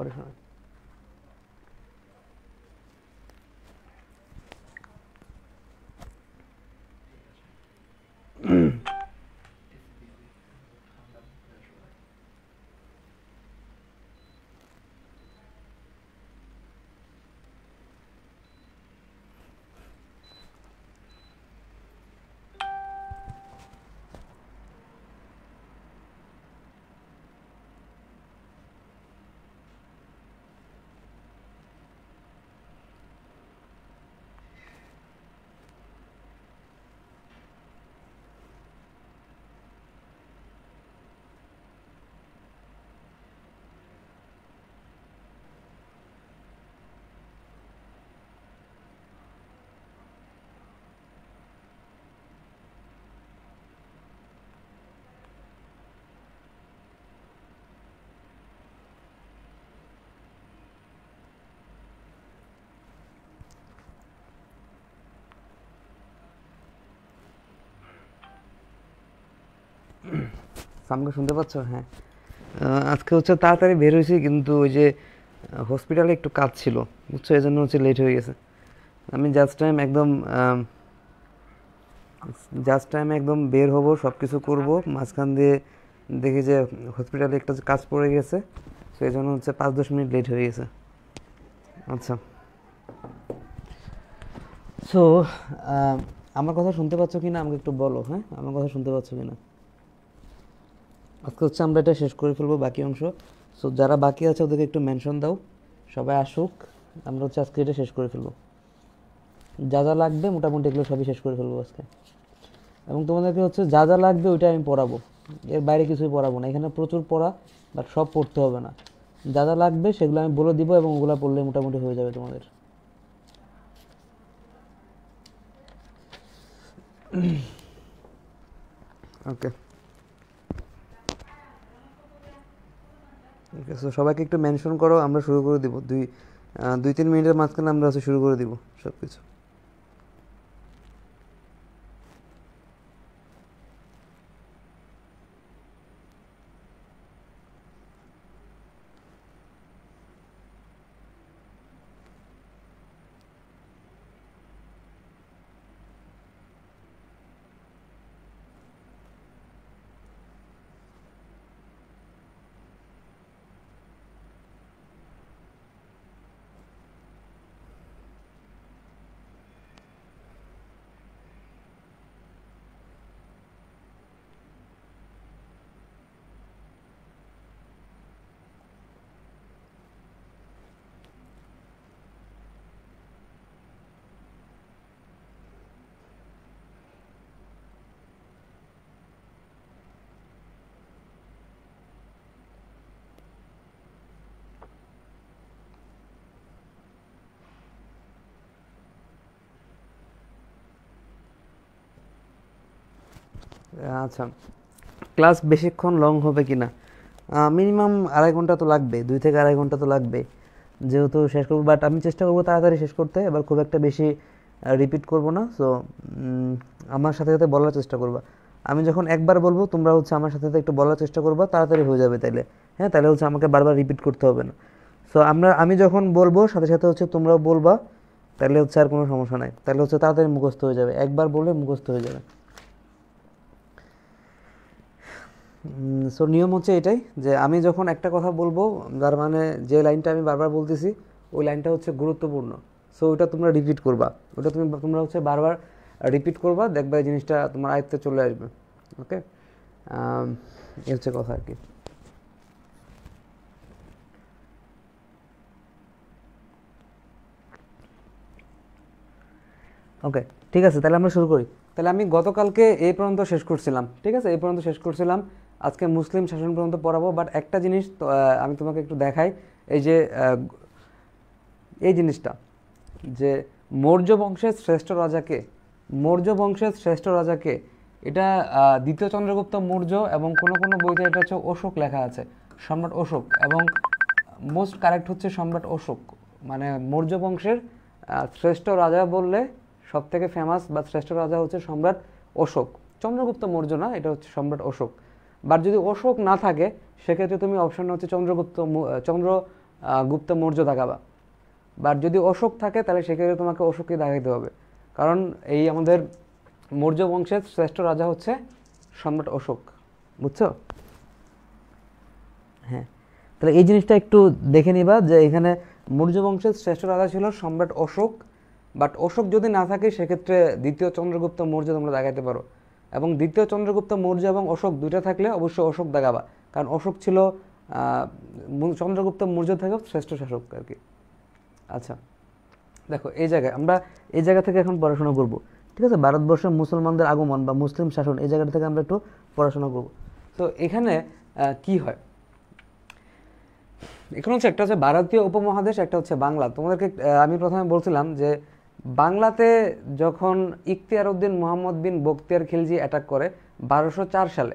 परेशान সামনে শুনতে পাচ্ছ হ্যাঁ আজকে হচ্ছে তাড়াতাড়ি বের হয়েছি কিন্তু ওই যে হসপিটালে একটু কাজ ছিল বুঝছো এই জন্য হচ্ছে লেট হয়ে গেছে আমি জাস্ট টাইম একদম জাস্ট টাইমে একদম বের হব সব কিছু করবো মাঝখান দিয়ে দেখি যে হসপিটালে একটা কাজ পড়ে গেছে তো এই জন্য হচ্ছে পাঁচ দশ মিনিট লেট হয়ে গেছে আচ্ছা সো আমার কথা শুনতে পাচ্ছ কি না আমাকে একটু বলো হ্যাঁ আমার কথা শুনতে পাচ্ছ কি না আজকে হচ্ছে আমরা এটা শেষ করে ফেলবো বাকি অংশ সো যারা বাকি আছে ওদেরকে একটু মেনশন দাও সবাই আসুক আমরা হচ্ছে আজকে এটা শেষ করে ফেলবো যা যা লাগবে মোটামুটি এগুলো সবই শেষ করে ফেলবো আজকে এবং তোমাদেরকে হচ্ছে যা যা লাগবে ওইটা আমি পড়াবো এর বাইরে কিছুই পড়াবো না এখানে প্রচুর পড়া বাট সব পড়তে হবে না যা যা লাগবে সেগুলো আমি বলে দিব এবং ওগুলো পড়লে মোটামুটি হয়ে যাবে তোমাদের ওকে ওকে সো সবাইকে একটু মেনশন করো আমরা শুরু করে দিব দুই দুই তিন মিনিটের মাঝখানে আমরা শুরু করে দিব সব কিছু আচ্ছা ক্লাস বেশিক্ষণ লং হবে কি না মিনিমাম আড়াই ঘন্টা তো লাগবে দুই থেকে আড়াই ঘন্টা তো লাগবে যেহেতু শেষ করবো বাট আমি চেষ্টা করবো তাড়াতাড়ি শেষ করতে এবার খুব একটা বেশি রিপিট করব না সো আমার সাথে সাথে বলার চেষ্টা করবা আমি যখন একবার বলবো তোমরা হচ্ছে আমার সাথে সাথে একটু বলার চেষ্টা করবা তাড়াতাড়ি হয়ে যাবে তাইলে হ্যাঁ তাহলে হচ্ছে আমাকে বারবার রিপিট করতে হবে না সো আমরা আমি যখন বলবো সাথে সাথে হচ্ছে তোমরাও বলবা তাহলে হচ্ছে আর কোনো সমস্যা নাই তাহলে হচ্ছে তাড়াতাড়ি মুখস্থ হয়ে যাবে একবার বললে মুখস্থ হয়ে যাবে সো নিয়ম হচ্ছে এটাই যে আমি যখন একটা কথা বলবো যার মানে যে লাইনটা আমি বারবার বলতেছি ওই লাইনটা হচ্ছে গুরুত্বপূর্ণ সো ওটা তোমরা রিপিট করবা ওটা তুমি তোমরা হচ্ছে বারবার রিপিট করবা দেখবে এই জিনিসটা তোমার আয়ত্তে চলে আসবে ওকে এ হচ্ছে কথা আর কি ওকে ঠিক আছে তাহলে আমরা শুরু করি তাহলে আমি গতকালকে এই পর্যন্ত শেষ করছিলাম ঠিক আছে এই পর্যন্ত শেষ করছিলাম আজকে মুসলিম শাসন পর্যন্ত পড়াবো বাট একটা জিনিস আমি তোমাকে একটু দেখাই এই যে এই জিনিসটা যে মৌর্য বংশের শ্রেষ্ঠ রাজাকে মৌর্য বংশের শ্রেষ্ঠ রাজাকে এটা দ্বিতীয় চন্দ্রগুপ্ত মৌর্য এবং কোনো কোনো বইতে এটা হচ্ছে অশোক লেখা আছে সম্রাট অশোক এবং মোস্ট কারেক্ট হচ্ছে সম্রাট অশোক মানে মৌর্য বংশের শ্রেষ্ঠ রাজা বললে সব থেকে ফেমাস বা শ্রেষ্ঠ রাজা হচ্ছে সম্রাট অশোক চন্দ্রগুপ্ত মৌর্য না এটা হচ্ছে সম্রাট অশোক বাট যদি অশোক না থাকে সেক্ষেত্রে তুমি অপশান হচ্ছে চন্দ্রগুপ্ত চন্দ্রগুপ্ত মৌর্য দেখাবা বাট যদি অশোক থাকে তাহলে সেক্ষেত্রে তোমাকে অশোককে দেখাইতে হবে কারণ এই আমাদের মৌর্য বংশের শ্রেষ্ঠ রাজা হচ্ছে সম্রাট অশোক বুঝছো হ্যাঁ তাহলে এই জিনিসটা একটু দেখে নিবা যে এখানে মৌর্য বংশের শ্রেষ্ঠ রাজা ছিল সম্রাট অশোক বাট অশোক যদি না থাকে সেক্ষেত্রে দ্বিতীয় চন্দ্রগুপ্ত মৌর্য তোমরা দেখাইতে পারো এবং দ্বিতীয় চন্দ্রগুপ্ত মৌর্য এবং অশোক দুইটা থাকলে অবশ্যই অশোক দাগাবা কারণ অশোক ছিল চন্দ্রগুপ্ত মৌর্য থেকে শ্রেষ্ঠ শাসক আর কি আচ্ছা দেখো এই জায়গায় আমরা এই জায়গা থেকে এখন পড়াশোনা করব ঠিক আছে ভারতবর্ষের মুসলমানদের আগমন বা মুসলিম শাসন এই জায়গাটা থেকে আমরা একটু পড়াশোনা করব তো এখানে কি হয় এখন হচ্ছে একটা হচ্ছে ভারতীয় উপমহাদেশ একটা হচ্ছে বাংলা তোমাদেরকে আমি প্রথমে বলছিলাম যে বাংলাতে যখন ইখতিয়ার উদ্দিন মোহাম্মদ বিন বক্তিয়ার খিলজি অ্যাটাক করে বারোশো সালে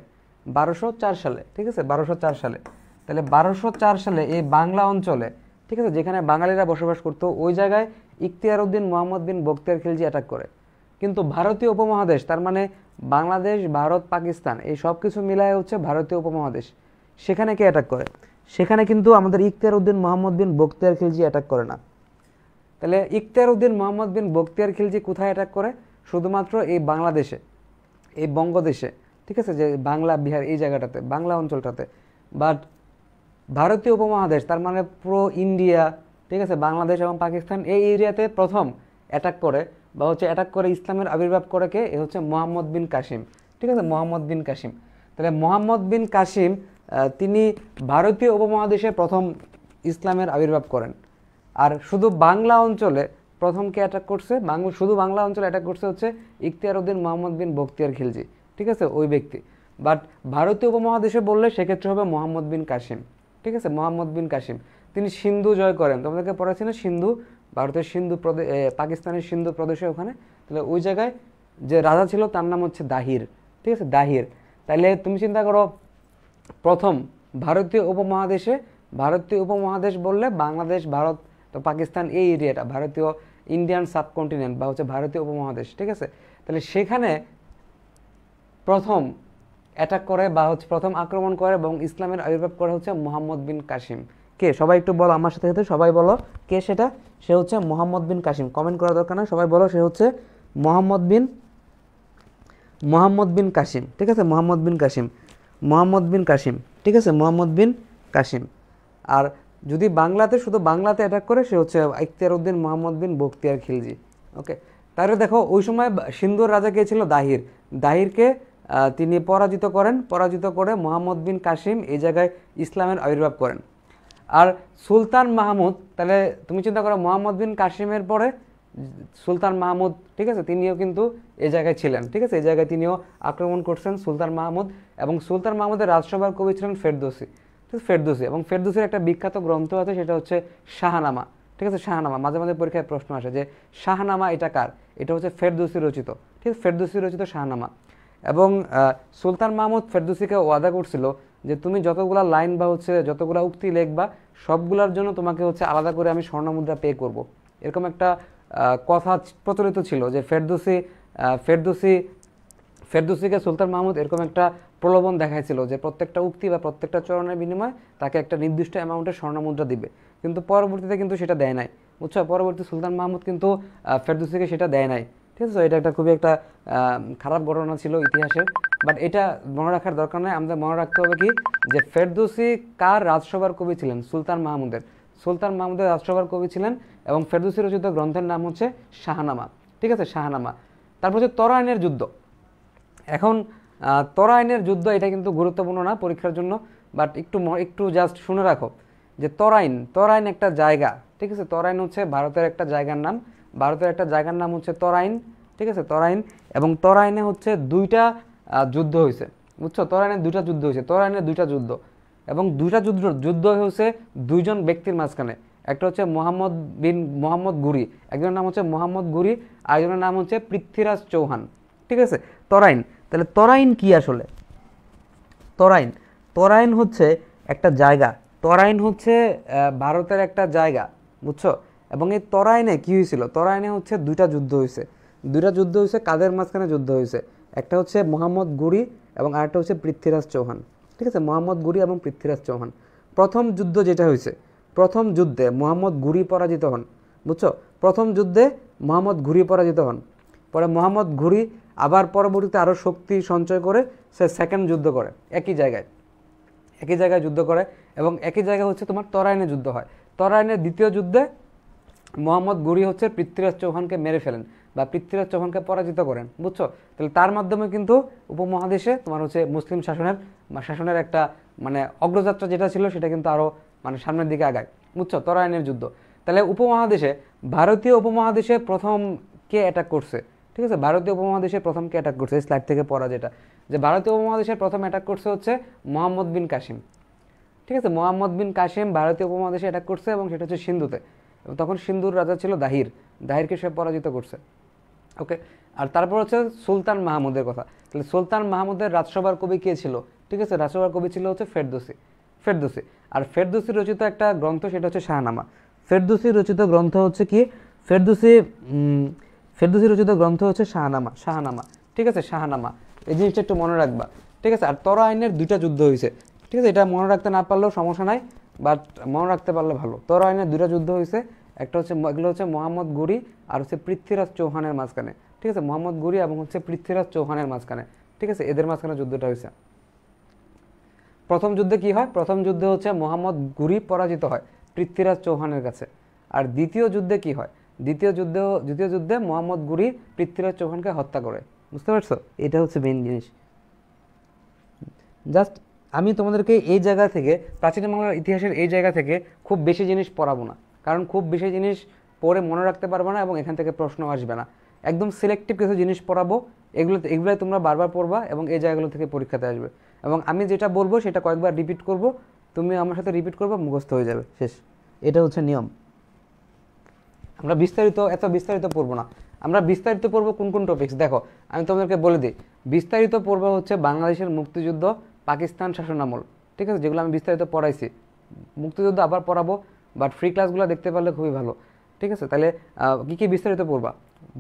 বারোশো সালে ঠিক আছে বারোশো সালে তাহলে বারোশো সালে এই বাংলা অঞ্চলে ঠিক আছে যেখানে বাঙালিরা বসবাস করতো ওই জায়গায় ইখতিয়ার উদ্দিন মোহাম্মদ বিন বক্তিয়ার খিলজি অ্যাটাক করে কিন্তু ভারতীয় উপমহাদেশ তার মানে বাংলাদেশ ভারত পাকিস্তান এই সব কিছু মিলায় হচ্ছে ভারতীয় উপমহাদেশ সেখানে কে অ্যাটাক করে সেখানে কিন্তু আমাদের ইখতিয়ার উদ্দিন মোহাম্মদ বিন বক্তিয়ার খিলজি অ্যাটাক করে না তাহলে ইখতিয়ার উদ্দিন মোহাম্মদ বিন বক্তিয়ার খিলজি কোথায় অ্যাটাক করে শুধুমাত্র এই বাংলাদেশে এই বঙ্গদেশে ঠিক আছে যে বাংলা বিহার এই জায়গাটাতে বাংলা অঞ্চলটাতে বাট ভারতীয় উপমহাদেশ তার মানে পুরো ইন্ডিয়া ঠিক আছে বাংলাদেশ এবং পাকিস্তান এই এরিয়াতে প্রথম অ্যাটাক করে বা হচ্ছে অ্যাটাক করে ইসলামের আবির্ভাব করে কে এ হচ্ছে মোহাম্মদ বিন কাসিম ঠিক আছে মোহাম্মদ বিন কাসিম তাহলে মোহাম্মদ বিন কাসিম তিনি ভারতীয় উপমহাদেশে প্রথম ইসলামের আবির্ভাব করেন আর শুধু বাংলা অঞ্চলে প্রথমকে অ্যাটাক করছে বাংলা শুধু বাংলা অঞ্চলে অ্যাটাক করছে হচ্ছে ইখতিয়ার উদ্দিন মোহাম্মদ বিন বখতিয়ার খিলজি ঠিক আছে ওই ব্যক্তি বাট ভারতীয় উপমহাদেশে বললে সেক্ষেত্রে হবে মোহাম্মদ বিন কাসিম ঠিক আছে মোহাম্মদ বিন কাসিম তিনি সিন্ধু জয় করেন তোমাদেরকে পড়াচ্ছি না সিন্ধু ভারতের সিন্ধু প্রদেশ পাকিস্তানের সিন্ধু প্রদেশে ওখানে তাহলে ওই জায়গায় যে রাজা ছিল তার নাম হচ্ছে দাহির ঠিক আছে দাহির তাহলে তুমি চিন্তা করো প্রথম ভারতীয় উপমহাদেশে ভারতীয় উপমহাদেশ বললে বাংলাদেশ ভারত তো পাকিস্তান এই এরিয়াটা ভারতীয় ইন্ডিয়ান সাবকন্টিনেন্ট বা হচ্ছে ভারতীয় উপমহাদেশ ঠিক আছে তাহলে সেখানে প্রথম অ্যাটাক করে বা হচ্ছে প্রথম আক্রমণ করে এবং ইসলামের আবির্ভাব করে হচ্ছে মোহাম্মদ বিন কাসিম কে সবাই একটু বলো আমার সাথে সাথে সবাই বলো কে সেটা সে হচ্ছে মোহাম্মদ বিন কাসিম কমেন্ট করা দরকার না সবাই বলো সে হচ্ছে মোহাম্মদ বিন মোহাম্মদ বিন কাসিম ঠিক আছে মোহাম্মদ বিন কাসিম মোহাম্মদ বিন কাসিম ঠিক আছে মোহাম্মদ বিন কাসিম আর যদি বাংলাতে শুধু বাংলাতে অ্যাটাক করে সে হচ্ছে ইখতিয়ার উদ্দিন মোহাম্মদ বিন বখতিয়ার খিলজি ওকে তারপরে দেখো ওই সময় সিন্ধুর রাজা কে ছিল দাহির দাহিরকে তিনি পরাজিত করেন পরাজিত করে মোহাম্মদ বিন কাসিম এই জায়গায় ইসলামের আবির্ভাব করেন আর সুলতান মাহমুদ তাহলে তুমি চিন্তা করো মোহাম্মদ বিন কাসিমের পরে সুলতান মাহমুদ ঠিক আছে তিনিও কিন্তু এ জায়গায় ছিলেন ঠিক আছে এই জায়গায় তিনিও আক্রমণ করছেন সুলতান মাহমুদ এবং সুলতান মাহমুদের রাজসভার কবি ছিলেন ফেরদোসি ঠিক আছে ফেরদুসি এবং ফেরদুসির একটা বিখ্যাত গ্রন্থ আছে সেটা হচ্ছে শাহনামা ঠিক আছে শাহনামা মাঝে মাঝে পরীক্ষায় প্রশ্ন আসে যে শাহনামা এটা কার এটা হচ্ছে ফেরদুসি রচিত ঠিক আছে ফেরদুসি রচিত শাহনামা এবং সুলতান মাহমুদ ফেরদুসিকে ওয়াদা করছিল যে তুমি যতগুলা লাইন বা হচ্ছে যতগুলা উক্তি লেখবা সবগুলার জন্য তোমাকে হচ্ছে আলাদা করে আমি স্বর্ণমুদ্রা পে করব এরকম একটা কথা প্রচলিত ছিল যে ফেরদুসি ফেরদুসি ফেরদুসিকে সুলতান মাহমুদ এরকম একটা প্রলোভন দেখাইছিল যে প্রত্যেকটা উক্তি বা প্রত্যেকটা চরণের বিনিময়ে তাকে একটা নির্দিষ্ট অ্যামাউন্টের স্বর্ণমুদ্রা দিবে কিন্তু পরবর্তীতে কিন্তু সেটা দেয় নাই বুঝছো পরবর্তী সুলতান মাহমুদ কিন্তু ফেরদুসিকে সেটা দেয় নাই ঠিক আছে এটা একটা খুবই একটা খারাপ ঘটনা ছিল ইতিহাসের বাট এটা মনে রাখার দরকার নয় আমাদের মনে রাখতে হবে কি যে ফেরদুসি কার রাজসভার কবি ছিলেন সুলতান মাহমুদের সুলতান মাহমুদের রাজসভার কবি ছিলেন এবং ফেরদুসি রচিত গ্রন্থের নাম হচ্ছে শাহনামা ঠিক আছে শাহনামা তারপর হচ্ছে তরায়নের যুদ্ধ এখন তরাইনের যুদ্ধ এটা কিন্তু গুরুত্বপূর্ণ না পরীক্ষার জন্য বাট একটু একটু জাস্ট শুনে রাখো যে তরাইন তরাইন একটা জায়গা ঠিক আছে তরাইন হচ্ছে ভারতের একটা জায়গার নাম ভারতের একটা জায়গার নাম হচ্ছে তরাইন ঠিক আছে তরাইন এবং তরাইনে হচ্ছে দুইটা যুদ্ধ হয়েছে বুঝছো তরাইনে দুইটা যুদ্ধ হয়েছে তরাইনে দুইটা যুদ্ধ এবং দুইটা যুদ্ধ যুদ্ধ হয়েছে দুইজন ব্যক্তির মাঝখানে একটা হচ্ছে মোহাম্মদ বিন মোহাম্মদ গুরি একজনের নাম হচ্ছে মোহাম্মদ গুরি আরেকজনের নাম হচ্ছে পৃথ্বীরাজ চৌহান ঠিক আছে তরাইন তাহলে তরাইন কি আসলে তরাইন তরাইন হচ্ছে একটা জায়গা তরাইন হচ্ছে ভারতের একটা জায়গা বুঝছো এবং এই তরাইনে কি হয়েছিল তরাইনে হচ্ছে দুইটা যুদ্ধ হয়েছে দুইটা যুদ্ধ হয়েছে কাদের মাঝখানে যুদ্ধ হয়েছে একটা হচ্ছে মোহাম্মদ গুরি এবং আরেকটা হচ্ছে পৃথ্বীরাজ চৌহান ঠিক আছে মোহাম্মদ গুরি এবং পৃথ্বীরাজ চৌহান প্রথম যুদ্ধ যেটা হয়েছে প্রথম যুদ্ধে মোহাম্মদ গুরি পরাজিত হন বুঝছো প্রথম যুদ্ধে মোহাম্মদ ঘুরি পরাজিত হন পরে মোহাম্মদ ঘুরি আবার পরবর্তীতে আরও শক্তি সঞ্চয় করে সে সেকেন্ড যুদ্ধ করে একই জায়গায় একই জায়গায় যুদ্ধ করে এবং একই জায়গায় হচ্ছে তোমার তরাইনে যুদ্ধ হয় তরাইনের দ্বিতীয় যুদ্ধে মোহাম্মদ গুরি হচ্ছে পৃথ্বীরাজ চৌহানকে মেরে ফেলেন বা পৃথ্বীরাজ চৌহানকে পরাজিত করেন বুঝছো তাহলে তার মাধ্যমে কিন্তু উপমহাদেশে তোমার হচ্ছে মুসলিম শাসনের শাসনের একটা মানে অগ্রযাত্রা যেটা ছিল সেটা কিন্তু আরও মানে সামনের দিকে আগায় বুঝছো তরায়নের যুদ্ধ তাহলে উপমহাদেশে ভারতীয় উপমহাদেশে প্রথম কে অ্যাটাক করছে ঠিক আছে ভারতীয় প্রথম প্রথমকে অ্যাটাক করছে এই স্লাইড থেকে পড়া যেটা যে ভারতীয় উপমহাদেশের প্রথম অ্যাটাক করছে হচ্ছে মোহাম্মদ বিন কাসিম ঠিক আছে মোহাম্মদ বিন কাসিম ভারতীয় উপমহাদেশে অ্যাটাক করছে এবং সেটা হচ্ছে সিন্ধুতে এবং তখন সিন্ধুর রাজা ছিল দাহির দাহিরকে সে পরাজিত করছে ওকে আর তারপর হচ্ছে সুলতান মাহমুদের কথা তাহলে সুলতান মাহমুদের রাজসভার কবি কে ছিল ঠিক আছে রাজসভার কবি ছিল হচ্ছে ফেরদোসি ফেরদোসি আর ফেরদোসি রচিত একটা গ্রন্থ সেটা হচ্ছে শাহনামা ফেরদোসি রচিত গ্রন্থ হচ্ছে কি ফেরদোসি ফেরদৌসি রচিত গ্রন্থ হচ্ছে শাহনামা শাহনামা ঠিক আছে শাহনামা এই জিনিসটা একটু মনে রাখবা ঠিক আছে আর তরা আইনের দুইটা যুদ্ধ হয়েছে ঠিক আছে এটা মনে রাখতে না পারলেও সমস্যা নাই বাট মনে রাখতে পারলে ভালো তরা আইনের দুইটা যুদ্ধ হয়েছে একটা হচ্ছে এগুলো হচ্ছে মোহাম্মদ গুরি আর হচ্ছে পৃথ্বীরাজ চৌহানের মাঝখানে ঠিক আছে মোহাম্মদ গুরি এবং হচ্ছে পৃথ্বীরাজ চৌহানের মাঝখানে ঠিক আছে এদের মাঝখানে যুদ্ধটা হয়েছে প্রথম যুদ্ধে কি হয় প্রথম যুদ্ধে হচ্ছে মোহাম্মদ গুরি পরাজিত হয় পৃথ্বীরাজ চৌহানের কাছে আর দ্বিতীয় যুদ্ধে কি হয় দ্বিতীয় যুদ্ধ দ্বিতীয় যুদ্ধে মোহাম্মদ গুরি পৃথ্বীরাজ চৌহানকে হত্যা করে বুঝতে পারছো এটা হচ্ছে মেন জিনিস জাস্ট আমি তোমাদেরকে এই জায়গা থেকে প্রাচীন বাংলার ইতিহাসের এই জায়গা থেকে খুব বেশি জিনিস পড়াবো না কারণ খুব বেশি জিনিস পড়ে মনে রাখতে পারবে না এবং এখান থেকে প্রশ্ন আসবে না একদম সিলেক্টিভ কিছু জিনিস পড়াবো এগুলো এগুলোই তোমরা বারবার পড়বা এবং এই জায়গাগুলো থেকে পরীক্ষাতে আসবে এবং আমি যেটা বলবো সেটা কয়েকবার রিপিট করব তুমি আমার সাথে রিপিট করবো মুখস্থ হয়ে যাবে শেষ এটা হচ্ছে নিয়ম আমরা বিস্তারিত এত বিস্তারিত পড়ব না আমরা বিস্তারিত পড়ব কোন কোন টপিক্স দেখো আমি তোমাদেরকে বলে দিই বিস্তারিত পড়ব হচ্ছে বাংলাদেশের মুক্তিযুদ্ধ পাকিস্তান শাসনামল ঠিক আছে যেগুলো আমি বিস্তারিত পড়াইছি মুক্তিযুদ্ধ আবার পড়াবো বাট ফ্রি ক্লাসগুলো দেখতে পারলে খুবই ভালো ঠিক আছে তাহলে কী কী বিস্তারিত পড়বা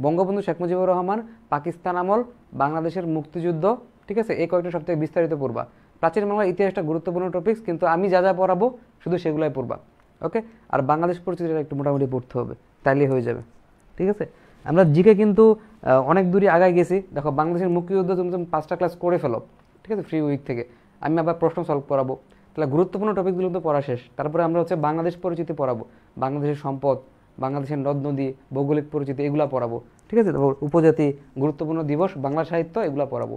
বঙ্গবন্ধু শেখ মুজিবুর রহমান পাকিস্তান আমল বাংলাদেশের মুক্তিযুদ্ধ ঠিক আছে এই কয়েকটা সবথেকে বিস্তারিত পড়বা প্রাচীন বাংলার ইতিহাসটা গুরুত্বপূর্ণ টপিক্স কিন্তু আমি যা যা পড়াবো শুধু সেগুলাই পড়বা ওকে আর বাংলাদেশ পরিচিতিটা একটু মোটামুটি পড়তে হবে তাইলে হয়ে যাবে ঠিক আছে আমরা জিকে কিন্তু অনেক দূরে আগায় গেছি দেখো বাংলাদেশের মুক্তিযুদ্ধ তুমি তুমি পাঁচটা ক্লাস করে ফেলো ঠিক আছে ফ্রি উইক থেকে আমি আবার প্রশ্ন সলভ করাবো তাহলে গুরুত্বপূর্ণ টপিকগুলো তো পড়া শেষ তারপরে আমরা হচ্ছে বাংলাদেশ পরিচিতি পড়াবো বাংলাদেশের সম্পদ বাংলাদেশের নদ নদী ভৌগোলিক পরিচিতি এগুলো পড়াবো ঠিক আছে তারপর উপজাতি গুরুত্বপূর্ণ দিবস বাংলা সাহিত্য এগুলো পড়াবো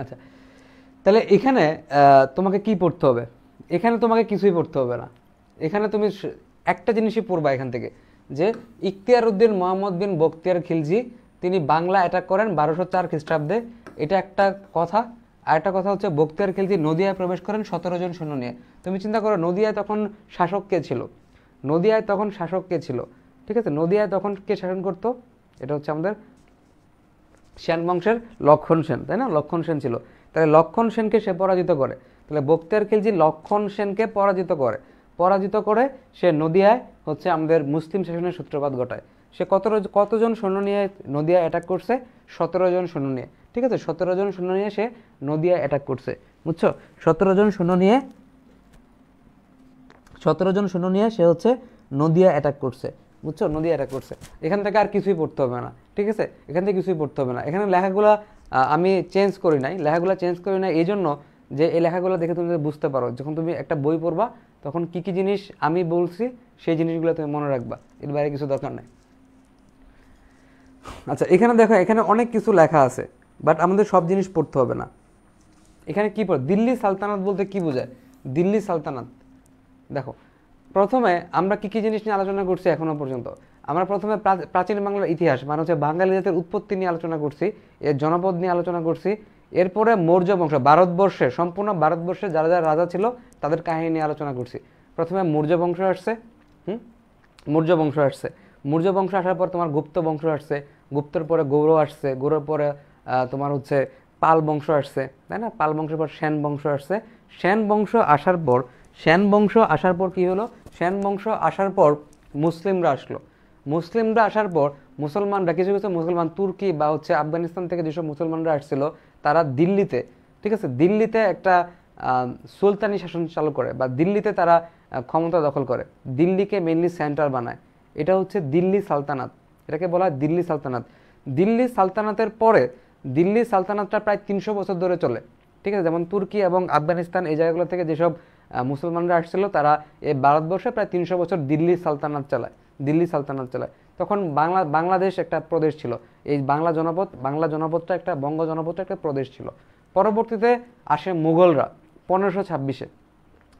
আচ্ছা তাহলে এখানে তোমাকে কি পড়তে হবে এখানে তোমাকে কিছুই পড়তে হবে না এখানে তুমি একটা জিনিসই পড়বা এখান থেকে যে ইখতিয়ার উদ্দিন মোহাম্মদ বিন বক্তিয়ার খিলজি তিনি বাংলা অ্যাটাক করেন বারোশো চার খ্রিস্টাব্দে এটা একটা কথা আর একটা কথা হচ্ছে বক্তিয়ার খিলজি নদিয়ায় প্রবেশ করেন সতেরো জন সৈন্য নিয়ে তুমি চিন্তা করো নদিয়ায় তখন শাসক কে ছিল নদিয়ায় তখন শাসক কে ছিল ঠিক আছে নদিয়ায় তখন কে শাসন করত এটা হচ্ছে আমাদের সেন বংশের লক্ষণ সেন তাই না লক্ষণ সেন ছিল তাহলে লক্ষণ সেনকে সে পরাজিত করে তাহলে বক্তিয়ার খিলজি লক্ষণ সেনকে পরাজিত করে পরাজিত করে সে নদিয়ায় হচ্ছে আমাদের মুসলিম শাসনের সূত্রপাত ঘটায় সে কত কতজন সৈন্য নিয়ে নদিয়া অ্যাটাক করছে সতেরো জন সৈন্য নিয়ে ঠিক আছে সতেরো জন সৈন্য নিয়ে সে নদিয়া অ্যাটাক করছে বুঝছো সতেরো জন সৈন্য নিয়ে সতেরো জন সৈন্য নিয়ে সে হচ্ছে নদিয়া অ্যাটাক করছে বুঝছো নদিয়া অ্যাটাক করছে এখান থেকে আর কিছুই পড়তে হবে না ঠিক আছে এখান থেকে কিছুই পড়তে হবে না এখানে লেখাগুলা আমি চেঞ্জ করি নাই লেখাগুলো চেঞ্জ করি নাই এই জন্য যে এই লেখাগুলো দেখে তুমি বুঝতে পারো যখন তুমি একটা বই পড়বা তখন কি কি জিনিস আমি বলছি সেই জিনিসগুলো তুমি মনে রাখবা এর বাইরে কিছু দরকার নেই আচ্ছা এখানে দেখো এখানে অনেক কিছু লেখা আছে বাট আমাদের সব জিনিস পড়তে হবে না এখানে কি পড়ে দিল্লি সালতানাত বলতে কি বোঝায় দিল্লি সালতানাত দেখো প্রথমে আমরা কী কী জিনিস নিয়ে আলোচনা করছি এখনও পর্যন্ত আমরা প্রথমে প্রাচীন বাংলার ইতিহাস মানে হচ্ছে বাঙালি জাতির উৎপত্তি নিয়ে আলোচনা করছি এর জনপদ নিয়ে আলোচনা করছি এরপরে মৌর্য বংশ ভারতবর্ষে সম্পূর্ণ ভারতবর্ষে যারা যারা রাজা ছিল তাদের কাহিনী নিয়ে আলোচনা করছি প্রথমে মৌর্য বংশ আসছে হুম মৌর্য বংশ আসছে মৌর্য বংশ আসার পর তোমার গুপ্ত বংশ আসছে গুপ্তর পরে গৌর আসছে গৌরব পরে তোমার হচ্ছে পাল বংশ আসছে তাই না পাল বংশের পর সেন বংশ আসছে সেন বংশ আসার পর সেন বংশ আসার পর কি হলো সেন বংশ আসার পর মুসলিমরা আসলো মুসলিমরা আসার পর মুসলমানরা কিছু কিছু মুসলমান তুর্কি বা হচ্ছে আফগানিস্তান থেকে যেসব মুসলমানরা আসছিল তারা দিল্লিতে ঠিক আছে দিল্লিতে একটা সুলতানি শাসন চালু করে বা দিল্লিতে তারা ক্ষমতা দখল করে দিল্লিকে মেনলি সেন্টার বানায় এটা হচ্ছে দিল্লি সালতানাত এটাকে বলা হয় দিল্লি সালতানাত দিল্লি সালতানাতের পরে দিল্লি সালতানাতটা প্রায় তিনশো বছর ধরে চলে ঠিক আছে যেমন তুর্কি এবং আফগানিস্তান এই জায়গাগুলো থেকে যেসব মুসলমানরা আসছিল তারা এই ভারতবর্ষে প্রায় তিনশো বছর দিল্লি সালতানাত চালায় দিল্লি সালতানাত চালায় তখন বাংলা বাংলাদেশ একটা প্রদেশ ছিল এই বাংলা জনপদ বাংলা জনপদটা একটা বঙ্গ জনপদটা একটা প্রদেশ ছিল পরবর্তীতে আসে মুঘলরা পনেরোশো ছাব্বিশে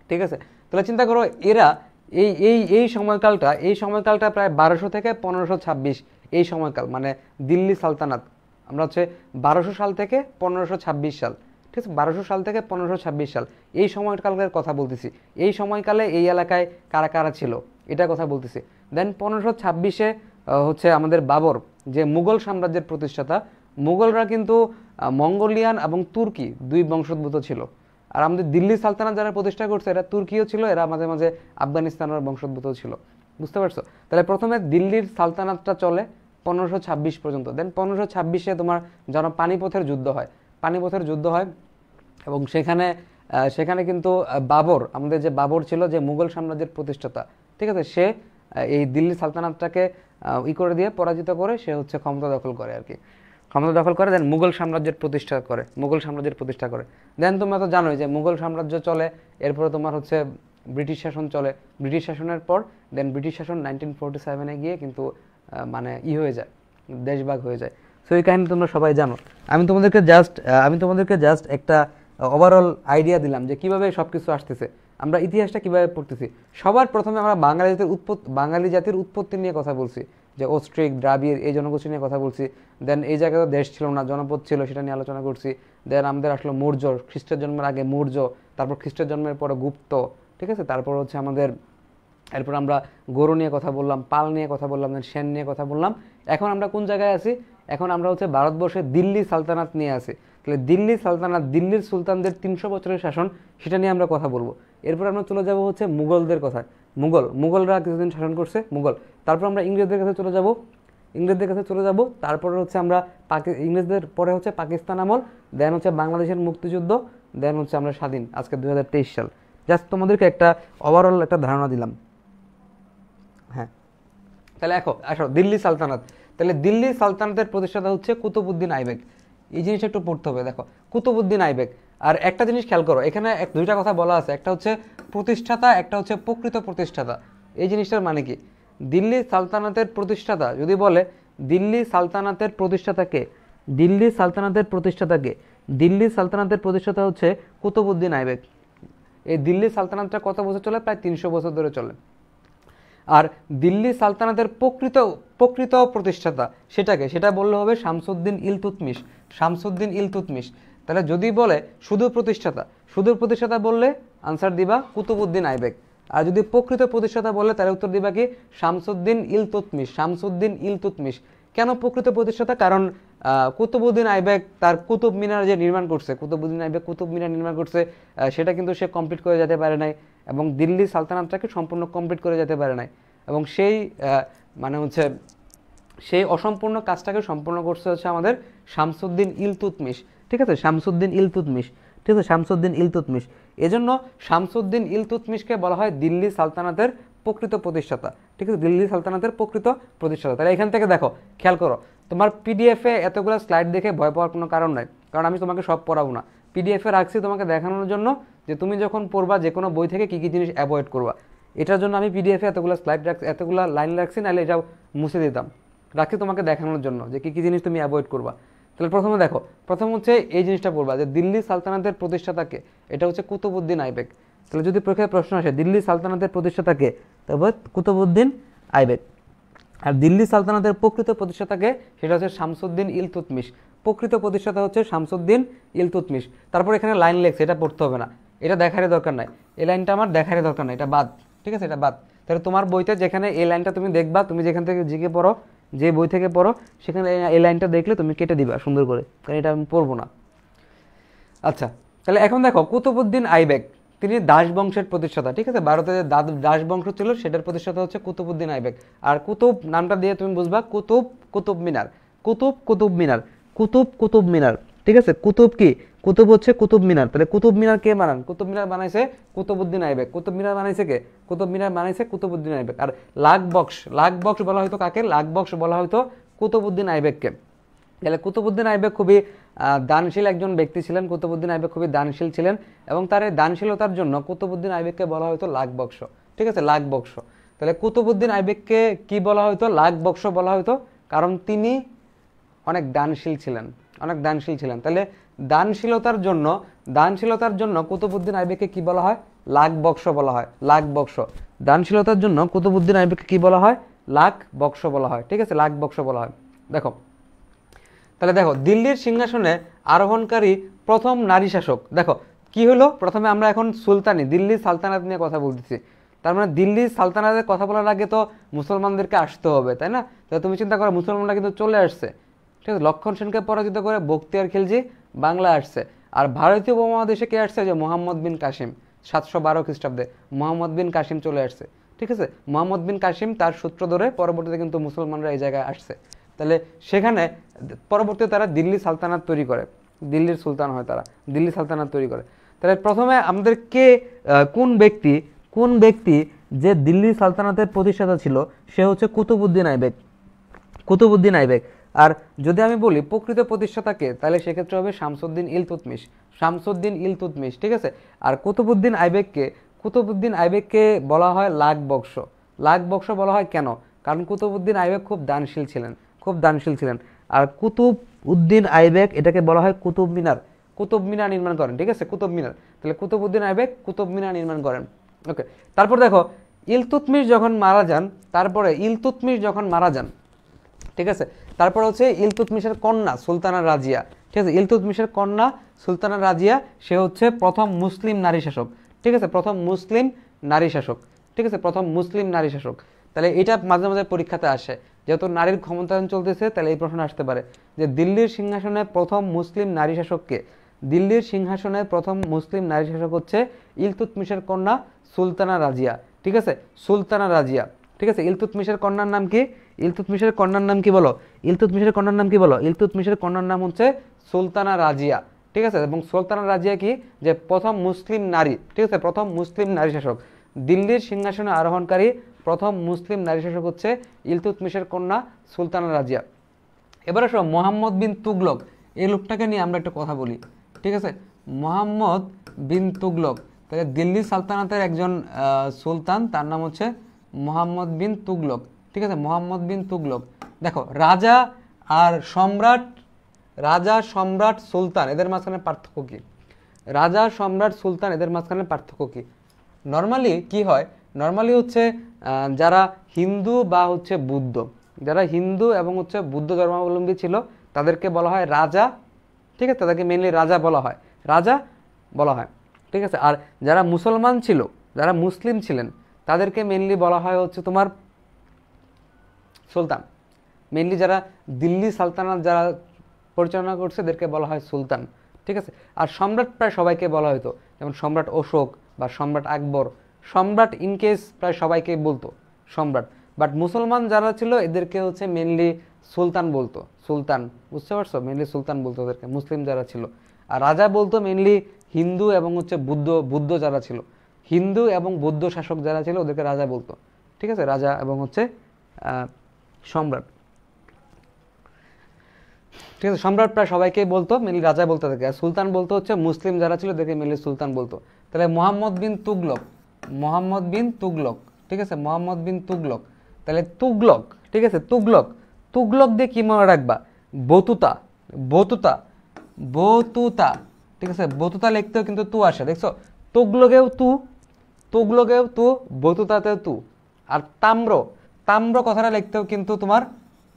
ঠিক আছে তাহলে চিন্তা করো এরা এই এই এই সময়কালটা এই সময়কালটা প্রায় বারোশো থেকে পনেরোশো ছাব্বিশ এই সময়কাল মানে দিল্লি সালতানাত আমরা হচ্ছে বারোশো সাল থেকে পনেরোশো ছাব্বিশ সাল ঠিক আছে বারোশো সাল থেকে পনেরোশো ছাব্বিশ সাল এই সময়কালের কথা বলতেছি এই সময়কালে এই এলাকায় কারা কারা ছিল এটা কথা বলতেছি দেন পনেরোশো ছাব্বিশে হচ্ছে আমাদের বাবর যে মুঘল সাম্রাজ্যের প্রতিষ্ঠাতা মুঘলরা কিন্তু মঙ্গোলিয়ান এবং তুর্কি দুই বংশোদ্ভূত ছিল আর আমাদের দিল্লি সালতানাত যারা প্রতিষ্ঠা করছে এরা তুর্কিও ছিল এরা মাঝে মাঝে আফগানিস্তানের বংশোদ্ভূত ছিল বুঝতে পারছো তাহলে প্রথমে দিল্লির সালতানাতটা চলে পনেরোশো ছাব্বিশ পর্যন্ত দেন পনেরোশো ছাব্বিশে তোমার যেন পানিপথের যুদ্ধ হয় পানিপথের যুদ্ধ হয় এবং সেখানে সেখানে কিন্তু বাবর আমাদের যে বাবর ছিল যে মুঘল সাম্রাজ্যের প্রতিষ্ঠাতা ঠিক আছে সে এই দিল্লি সালতানাতটাকে ই করে দিয়ে পরাজিত করে সে হচ্ছে ক্ষমতা দখল করে আর কি ক্ষমতা দখল করে দেন মুঘল সাম্রাজ্যের প্রতিষ্ঠা করে মুঘল সাম্রাজ্যের প্রতিষ্ঠা করে দেন তোমরা তো জানোই যে মুঘল সাম্রাজ্য চলে এরপরে তোমার হচ্ছে ব্রিটিশ শাসন চলে ব্রিটিশ শাসনের পর দেন ব্রিটিশ শাসন নাইনটিন ফোরটি সেভেনে গিয়ে কিন্তু মানে ই হয়ে যায় দেশভাগ হয়ে যায় সো এই কাহিনী তোমরা সবাই জানো আমি তোমাদেরকে জাস্ট আমি তোমাদেরকে জাস্ট একটা ওভারঅল আইডিয়া দিলাম যে কীভাবে সব কিছু আসতেছে আমরা ইতিহাসটা কীভাবে পড়তেছি সবার প্রথমে আমরা বাঙালি জাতির উৎপত্তি বাঙালি জাতির উৎপত্তি নিয়ে কথা বলছি যে অস্ট্রিক দ্রাবিড় এই জনগোষ্ঠী নিয়ে কথা বলছি দেন এই জায়গায় দেশ ছিল না জনপদ ছিল সেটা নিয়ে আলোচনা করছি দেন আমাদের আসলো মৌর্য খ্রিস্টের জন্মের আগে মৌর্য তারপর খ্রিস্টের জন্মের পরে গুপ্ত ঠিক আছে তারপর হচ্ছে আমাদের এরপর আমরা গরু নিয়ে কথা বললাম পাল নিয়ে কথা বললাম দেন সেন নিয়ে কথা বললাম এখন আমরা কোন জায়গায় আছি এখন আমরা হচ্ছে ভারতবর্ষে দিল্লি সালতানাত নিয়ে আসি তাহলে দিল্লি সালতানাত দিল্লির সুলতানদের তিনশো বছরের শাসন সেটা নিয়ে আমরা কথা বলবো এরপর আমরা চলে যাব হচ্ছে মুঘলদের কথায় মুঘল মুঘলরা কিছুদিন শাসন করছে মুঘল তারপর আমরা ইংরেজদের কাছে চলে যাব ইংরেজদের কাছে চলে যাব তারপরে হচ্ছে আমরা পাকি ইংরেজদের পরে হচ্ছে পাকিস্তান আমল দেন হচ্ছে বাংলাদেশের মুক্তিযুদ্ধ দেন হচ্ছে আমরা স্বাধীন আজকে দু সাল জাস্ট তোমাদেরকে একটা ওভারঅল একটা ধারণা দিলাম হ্যাঁ তাহলে এখন আসো দিল্লি সালতানাত তাহলে দিল্লি সালতানাতের প্রতিষ্ঠাতা হচ্ছে কুতুবুদ্দিন আইবেক এই জিনিসটা একটু পড়তে হবে দেখো কুতুবুদ্দিন আইবেক আর একটা জিনিস খেয়াল করো এখানে এক দুইটা কথা বলা আছে একটা হচ্ছে প্রতিষ্ঠাতা একটা হচ্ছে প্রকৃত প্রতিষ্ঠাতা এই জিনিসটার মানে কি দিল্লি সালতানাতের প্রতিষ্ঠাতা যদি বলে দিল্লি সালতানাতের প্রতিষ্ঠাতাকে দিল্লি সালতানাতের প্রতিষ্ঠাতাকে দিল্লি সালতানাতের প্রতিষ্ঠাতা হচ্ছে কুতুবুদ্দিন আইবেক এই দিল্লি সালতানাতটা কত বছর চলে প্রায় তিনশো বছর ধরে চলে আর দিল্লি সালতানাতের প্রকৃত প্রকৃত প্রতিষ্ঠাতা সেটাকে সেটা বললে হবে শামসুদ্দিন ইলতুতমিশ শামসুদ্দিন ইলতুতমিশ তাহলে যদি বলে শুধু প্রতিষ্ঠাতা শুধু প্রতিষ্ঠাতা বললে আনসার দিবা কুতুবুদ্দিন আইবেক আর যদি প্রকৃত প্রতিষ্ঠাতা বলে তাহলে উত্তর দিবা কি শামসুদ্দিন ইলতুতমিস শামসুদ্দিন ইলতুতমিস কেন প্রকৃত প্রতিষ্ঠাতা কারণ কুতুবুদ্দিন আইবেক তার কুতুব মিনার যে নির্মাণ করছে কুতুবুদ্দিন আইবেক কুতুব মিনার নির্মাণ করছে সেটা কিন্তু সে কমপ্লিট করে যেতে পারে নাই এবং দিল্লি সালতানাতটাকে সম্পূর্ণ কমপ্লিট করে যেতে পারে নাই এবং সেই মানে হচ্ছে সেই অসম্পূর্ণ কাজটাকে সম্পূর্ণ করছে হচ্ছে আমাদের শামসুদ্দিন ইলতুতমিশ ঠিক আছে শামসুদ্দিন ইলতুতমিশ ঠিক আছে শামসুদ্দিন ইলতুতমিশ এজন্য শামসুদ্দিন ইলতুতমিশকে বলা হয় দিল্লি সালতানাতের প্রকৃত প্রতিষ্ঠাতা ঠিক আছে দিল্লি সালতানাতের প্রকৃত প্রতিষ্ঠাতা তাহলে এখান থেকে দেখো খেয়াল করো তোমার পিডিএফে এতগুলো স্লাইড দেখে ভয় পাওয়ার কোনো কারণ নাই কারণ আমি তোমাকে সব পড়াবো না পিডিএফে রাখছি তোমাকে দেখানোর জন্য যে তুমি যখন পড়বা যে কোনো বই থেকে কী কী জিনিস অ্যাভয়েড করবা এটার জন্য আমি পিডিএফে এতগুলো স্লাইড রাখছি এতগুলো লাইন রাখছি নাহলে এটাও মুছে দিতাম রাখি তোমাকে দেখানোর জন্য যে কী কী জিনিস তুমি অ্যাভয়েড করবা তাহলে প্রথমে দেখো প্রথম হচ্ছে এই জিনিসটা বলবা যে দিল্লি সালতানাতের প্রতিষ্ঠাতাকে এটা হচ্ছে কুতুবুদ্দিন আইবেক তাহলে যদি প্রক্রিয়া প্রশ্ন আসে দিল্লি সালতানাতের প্রতিষ্ঠাতাকে তবে কুতুবুদ্দিন আইবেক আর দিল্লি সালতানাতের প্রকৃত প্রতিষ্ঠাতাকে সেটা হচ্ছে শামসুদ্দিন ইলতুতমিশ প্রকৃত প্রতিষ্ঠাতা হচ্ছে শামসুদ্দিন ইলতুতমিশ তারপর এখানে লাইন লেখছে এটা পড়তে হবে না এটা দেখারই দরকার নাই এই লাইনটা আমার দেখারই দরকার নাই এটা বাদ ঠিক আছে এটা বাদ তাহলে তোমার বইতে যেখানে এই লাইনটা তুমি দেখবা তুমি যেখান থেকে জিকে পড়ো যে বই থেকে পড়ো সেখানে এই লাইনটা দেখলে তুমি কেটে দিবা সুন্দর করে কারণ এটা আমি পড়বো না আচ্ছা তাহলে এখন দেখো কুতুবুদ্দিন আইবেক তিনি দাস বংশের প্রতিষ্ঠাতা ঠিক আছে ভারতে যে দাস বংশ ছিল সেটার প্রতিষ্ঠাতা হচ্ছে কুতুবুদ্দিন আইবেক আর কুতুব নামটা দিয়ে তুমি বুঝবা কুতুব কুতুব মিনার কুতুব কুতুব মিনার কুতুব কুতুব মিনার ঠিক আছে কুতুব কি কুতুব হচ্ছে কুতুব মিনার তাহলে কুতুব মিনার কে বানান কুতুব মিনার বানাইছে কুতুবুদ্দিন আইবেক কুতুব মিনার বানাইছে কে কুতুব মিনার বানাইছে কুতুবুদ্দিন আইবেক আর লাখ বক্স লাখ বক্স বলা হয়তো কাকে লাখ বক্স বলা হয়তো কুতুবুদ্দিন আইবেককে তাহলে কুতুবুদ্দিন আইবেক খুবই দানশীল একজন ব্যক্তি ছিলেন কুতুবুদ্দিন আইবেক খুবই দানশীল ছিলেন এবং তার এই দানশীলতার জন্য কুতুবুদ্দিন আইবেককে বলা হয়তো লাগ বক্স ঠিক আছে লাগ বক্স তাহলে কুতুবুদ্দিন আইবেককে কি বলা হয়তো লাখ বক্স বলা হয়তো কারণ তিনি অনেক দানশীল ছিলেন অনেক দানশীল ছিলেন তাহলে দানশীলতার জন্য দানশীলতার জন্য কুতুবুদ্দিন আইবেকে কি বলা হয় লাখ বক্স বলা হয় লাখ বক্স দানশীলতার জন্য কুতুবুদ্দিন আইবেকে কি বলা হয় লাখ বক্স বলা হয় ঠিক আছে লাখ বক্স বলা হয় দেখো তাহলে দেখো দিল্লির সিংহাসনে আরোহণকারী প্রথম নারী শাসক দেখো কি হলো প্রথমে আমরা এখন সুলতানি দিল্লি সালতানাত নিয়ে কথা বলতেছি তার মানে দিল্লি সালতানাতের কথা বলার আগে তো মুসলমানদেরকে আসতে হবে তাই না তো তুমি চিন্তা করো মুসলমানরা কিন্তু চলে আসছে ঠিক আছে লক্ষণ সেনকে পরাজিত করে বক্তিয়ার খিলজি বাংলা আসছে আর ভারতীয় উপমহাদেশে কে আসছে যে মোহাম্মদ বিন কাসিম সাতশো বারো খ্রিস্টাব্দে মোহাম্মদ বিন কাসিম চলে আসছে ঠিক আছে মোহাম্মদ বিন কাসিম তার সূত্র ধরে পরবর্তীতে কিন্তু মুসলমানরা এই জায়গায় আসছে তাহলে সেখানে পরবর্তীতে তারা দিল্লি সালতানাত তৈরি করে দিল্লির সুলতান হয় তারা দিল্লি সালতানাত তৈরি করে তাহলে প্রথমে আমাদের কে কোন ব্যক্তি কোন ব্যক্তি যে দিল্লি সালতানাতের প্রতিষ্ঠাতা ছিল সে হচ্ছে কুতুবুদ্দিন আইবেক কুতুবুদ্দিন আইবেক আর যদি আমি বলি প্রকৃত প্রতিষ্ঠাতাকে তাহলে সেক্ষেত্রে হবে শামসুদ্দিন ইলতুতমিশ শামসুদ্দিন ইলতুতমিশ ঠিক আছে আর কুতুবুদ্দিন আইবেককে কুতুবুদ্দিন আইবেককে বলা হয় লাখ বক্স লাখ বক্স বলা হয় কেন কারণ কুতুবুদ্দিন আইবেক খুব দানশীল ছিলেন খুব দানশীল ছিলেন আর কুতুব উদ্দিন আইবেক এটাকে বলা হয় কুতুব মিনার কুতুব মিনার নির্মাণ করেন ঠিক আছে কুতুব মিনার তাহলে কুতুবউদ্দিন আইবেক কুতুব মিনার নির্মাণ করেন ওকে তারপর দেখো ইলতুতমিশ যখন মারা যান তারপরে ইলতুতমিশ যখন মারা যান ঠিক আছে তারপর হচ্ছে ইলতুতমিশের কন্যা সুলতানা রাজিয়া ঠিক আছে ইলতুতমিশের কন্যা সুলতানা রাজিয়া সে হচ্ছে প্রথম মুসলিম নারী শাসক ঠিক আছে প্রথম মুসলিম নারী শাসক ঠিক আছে প্রথম মুসলিম নারী শাসক তাহলে এটা মাঝে মাঝে পরীক্ষাতে আসে যেহেতু নারীর ক্ষমতায়ন চলতেছে তাহলে এই প্রশ্ন আসতে পারে যে দিল্লির সিংহাসনে প্রথম মুসলিম নারী শাসককে দিল্লির সিংহাসনে প্রথম মুসলিম নারী শাসক হচ্ছে ইলতুতমিশের কন্যা সুলতানা রাজিয়া ঠিক আছে সুলতানা রাজিয়া ঠিক আছে ইলতুতমিশের কন্যার নাম কি ইলতুতমিশের কন্যার নাম কি বলো ইলতুতমিশের কন্যার নাম কি বলো ইলতুতমিশের কন্যার নাম হচ্ছে সুলতানা রাজিয়া ঠিক আছে এবং সুলতানা রাজিয়া কি যে প্রথম মুসলিম নারী ঠিক আছে প্রথম মুসলিম নারী শাসক দিল্লির সিংহাসনে আরোহণকারী প্রথম মুসলিম নারী শাসক হচ্ছে ইলতুতমিশের কন্যা সুলতানা রাজিয়া এবার আসো মোহাম্মদ বিন তুগলক এই লোকটাকে নিয়ে আমরা একটা কথা বলি ঠিক আছে মোহাম্মদ বিন তুগলক তাহলে দিল্লি সালতানাতের একজন সুলতান তার নাম হচ্ছে মোহাম্মদ বিন তুগলক ঠিক আছে মোহাম্মদ বিন তুগলক দেখো রাজা আর সম্রাট রাজা সম্রাট সুলতান এদের মাঝখানে পার্থক্য কী রাজা সম্রাট সুলতান এদের মাঝখানে পার্থক্য কী নর্মালি কি হয় নর্মালি হচ্ছে যারা হিন্দু বা হচ্ছে বুদ্ধ যারা হিন্দু এবং হচ্ছে বুদ্ধ ধর্মাবলম্বী ছিল তাদেরকে বলা হয় রাজা ঠিক আছে তাদেরকে মেনলি রাজা বলা হয় রাজা বলা হয় ঠিক আছে আর যারা মুসলমান ছিল যারা মুসলিম ছিলেন তাদেরকে মেনলি বলা হয় হচ্ছে তোমার সুলতান মেনলি যারা দিল্লি সালতানাত যারা পরিচালনা করছে এদেরকে বলা হয় সুলতান ঠিক আছে আর সম্রাট প্রায় সবাইকে বলা হতো যেমন সম্রাট অশোক বা সম্রাট আকবর সম্রাট ইনকেস প্রায় সবাইকে বলতো সম্রাট বাট মুসলমান যারা ছিল এদেরকে হচ্ছে মেনলি সুলতান বলতো সুলতান বুঝতে পারছো মেনলি সুলতান বলতো ওদেরকে মুসলিম যারা ছিল আর রাজা বলতো মেনলি হিন্দু এবং হচ্ছে বুদ্ধ বুদ্ধ যারা ছিল হিন্দু এবং বৌদ্ধ শাসক যারা ছিল ওদেরকে রাজা বলতো ঠিক আছে রাজা এবং হচ্ছে সম্রাট ঠিক আছে সম্রাট প্রায় সবাইকেই বলতো মিলি রাজা বলতে থাকে আর সুলতান বলতো হচ্ছে মুসলিম যারা ছিল দেখে মেনলি সুলতান বলতো তাহলে মোহাম্মদ বিন তুগলক মোহাম্মদ বিন তুগলক ঠিক আছে মোহাম্মদ বিন তুগলক তাহলে তুগলক ঠিক আছে তুগলক তুগলক দিয়ে কী মনে রাখবা বতুতা বতুতা বতুতা ঠিক আছে বতুতা লিখতেও কিন্তু তু আসে দেখছো তুগলকেও তু তুগলকেও তু বতুতাতেও তু আর তাম্র তাম্র কথাটা লিখতেও কিন্তু তোমার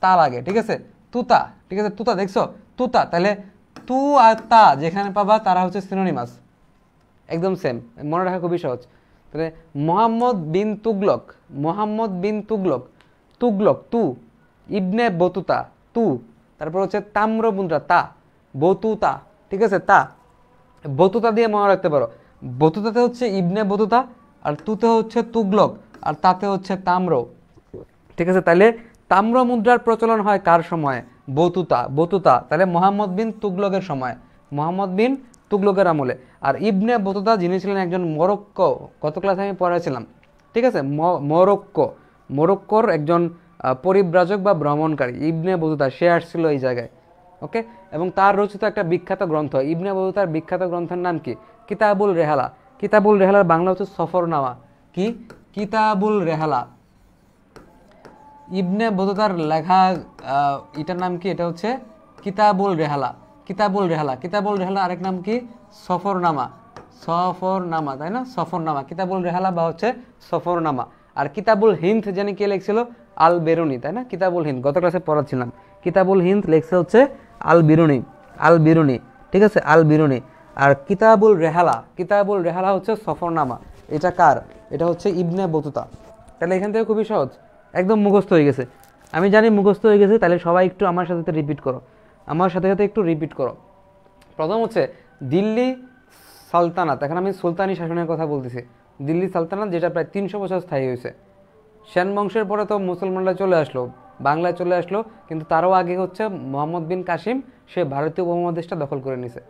তা লাগে ঠিক আছে তুতা ঠিক আছে তুতা দেখছো তুতা তাহলে তু আর তা যেখানে পাবা তারা হচ্ছে সিনোনিমাস একদম সেম মনে রাখা খুবই সহজ তাহলে মোহাম্মদ বিন তুগলক মোহাম্মদ বিন তুগলক তুগলক তু ইবনে বতুতা তু তারপর হচ্ছে তাম্র তা বতুতা ঠিক আছে তা বতুতা দিয়ে মনে রাখতে পারো বতুতাতে হচ্ছে ইবনে বতুতা আর তুতে হচ্ছে তুগলক আর তাতে হচ্ছে তাম্র ঠিক আছে তাহলে তাম্র মুদ্রার প্রচলন হয় কার সময় বতুতা বতুতা তাহলে মোহাম্মদ বিন তুগলকের সময় মোহাম্মদ বিন তুগলকের আমলে আর ইবনে বতুতা যিনি ছিলেন একজন মরক্ক কত ক্লাসে আমি পড়াইছিলাম ঠিক আছে মরক্ক মরক্কর একজন পরিব্রাজক বা ভ্রমণকারী ইবনে বতুতা সে আসছিল এই জায়গায় ওকে এবং তার রচিত একটা বিখ্যাত গ্রন্থ ইবনে বতুতার বিখ্যাত গ্রন্থের নাম কি কিতাবুল রেহালা কিতাবুল রেহালার বাংলা হচ্ছে সফরনামা কি কিতাবুল রেহালা ইবনে বদতার লেখা এটার নাম কি এটা হচ্ছে কিতাবুল রেহালা কিতাবুল রেহালা কিতাবুল রেহালা আরেক নাম কি সফরনামা সফরনামা তাই না সফরনামা কিতাবুল রেহালা বা হচ্ছে সফরনামা আর কিতাবুল হিন্দ জানি কে লিখছিল আল বেরুনি তাই না কিতাবুল হিন্দ গত ক্লাসে পড়াচ্ছিলাম কিতাবুল হিন্দ লিখছে হচ্ছে আল বিরুনি আল বিরুনি ঠিক আছে আল বিরুনি আর কিতাবুল রেহালা কিতাবুল রেহালা হচ্ছে সফরনামা এটা কার এটা হচ্ছে ইবনে বতুতা তাহলে এখান থেকে খুবই সহজ একদম মুখস্থ হয়ে গেছে আমি জানি মুখস্থ হয়ে গেছে তাহলে সবাই একটু আমার সাথে সাথে রিপিট করো আমার সাথে সাথে একটু রিপিট করো প্রথম হচ্ছে দিল্লি সালতানাত এখন আমি সুলতানি শাসনের কথা বলতেছি দিল্লি সালতানাত যেটা প্রায় তিনশো বছর স্থায়ী হয়েছে শ্যান বংশের পরে তো মুসলমানরা চলে আসলো বাংলায় চলে আসলো কিন্তু তারও আগে হচ্ছে মোহাম্মদ বিন কাসিম সে ভারতীয় উপমহাদেশটা দখল করে নিছে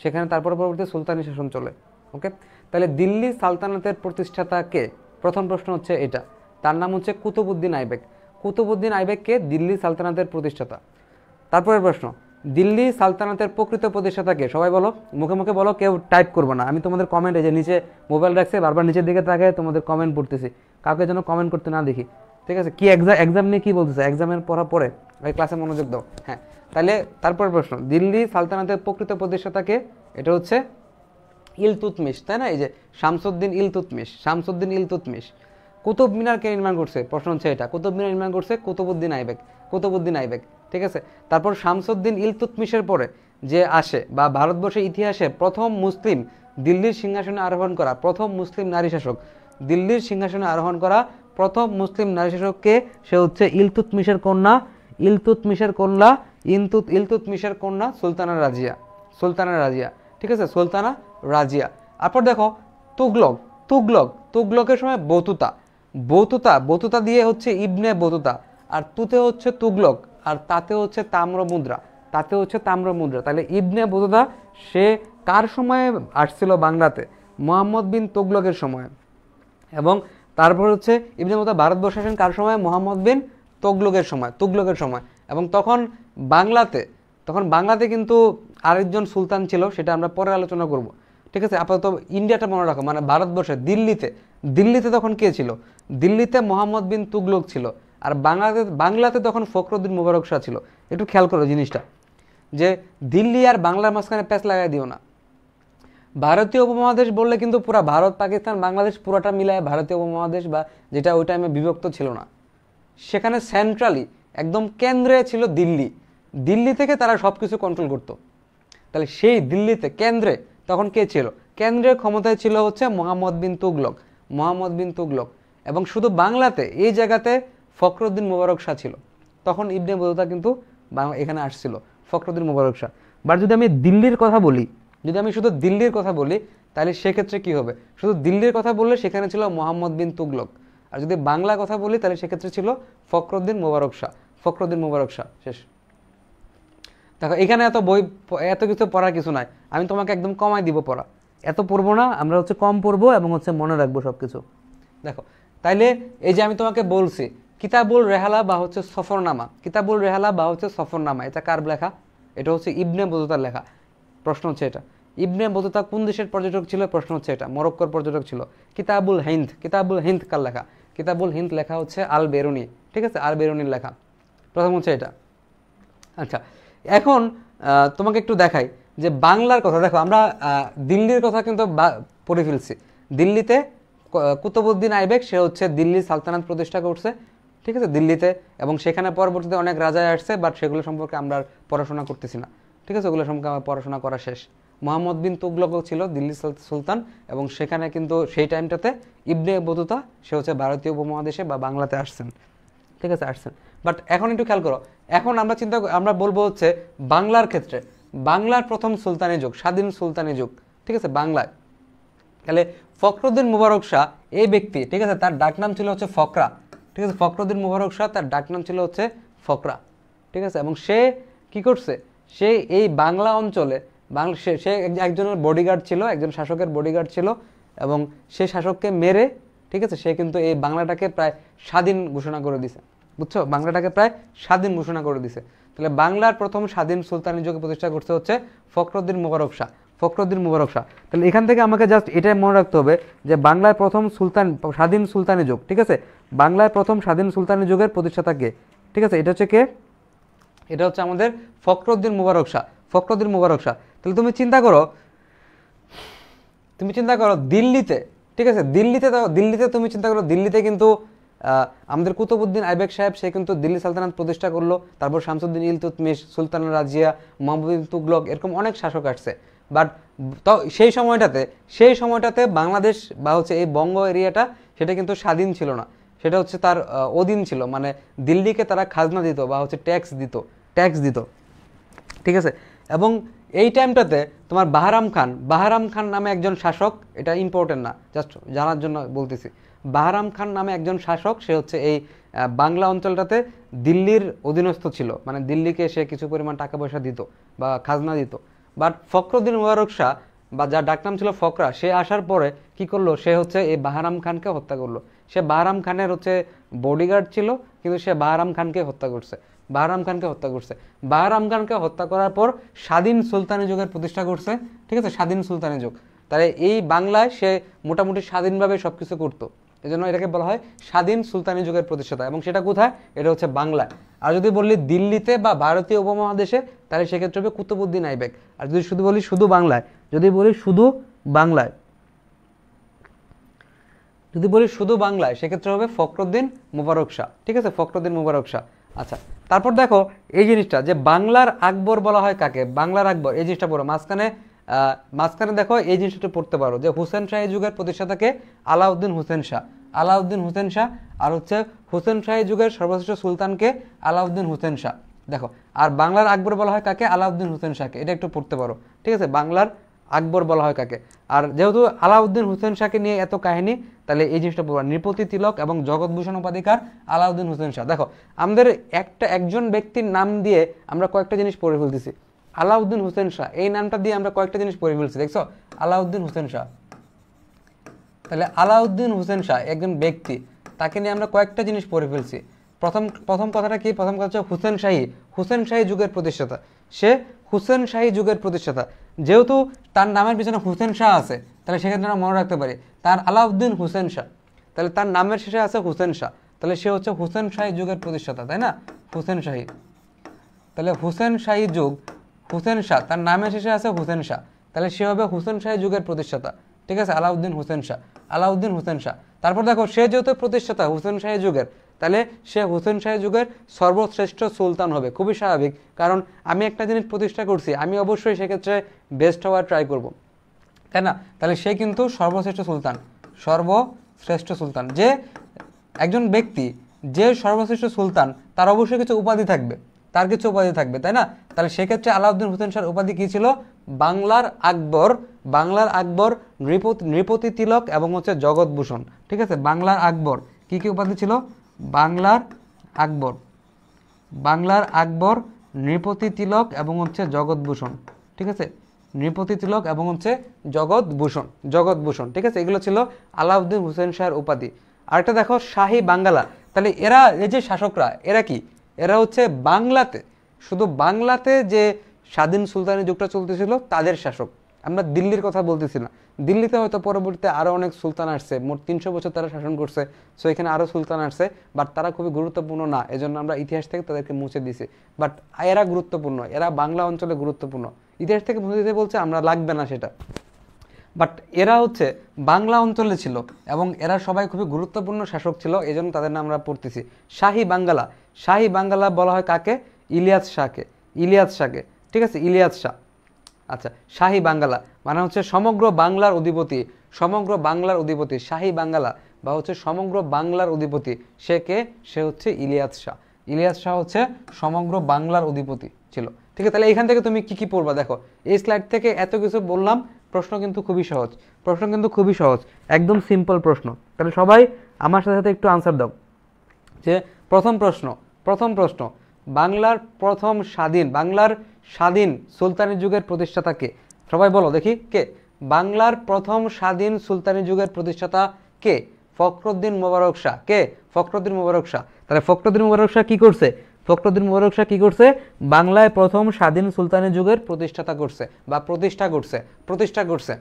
সেখানে তারপর পরবর্তী সুলতানি শাসন চলে ওকে তাহলে দিল্লি সালতানাতের প্রতিষ্ঠাতাকে প্রথম প্রশ্ন হচ্ছে এটা তার নাম হচ্ছে কুতুবুদ্দিন আইবেক কুতুবুদ্দিন আইবেককে দিল্লি সালতানাতের প্রতিষ্ঠাতা তারপরের প্রশ্ন দিল্লি সালতানাতের প্রকৃত প্রতিষ্ঠাতাকে সবাই বলো মুখে মুখে বলো কেউ টাইপ করবো না আমি তোমাদের কমেন্ট এই যে নিচে মোবাইল রাখছে বারবার নিচের দিকে তাকায় তোমাদের কমেন্ট পড়তেছি কাউকে যেন কমেন্ট করতে না দেখি ঠিক আছে কি এক্সাম এক্সাম নিয়ে কী বলতেছে এক্সামের পড়া পরে ওই ক্লাসে মনোযোগ দাও হ্যাঁ তাহলে তারপরে প্রশ্ন দিল্লি সালতানাতের প্রকৃত প্রতিষ্ঠাতাকে এটা হচ্ছে ইলতুতমিশ তাই না এই যে শামসুদ্দিন ইলতুতমিশ শামসুদ্দিন ইলতুতমিশ কুতুব মিনার কে নির্মাণ করছে প্রশ্ন হচ্ছে এটা কুতুব মিনার নির্মাণ করছে কুতুবুদ্দিন আইবেক কুতুবুদ্দিন আইবেক ঠিক আছে তারপর শামসুদ্দিন ইলতুতমিশের পরে যে আসে বা ভারতবর্ষের ইতিহাসে প্রথম মুসলিম দিল্লির সিংহাসনে আরোহণ করা প্রথম মুসলিম নারী শাসক দিল্লির সিংহাসনে আরোহণ করা প্রথম মুসলিম নারী শাসককে সে হচ্ছে ইলতুতমিশের কন্যা ইলতুতমিশের কন্যা ইনতুত ইলতুতমিশের কন্যা সুলতানা রাজিয়া সুলতানা রাজিয়া ঠিক আছে সুলতানা রাজিয়া তারপর দেখো তুগলক তুগলক তুগলকের সময় বতুতা বৌতুতা বৌতুতা দিয়ে হচ্ছে ইবনে বৌতুতা আর তুতে হচ্ছে তুগলক আর তাতে হচ্ছে তাম্র মুদ্রা তাতে হচ্ছে তাম্র মুদ্রা তাহলে ইবনে বৌতুতা সে কার সময়ে আসছিল বাংলাতে মোহাম্মদ বিন তুগলকের সময় এবং তারপর হচ্ছে ইবনে বৌতা ভারতবর্ষ আসেন কার সময় মোহাম্মদ বিন তুগলকের সময় তুগলকের সময় এবং তখন বাংলাতে তখন বাংলাতে কিন্তু আরেকজন সুলতান ছিল সেটা আমরা পরে আলোচনা করব ঠিক আছে আপাতত ইন্ডিয়াটা মনে রাখো মানে ভারতবর্ষে দিল্লিতে দিল্লিতে তখন কে ছিল দিল্লিতে মোহাম্মদ বিন তুগলক ছিল আর বাংলাতে বাংলাতে তখন ফখরুদ্দিন মুবারক শাহ ছিল একটু খেয়াল করো জিনিসটা যে দিল্লি আর বাংলার মাঝখানে প্যাঁচ লাগাই দিও না ভারতীয় উপমহাদেশ বললে কিন্তু পুরা ভারত পাকিস্তান বাংলাদেশ পুরাটা মিলায় ভারতীয় উপমহাদেশ বা যেটা ওই টাইমে বিভক্ত ছিল না সেখানে সেন্ট্রালি একদম কেন্দ্রে ছিল দিল্লি দিল্লি থেকে তারা সব কিছু কন্ট্রোল করতো তাহলে সেই দিল্লিতে কেন্দ্রে তখন কে ছিল কেন্দ্রের ক্ষমতায় ছিল হচ্ছে মোহাম্মদ বিন তুগলক মোহাম্মদ বিন তুগলক এবং শুধু বাংলাতে এই জায়গাতে ফখরুদ্দিন মুবারক শাহ ছিল তখন ইবনে বদুতা কিন্তু এখানে আসছিল ফখরুদ্দিন মুবারক শাহ বাট যদি আমি দিল্লির কথা বলি যদি আমি শুধু দিল্লির কথা বলি তাহলে সেক্ষেত্রে কি হবে শুধু দিল্লির কথা বললে সেখানে ছিল মোহাম্মদ বিন তুগলক আর যদি বাংলা কথা বলি তাহলে সেক্ষেত্রে ছিল ফখরুদ্দিন মুবারক শাহ ফখরুদ্দিন মুবারক শাহ শেষ দেখো এখানে এত বই এত কিছু পড়ার কিছু নাই আমি তোমাকে একদম কমাই দিব পড়া এত পড়বো না আমরা হচ্ছে কম পড়বো এবং হচ্ছে মনে রাখবো সব কিছু দেখো তাইলে এই যে আমি তোমাকে বলছি কিতাবুল রেহালা বা হচ্ছে সফরনামা কিতাবুল রেহালা বা হচ্ছে সফরনামা এটা কার লেখা এটা হচ্ছে ইবনে বদতার লেখা প্রশ্ন হচ্ছে এটা ইবনে বদতা কোন দেশের পর্যটক ছিল প্রশ্ন হচ্ছে এটা মরক্কোর পর্যটক ছিল কিতাবুল হিন্দ কিতাবুল হিন্দ কার লেখা কিতাবুল হিন্দ লেখা হচ্ছে আল বেরুনি ঠিক আছে আল বেরুনির লেখা প্রথম হচ্ছে এটা আচ্ছা এখন তোমাকে একটু দেখাই যে বাংলার কথা দেখো আমরা দিল্লির কথা কিন্তু পড়ে ফেলছি দিল্লিতে কুতুবুদ্দিন আইবেক সে হচ্ছে দিল্লি সালতানাত প্রতিষ্ঠা করছে ঠিক আছে দিল্লিতে এবং সেখানে পরবর্তীতে অনেক রাজায় আসছে বাট সেগুলো সম্পর্কে আমরা পড়াশোনা করতেছি না ঠিক আছে ওগুলো সম্পর্কে আমার পড়াশোনা করা শেষ মোহাম্মদ বিন তুগলকও ছিল দিল্লি সুলতান এবং সেখানে কিন্তু সেই টাইমটাতে ইবনে বতুতা সে হচ্ছে ভারতীয় উপমহাদেশে বা বাংলাতে আসছেন ঠিক আছে আসছেন বাট এখন একটু খেয়াল করো এখন আমরা চিন্তা আমরা বলবো হচ্ছে বাংলার ক্ষেত্রে বাংলার প্রথম সুলতানি যুগ স্বাধীন সুলতানি যুগ ঠিক আছে বাংলায় তাহলে ফখরুদ্দিন মুবারক শাহ এই ব্যক্তি ঠিক আছে তার ডাকনাম ছিল হচ্ছে ফকরা ঠিক আছে ফখরুদ্দিন মুবারক শাহ তার ডাকনাম ছিল হচ্ছে ফকরা ঠিক আছে এবং সে কি করছে সে এই বাংলা অঞ্চলে বাংলা সে একজনের বডিগার্ড ছিল একজন শাসকের বডিগার্ড ছিল এবং সে শাসককে মেরে ঠিক আছে সে কিন্তু এই বাংলাটাকে প্রায় স্বাধীন ঘোষণা করে দিছে বুঝছো বাংলাটাকে প্রায় স্বাধীন ঘোষণা করে দিছে তাহলে বাংলার প্রথম স্বাধীন সুলতান নিজেকে প্রতিষ্ঠা করতে হচ্ছে ফখরুদ্দিন মুবারক শাহ ফখরুদ্দিন মুবারক শাহ তাহলে এখান থেকে আমাকে জাস্ট এটাই মনে রাখতে হবে যে বাংলার প্রথম সুলতান স্বাধীন সুলতানি যুগ ঠিক আছে বাংলার প্রথম স্বাধীন সুলতানি যুগের প্রতিষ্ঠাতা কে ঠিক আছে এটা হচ্ছে কে এটা হচ্ছে আমাদের ফখরুদ্দিন মুবারক শাহ ফখরুদ্দিন মুবারক শাহ তাহলে তুমি চিন্তা করো তুমি চিন্তা করো দিল্লিতে ঠিক আছে দিল্লিতে দিল্লিতে তুমি চিন্তা করো দিল্লিতে কিন্তু আমাদের কুতুবুদ্দিন আইবেক সাহেব সে কিন্তু দিল্লি সালতানাত প্রতিষ্ঠা করলো তারপর শামসুদ্দিন ইলতুতমিশ সুলতান রাজিয়া মোহাম্মদিন তুগলক এরকম অনেক শাসক আসছে বাট সেই সময়টাতে সেই সময়টাতে বাংলাদেশ বা হচ্ছে এই বঙ্গ এরিয়াটা সেটা কিন্তু স্বাধীন ছিল না সেটা হচ্ছে তার অধীন ছিল মানে দিল্লিকে তারা খাজনা দিত বা হচ্ছে ট্যাক্স দিত ট্যাক্স দিত ঠিক আছে এবং এই টাইমটাতে তোমার বাহারাম খান বাহারাম খান নামে একজন শাসক এটা ইম্পর্টেন্ট না জাস্ট জানার জন্য বলতেছি বাহারাম খান নামে একজন শাসক সে হচ্ছে এই বাংলা অঞ্চলটাতে দিল্লির অধীনস্থ ছিল মানে দিল্লিকে সে কিছু পরিমাণ টাকা পয়সা দিত বা খাজনা দিত বাট ফখরুদ্দিন মুবারক শাহ বা যার ডাকনাম ছিল ফকরা সে আসার পরে কি করলো সে হচ্ছে এই বাহারাম খানকে হত্যা করলো সে বাহারাম খানের হচ্ছে বডিগার্ড ছিল কিন্তু সে বাহারাম খানকে হত্যা করছে বাহারাম খানকে হত্যা করছে বাহারাম খানকে হত্যা করার পর স্বাধীন সুলতানি যুগের প্রতিষ্ঠা করছে ঠিক আছে স্বাধীন সুলতানি যুগ তাহলে এই বাংলায় সে মোটামুটি স্বাধীনভাবে সব কিছু করতো এজন্য এটাকে বলা হয় স্বাধীন সুলতানি যুগের প্রতিষ্ঠাতা এবং সেটা কোথায় এটা হচ্ছে বাংলা আর যদি বললি দিল্লিতে বা ভারতীয় উপমহাদেশে তাহলে সেক্ষেত্রে হবে কুতুবুদ্দিন আইবেক আর যদি শুধু বলি শুধু বাংলায় যদি বলি শুধু বাংলায় যদি বলি শুধু বাংলায় সেক্ষেত্রে হবে ফখরুদ্দিন মুবারক শাহ ঠিক আছে ফখরুদ্দিন মুবারক শাহ আচ্ছা তারপর দেখো এই জিনিসটা যে বাংলার আকবর বলা হয় কাকে বাংলার আকবর এই জিনিসটা বলো মাঝখানে মাঝখানে দেখো এই জিনিসটা পড়তে পারো যে হুসেন শাহ যুগের প্রতিষ্ঠাতাকে আলাউদ্দিন হুসেন শাহ আলাউদ্দিন হুসেন শাহ আর হচ্ছে হুসেন শাহ যুগের সর্বশ্রেষ্ঠ সুলতানকে আলাউদ্দিন হুসেন শাহ দেখো আর বাংলার আকবর বলা হয় কাকে আলাউদ্দিন হুসেন শাহকে এটা একটু পড়তে পারো ঠিক আছে বাংলার আকবর বলা হয় কাকে আর যেহেতু আলাউদ্দিন হুসেন শাহকে নিয়ে এত কাহিনী তাহলে এই জিনিসটা পড়বো নৃপতি তিলক এবং জগৎভূষণ উপাধিকার আলাউদ্দিন হুসেন শাহ দেখো আমাদের একটা একজন ব্যক্তির নাম দিয়ে আমরা কয়েকটা জিনিস পড়ে ফেলতেছি আলাউদ্দিন হোসেন শাহ এই নামটা দিয়ে আমরা কয়েকটা জিনিস পড়ে ফেলছি দেখছো আলাউদ্দিন হোসেন শাহ তাহলে আলাউদ্দিন হোসেন শাহ একজন ব্যক্তি তাকে নিয়ে আমরা কয়েকটা জিনিস পড়ে ফেলছি প্রথম প্রথম কথাটা কি প্রথম কথা হচ্ছে হুসেন শাহী হুসেন শাহী যুগের প্রতিষ্ঠাতা সে হুসেন শাহী যুগের প্রতিষ্ঠাতা যেহেতু তার নামের পিছনে হুসেন শাহ আছে তাহলে সেক্ষেত্রে আমরা মনে রাখতে পারি তার আলাউদ্দিন হুসেন শাহ তাহলে তার নামের শেষে আছে হুসেন শাহ তাহলে সে হচ্ছে হুসেন শাহী যুগের প্রতিষ্ঠাতা তাই না হুসেন শাহী তাহলে হুসেন শাহী যুগ হুসেন শাহ তার নামের শেষে আছে হুসেন শাহ তাহলে সে হবে হুসেন শাহের যুগের প্রতিষ্ঠাতা ঠিক আছে আলাউদ্দিন হুসেন শাহ আলাউদ্দিন হুসেন শাহ তারপর দেখো সে যেহেতু প্রতিষ্ঠাতা হুসেন শাহের যুগের তাহলে সে হুসেন শাহের যুগের সর্বশ্রেষ্ঠ সুলতান হবে খুবই স্বাভাবিক কারণ আমি একটা জিনিস প্রতিষ্ঠা করছি আমি অবশ্যই সেক্ষেত্রে বেস্ট হওয়ার ট্রাই করব। তাই না তাহলে সে কিন্তু সর্বশ্রেষ্ঠ সুলতান সর্বশ্রেষ্ঠ সুলতান যে একজন ব্যক্তি যে সর্বশ্রেষ্ঠ সুলতান তার অবশ্যই কিছু উপাধি থাকবে তার কিছু উপাধি থাকবে তাই না তাহলে সেক্ষেত্রে আলাউদ্দিন হুসেন শাহর উপাধি কী ছিল বাংলার আকবর বাংলার আকবর নৃপতি নৃপতি তিলক এবং হচ্ছে জগৎভূষণ ঠিক আছে বাংলার আকবর কি কী উপাধি ছিল বাংলার আকবর বাংলার আকবর নৃপতি তিলক এবং হচ্ছে জগৎভূষণ ঠিক আছে নৃপতি তিলক এবং হচ্ছে জগৎভূষণ জগৎভূষণ ঠিক আছে এগুলো ছিল আলাউদ্দিন হুসেন শাহের উপাধি আরেকটা দেখো শাহী বাঙ্গালা তাহলে এরা এই যে শাসকরা এরা কি এরা হচ্ছে বাংলাতে শুধু বাংলাতে যে স্বাধীন সুলতানি যুগটা চলতেছিল তাদের শাসক আমরা দিল্লির কথা বলতেছি না দিল্লিতে হয়তো পরবর্তীতে আরও অনেক সুলতান আসছে মোট তিনশো বছর তারা শাসন করছে সো এখানে আরও সুলতান আসছে বাট তারা খুবই গুরুত্বপূর্ণ না এজন্য আমরা ইতিহাস থেকে তাদেরকে মুছে দিছি বাট এরা গুরুত্বপূর্ণ এরা বাংলা অঞ্চলে গুরুত্বপূর্ণ ইতিহাস থেকে মুছে দিতে বলছে আমরা লাগবে না সেটা বাট এরা হচ্ছে বাংলা অঞ্চলে ছিল এবং এরা সবাই খুবই গুরুত্বপূর্ণ শাসক ছিল এজন্য তাদের নাম আমরা পড়তেছি শাহী বাঙ্গালা শাহী বাঙ্গালা বলা হয় কাকে ইলিয়াস শাহকে ইলিয়াস শাহকে ঠিক আছে ইলিয়াস শাহ আচ্ছা শাহী বাঙ্গালা মানে হচ্ছে সমগ্র বাংলার অধিপতি সমগ্র বাংলার অধিপতি শাহী বাঙ্গালা বা হচ্ছে সমগ্র বাংলার অধিপতি সে কে সে হচ্ছে ইলিয়াস শাহ ইলিয়াস শাহ হচ্ছে সমগ্র বাংলার অধিপতি ছিল ঠিক আছে তাহলে এখান থেকে তুমি কি কি পড়বা দেখো এই স্লাইড থেকে এত কিছু বললাম প্রশ্ন কিন্তু খুবই সহজ প্রশ্ন কিন্তু খুবই সহজ একদম সিম্পল প্রশ্ন তাহলে সবাই আমার সাথে সাথে একটু আনসার দাও যে প্রথম প্রশ্ন প্রথম প্রশ্ন বাংলার প্রথম স্বাধীন বাংলার স্বাধীন সুলতানি যুগের প্রতিষ্ঠাতা কে সবাই বলো দেখি কে বাংলার প্রথম স্বাধীন সুলতানি যুগের প্রতিষ্ঠাতা কে ফখরুদ্দিন মোবারক শাহ কে ফখরুদ্দিন মোবারক শাহ তাহলে ফখরুদ্দিন মোবারক শাহ কী করছে ফখরুদ্দিন মোবারক শাহ কী করছে বাংলায় প্রথম স্বাধীন সুলতানি যুগের প্রতিষ্ঠাতা করছে বা প্রতিষ্ঠা করছে প্রতিষ্ঠা করছে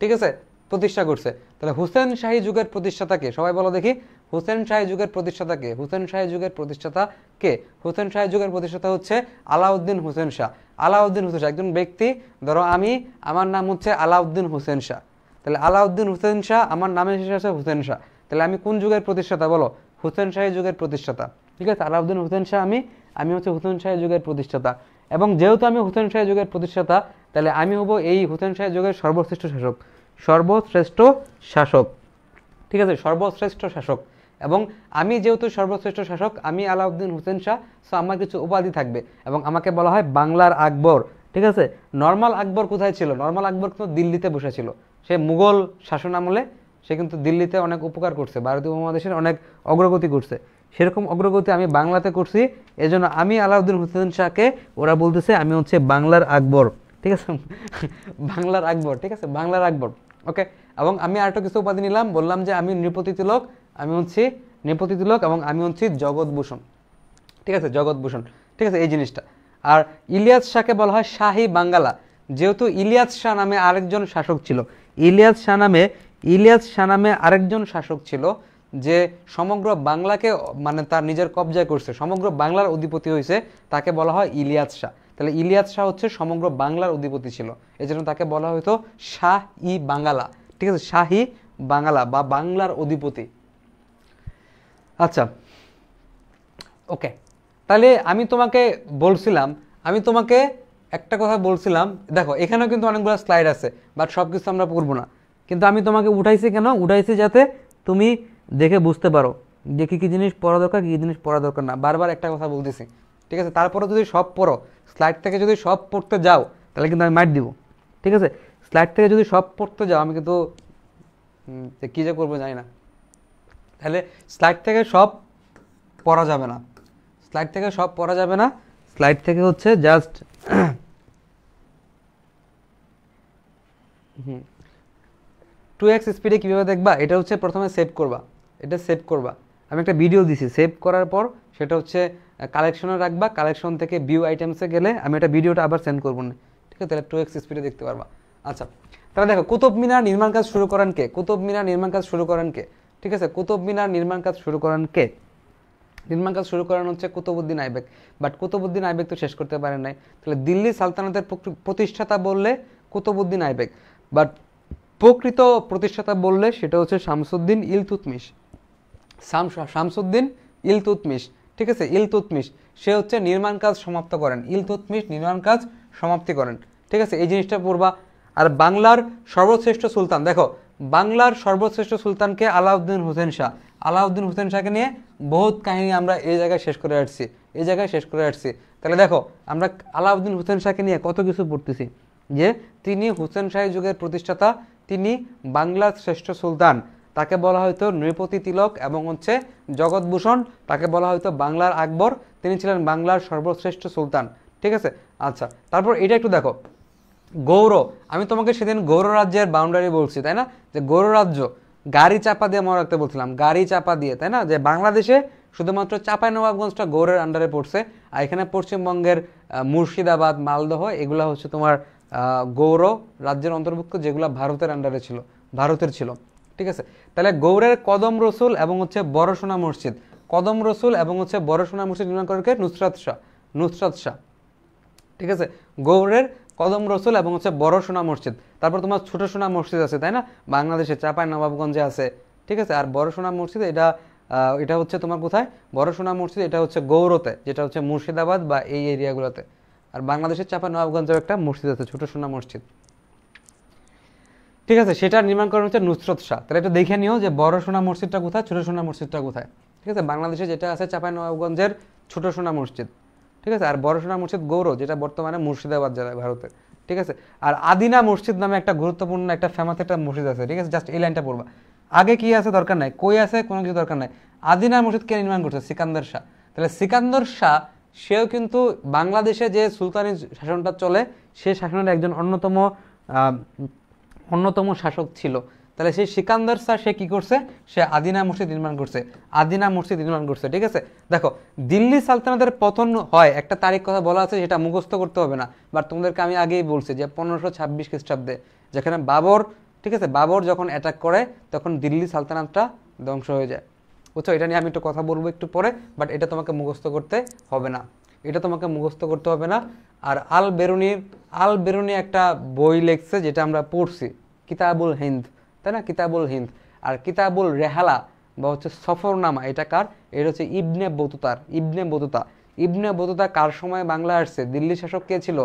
ঠিক আছে প্রতিষ্ঠা করছে তাহলে হুসেন শাহী যুগের প্রতিষ্ঠাতাকে সবাই বলো দেখি হুসেন শাহী যুগের প্রতিষ্ঠাতাকে হুসেন শাহী যুগের প্রতিষ্ঠাতা কে হুসেন শাহী যুগের প্রতিষ্ঠাতা হচ্ছে আলাউদ্দিন হুসেন শাহ আলাউদ্দিন হুসেন শাহ একজন ব্যক্তি ধরো আমি আমার নাম হচ্ছে আলাউদ্দিন হুসেন শাহ তাহলে আলাউদ্দিন হুসেন শাহ আমার নামে শেষে আছে হুসেন শাহ তাহলে আমি কোন যুগের প্রতিষ্ঠাতা বলো হুসেন শাহী যুগের প্রতিষ্ঠাতা ঠিক আছে আলাউদ্দিন হুসেন শাহ আমি আমি হচ্ছে হুসেন শাহী যুগের প্রতিষ্ঠাতা এবং যেহেতু আমি হুসেন শাহী যুগের প্রতিষ্ঠাতা তাহলে আমি হব এই হুসেন শাহী যুগের সর্বশ্রেষ্ঠ শাসক সর্বশ্রেষ্ঠ শাসক ঠিক আছে সর্বশ্রেষ্ঠ শাসক এবং আমি যেহেতু সর্বশ্রেষ্ঠ শাসক আমি আলাউদ্দিন হুসেন শাহ সো আমার কিছু উপাধি থাকবে এবং আমাকে বলা হয় বাংলার আকবর ঠিক আছে নর্মাল আকবর কোথায় ছিল নর্মাল আকবর কিন্তু দিল্লিতে বসেছিল সে মুঘল শাসন আমলে সে কিন্তু দিল্লিতে অনেক উপকার করছে ভারতীয় উপমহাদেশের অনেক অগ্রগতি করছে সেরকম অগ্রগতি আমি বাংলাতে করছি এজন্য আমি আলাউদ্দিন হুসেন শাহকে ওরা বলতেছে আমি হচ্ছে বাংলার আকবর ঠিক আছে বাংলার আকবর ঠিক আছে বাংলার আকবর ওকে এবং আমি আরেকটা কিছু উপাধি নিলাম বললাম যে আমি নৃপতি তিলক আমি হচ্ছি নৃপতি তিলক এবং আমি হচ্ছি জগৎভূষণ ঠিক আছে জগৎভূষণ ঠিক আছে এই জিনিসটা আর ইলিয়াস শাহকে বলা হয় শাহি বাঙ্গালা যেহেতু ইলিয়াস শাহ নামে আরেকজন শাসক ছিল ইলিয়াস শাহ নামে ইলিয়াস শাহ নামে আরেকজন শাসক ছিল যে সমগ্র বাংলাকে মানে তার নিজের কবজায় করছে সমগ্র বাংলার অধিপতি হয়েছে তাকে বলা হয় ইলিয়াস শাহ তাহলে ইলিয়াস শাহ হচ্ছে সমগ্র বাংলার অধিপতি ছিল এজন্য তাকে বলা হতো শাহ ই বাঙ্গালা ঠিক আছে শাহী বাংলা বা বাংলার অধিপতি আচ্ছা ওকে তাহলে আমি তোমাকে বলছিলাম আমি তোমাকে একটা কথা বলছিলাম দেখো এখানেও কিন্তু অনেকগুলো স্লাইড আছে বাট সব কিছু আমরা পড়বো না কিন্তু আমি তোমাকে উঠাইছি কেন উঠাইছি যাতে তুমি দেখে বুঝতে পারো যে কী কী জিনিস পড়া দরকার কী জিনিস পড়া দরকার না বারবার একটা কথা বলতেছি ঠিক আছে তারপরে যদি সব পড়ো স্লাইড থেকে যদি সব পড়তে যাও তাহলে কিন্তু আমি মাইট দিব ঠিক আছে স্লাইড থেকে যদি সব পড়তে যাও আমি কিন্তু কী যে করবো জানি না তাহলে স্লাইড থেকে সব পড়া যাবে না স্লাইড থেকে সব পড়া যাবে না স্লাইড থেকে হচ্ছে জাস্ট হুম টু এক্স স্পিডে কীভাবে দেখবা এটা হচ্ছে প্রথমে সেভ করবা এটা সেভ করবা আমি একটা ভিডিও দিছি সেভ করার পর সেটা হচ্ছে কালেকশনে রাখবা কালেকশন থেকে ভিউ আইটেমসে গেলে আমি একটা ভিডিওটা আবার সেন্ড করবো না ঠিক আছে তাহলে টু এক্স স্পিডে দেখতে পারবা আচ্ছা তাহলে দেখো কুতুব মিনার নির্মাণ কাজ শুরু করেন কে কুতুব মিনার নির্মাণ কাজ শুরু করেন কে ঠিক আছে কুতুব মিনার নির্মাণ কাজ শুরু করেন কে নির্মাণ কাজ শুরু করানো হচ্ছে কুতুবুদ্দিন আইবেক বাট কুতুবুদ্দিন আইবেক তো শেষ করতে পারে নাই তাহলে দিল্লি সালতানাতের প্রতিষ্ঠাতা বললে কুতুবুদ্দিন আইবেক বাট প্রকৃত প্রতিষ্ঠাতা বললে সেটা হচ্ছে শামসুদ্দিন ইলতুতমিশ শামসুদ্দিন ইলতুতমিশ ঠিক আছে ইলতুতমিশ সে হচ্ছে নির্মাণ কাজ সমাপ্ত করেন ইলতুতমিশ নির্মাণ কাজ সমাপ্তি করেন ঠিক আছে এই জিনিসটা পূর্বা আর বাংলার সর্বশ্রেষ্ঠ সুলতান দেখো বাংলার সর্বশ্রেষ্ঠ সুলতানকে আলাউদ্দিন হোসেন শাহ আলাউদ্দিন হোসেন শাহকে নিয়ে বহুত কাহিনী আমরা এই জায়গায় শেষ করে আসছি এই জায়গায় শেষ করে আসছি তাহলে দেখো আমরা আলাউদ্দিন হোসেন শাহকে নিয়ে কত কিছু পড়তেছি যে তিনি হোসেন শাহী যুগের প্রতিষ্ঠাতা তিনি বাংলার শ্রেষ্ঠ সুলতান তাকে বলা হয়তো নৃপতি তিলক এবং হচ্ছে জগৎভূষণ তাকে বলা হয়তো বাংলার আকবর তিনি ছিলেন বাংলার সর্বশ্রেষ্ঠ সুলতান ঠিক আছে আচ্ছা তারপর এটা একটু দেখো গৌর আমি তোমাকে সেদিন গৌর রাজ্যের বাউন্ডারি বলছি তাই না যে গৌর রাজ্য গাড়ি চাপা দিয়ে মনে রাখতে বলছিলাম গাড়ি চাপা দিয়ে তাই না যে বাংলাদেশে শুধুমাত্র চাপাই নবাবগঞ্জটা গৌরের আন্ডারে পড়ছে আর এখানে পশ্চিমবঙ্গের মুর্শিদাবাদ মালদহ এগুলো হচ্ছে তোমার গৌর রাজ্যের অন্তর্ভুক্ত যেগুলো ভারতের আন্ডারে ছিল ভারতের ছিল ঠিক আছে তাহলে গৌড়ের কদম রসুল এবং হচ্ছে বড়সোনা মসজিদ কদম রসুল এবং হচ্ছে বড়সোনা মসজিদ নির্মাণ করেন কে নুসরাত শাহ নুসরাত শাহ ঠিক আছে গৌড়ের কদম রসুল এবং হচ্ছে বড় সোনা মসজিদ তারপর তোমার ছোট সোনা মসজিদ আছে তাই না বাংলাদেশে চাপায় নবাবগঞ্জে আছে ঠিক আছে আর বড় সোনা মসজিদ এটা এটা হচ্ছে তোমার কোথায় বড় সোনা মসজিদ এটা হচ্ছে গৌরতে যেটা হচ্ছে মুর্শিদাবাদ বা এই এরিয়াগুলোতে আর বাংলাদেশের চাপা নবাবগঞ্জেও একটা মসজিদ আছে ছোট সোনা মসজিদ ঠিক আছে সেটা নির্মাণ করা হচ্ছে নুসরত শাহ তাহলে এটা দেখে নিও যে বড় সোনা মসজিদটা কোথায় ছোটো সোনা মসজিদটা কোথায় ঠিক আছে বাংলাদেশে যেটা আছে চাঁপাইনবাবগঞ্জের ছোটো সোনা মসজিদ ঠিক আছে আর বড় সোনা মসজিদ গৌর যেটা বর্তমানে মুর্শিদাবাদ জেলায় ভারতের ঠিক আছে আর আদিনা মসজিদ নামে একটা গুরুত্বপূর্ণ একটা ফেমাস একটা মসজিদ আছে ঠিক আছে জাস্ট এই লাইনটা পড়বা আগে কি আছে দরকার নাই কই আছে কোনো কিছু দরকার নাই আদিনা মসজিদ কে নির্মাণ করছে সিকান্দার শাহ তাহলে সিকান্দর শাহ সেও কিন্তু বাংলাদেশে যে সুলতানি শাসনটা চলে সে শাসনের একজন অন্যতম অন্যতম শাসক ছিল তাহলে সেই সিকান্দার শাহ সে কী করছে সে আদিনা মসজিদ নির্মাণ করছে আদিনা মসজিদ নির্মাণ করছে ঠিক আছে দেখো দিল্লি সালতানাতের পতন হয় একটা তারিখ কথা বলা আছে সেটা মুখস্থ করতে হবে না বাট তোমাদেরকে আমি আগেই বলছি যে পনেরোশো ছাব্বিশ খ্রিস্টাব্দে যেখানে বাবর ঠিক আছে বাবর যখন অ্যাটাক করে তখন দিল্লি সালতানাতটা ধ্বংস হয়ে যায় বুঝছো এটা নিয়ে আমি একটু কথা বলবো একটু পরে বাট এটা তোমাকে মুখস্থ করতে হবে না এটা তোমাকে মুখস্থ করতে হবে না আর আল বেরুনির আল বেরুনি একটা বই লেখছে যেটা আমরা পড়ছি কিতাবুল হিন্দ তাই না কিতাবুল হিন্দ আর কিতাবুল রেহালা বা হচ্ছে সফরনামা এটা কার এটা হচ্ছে ইবনে বতুতার ইবনে বতুতা ইবনে বতুতা কার সময় বাংলা আসছে দিল্লি শাসক কে ছিল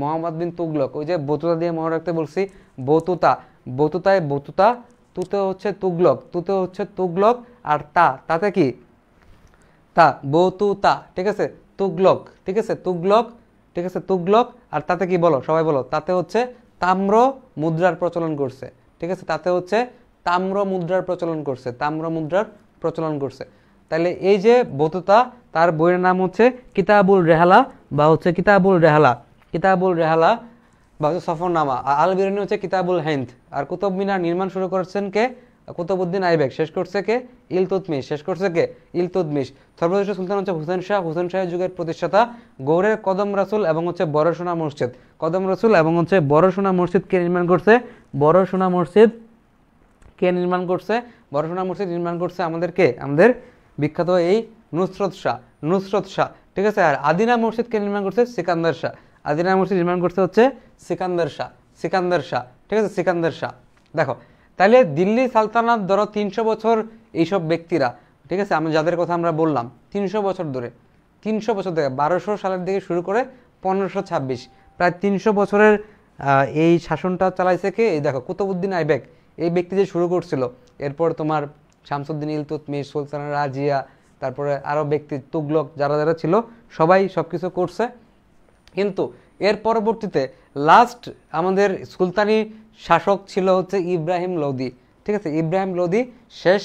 মোহাম্মদ বিন তুগলক ওই যে বতুতা দিয়ে মনে রাখতে বলছি বতুতা বতুতায় বতুতা তুতে হচ্ছে তুগলক তুতে হচ্ছে তুগলক আর তা তাতে কি তা বতুতা ঠিক আছে তুগলক ঠিক আছে তুগলক ঠিক আছে তুগলক আর তাতে কি বলো সবাই বলো তাতে হচ্ছে তাম্র মুদ্রার প্রচলন করছে ঠিক আছে তাতে হচ্ছে তাম্র মুদ্রার প্রচলন করছে তাম্র মুদ্রার প্রচলন করছে তাহলে এই যে বতুতা তার বইয়ের নাম হচ্ছে কিতাবুল রেহালা বা হচ্ছে কিতাবুল রেহালা কিতাবুল রেহালা বা হচ্ছে সফরনামা আল বিরুনি হচ্ছে কিতাবুল হেন্থ আর কুতুব মিনার নির্মাণ শুরু করেছেন কে কুতুবুদ্দিন আইবেক শেষ করছে কে ইলতুতমিশ শেষ করছে কে ইলতুতমিশ সর্বশ্রেষ্ঠ সুলতান হচ্ছে হুসেন শাহ হুসেন শাহের যুগের প্রতিষ্ঠাতা গৌরের কদম রাসুল এবং হচ্ছে বড়সোনা মসজিদ কদম রাসুল এবং হচ্ছে বড়সোনা মসজিদ কে নির্মাণ করছে বড়সোনা মসজিদ কে নির্মাণ করছে বড়সোনা মসজিদ নির্মাণ করছে আমাদের কে আমাদের বিখ্যাত এই নুসরত শাহ নুসরত শাহ ঠিক আছে আর আদিনা মসজিদ কে নির্মাণ করছে সিকান্দার শাহ আদিনা মসজিদ নির্মাণ করছে হচ্ছে সিকান্দার শাহ সিকান্দার শাহ ঠিক আছে সিকান্দার শাহ দেখো তাহলে দিল্লি সালতানাত ধরো তিনশো বছর এইসব ব্যক্তিরা ঠিক আছে আমি যাদের কথা আমরা বললাম তিনশো বছর ধরে তিনশো বছর থেকে বারোশো সালের দিকে শুরু করে পনেরোশো ছাব্বিশ প্রায় তিনশো বছরের এই শাসনটা চালাইছে কে এই দেখো কুতুবুদ্দিন আইবেক এই ব্যক্তি যে শুরু করছিল এরপর তোমার শামসুদ্দিন ইলতুতমির সুলতান রাজিয়া তারপরে আরও ব্যক্তি তুগলক যারা যারা ছিল সবাই সব কিছু করছে কিন্তু এর পরবর্তীতে লাস্ট আমাদের সুলতানি শাসক ছিল হচ্ছে ইব্রাহিম লোদি ঠিক আছে ইব্রাহিম লোদি শেষ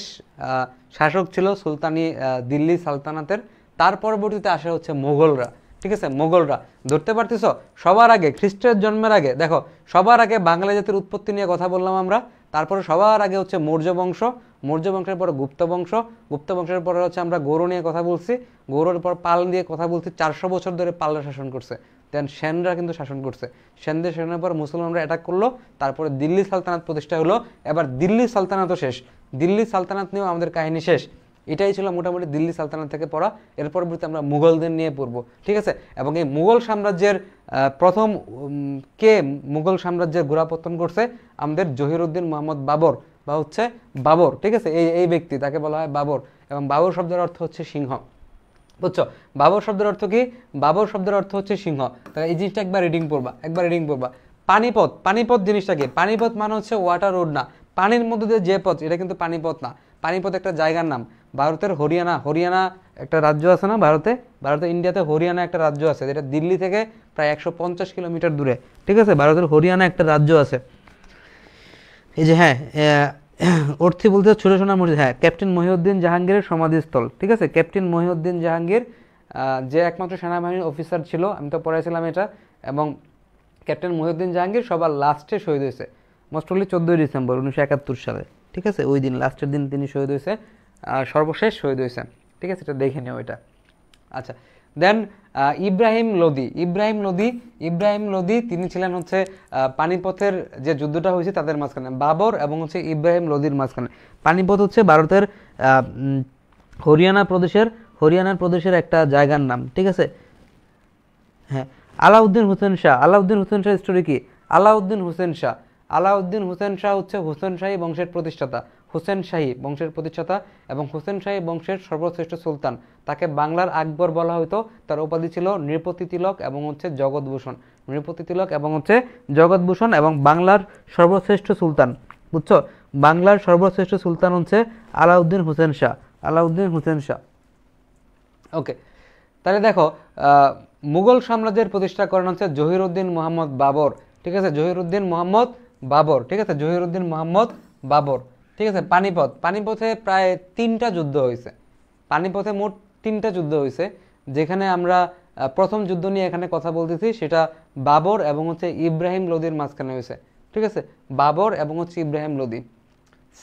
শাসক ছিল সুলতানি দিল্লি সালতানাতের তার পরবর্তীতে আসে হচ্ছে মোগলরা ঠিক আছে মোগলরা ধরতে পারতেছ সবার আগে খ্রিস্টের জন্মের আগে দেখো সবার আগে বাংলা জাতির উৎপত্তি নিয়ে কথা বললাম আমরা তারপরে সবার আগে হচ্ছে মৌর্য বংশ মৌর্য বংশের পরে গুপ্ত বংশ গুপ্ত বংশের পরে হচ্ছে আমরা গৌর নিয়ে কথা বলছি গৌরের পর পাল নিয়ে কথা বলছি চারশো বছর ধরে পাল্লা শাসন করছে দেন সেনরা কিন্তু শাসন করছে সেনদের শাসনের পর মুসলমানরা অ্যাটাক করলো তারপরে দিল্লি সালতানাত প্রতিষ্ঠা হলো এবার দিল্লি সালতানাতও শেষ দিল্লি সালতানাত নিয়েও আমাদের কাহিনী শেষ এটাই ছিল মোটামুটি দিল্লি সালতানাত থেকে পড়া এর পরবর্তী আমরা মুঘলদের নিয়ে পড়ব ঠিক আছে এবং এই মুঘল সাম্রাজ্যের প্রথম কে মুঘল সাম্রাজ্যের গোড়াপত্তন করছে আমাদের জহিরুদ্দিন মোহাম্মদ বাবর বা হচ্ছে বাবর ঠিক আছে এই এই ব্যক্তি তাকে বলা হয় বাবর এবং বাবর শব্দের অর্থ হচ্ছে সিংহ বুঝছো বাবর শব্দের অর্থ কি বাবর শব্দের অর্থ হচ্ছে সিংহ তাহলে এই জিনিসটা একবার রিডিং পড়বা একবার রিডিং পড়বা পানিপথ পানিপথ জিনিসটা কি পানিপথ মানে হচ্ছে ওয়াটার রোড না পানির মধ্যে দিয়ে যে পথ এটা কিন্তু পানিপথ না পানিপথ একটা জায়গার নাম ভারতের হরিয়ানা হরিয়ানা একটা রাজ্য আছে না ভারতে ভারতে ইন্ডিয়াতে হরিয়ানা একটা রাজ্য আছে যেটা দিল্লি থেকে প্রায় একশো পঞ্চাশ কিলোমিটার দূরে ঠিক আছে ভারতের হরিয়ানা একটা রাজ্য আছে এই যে হ্যাঁ অর্থে বলতে ছোটো সোনা মসজিদ হ্যাঁ ক্যাপ্টেন মহিউদ্দিন জাহাঙ্গীরের সমাধিস্থল ঠিক আছে ক্যাপ্টেন মহিউদ্দিন জাহাঙ্গীর যে একমাত্র সেনাবাহিনীর অফিসার ছিল আমি তো পড়াইছিলাম এটা এবং ক্যাপ্টেন মহিউদ্দিন জাহাঙ্গীর সবার লাস্টে শহীদ হয়েছে অনলি চোদ্দোই ডিসেম্বর উনিশশো একাত্তর সালে ঠিক আছে ওই দিন লাস্টের দিন তিনি শহীদ হয়েছে সর্বশেষ শহীদ হয়েছে ঠিক আছে এটা দেখে নিও এটা আচ্ছা দেন ইব্রাহিম লোদি ইব্রাহিম লোদি ইব্রাহিম লোদি তিনি ছিলেন হচ্ছে uh, পানিপথের যে যুদ্ধটা হয়েছে তাদের মাঝখানে বাবর এবং হচ্ছে ইব্রাহিম লোদির মাঝখানে পানিপথ হচ্ছে ভারতের uh, হরিয়ানা প্রদেশের হরিয়ানা প্রদেশের একটা জায়গার নাম ঠিক আছে হ্যাঁ আলাউদ্দিন হোসেন শাহ আলাউদ্দিন হোসেন শাহ স্টোরি কি আলাউদ্দিন হোসেন শাহ আলাউদ্দিন হোসেন শাহ হচ্ছে হোসেন শাহী বংশের প্রতিষ্ঠাতা হুসেন শাহী বংশের প্রতিষ্ঠাতা এবং হুসেন শাহী বংশের সর্বশ্রেষ্ঠ সুলতান তাকে বাংলার আকবর বলা হতো তার উপাধি ছিল নৃপতি তিলক এবং হচ্ছে জগৎভূষণ নৃপতি তিলক এবং হচ্ছে জগৎভূষণ এবং বাংলার সর্বশ্রেষ্ঠ সুলতান বুঝছো বাংলার সর্বশ্রেষ্ঠ সুলতান হচ্ছে আলাউদ্দিন হুসেন শাহ আলাউদ্দিন হুসেন শাহ ওকে তাহলে দেখো মুঘল সাম্রাজ্যের প্রতিষ্ঠা করেন হচ্ছে জহিরুদ্দিন মোহাম্মদ বাবর ঠিক আছে জহিরুদ্দিন মোহাম্মদ বাবর ঠিক আছে জহিরুদ্দিন মোহাম্মদ বাবর ঠিক আছে পানিপথ পানিপথে প্রায় তিনটা যুদ্ধ হয়েছে পানিপথে মোট তিনটা যুদ্ধ হয়েছে যেখানে আমরা প্রথম যুদ্ধ নিয়ে এখানে কথা বলতেছি সেটা বাবর এবং হচ্ছে ইব্রাহিম লোদির মাঝখানে হয়েছে ঠিক আছে বাবর এবং হচ্ছে ইব্রাহিম লোদি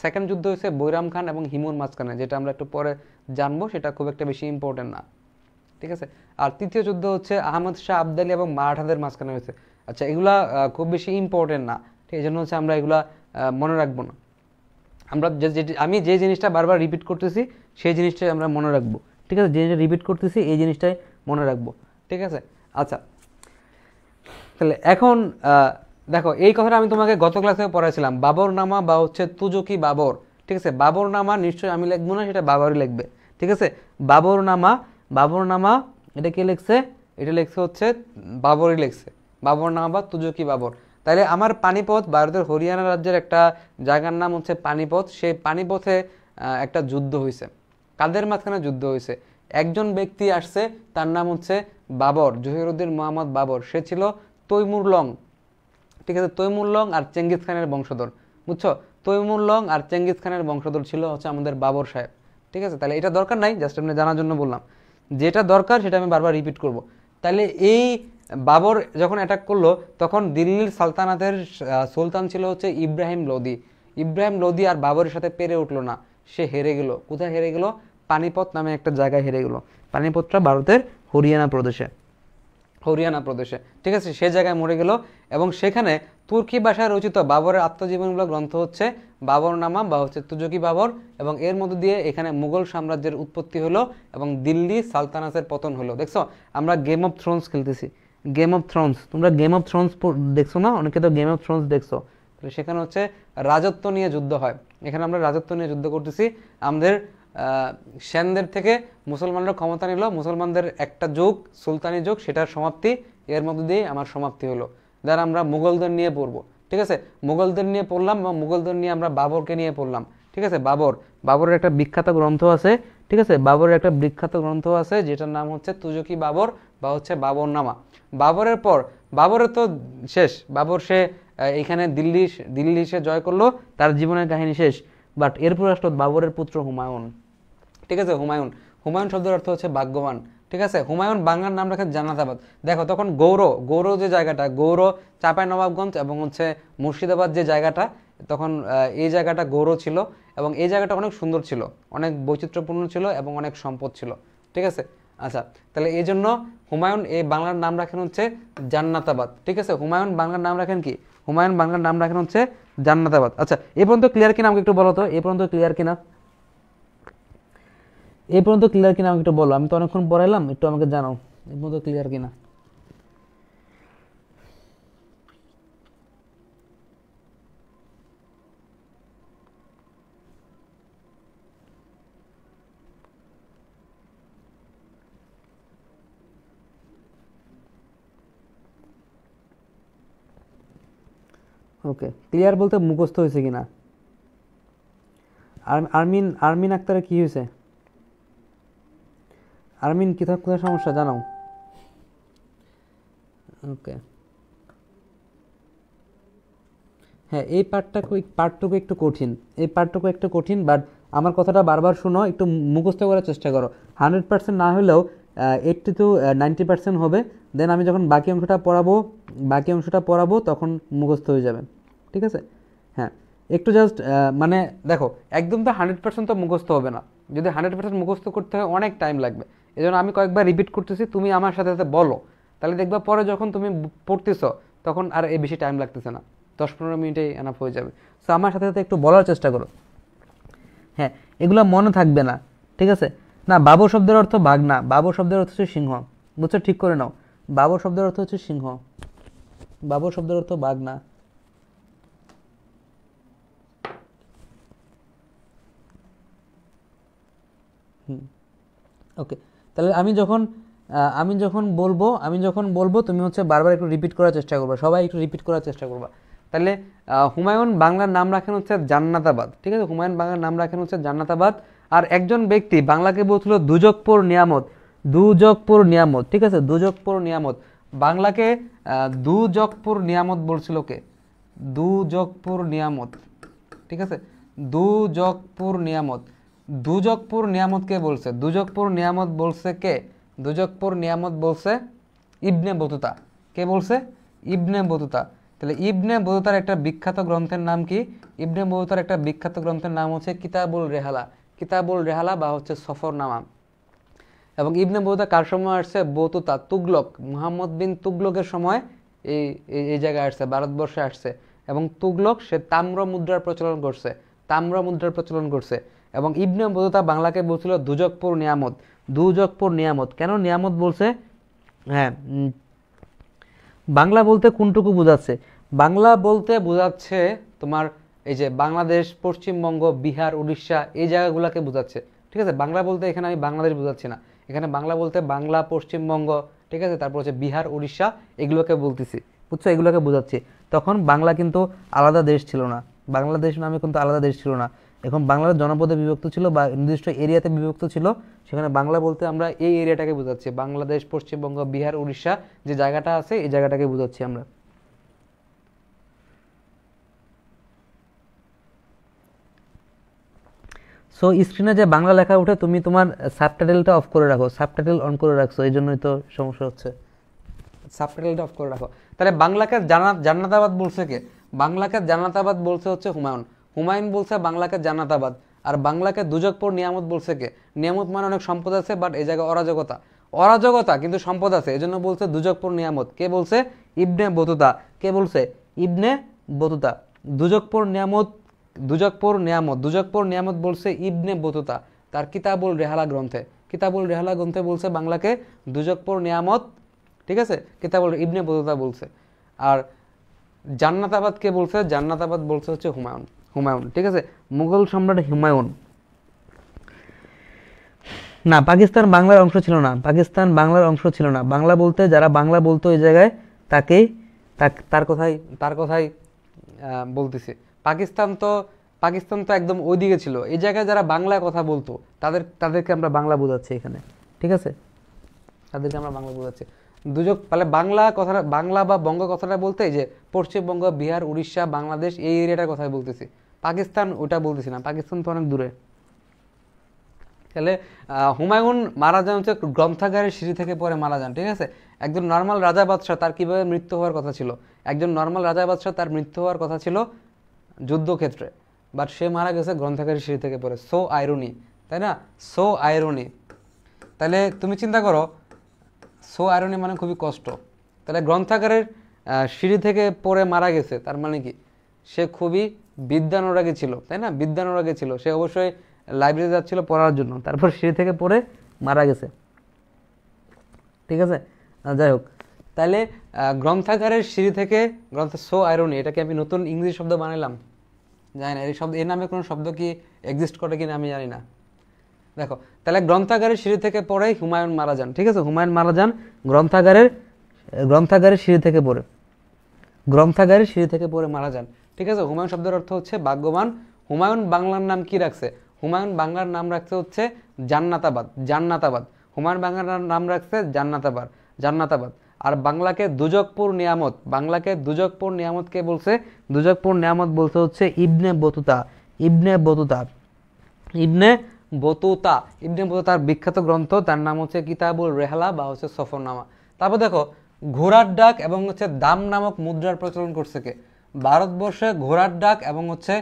সেকেন্ড যুদ্ধ হয়েছে বৈরাম খান এবং হিমুর মাঝখানে যেটা আমরা একটু পরে জানবো সেটা খুব একটা বেশি ইম্পর্টেন্ট না ঠিক আছে আর তৃতীয় যুদ্ধ হচ্ছে আহমদ শাহ আবদালি এবং মারাঠাদের মাঝখানে হয়েছে আচ্ছা এগুলা খুব বেশি ইম্পর্টেন্ট না ঠিক এই জন্য হচ্ছে আমরা এগুলা মনে রাখবো না আমরা যে আমি যে জিনিসটা বারবার রিপিট করতেছি সেই জিনিসটাই আমরা মনে রাখবো ঠিক আছে জিনিসটা রিপিট করতেছি এই জিনিসটাই মনে রাখবো ঠিক আছে আচ্ছা তাহলে এখন দেখো এই কথাটা আমি তোমাকে গত ক্লাসে পড়াইছিলাম বাবর নামা বা হচ্ছে তুজুকি বাবর ঠিক আছে বাবর নামা নিশ্চয়ই আমি লিখবো না সেটা বাবারই লিখবে ঠিক আছে বাবর নামা বাবর নামা এটা কে লিখছে এটা লিখছে হচ্ছে বাবরই লিখছে বাবর নামা বা তুজুকি বাবর তাহলে আমার পানিপথ ভারতের হরিয়ানা রাজ্যের একটা জায়গার নাম হচ্ছে পানিপথ সেই পানিপথে একটা যুদ্ধ হয়েছে কাদের মাঝখানে যুদ্ধ হয়েছে একজন ব্যক্তি আসছে তার নাম হচ্ছে বাবর জহিরুদ্দিন মোহাম্মদ বাবর সে ছিল তৈমুর লং ঠিক আছে তৈমুর লং আর চেঙ্গিজ খানের বংশধর বুঝছো তৈমুর লং আর চেঙ্গিজ খানের বংশধর ছিল হচ্ছে আমাদের বাবর সাহেব ঠিক আছে তাহলে এটা দরকার নাই জাস্ট আপনি জানার জন্য বললাম যেটা দরকার সেটা আমি বারবার রিপিট করব তাহলে এই বাবর যখন অ্যাটাক করলো তখন দিল্লির সালতানাতের সুলতান ছিল হচ্ছে ইব্রাহিম লোদি ইব্রাহিম লোদি আর বাবরের সাথে পেরে উঠলো না সে হেরে গেল কোথায় হেরে গেল পানিপথ নামে একটা জায়গায় হেরে গেল পানিপথটা ভারতের হরিয়ানা প্রদেশে হরিয়ানা প্রদেশে ঠিক আছে সে জায়গায় মরে গেল এবং সেখানে তুর্কি ভাষায় রচিত বাবরের আত্মজীবনীমূলক গ্রন্থ হচ্ছে বাবরনামা বা হচ্ছে তুজকি বাবর এবং এর মধ্য দিয়ে এখানে মুঘল সাম্রাজ্যের উৎপত্তি হলো এবং দিল্লি সালতানাসের পতন হলো দেখছো আমরা গেম অফ থ্রোনস খেলতেছি গেম অফ থ্রোনস তোমরা গেম অফ থ্রোনস দেখছো না অনেকে তো গেম অফ থ্রোনস দেখছো তাহলে সেখানে হচ্ছে রাজত্ব নিয়ে যুদ্ধ হয় এখানে আমরা রাজত্ব নিয়ে যুদ্ধ করতেছি আমাদের সেনদের থেকে মুসলমানরা ক্ষমতা নিল মুসলমানদের একটা যুগ সুলতানি যুগ সেটার সমাপ্তি এর মধ্যে দিয়ে আমার সমাপ্তি হলো দ্বারা আমরা মুঘলদের নিয়ে পড়বো ঠিক আছে মুঘলদের নিয়ে পড়লাম এবং মুঘলদের নিয়ে আমরা বাবরকে নিয়ে পড়লাম ঠিক আছে বাবর বাবরের একটা বিখ্যাত গ্রন্থ আছে ঠিক আছে বাবরের একটা বিখ্যাত গ্রন্থ আছে যেটার নাম হচ্ছে তুজকি বাবর বা হচ্ছে বাবরনামা বাবরের পর বাবরের তো শেষ বাবর সে এখানে দিল্লি দিল্লি সে জয় করলো তার জীবনের কাহিনী শেষ বাট এরপর আসলো বাবরের পুত্র হুমায়ুন ঠিক আছে হুমায়ুন হুমায়ুন শব্দের অর্থ হচ্ছে ভাগ্যবান ঠিক আছে হুমায়ুন বাংলার নাম রাখেন জান্নাতাবাদ দেখো তখন গৌর গৌর যে জায়গাটা গৌর চাপায় নবাবগঞ্জ এবং হচ্ছে মুর্শিদাবাদ যে জায়গাটা তখন এই জায়গাটা গৌর ছিল এবং এই জায়গাটা অনেক সুন্দর ছিল অনেক বৈচিত্র্যপূর্ণ ছিল এবং অনেক সম্পদ ছিল ঠিক আছে আচ্ছা তাহলে এই জন্য হুমায়ুন এই বাংলার নাম রাখেন হচ্ছে জান্নাতাবাদ ঠিক আছে হুমায়ুন বাংলার নাম রাখেন কি হুমায়ুন বাংলার নাম রাখেন হচ্ছে জান্নাতাবাদ আচ্ছা এ পর্যন্ত ক্লিয়ার কিনা আমাকে একটু বলো তো এ পর্যন্ত ক্লিয়ার কিনা এ পর্যন্ত ক্লিয়ার কিনা আমাকে একটু বলো আমি তো অনেকক্ষণ পড়াইলাম একটু আমাকে জানাও এ পর্যন্ত ক্লিয়ার কিনা ওকে ক্লিয়ার বলতে মুখস্থ হয়েছে কিনা আরমিন আরমিন আক্তারের কী হয়েছে আরমিন কোথাও কোথায় সমস্যা জানাও ওকে হ্যাঁ এই পার্টটা পার্টটুকু একটু কঠিন এই পার্টটুকু একটু কঠিন বাট আমার কথাটা বারবার শুনো একটু মুখস্থ করার চেষ্টা করো হান্ড্রেড পার্সেন্ট না হলেও এইটটি টু নাইনটি পার্সেন্ট হবে দেন আমি যখন বাকি অংশটা পড়াবো বাকি অংশটা পড়াবো তখন মুখস্থ হয়ে যাবে ঠিক আছে হ্যাঁ একটু জাস্ট মানে দেখো একদম তো হান্ড্রেড পার্সেন্ট তো মুখস্থ হবে না যদি হান্ড্রেড পার্সেন্ট মুখস্থ করতে হয় অনেক টাইম লাগবে এই জন্য আমি কয়েকবার রিপিট করতেছি তুমি আমার সাথে সাথে বলো তাহলে দেখবা পরে যখন তুমি পড়তেছ তখন আর এই বেশি টাইম লাগতেছে না দশ পনেরো মিনিটেই এনাফ হয়ে যাবে সো আমার সাথে সাথে একটু বলার চেষ্টা করো হ্যাঁ এগুলো মনে থাকবে না ঠিক আছে না বাবু শব্দের অর্থ বাঘ না বাবু শব্দের অর্থ হচ্ছে সিংহ বুঝছো ঠিক করে নাও বাবু শব্দের অর্থ হচ্ছে সিংহ বাবু শব্দের অর্থ বাঘ না ওকে তাহলে আমি যখন আমি যখন বলবো আমি যখন বলবো তুমি হচ্ছে বারবার একটু রিপিট করার চেষ্টা করবা সবাই একটু রিপিট করার চেষ্টা করবা তাহলে হুমায়ুন বাংলার নাম রাখেন হচ্ছে জান্নাতাবাদ ঠিক আছে হুমায়ুন বাংলার নাম রাখেন হচ্ছে জান্নাতাবাদ আর একজন ব্যক্তি বাংলাকে বলছিল দুজকপুর নিয়ামত দুজকপুর নিয়ামত ঠিক আছে দুজকপুর নিয়ামত বাংলাকে দুজকপুর নিয়ামত বলছিল কে দুজকপুর নিয়ামত ঠিক আছে দুজকপুর নিয়ামত দুজকপুর নিয়ামতকে বলছে দুজকপুর নিয়ামত বলছে কে দুজকপুর নিয়ামত বলছে ইবনে বতুতা কে বলছে ইবনে বতুতা তাহলে ইবনে বতুতার একটা বিখ্যাত গ্রন্থের নাম কি ইবনে বতুতার একটা বিখ্যাত গ্রন্থের নাম হচ্ছে কিতাবুল রেহালা কিতাবুল রেহালা বা হচ্ছে সফরনামা এবং ইবনে বতুতা কার সময় আসছে বতুতা তুগলক মুহাম্মদ বিন তুগলকের সময় এই এই জায়গায় আসছে ভারতবর্ষে আসছে এবং তুগলক সে তাম্র মুদ্রার প্রচলন করছে তাম্র মুদ্রার প্রচলন করছে এবং ইবনে বতুতা বাংলাকে বলছিল দুজকপুর নিয়ামত দুজকপুর নিয়ামত কেন নিয়ামত বলছে হ্যাঁ বাংলা বলতে কোনটুকু বোঝাচ্ছে বাংলা বলতে বোঝাচ্ছে তোমার এই যে বাংলাদেশ পশ্চিমবঙ্গ বিহার উড়িষ্যা এই জায়গাগুলোকে বোঝাচ্ছে ঠিক আছে বাংলা বলতে এখানে আমি বাংলাদেশ বোঝাচ্ছি না এখানে বাংলা বলতে বাংলা পশ্চিমবঙ্গ ঠিক আছে তারপর হচ্ছে বিহার উড়িষ্যা এগুলোকে বলতেছি বুঝছো এগুলোকে বোঝাচ্ছি তখন বাংলা কিন্তু আলাদা দেশ ছিল না বাংলাদেশ নামে কিন্তু আলাদা দেশ ছিল না এখন বাংলার জনপদে বিভক্ত ছিল বা নির্দিষ্ট এরিয়াতে বিভক্ত ছিল সেখানে বাংলা বলতে আমরা এই এরিয়াটাকে বোঝাচ্ছি বাংলাদেশ পশ্চিমবঙ্গ বিহার উড়িষ্যা যে জায়গাটা আছে এই জায়গাটাকে বোঝাচ্ছি আমরা সো স্ক্রিনে যে বাংলা লেখা উঠে তুমি তোমার সাবটাইটেলটা অফ করে রাখো সাবটাইটেল অন করে রাখছো এই জন্যই তো সমস্যা হচ্ছে সাবটাইটেলটা অফ করে রাখো তাহলে বাংলাকে জান্নাত জান্নাতাবাদ বলছে কে বাংলাকে জান্নাতাবাদ বলছে হচ্ছে হুমায়ুন হুমায়ুন বলছে বাংলাকে জান্নাতাবাদ আর বাংলাকে দুজকপুর নিয়ামত বলছে কে নিয়ামত মানে অনেক সম্পদ আছে বাট এই জায়গায় অরাজকতা অরাজকতা কিন্তু সম্পদ আছে এজন্য বলছে দুজকপুর নিয়ামত কে বলছে ইবনে বতুতা কে বলছে ইবনে বতুতা দুজকপুর নিয়ামত দুজকপুর নিয়ামত দুজকপুর নিয়ামত বলছে ইবনে বতুতা তার কিতাবুল রেহালা গ্রন্থে কিতাবুল রেহালা গ্রন্থে বলছে বাংলাকে দুজকপুর নিয়ামত ঠিক আছে কিতাবুল ইবনে বতুতা বলছে আর জান্নাতাবাদ কে বলছে জান্নাতাবাদ বলছে হচ্ছে হুমায়ুন হুমায়ুন ঠিক আছে মুঘল সম্রাট হুমায়ুন না পাকিস্তান বাংলার অংশ ছিল না পাকিস্তান বাংলার অংশ ছিল না বাংলা বলতে যারা বাংলা বলতো ওই জায়গায় তাকে তার কথাই তার কথাই বলতেছে পাকিস্তান তো পাকিস্তান তো একদম ওইদিকে ছিল এই জায়গায় যারা বাংলা কথা বলতো তাদের তাদেরকে আমরা বাংলা বোঝাচ্ছি এখানে ঠিক আছে তাদেরকে আমরা বাংলা বোঝাচ্ছি দুজক তাহলে বাংলা কথাটা বাংলা বা বঙ্গ কথাটা বলতে যে পশ্চিমবঙ্গ বিহার উড়িষ্যা বাংলাদেশ এই এরিয়াটার কথাই বলতেছি পাকিস্তান ওটা বলতেছি না পাকিস্তান তো অনেক দূরে তাহলে হুমায়ুন মারা যান হচ্ছে গ্রন্থাগারের সিঁড়ি থেকে পরে মারা যান ঠিক আছে একজন নর্মাল রাজা বাদশাহ তার কীভাবে মৃত্যু হওয়ার কথা ছিল একজন নর্মাল রাজা বাদশাহ তার মৃত্যু হওয়ার কথা ছিল যুদ্ধক্ষেত্রে বাট সে মারা গেছে গ্রন্থাগারের সিঁড়ি থেকে পরে সো আয়রনি তাই না সো আয়রনি তাহলে তুমি চিন্তা করো সো আয়রনি মানে খুবই কষ্ট তাহলে গ্রন্থাগারের সিঁড়ি থেকে পরে মারা গেছে তার মানে কি সে খুবই বিদ্যানুরাগে ছিল তাই না বিদ্যানুরাগে ছিল সে অবশ্যই লাইব্রেরি যাচ্ছিল পড়ার জন্য তারপর সিঁড়ি থেকে পড়ে মারা গেছে ঠিক আছে যাই হোক তাহলে গ্রন্থাগারের সিঁড়ি থেকে গ্রন্থ সো আয়রনি এটাকে আমি নতুন ইংরেজি শব্দ বানাইলাম জানি না এই শব্দ এর নামে কোনো শব্দ কি এক্সিস্ট করে কিনা আমি জানি না দেখো তাহলে গ্রন্থাগারের সিঁড়ি থেকে পড়ে হুমায়ুন মারা যান ঠিক আছে হুমায়ুন মারা যান গ্রন্থাগারের গ্রন্থাগারের সিঁড়ি থেকে পড়ে গ্রন্থাগারের সিঁড়ি থেকে পড়ে মারা যান ঠিক আছে হুমায়ুন শব্দের অর্থ হচ্ছে ভাগ্যবান হুমায়ুন বাংলার নাম কি রাখছে হুমায়ুন বাংলার নাম রাখছে হচ্ছে জান্নাতাবাদ জান্নাতাবাদ হুমায়ুন বাংলার নাম রাখছে জান্নাতাবাদ জান্নাতাবাদ আর বাংলাকে দুজকপুর নিয়ামত বাংলাকে দুজকপুর নিয়ামতকে বলছে দুজকপুর নিয়ামত বলছে হচ্ছে Ibn Battuta Ibn Battuta Ibn Battuta Ibn বতুতার বিখ্যাত গ্রন্থ তার নাম হচ্ছে কিতাবুল রেহালা বা হচ্ছে সফরনামা তারপর দেখো ঘোড়ার ডাক এবং হচ্ছে দাম নামক মুদ্রার প্রচলন করছে কে ভারতবর্ষে ঘোড়ার ডাক এবং হচ্ছে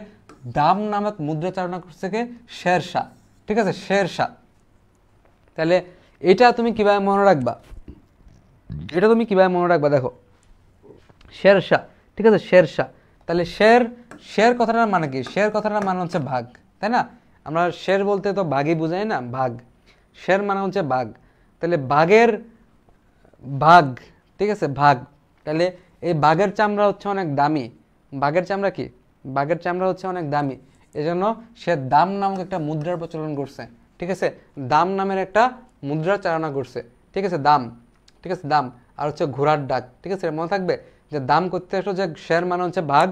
দাম নামক মুদ্রা চালনা করছে কে শেরশাহ ঠিক আছে শেরশাহ তাহলে এটা তুমি কীভাবে মনে রাখবা এটা তুমি কীভাবে মনে রাখবা দেখো শেরশাহ ঠিক আছে শেরশাহ তাহলে শের শের কথাটার মানে কি শের কথাটার মানে হচ্ছে ভাগ তাই না আমরা শের বলতে তো বাঘই বুঝাই না ভাগ শের মানে হচ্ছে বাঘ তাহলে বাঘের ভাগ ঠিক আছে ভাগ তাহলে এই বাঘের চামড়া হচ্ছে অনেক দামি বাঘের চামড়া কি বাঘের চামড়া হচ্ছে অনেক দামি এজন্য সে দাম নামক একটা মুদ্রার প্রচলন করছে ঠিক আছে দাম নামের একটা মুদ্রা চালনা করছে ঠিক আছে দাম ঠিক আছে দাম আর হচ্ছে ঘোড়ার ডাক ঠিক আছে মনে থাকবে যে দাম করতে আসলো যে শের মানে হচ্ছে বাঘ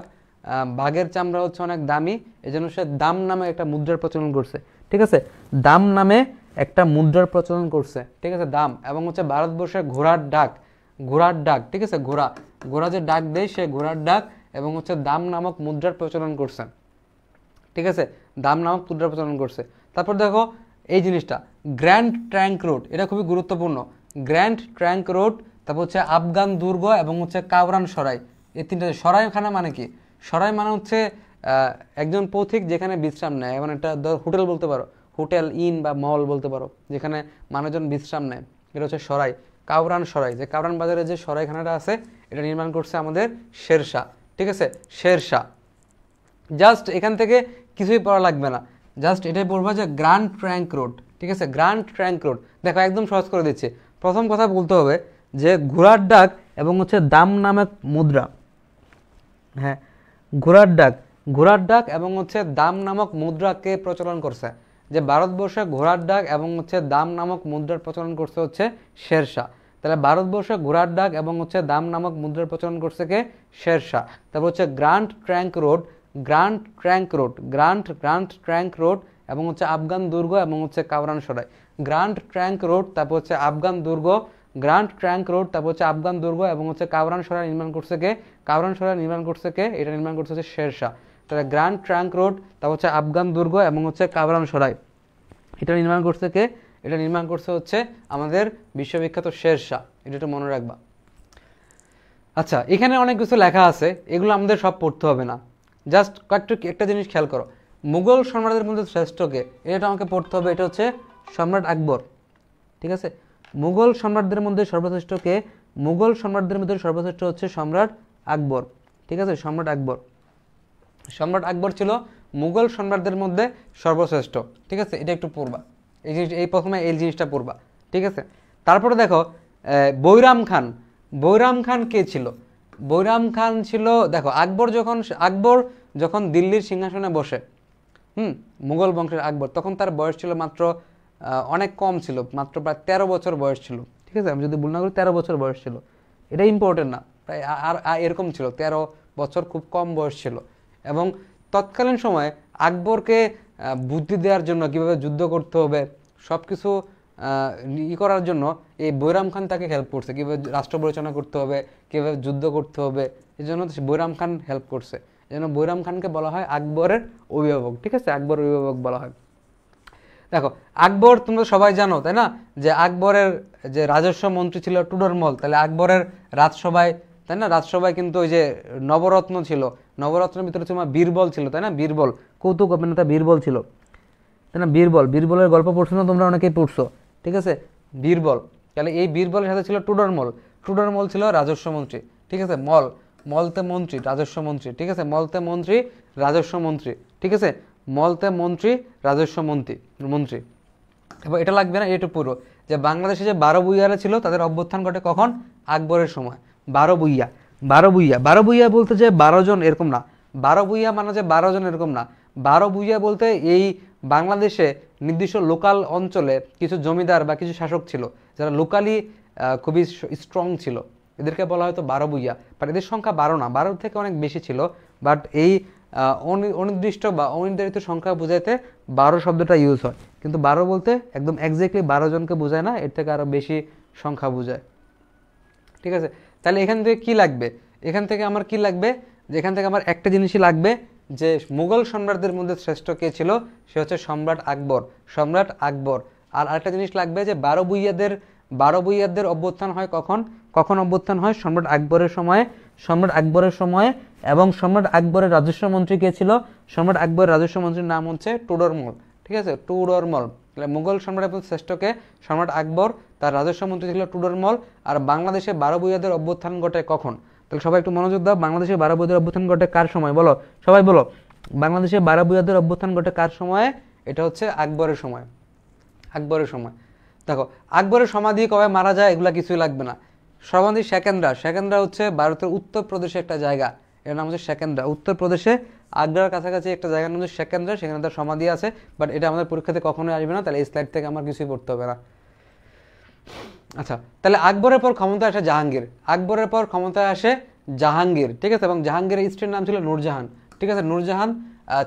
বাঘের চামড়া হচ্ছে অনেক দামি এজন্য সে দাম নামে একটা মুদ্রার প্রচলন করছে ঠিক আছে দাম নামে একটা মুদ্রার প্রচলন করছে ঠিক আছে দাম এবং হচ্ছে ভারতবর্ষে ঘোড়ার ডাক ঘোড়ার ডাক ঠিক আছে ঘোড়া ঘোড়া যে ডাক দেয় সে ঘোড়ার ডাক এবং হচ্ছে দাম নামক মুদ্রার প্রচলন করছেন ঠিক আছে দাম নামক মুদ্রার প্রচলন করছে তারপর দেখো এই জিনিসটা গ্র্যান্ড ট্র্যাঙ্ক রোড এটা খুবই গুরুত্বপূর্ণ গ্র্যান্ড ট্র্যাঙ্ক রোড তারপর হচ্ছে আফগান দুর্গ এবং হচ্ছে কাউরান সরাই এই তিনটা সরাইখানা মানে কি সরাই মানে হচ্ছে একজন পথিক যেখানে বিশ্রাম নেয় এমন মানে একটা হোটেল বলতে পারো হোটেল ইন বা মল বলতে পারো যেখানে মানুষজন বিশ্রাম নেয় এটা হচ্ছে সরাই কাউরান সরাই যে কাউরান বাজারে যে সরাইখানাটা আছে এটা নির্মাণ করছে আমাদের শেরশাহ ঠিক আছে শের শাহ জাস্ট এখান থেকে কিছুই পড়া লাগবে না জাস্ট এটাই পড়বো যে গ্র্যান্ড ট্র্যাঙ্ক রোড ঠিক আছে গ্র্যান্ড ট্র্যাঙ্ক রোড দেখো একদম সহজ করে দিচ্ছে প্রথম কথা বলতে হবে যে ঘোড়ার ডাক এবং হচ্ছে দাম নামক মুদ্রা হ্যাঁ ঘোড়ার ডাক ঘোড়ার ডাক এবং হচ্ছে দাম নামক মুদ্রাকে প্রচলন করছে যে ভারতবর্ষে ঘোড়ার ডাক এবং হচ্ছে দাম নামক মুদ্রার প্রচলন করছে হচ্ছে শেরশাহ তাহলে ভারতবর্ষে ঘোড়ার ডাক এবং হচ্ছে দাম নামক মুদ্রার প্রচলন করছে কে শেরশাহ তারপর হচ্ছে grand trunk road grand trunk road grand grand trunk road এবং হচ্ছে আফগান দুর্গ এবং হচ্ছে কাবরান সরাই গ্রান্ড ট্র্যাঙ্ক রোড তারপর হচ্ছে আফগান দুর্গ গ্রান্ড ট্র্যাঙ্ক রোড তারপর হচ্ছে আফগান দুর্গ এবং হচ্ছে কাবরান সরাই নির্মাণ করছে কে কাবরান সরাই নির্মাণ করছে কে এটা নির্মাণ করছে হচ্ছে শেরশাহ তাহলে গ্রান্ড ট্র্যাঙ্ক রোড তারপর হচ্ছে আফগান দুর্গ এবং হচ্ছে কাবরান সরাই এটা নির্মাণ করছে কে এটা নির্মাণ করছে হচ্ছে আমাদের বিশ্ববিখ্যাত শের শাহ এটা একটু মনে রাখবা আচ্ছা এখানে অনেক কিছু লেখা আছে এগুলো আমাদের সব পড়তে হবে না জাস্ট কয়েকটু একটা জিনিস খেয়াল করো মুঘল সম্রাটের মধ্যে শ্রেষ্ঠকে এটা আমাকে পড়তে হবে এটা হচ্ছে সম্রাট আকবর ঠিক আছে মুঘল সম্রাটদের মধ্যে সর্বশ্রেষ্ঠকে মুঘল সম্রাটদের মধ্যে সর্বশ্রেষ্ঠ হচ্ছে সম্রাট আকবর ঠিক আছে সম্রাট আকবর সম্রাট আকবর ছিল মুঘল সম্রাটদের মধ্যে সর্বশ্রেষ্ঠ ঠিক আছে এটা একটু পড়বা এই জিনিস এই প্রথমে এই জিনিসটা পড়বা ঠিক আছে তারপরে দেখো বৈরাম খান বৈরাম খান কে ছিল বৈরাম খান ছিল দেখো আকবর যখন আকবর যখন দিল্লির সিংহাসনে বসে হুম মুঘল বংশের আকবর তখন তার বয়স ছিল মাত্র অনেক কম ছিল মাত্র প্রায় তেরো বছর বয়স ছিল ঠিক আছে আমি যদি ভুল না করি তেরো বছর বয়স ছিল এটা ইম্পর্টেন্ট না প্রায় আর এরকম ছিল তেরো বছর খুব কম বয়স ছিল এবং তৎকালীন সময়ে আকবরকে বুদ্ধি দেওয়ার জন্য কিভাবে যুদ্ধ করতে হবে সব কিছু ই করার জন্য এই বৈরাম খান তাকে হেল্প করছে কীভাবে রাষ্ট্র পরিচালনা করতে হবে কীভাবে যুদ্ধ করতে হবে এই জন্য বৈরাম খান হেল্প করছে এই জন্য বৈরাম খানকে বলা হয় আকবরের অভিভাবক ঠিক আছে আকবর অভিভাবক বলা হয় দেখো আকবর তোমরা সবাই জানো তাই না যে আকবরের যে রাজস্ব মন্ত্রী ছিল টুডরমল তাহলে আকবরের রাজসভায় তাই না রাজসভায় কিন্তু ওই যে নবরত্ন ছিল নবরত্নের ভিতরে তোমার বীরবল ছিল তাই না বীরবল কৌতুক অভিনেতা বীরবল ছিল তাই না বীরবল বীরবলের গল্প পড়ছো না তোমরা অনেকেই পড়ছো ঠিক আছে বীরবল তাহলে এই বীরবলের সাথে ছিল টুডরমল টুডরমল ছিল রাজস্ব মন্ত্রী ঠিক আছে মল মলতে মন্ত্রী রাজস্ব মন্ত্রী ঠিক আছে মলতে মন্ত্রী রাজস্ব মন্ত্রী ঠিক আছে মলতে মন্ত্রী রাজস্ব মন্ত্রী মন্ত্রী এবার এটা লাগবে না এটা পুরো যে বাংলাদেশে যে বারো বুইয়ারা ছিল তাদের অভ্যুত্থান ঘটে কখন আকবরের সময় বারো বুইয়া বারো বুইয়া বারো বুইয়া বলতে যে বারো জন এরকম না বারো বুইয়া মানে যে বারো জন এরকম না বারো বুইয়া বলতে এই বাংলাদেশে নির্দিষ্ট লোকাল অঞ্চলে কিছু জমিদার বা কিছু শাসক ছিল যারা লোকালি খুবই স্ট্রং ছিল এদেরকে বলা হয়তো বারো বুইয়া বাট এদের সংখ্যা বারো না বারো থেকে অনেক বেশি ছিল বাট এই অনির্দিষ্ট বা অনির্ধারিত সংখ্যা বোঝাইতে বারো শব্দটা ইউজ হয় কিন্তু বারো বলতে একদম একজ্যাক্টলি বারো জনকে বোঝায় না এর থেকে আরও বেশি সংখ্যা বোঝায় ঠিক আছে তাহলে এখান থেকে কি লাগবে এখান থেকে আমার কি লাগবে যে এখান থেকে আমার একটা জিনিসই লাগবে যে মুঘল সম্রাটদের মধ্যে শ্রেষ্ঠ কে ছিল সে হচ্ছে সম্রাট আকবর সম্রাট আকবর আর আরেকটা জিনিস লাগবে যে বারো বুইয়াদের বারো বুইয়াদের অভ্যুত্থান হয় কখন কখন অভ্যুত্থান হয় সম্রাট আকবরের সময়ে সম্রাট আকবরের সময়ে এবং সম্রাট আকবরের রাজস্ব মন্ত্রী কে ছিল সম্রাট আকবরের রাজস্ব মন্ত্রীর নাম হচ্ছে টুডরমল ঠিক আছে টুডরমল তাহলে মুঘল সম্রাট এবং শ্রেষ্ঠকে সম্রাট আকবর তার রাজস্ব মন্ত্রী ছিল টুডরমল আর বাংলাদেশে বারো বইয়াদের অভ্যুত্থান ঘটে কখন তাহলে সবাই একটু মনোযোগ দাও বাংলাদেশে বারো বইয়াদের অভ্যুত্থান ঘটে কার সময় বলো সবাই বলো বাংলাদেশে বারো বইয়াদের অভ্যুত্থান ঘটে কার সময়ে এটা হচ্ছে আকবরের সময় আকবরের সময় দেখো আকবরের সমাধি কবে মারা যায় এগুলো কিছুই লাগবে না সমাধি সেকেন্দ্রা সেকেন্দ্রা হচ্ছে ভারতের উত্তরপ্রদেশে একটা জায়গা এর নাম হচ্ছে সেকেন্দ্রা উত্তরপ্রদেশে আগ্রার কাছাকাছি একটা জায়গার নাম হচ্ছে সেকেন্দ্র সেখানে তার সমাধি আছে বাট এটা আমাদের পরীক্ষাতে কখনোই আসবে না তাহলে এই স্লাইড থেকে আমার কিছুই পড়তে হবে না আচ্ছা তাহলে আকবরের পর ক্ষমতায় আসে জাহাঙ্গীর আকবরের পর ক্ষমতায় আসে জাহাঙ্গীর ঠিক আছে এবং জাহাঙ্গীরের স্ত্রীর নাম ছিল নূরজাহান ঠিক আছে নূরজাহান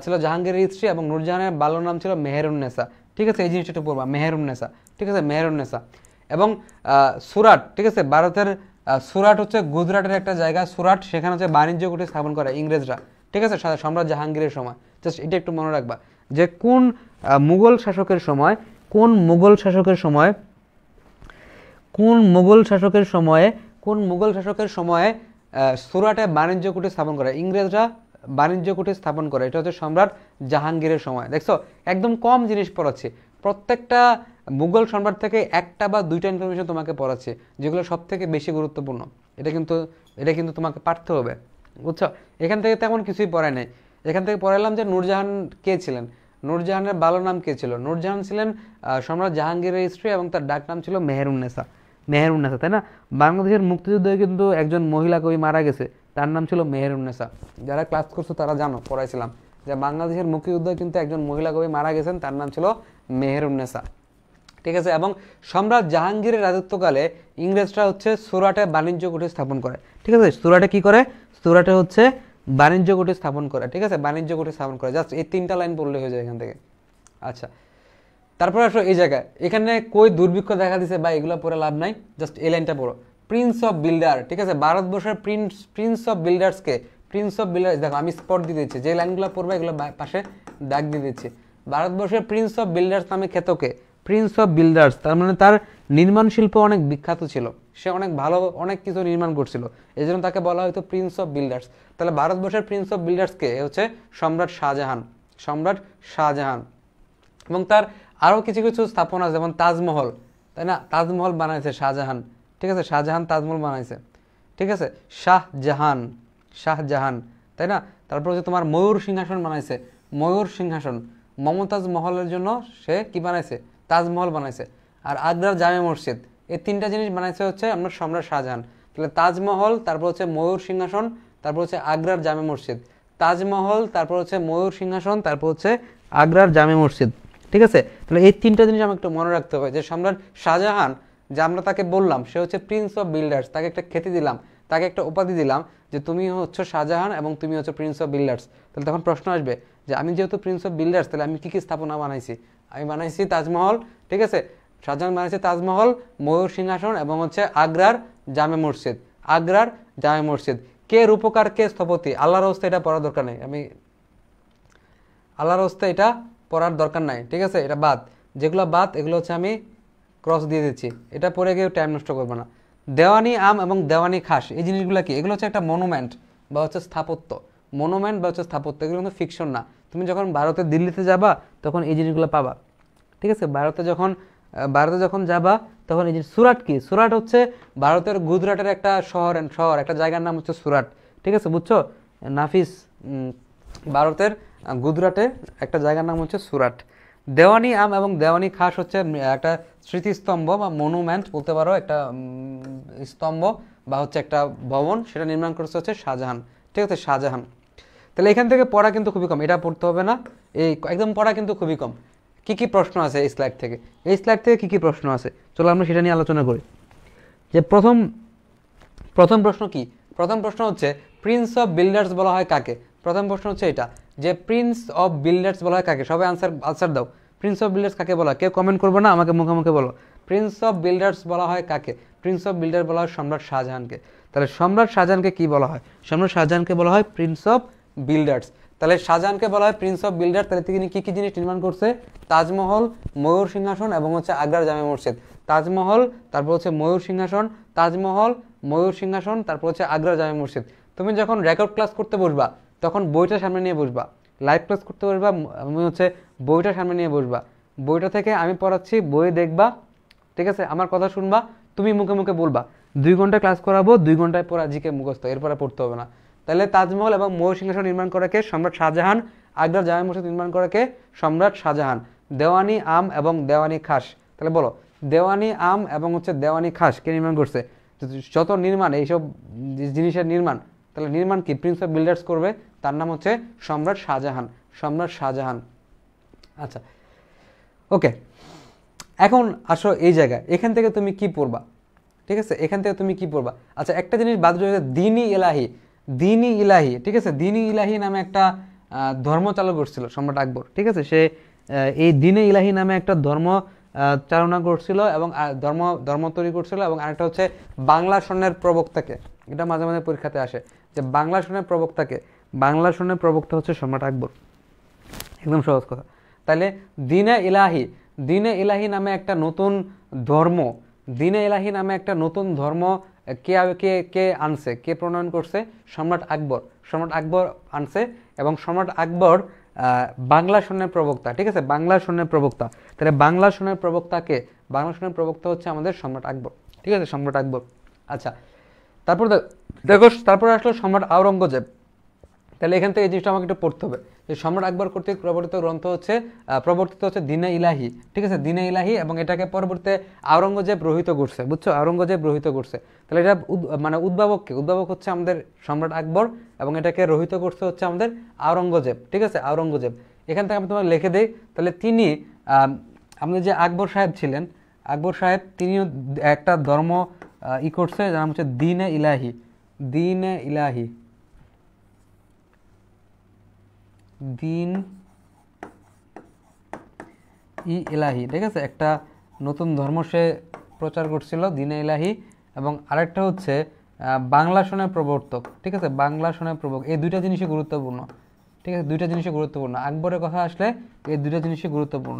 ছিল জাহাঙ্গীরের স্ত্রী এবং নূরজাহানের বাল্য নাম ছিল মেহেরুন্নেসা ঠিক আছে এই জিনিসটা একটু পড়বা মেহেরুন্নেসা ঠিক আছে মেহেরুন্নেসা এবং সুরাট ঠিক আছে ভারতের সুরাট হচ্ছে গুজরাটের একটা জায়গা সুরাট সেখানে হচ্ছে বাণিজ্য কুটি স্থাপন করে ইংরেজরা ঠিক আছে সম্রাট জাহাঙ্গীরের সময় জাস্ট এটা একটু মনে রাখবা যে কোন মুঘল শাসকের সময় কোন মুঘল শাসকের সময় কোন মুঘল শাসকের সময়ে কোন মুঘল শাসকের সময়ে সুরাটে বাণিজ্য কুটির স্থাপন করে ইংরেজরা বাণিজ্য কুটির স্থাপন করে এটা হচ্ছে সম্রাট জাহাঙ্গীরের সময় দেখছো একদম কম জিনিস পড়াচ্ছি প্রত্যেকটা মুঘল সম্রাট থেকে একটা বা দুইটা ইনফরমেশন তোমাকে পড়াচ্ছে যেগুলো সব থেকে বেশি গুরুত্বপূর্ণ এটা কিন্তু এটা কিন্তু তোমাকে পারতে হবে বুঝছো এখান থেকে তেমন কিছুই পড়ায় নাই এখান থেকে পড়াইলাম যে নূরজাহান কে ছিলেন নূরজাহানের ভালো নাম কে ছিল নূরজাহান ছিলেন সম্রাট জাহাঙ্গীরের স্ত্রী এবং তার ডাক নাম ছিল মেহেরুন্নেসা মেহেরুন্নেসা তাই না বাংলাদেশের মুক্তিযুদ্ধে কিন্তু একজন মহিলা কবি মারা গেছে তার নাম ছিল মেহেরুন্নেসা যারা ক্লাস করছো তারা জানো পড়াইছিলাম যে বাংলাদেশের মুক্তিযুদ্ধে কিন্তু একজন মহিলা কবি মারা গেছেন তার নাম ছিল মেহেরুন্নেসা ঠিক আছে এবং সম্রাট জাহাঙ্গীরের রাজত্বকালে ইংরেজরা হচ্ছে সুরাটে বাণিজ্য কুঠি স্থাপন করে ঠিক আছে সুরাটে কি করে সুরাটা হচ্ছে বাণিজ্য কোটি স্থাপন করা ঠিক আছে বাণিজ্য কোটি স্থাপন করা জাস্ট এই তিনটা লাইন পড়লে হয়ে যায় এখান থেকে আচ্ছা তারপরে আসো এই জায়গায় এখানে কই দুর্ভিক্ষ দেখা দিছে বা এগুলো পরে লাভ নাই জাস্ট এই লাইনটা পড়ো প্রিন্স অফ বিল্ডার ঠিক আছে ভারতবর্ষের প্রিন্স প্রিন্স অফ বিল্ডার্সকে প্রিন্স অফ বিল্ডার্স দেখো আমি স্পট দিয়ে দিচ্ছি যে লাইনগুলো পড়বে এগুলো পাশে দাগ দিয়ে দিচ্ছি ভারতবর্ষের প্রিন্স অফ বিল্ডার্স নামে খেতকে প্রিন্স অফ বিল্ডার্স তার মানে তার নির্মাণ শিল্প অনেক বিখ্যাত ছিল সে অনেক ভালো অনেক কিছু নির্মাণ করছিল এই জন্য তাকে বলা হয়তো প্রিন্স অফ বিল্ডার্স তাহলে ভারতবর্ষের প্রিন্স অফ বিল্ডার্সকে হচ্ছে সম্রাট শাহজাহান সম্রাট শাহজাহান এবং তার আরও কিছু কিছু স্থাপনা যেমন তাজমহল তাই না তাজমহল বানাইছে শাহজাহান ঠিক আছে শাহজাহান তাজমহল বানাইছে ঠিক আছে শাহজাহান শাহজাহান তাই না তারপর হচ্ছে তোমার ময়ূর সিংহাসন বানাইছে ময়ূর সিংহাসন মমতাজ মহলের জন্য সে কি বানাইছে তাজমহল বানাইছে আর আগ্রার জামে মসজিদ এই তিনটা জিনিস বানাইছে হচ্ছে আপনার সম্রাট শাহজাহান তাহলে তাজমহল তারপর হচ্ছে ময়ূর সিংহাসন তারপর হচ্ছে আগ্রার জামে মসজিদ তাজমহল তারপর হচ্ছে ময়ূর সিংহাসন তারপর হচ্ছে আগ্রার জামে মসজিদ ঠিক আছে তাহলে এই তিনটা জিনিস আমাকে একটু মনে রাখতে হবে যে সম্রাট শাহজাহান যে আমরা তাকে বললাম সে হচ্ছে প্রিন্স অফ বিল্ডার্স তাকে একটা খেতে দিলাম তাকে একটা উপাধি দিলাম যে তুমি হচ্ছে শাহজাহান এবং তুমি হচ্ছে প্রিন্স অফ বিল্ডার্স তাহলে তখন প্রশ্ন আসবে যে আমি যেহেতু প্রিন্স অফ বিল্ডার্স তাহলে আমি কী কী স্থাপনা বানাইছি আমি বানাইছি তাজমহল ঠিক আছে শাহজাহান মানে বানিয়েছে তাজমহল ময়ূর সিংহাসন এবং হচ্ছে আগ্রার জামে মসজিদ আগ্রার জামে মসজিদ কে রূপকার কে স্থপতি আল্লাহর অবস্থা এটা পড়ার দরকার নেই আমি আল্লাহর অবস্থা এটা পড়ার দরকার নাই ঠিক আছে এটা বাদ যেগুলো বাদ এগুলো হচ্ছে আমি ক্রস দিয়ে দিচ্ছি এটা পরে গিয়ে টাইম নষ্ট করবো না দেওয়ানি আম এবং দেওয়ানি খাস এই জিনিসগুলো কি এগুলো হচ্ছে একটা মনুমেন্ট বা হচ্ছে স্থাপত্য মনুমেন্ট বা হচ্ছে স্থাপত্য এগুলো কিন্তু ফিকশন না তুমি যখন ভারতের দিল্লিতে যাবা তখন এই জিনিসগুলো পাবা ঠিক আছে ভারতে যখন ভারতে যখন যাবা তখন এই যে সুরাট কি সুরাট হচ্ছে ভারতের গুজরাটের একটা শহর শহর একটা জায়গার নাম হচ্ছে সুরাট ঠিক আছে বুঝছো নাফিস ভারতের গুজরাটে একটা জায়গার নাম হচ্ছে সুরাট দেওয়ানি আম এবং দেওয়ানি খাস হচ্ছে একটা স্মৃতিস্তম্ভ বা মনুমেন্ট বলতে পারো একটা স্তম্ভ বা হচ্ছে একটা ভবন সেটা নির্মাণ করেছে হচ্ছে শাহজাহান ঠিক আছে শাহজাহান তাহলে এখান থেকে পড়া কিন্তু খুবই কম এটা পড়তে হবে না এই একদম পড়া কিন্তু খুবই কম কি কি প্রশ্ন আছে এই স্লাইড থেকে এই স্লাইড থেকে কি কি প্রশ্ন আছে চলো আমরা সেটা নিয়ে আলোচনা করি যে প্রথম প্রথম প্রশ্ন কি প্রথম প্রশ্ন হচ্ছে প্রিন্স অফ বিল্ডার্স বলা হয় কাকে প্রথম প্রশ্ন হচ্ছে এটা যে প্রিন্স অফ বিল্ডার্স বলা হয় কাকে সবাই আনসার আনসার দাও প্রিন্স অফ বিল্ডার্স কাকে বলা কেউ কমেন্ট করবো না আমাকে মুখে মুখে বলো প্রিন্স অফ বিল্ডার্স বলা হয় কাকে প্রিন্স অফ বিল্ডার বলা হয় সম্রাট শাহজাহানকে তাহলে সম্রাট শাহজাহানকে কি বলা হয় সম্রাট শাহজাহানকে বলা হয় প্রিন্স অফ বিল্ডার্স তাহলে শাহজাহানকে বলা হয় প্রিন্স অফ বিল্ডার তাহলে তিনি কী কী জিনিস নির্মাণ করছে তাজমহল ময়ূর সিংহাসন এবং হচ্ছে আগ্রার জামে মসজিদ তাজমহল তারপর হচ্ছে ময়ূর সিংহাসন তাজমহল ময়ূর সিংহাসন তারপর হচ্ছে আগ্রার জামে মসজিদ তুমি যখন রেকর্ড ক্লাস করতে বসবা তখন বইটা সামনে নিয়ে বসবা লাইভ ক্লাস করতে বসবা হচ্ছে বইটা সামনে নিয়ে বসবা বইটা থেকে আমি পড়াচ্ছি বই দেখবা ঠিক আছে আমার কথা শুনবা তুমি মুখে মুখে বলবা দুই ঘন্টা ক্লাস করাবো দুই ঘন্টায় পড়া জিকে মুখস্থ এরপরে পড়তে হবে না তাহলে তাজমহল এবং ময়ূর সিংহাসন নির্মাণ করাকে সম্রাট শাহজাহান আগ্রার জামা মসজিদ নির্মাণ করাকে সম্রাট শাহজাহান দেওয়ানি আম এবং দেওয়ানি খাস তাহলে বলো দেওয়ানি আম এবং হচ্ছে দেওয়ানি খাস কে নির্মাণ করছে যত নির্মাণ এইসব জিনিসের নির্মাণ তাহলে নির্মাণ কি প্রিন্স অফ বিল্ডার্স করবে তার নাম হচ্ছে সম্রাট শাহজাহান সম্রাট শাহজাহান আচ্ছা ওকে এখন আসো এই জায়গায় এখান থেকে তুমি কি পড়বা ঠিক আছে এখান থেকে তুমি কি পড়বা আচ্ছা একটা জিনিস বাদ দিনই এলাহি দিনই ইলাহি ঠিক আছে দিনই ইলাহি নামে একটা ধর্ম চালু করছিল সম্রাট আকবর ঠিক আছে সে এই দিনে ইলাহি নামে একটা ধর্ম চালনা করছিল এবং ধর্ম ধর্ম তৈরি করছিল এবং আরেকটা হচ্ছে বাংলা স্বর্ণের প্রবক্তাকে এটা মাঝে মাঝে পরীক্ষাতে আসে যে বাংলা স্বর্ণের প্রবক্তাকে বাংলা স্বর্ণের প্রবক্তা হচ্ছে সম্রাট আকবর একদম সহজ কথা তাহলে দিনে ইলাহি দিনে ইলাহি নামে একটা নতুন ধর্ম দিনে ইলাহি নামে একটা নতুন ধর্ম কে কে কে আনছে কে প্রণয়ন করছে সম্রাট আকবর সম্রাট আকবর আনছে এবং সম্রাট আকবর বাংলা শূন্যের প্রবক্তা ঠিক আছে বাংলা শূন্যের প্রবক্তা তাহলে বাংলা শূন্যের প্রবক্তাকে বাংলা শূন্যের প্রবক্তা হচ্ছে আমাদের সম্রাট আকবর ঠিক আছে সম্রাট আকবর আচ্ছা তারপর দেখো তারপরে আসলো সম্রাট আওরঙ্গজেব তাহলে এখান থেকে এই জিনিসটা আমাকে একটু পড়তে হবে সম্রাট আকবর কর্তৃক প্রবর্তিত গ্রন্থ হচ্ছে প্রবর্তিত হচ্ছে দিনে ইলাহি ঠিক আছে দিনে ইলাহি এবং এটাকে পরবর্তীতে আওরঙ্গজেব রহিত করছে বুঝছো আওরঙ্গজেব রহিত করছে তাহলে এটা মানে উদ্ভাবককে উদ্ভাবক হচ্ছে আমাদের সম্রাট আকবর এবং এটাকে রহিত করছে হচ্ছে আমাদের আওরঙ্গজেব ঠিক আছে আওরঙ্গজেব এখান থেকে আমি তোমার লিখে দিই তাহলে তিনি আমাদের যে আকবর সাহেব ছিলেন আকবর সাহেব তিনিও একটা ধর্ম ই করছে যার নাম হচ্ছে দিনে ইলাহি দিনে ইলাহি দিন ই এলাহি ঠিক আছে একটা নতুন ধর্ম সে প্রচার করছিল দিনে এলাহি এবং আরেকটা হচ্ছে বাংলা শোনায় প্রবর্তক ঠিক আছে বাংলা শোনায় প্রবর্তক এই দুইটা জিনিসই গুরুত্বপূর্ণ ঠিক আছে দুইটা জিনিসই গুরুত্বপূর্ণ আকবরের কথা আসলে এই দুইটা জিনিসই গুরুত্বপূর্ণ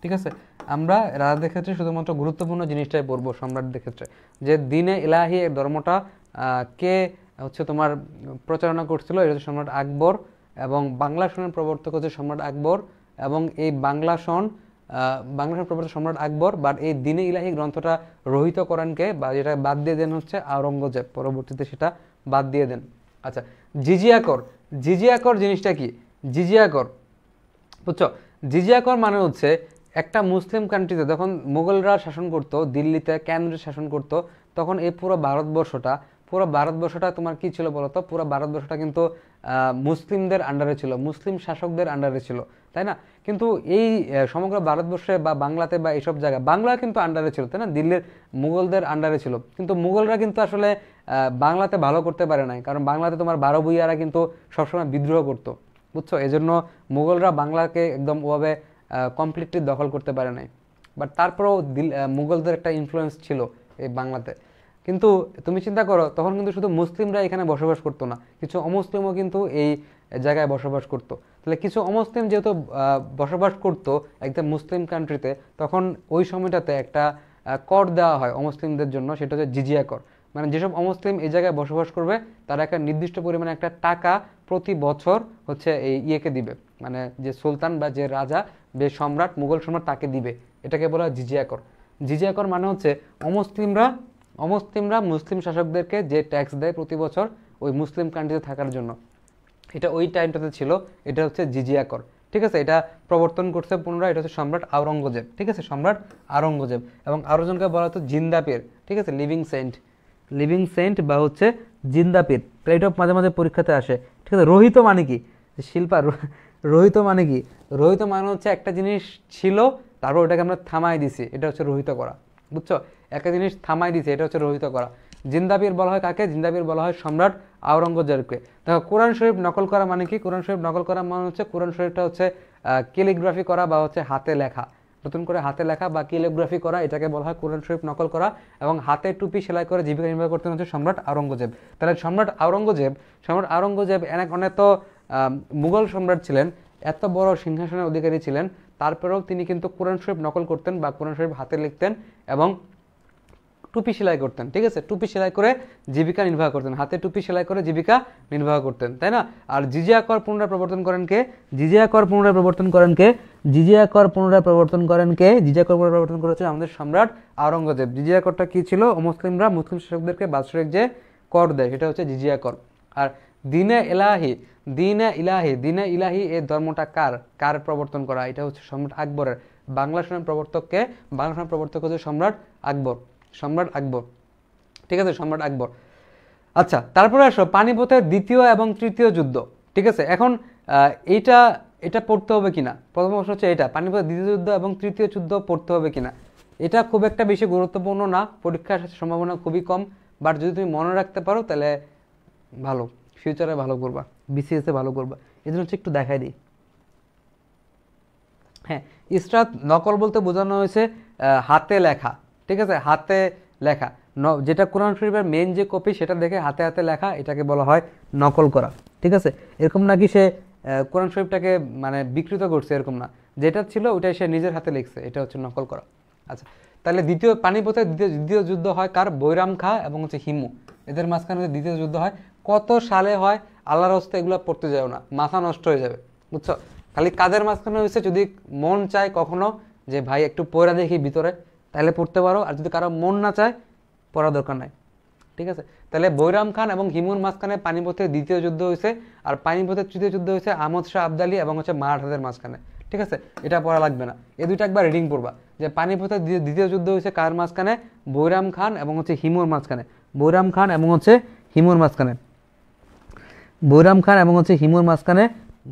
ঠিক আছে আমরা রাজাদের ক্ষেত্রে শুধুমাত্র গুরুত্বপূর্ণ জিনিসটাই পড়বো সম্রাটদের ক্ষেত্রে যে দিনে ইলাহি ধর্মটা কে হচ্ছে তোমার প্রচারণা করছিল এটা সম্রাট আকবর এবং বাংলা সনের প্রবর্তক হচ্ছে সম্রাট আকবর এবং এই বাংলা সন বাংলা প্রবর্তক সম্রাট আকবর বাট এই দিনে ইলাহি গ্রন্থটা রোহিত করানকে বা যেটা বাদ দিয়ে দেন হচ্ছে আওরঙ্গজেব পরবর্তীতে সেটা বাদ দিয়ে দেন আচ্ছা জিজিয়াকর জিজিয়াকর জিনিসটা কি জিজিয়াকর বুঝছো জিজিয়াকর মানে হচ্ছে একটা মুসলিম কান্ট্রিতে যখন মোগলরা শাসন করতো দিল্লিতে কেন্দ্রে শাসন করতো তখন এই পুরো ভারতবর্ষটা পুরো ভারতবর্ষটা তোমার কি ছিল বলতো পুরো ভারতবর্ষটা কিন্তু মুসলিমদের আন্ডারে ছিল মুসলিম শাসকদের আন্ডারে ছিল তাই না কিন্তু এই সমগ্র ভারতবর্ষে বা বাংলাতে বা এইসব জায়গায় বাংলা কিন্তু আন্ডারে ছিল তাই না দিল্লির মুঘলদের আন্ডারে ছিল কিন্তু মুঘলরা কিন্তু আসলে বাংলাতে ভালো করতে পারে নাই কারণ বাংলাতে তোমার বারো ভুইয়ারা কিন্তু সবসময় বিদ্রোহ করতো বুঝছো এজন্য মুঘলরা বাংলাকে একদম ওভাবে কমপ্লিটলি দখল করতে পারে নাই বাট তারপরেও দিল মুঘলদের একটা ইনফ্লুয়েন্স ছিল এই বাংলাতে কিন্তু তুমি চিন্তা করো তখন কিন্তু শুধু মুসলিমরা এখানে বসবাস করতো না কিছু অমুসলিমও কিন্তু এই জায়গায় বসবাস করতো তাহলে কিছু অমুসলিম যেহেতু বসবাস করতো একদম মুসলিম কান্ট্রিতে তখন ওই সময়টাতে একটা কর দেওয়া হয় অমুসলিমদের জন্য সেটা হচ্ছে জিজিয়া কর মানে যেসব অমুসলিম এই জায়গায় বসবাস করবে তারা একটা নির্দিষ্ট পরিমাণে একটা টাকা প্রতি বছর হচ্ছে এই ইয়েকে দিবে মানে যে সুলতান বা যে রাজা যে সম্রাট মুঘল সম্রাট তাকে দিবে এটাকে বলা হয় জিজিয়া কর জিজিয়া কর মানে হচ্ছে অমুসলিমরা অমুসলিমরা মুসলিম শাসকদেরকে যে ট্যাক্স দেয় প্রতি বছর ওই মুসলিম কান্ট্রিতে থাকার জন্য এটা ওই টাইমটাতে ছিল এটা হচ্ছে জিজিয়া কর ঠিক আছে এটা প্রবর্তন করছে পুনরায় এটা হচ্ছে সম্রাট আওরঙ্গজেব ঠিক আছে সম্রাট আওরঙ্গজেব এবং আরও জনকে বলা হতো জিন্দাপের ঠিক আছে লিভিং সেন্ট লিভিং সেন্ট বা হচ্ছে জিন্দাপীর এটা মাঝে মাঝে পরীক্ষাতে আসে ঠিক আছে রোহিত মানে কি শিল্পা রোহিত মানে কি রোহিত মানে হচ্ছে একটা জিনিস ছিল তারপর ওটাকে আমরা থামাই দিছি এটা হচ্ছে রোহিত করা বুঝছো একটা জিনিস থামাই দিয়েছে এটা হচ্ছে রহিত করা জিন্দাবির বলা হয় কাকে জিন্দাবির বলা হয় সম্রাট আওরঙ্গজেবকে দেখো কোরআন শরীফ নকল করা মানে কি কোরআন শরীফ নকল করা মানে হচ্ছে কোরআন শরীফটা হচ্ছে কেলিগ্রাফি করা বা হচ্ছে হাতে লেখা নতুন করে হাতে লেখা বা কিলোগ্রাফি করা এটাকে বলা হয় কোরআন শরীফ নকল করা এবং হাতে টুপি সেলাই করে জীবিকা নির্বাহ করতে হচ্ছে সম্রাট আওরঙ্গজেব তাহলে সম্রাট আওরঙ্গজেব সম্রাট আওরঙ্গজেব এনাক অনেক তো মুঘল সম্রাট ছিলেন এত বড় সিংহাসনের অধিকারী ছিলেন তারপরেও তিনি কিন্তু কোরআন শরীফ নকল করতেন বা কোরআন শরীফ হাতে লিখতেন এবং টুপি সেলাই করতেন ঠিক আছে টুপি সেলাই করে জীবিকা নির্বাহ করতেন হাতে টুপি সেলাই করে জীবিকা নির্বাহ করতেন তাই না আর জিজিয়া কর পুনরায় প্রবর্তন করেন কে জিজিয়া কর পুনরায় প্রবর্তন করেন কে জিজিয়া কর পুনরায় প্রবর্তন করেন কে জিজিয়া কর পুনরায় প্রবর্তন করেছে আমাদের সম্রাট আওরঙ্গজেব জিজিয়া করটা কী ছিল মুসলিমরা মুসলিম শাসকদেরকে বাৎসরিক যে কর দেয় সেটা হচ্ছে জিজিয়া কর আর দিনে এলাহি দিনে ইলাহি দিনে ইলাহি এ ধর্মটা কার কার প্রবর্তন করা এটা হচ্ছে সম্রাট আকবরের বাংলা সেনা প্রবর্তককে বাংলা সেনা প্রবর্তক হচ্ছে সম্রাট আকবর সম্রাট আকবর ঠিক আছে সম্রাট আকবর আচ্ছা তারপরে আসো পানিপথের দ্বিতীয় এবং তৃতীয় যুদ্ধ ঠিক আছে এখন এইটা এটা পড়তে হবে কিনা প্রথম প্রশ্ন হচ্ছে এটা পানিপথের দ্বিতীয় যুদ্ধ এবং তৃতীয় যুদ্ধ পড়তে হবে কিনা এটা খুব একটা বেশি গুরুত্বপূর্ণ না পরীক্ষার সম্ভাবনা খুবই কম বাট যদি তুমি মনে রাখতে পারো তাহলে ভালো ফিউচারে ভালো করবা বিসিএসে ভালো করবা এই জন্য হচ্ছে একটু দেখাই দিই হ্যাঁ ইস্টার নকল বলতে বোঝানো হয়েছে হাতে লেখা ঠিক আছে হাতে লেখা যেটা কোরআন শরীফের মেন যে কপি সেটা দেখে হাতে হাতে লেখা এটাকে বলা হয় নকল করা ঠিক আছে এরকম নাকি সে কোরআন শরীফটাকে মানে বিকৃত করছে এরকম না যেটা ছিল ওটাই সে নিজের হাতে লিখছে এটা হচ্ছে নকল করা আচ্ছা তাহলে দ্বিতীয় পানিপথের দ্বিতীয় দ্বিতীয় যুদ্ধ হয় কার বৈরাম খা এবং হচ্ছে হিমু এদের মাঝখানে যে দ্বিতীয় যুদ্ধ হয় কত সালে হয় আল্লাহর হস্তে এগুলো পড়তে যাও না মাথা নষ্ট হয়ে যাবে বুঝছো খালি কাজের মাঝখানে হয়েছে যদি মন চায় কখনো যে ভাই একটু পয়রা দেখি ভিতরে তাহলে পড়তে পারো আর যদি কারো মন না চায় পড়া দরকার নাই ঠিক আছে তাহলে বৈরাম খান এবং হিমুর মাঝখানে পানিপথের দ্বিতীয় যুদ্ধ হয়েছে আর পানিপথের তৃতীয় যুদ্ধ হয়েছে আহমদ শাহ আবদালি এবং হচ্ছে মারাঠাদের মাঝখানে ঠিক আছে এটা পড়া লাগবে না এ দুইটা একবার রিডিং পড়বা যে পানিপথের দ্বিতীয় যুদ্ধ হয়েছে কার মাঝখানে বৈরাম খান এবং হচ্ছে হিমুর মাঝখানে বৈরাম খান এবং হচ্ছে হিমুর মাঝখানে বৈরাম খান এবং হচ্ছে হিমুর মাঝখানে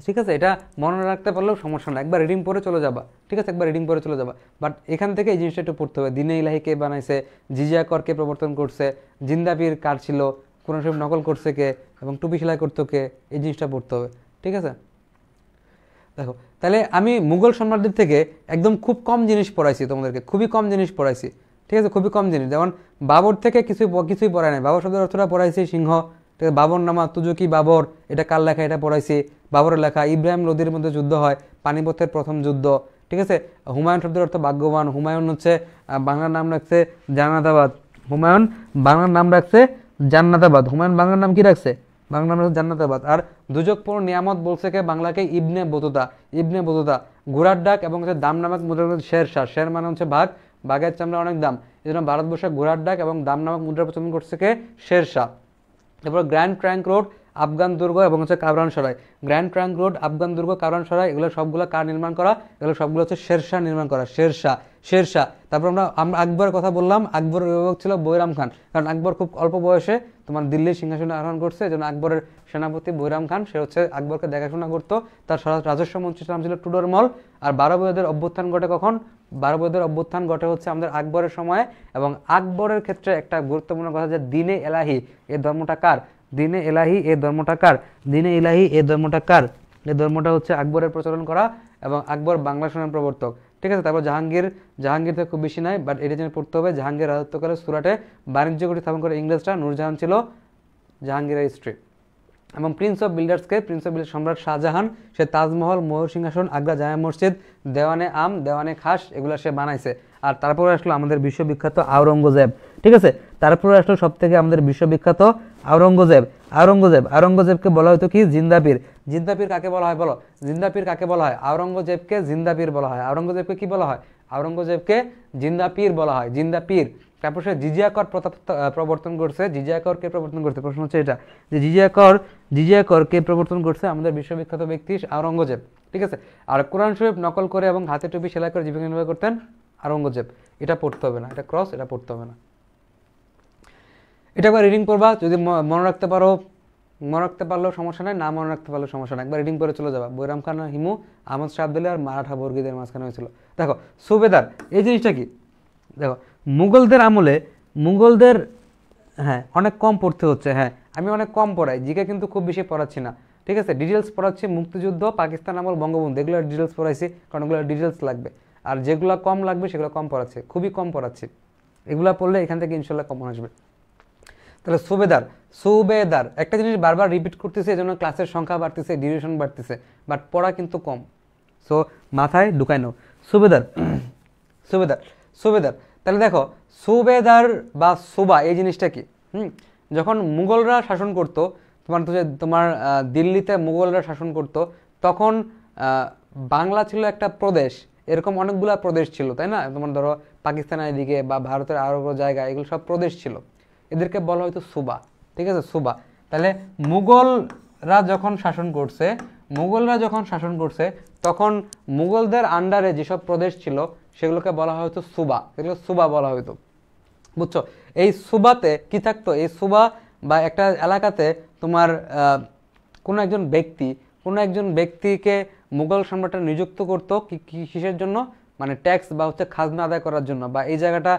ঠিক আছে এটা মনে রাখতে পারলেও সমস্যা না একবার রিডিং পরে চলে যাবা ঠিক আছে একবার রিডিং পরে চলে যাবা বাট এখান থেকে এই জিনিসটা একটু পড়তে হবে দিনে কে বানাইছে জিজিয়া করকে প্রবর্তন করছে জিন্দাবির কার ছিল কোরআন শরীফ নকল করছে কে এবং টুপি সেলাই করতো কে এই জিনিসটা পড়তে হবে ঠিক আছে দেখো তাহলে আমি মুঘল সম্রাটদের থেকে একদম খুব কম জিনিস পড়াইছি তোমাদেরকে খুবই কম জিনিস পড়াইছি ঠিক আছে খুবই কম জিনিস যেমন বাবর থেকে কিছু কিছুই পড়ায় নাই বাবর শব্দের অর্থটা পড়াইছি সিংহ ঠিক আছে বাবর নামা তুজুকি বাবর এটা কার লেখা এটা পড়াইছি বাবরের লেখা ইব্রাহিম লোদির মধ্যে যুদ্ধ হয় পানিপথের প্রথম যুদ্ধ ঠিক আছে হুমায়ুন শব্দের অর্থ ভাগ্যবান হুমায়ুন হচ্ছে বাংলার নাম রাখছে জান্নাতাবাদ হুমায়ুন বাংলার নাম রাখছে জান্নাতাবাদ হুমায়ুন বাংলার নাম কি রাখছে বাংলা নাম জান্নাতাবাদ আর দুজকপুর নিয়ামত বলছে কে বাংলাকে ইবনে বতুতা ইবনে বোধতা ঘোড়ার ডাক এবং হচ্ছে দাম নামক মুদ্রা শের শাহ শের মানে হচ্ছে ভাগ বাঘের চামড়া অনেক দাম এই জন্য ভারতবর্ষে ঘোড়ার ডাক এবং দাম নামক মুদ্রা প্রচলন করছে কে শের শাহ তারপর গ্র্যান্ড ট্র্যাঙ্ক রোড আফগান দুর্গ এবং হচ্ছে কাবরান সরাই গ্র্যান্ড ট্রাঙ্ক রোড আফগান দুর্গ কাবরান সরাই এগুলো সবগুলো কার নির্মাণ করা এগুলো সবগুলো হচ্ছে শেরশাহ নির্মাণ করা শেরশাহ শেরশাহ তারপর আমরা আমরা আকবরের কথা বললাম আকবর অভিভাবক ছিল বৈরাম খান কারণ আকবর খুব অল্প বয়সে তোমার দিল্লির সিংহাসনে আরোহণ করছে যেন আকবরের সেনাপতি বৈরাম খান সে হচ্ছে আকবরকে দেখাশোনা করতো তার রাজস্ব মন্ত্রীর নাম ছিল টুডর মল আর বারো বারবয়দের অভ্যুত্থান ঘটে কখন বারো বৈদের অভ্যুত্থান ঘটে হচ্ছে আমাদের আকবরের সময়ে এবং আকবরের ক্ষেত্রে একটা গুরুত্বপূর্ণ কথা যে দিনে এলাহি এ ধর্মটা কার দিনে এলাহি এ কার দিনে এলাহি এ কার এ ধর্মটা হচ্ছে আকবরের প্রচলন করা এবং আকবর বাংলা সোনার প্রবর্তক ঠিক আছে তারপর জাহাঙ্গীর জাহাঙ্গীর তো খুব বেশি নাই বাট এটা যেন পড়তে হবে জাহাঙ্গীর রাজত্বকালে সুরাটে বাণিজ্য করে স্থাপন করে ইংরেজরা নূরজাহান ছিল জাহাঙ্গীরের হিস্ট্রি এবং প্রিন্স অফ বিল্ডার্সকে প্রিন্স অফ বিল্ডার সম্রাট শাহজাহান সে তাজমহল ময়ূর সিংহাসন আগ্রা জামা মসজিদ দেওয়ানে আম দেওয়ানে খাস এগুলো সে বানাইছে আর তারপরে আসলো আমাদের বিশ্ববিখ্যাত আওরঙ্গজেব ঠিক আছে তারপরে আসলো সব থেকে আমাদের বিশ্ববিখ্যাত আওরঙ্গজেব আওরঙ্গজেব আওরঙ্গজেবকে বলা হয়তো কি জিন্দাপীর জিন্দাপীর কাকে বলা হয় বলো জিন্দাপীর কাকে বলা হয় আওরঙ্গজেবকে জিন্দাপীর বলা হয় আওরঙ্গজেবকে কি বলা হয় আওরঙ্গজেবকে জিন্দাপীর বলা হয় জিন্দাপীর তারপর সে জিজিয়াকর প্রবর্তন করছে জিজিয়াকরকে প্রবর্তন করছে প্রশ্ন হচ্ছে এটা যে জিজিয়াকর জিজিয়াকরকে প্রবর্তন করছে আমাদের বিশ্ববিখ্যাত ব্যক্তি আওরঙ্গজেব ঠিক আছে আর কোরআন শরীফ নকল করে এবং হাতে টুপি সেলাই করে জীবিকা নির্বাহ করতেন আওরঙ্গজেব এটা পড়তে হবে না এটা ক্রস এটা পড়তে হবে না এটা একবার রিডিং পড়বা যদি মনে রাখতে পারো মনে রাখতে পারলেও সমস্যা নাই না মনে রাখতে পারলেও সমস্যা নাই একবার রিডিং পরে চলে যাবা বৈরাম খান হিমু আহমদ শাহ আর মারাঠা বর্গীদের মাঝখানে হয়েছিল দেখো সুবেদার এই জিনিসটা কি দেখো মুঘলদের আমলে মুঘলদের হ্যাঁ অনেক কম পড়তে হচ্ছে হ্যাঁ আমি অনেক কম পড়াই জিকে কিন্তু খুব বেশি পড়াচ্ছি না ঠিক আছে ডিটেলস পড়াচ্ছি মুক্তিযুদ্ধ পাকিস্তান আমল বঙ্গবন্ধু এগুলো ডিটেলস পড়াইছি কারণ ওগুলো ডিটেলস লাগবে আর যেগুলো কম লাগবে সেগুলো কম পড়াচ্ছে খুবই কম পড়াচ্ছে এগুলো পড়লে এখান থেকে ইনশাল্লাহ কম আসবে তাহলে সুবেদার সুবেদার একটা জিনিস বারবার রিপিট করতেছে এই জন্য ক্লাসের সংখ্যা বাড়তেছে ডিউরেশন বাড়তেছে বাট পড়া কিন্তু কম সো মাথায় ঢুকায় নাও সুবেদার সুবেদার সুবেদার তাহলে দেখো সুবেদার বা সুবা এই জিনিসটা কি হুম যখন মুঘলরা শাসন করতো তোমার তো তোমার দিল্লিতে মুঘলরা শাসন করতো তখন বাংলা ছিল একটা প্রদেশ এরকম অনেকগুলো প্রদেশ ছিল তাই না তোমার ধরো পাকিস্তানের দিকে বা ভারতের আরও জায়গা এগুলো সব প্রদেশ ছিল এদেরকে বলা হয়তো সুবা ঠিক আছে সুবা তাহলে মুঘলরা যখন শাসন করছে মুঘলরা যখন শাসন করছে তখন মুঘলদের আন্ডারে যেসব প্রদেশ ছিল সেগুলোকে বলা হয়তো সুবা সেগুলো সুবা বলা হয়তো বুঝছো এই সুবাতে কি থাকতো এই সুবা বা একটা এলাকাতে তোমার কোনো একজন ব্যক্তি কোনো একজন ব্যক্তিকে মুঘল সম্রাটটা নিযুক্ত করতো কিসের জন্য মানে ট্যাক্স বা হচ্ছে খাজনা আদায় করার জন্য বা এই জায়গাটা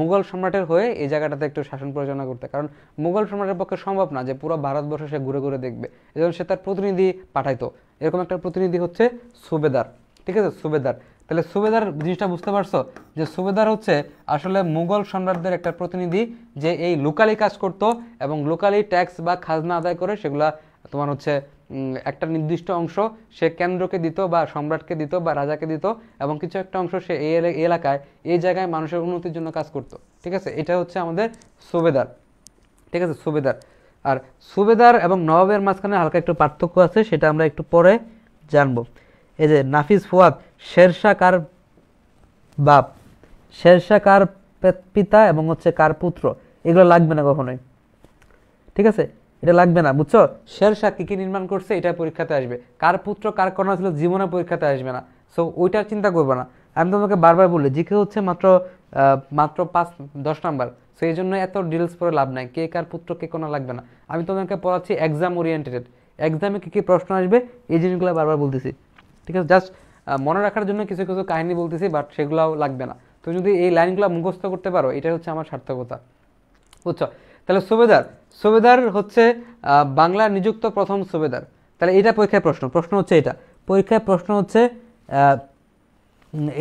মুঘল সম্রাটের হয়ে এই জায়গাটাতে একটু শাসন পরিচালনা করতে কারণ মুঘল সম্রাটের পক্ষে সম্ভব না যে পুরো ভারতবর্ষ সে ঘুরে ঘুরে দেখবে এজন্য সে তার প্রতিনিধি পাঠাইতো এরকম একটা প্রতিনিধি হচ্ছে সুবেদার ঠিক আছে সুবেদার তাহলে সুবেদার জিনিসটা বুঝতে পারছো যে সুবেদার হচ্ছে আসলে মুঘল সম্রাটদের একটা প্রতিনিধি যে এই লোকালি কাজ করত এবং লোকালি ট্যাক্স বা খাজনা আদায় করে সেগুলা তোমার হচ্ছে একটা নির্দিষ্ট অংশ সে কেন্দ্রকে দিত বা সম্রাটকে দিত বা রাজাকে দিত এবং কিছু একটা অংশ সে এই এলাকায় এই জায়গায় মানুষের উন্নতির জন্য কাজ করত ঠিক আছে এটা হচ্ছে আমাদের সুবেদার ঠিক আছে সুবেদার আর সুবেদার এবং নবাবের মাঝখানে হালকা একটু পার্থক্য আছে সেটা আমরা একটু পরে জানব এই যে নাফিস ফুয়াদ শেরশাহ কার বাপ শেরশাহ কার পিতা এবং হচ্ছে কার পুত্র এগুলো লাগবে না কখনোই ঠিক আছে এটা লাগবে না বুঝছো শের শাহ কী কী নির্মাণ করছে এটা পরীক্ষাতে আসবে কার পুত্র কার কন্যা ছিল জীবনে পরীক্ষাতে আসবে না সো ওইটা চিন্তা করবে না আমি তোমাকে বারবার বলি জিকে হচ্ছে মাত্র মাত্র পাঁচ দশ নাম্বার সো এই জন্য এত ডিটেলস পরে লাভ নাই কে কার পুত্র কে কোনো লাগবে না আমি তোমাকে পড়াচ্ছি এক্সাম ওরিয়েন্টেড এক্সামে কী কী প্রশ্ন আসবে এই জিনিসগুলো বারবার বলতেছি ঠিক আছে জাস্ট মনে রাখার জন্য কিছু কিছু কাহিনী বলতেছি বাট সেগুলাও লাগবে না তুমি যদি এই লাইনগুলো মুখস্থ করতে পারো এটাই হচ্ছে আমার সার্থকতা বুঝছো তাহলে সুবেদার সুবেদার হচ্ছে বাংলা নিযুক্ত প্রথম সুবেদার তাহলে এটা পরীক্ষায় প্রশ্ন প্রশ্ন হচ্ছে এটা পরীক্ষায় প্রশ্ন হচ্ছে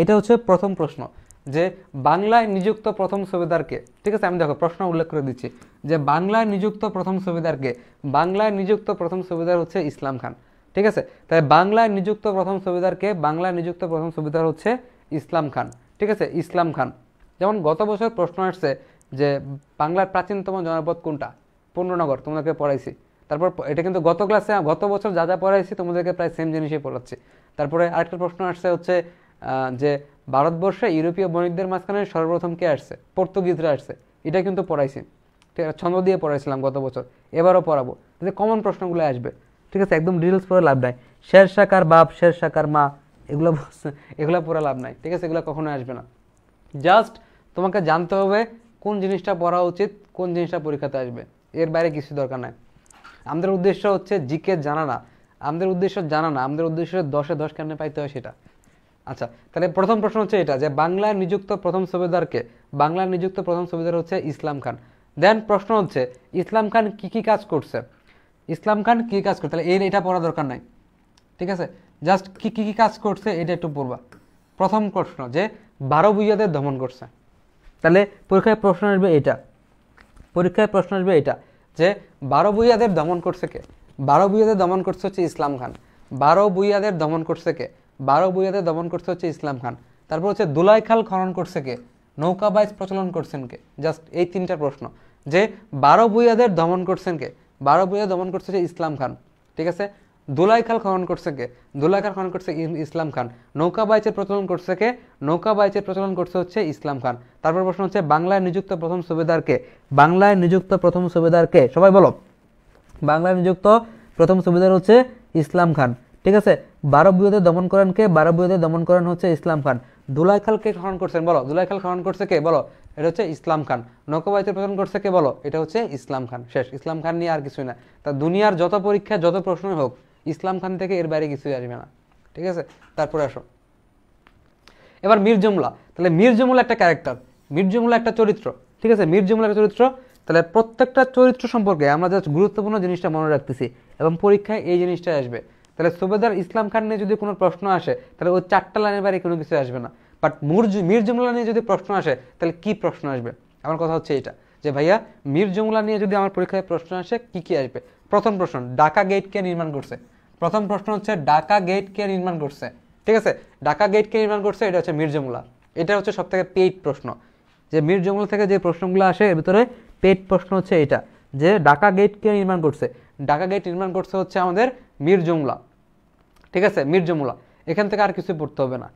এটা হচ্ছে প্রথম প্রশ্ন যে বাংলায় নিযুক্ত প্রথম সুবেদারকে ঠিক আছে আমি দেখো প্রশ্ন উল্লেখ করে দিচ্ছি যে বাংলায় নিযুক্ত প্রথম সুবেদারকে বাংলায় নিযুক্ত প্রথম সুবেদার হচ্ছে ইসলাম খান ঠিক আছে তাই বাংলায় নিযুক্ত প্রথম সুবেদারকে বাংলায় নিযুক্ত প্রথম সুবেদার হচ্ছে ইসলাম খান ঠিক আছে ইসলাম খান যেমন গত বছর প্রশ্ন আসছে যে বাংলার প্রাচীনতম জনপদ কোনটা পূর্ণনগর তোমাদেরকে পড়াইছি তারপর এটা কিন্তু গত ক্লাসে গত বছর যা যা পড়াইছি তোমাদেরকে প্রায় সেম জিনিসই পড়াচ্ছি তারপরে আরেকটা প্রশ্ন আসছে হচ্ছে যে ভারতবর্ষে ইউরোপীয় বণিকদের মাঝখানে সর্বপ্রথম কে আসছে পর্তুগিজরা আসছে এটা কিন্তু পড়াইছি ঠিক আছে ছন্দ দিয়ে পড়াইছিলাম গত বছর এবারও পড়াবো যে কমন প্রশ্নগুলো আসবে ঠিক আছে একদম ডিটেলস পড়ে লাভ নাই শের শাকার বাপ শের শাকার মা এগুলো এগুলো পড়ে লাভ নাই ঠিক আছে এগুলো কখনো আসবে না জাস্ট তোমাকে জানতে হবে কোন জিনিসটা পড়া উচিত কোন জিনিসটা পরীক্ষাতে আসবে এর বাইরে কিছু দরকার নাই আমাদের উদ্দেশ্য হচ্ছে জিকে জানা না আমাদের উদ্দেশ্য জানা না আমাদের উদ্দেশ্য দশে দশ কেমনে পাইতে হয় সেটা আচ্ছা তাহলে প্রথম প্রশ্ন হচ্ছে এটা যে বাংলায় নিযুক্ত প্রথম সুবেদারকে বাংলার নিযুক্ত প্রথম সুবেদার হচ্ছে ইসলাম খান দেন প্রশ্ন হচ্ছে ইসলাম খান কি কি কাজ করছে ইসলাম খান কি কাজ করছে তাহলে এর এটা পড়া দরকার নাই ঠিক আছে জাস্ট কি কি কাজ করছে এটা একটু পড়বা প্রথম প্রশ্ন যে বারো বুইয়াদের দমন করছে তাহলে পরীক্ষায় প্রশ্ন আসবে এটা পরীক্ষায় প্রশ্ন আসবে এটা যে বারো বুইয়াদের দমন করছে কে বারো বুইয়াদের দমন করছে হচ্ছে ইসলাম খান বারো বুইয়াদের দমন করছে কে বারো বুইয়াদের দমন করছে হচ্ছে ইসলাম খান তারপর হচ্ছে দুলাইখাল খনন করছে কে নৌকা বাইজ প্রচলন করছেন কে জাস্ট এই তিনটা প্রশ্ন যে বারো বুইয়াদের দমন করছেন কে বারো বুইয়া দমন করছে হচ্ছে ইসলাম খান ঠিক আছে খাল খনন করছে কে খাল খনন করছে ইসলাম খান নৌকা বাইচের প্রচলন করছে কে নৌকা বাইচের প্রচলন করছে হচ্ছে ইসলাম খান তারপর প্রশ্ন হচ্ছে বাংলায় নিযুক্ত প্রথম কে বাংলায় নিযুক্ত প্রথম কে সবাই বলো বাংলায় নিযুক্ত প্রথম সুবেদার হচ্ছে ইসলাম খান ঠিক আছে বারো বিরোধে দমন করেন কে বারো বিরোধে দমন করেন হচ্ছে ইসলাম খান দুলাই খাল কে খনন করছেন বলো দুলাই খাল খনন করছে কে বলো এটা হচ্ছে ইসলাম খান নৌকাবাহিতে প্রদান করছে কে বলো এটা হচ্ছে ইসলাম খান শেষ ইসলাম খান নিয়ে আর কিছুই না তা দুনিয়ার যত পরীক্ষা যত প্রশ্নই হোক ইসলাম খান থেকে এর বাইরে কিছুই আসবে না ঠিক আছে তারপরে আসো এবার মীর জুমলা তাহলে মীর জুমলা একটা ক্যারেক্টার মীর জুমলা একটা চরিত্র ঠিক আছে মীর জুমলা একটা চরিত্র তাহলে প্রত্যেকটা চরিত্র সম্পর্কে আমরা যা গুরুত্বপূর্ণ জিনিসটা মনে রাখতেছি এবং পরীক্ষায় এই জিনিসটা আসবে তাহলে সুবেদার ইসলাম খান নিয়ে যদি কোনো প্রশ্ন আসে তাহলে ওই চারটা লাইনের বাইরে কোনো কিছু আসবে না বাট মুর মীর জুমলা নিয়ে যদি প্রশ্ন আসে তাহলে কি প্রশ্ন আসবে আমার কথা হচ্ছে এটা যে ভাইয়া মীর জুমলা নিয়ে যদি আমার পরীক্ষায় প্রশ্ন আসে কি কি আসবে প্রথম প্রশ্ন ঢাকা গেট কে নির্মাণ করছে প্রথম প্রশ্ন হচ্ছে ঢাকা গেট কে নির্মাণ করছে ঠিক আছে ঢাকা গেট কে নির্মাণ করছে এটা হচ্ছে মির্জমুলা এটা হচ্ছে সব থেকে পেইড প্রশ্ন যে মির্জমুলা থেকে যে প্রশ্নগুলো আসে এর ভিতরে পেইড প্রশ্ন হচ্ছে এটা যে ঢাকা গেট কে নির্মাণ করছে ঢাকা গেট নির্মাণ করছে হচ্ছে আমাদের মির্জমুলা ঠিক আছে মির্জমুলা এখান থেকে আর কিছু পড়তে হবে না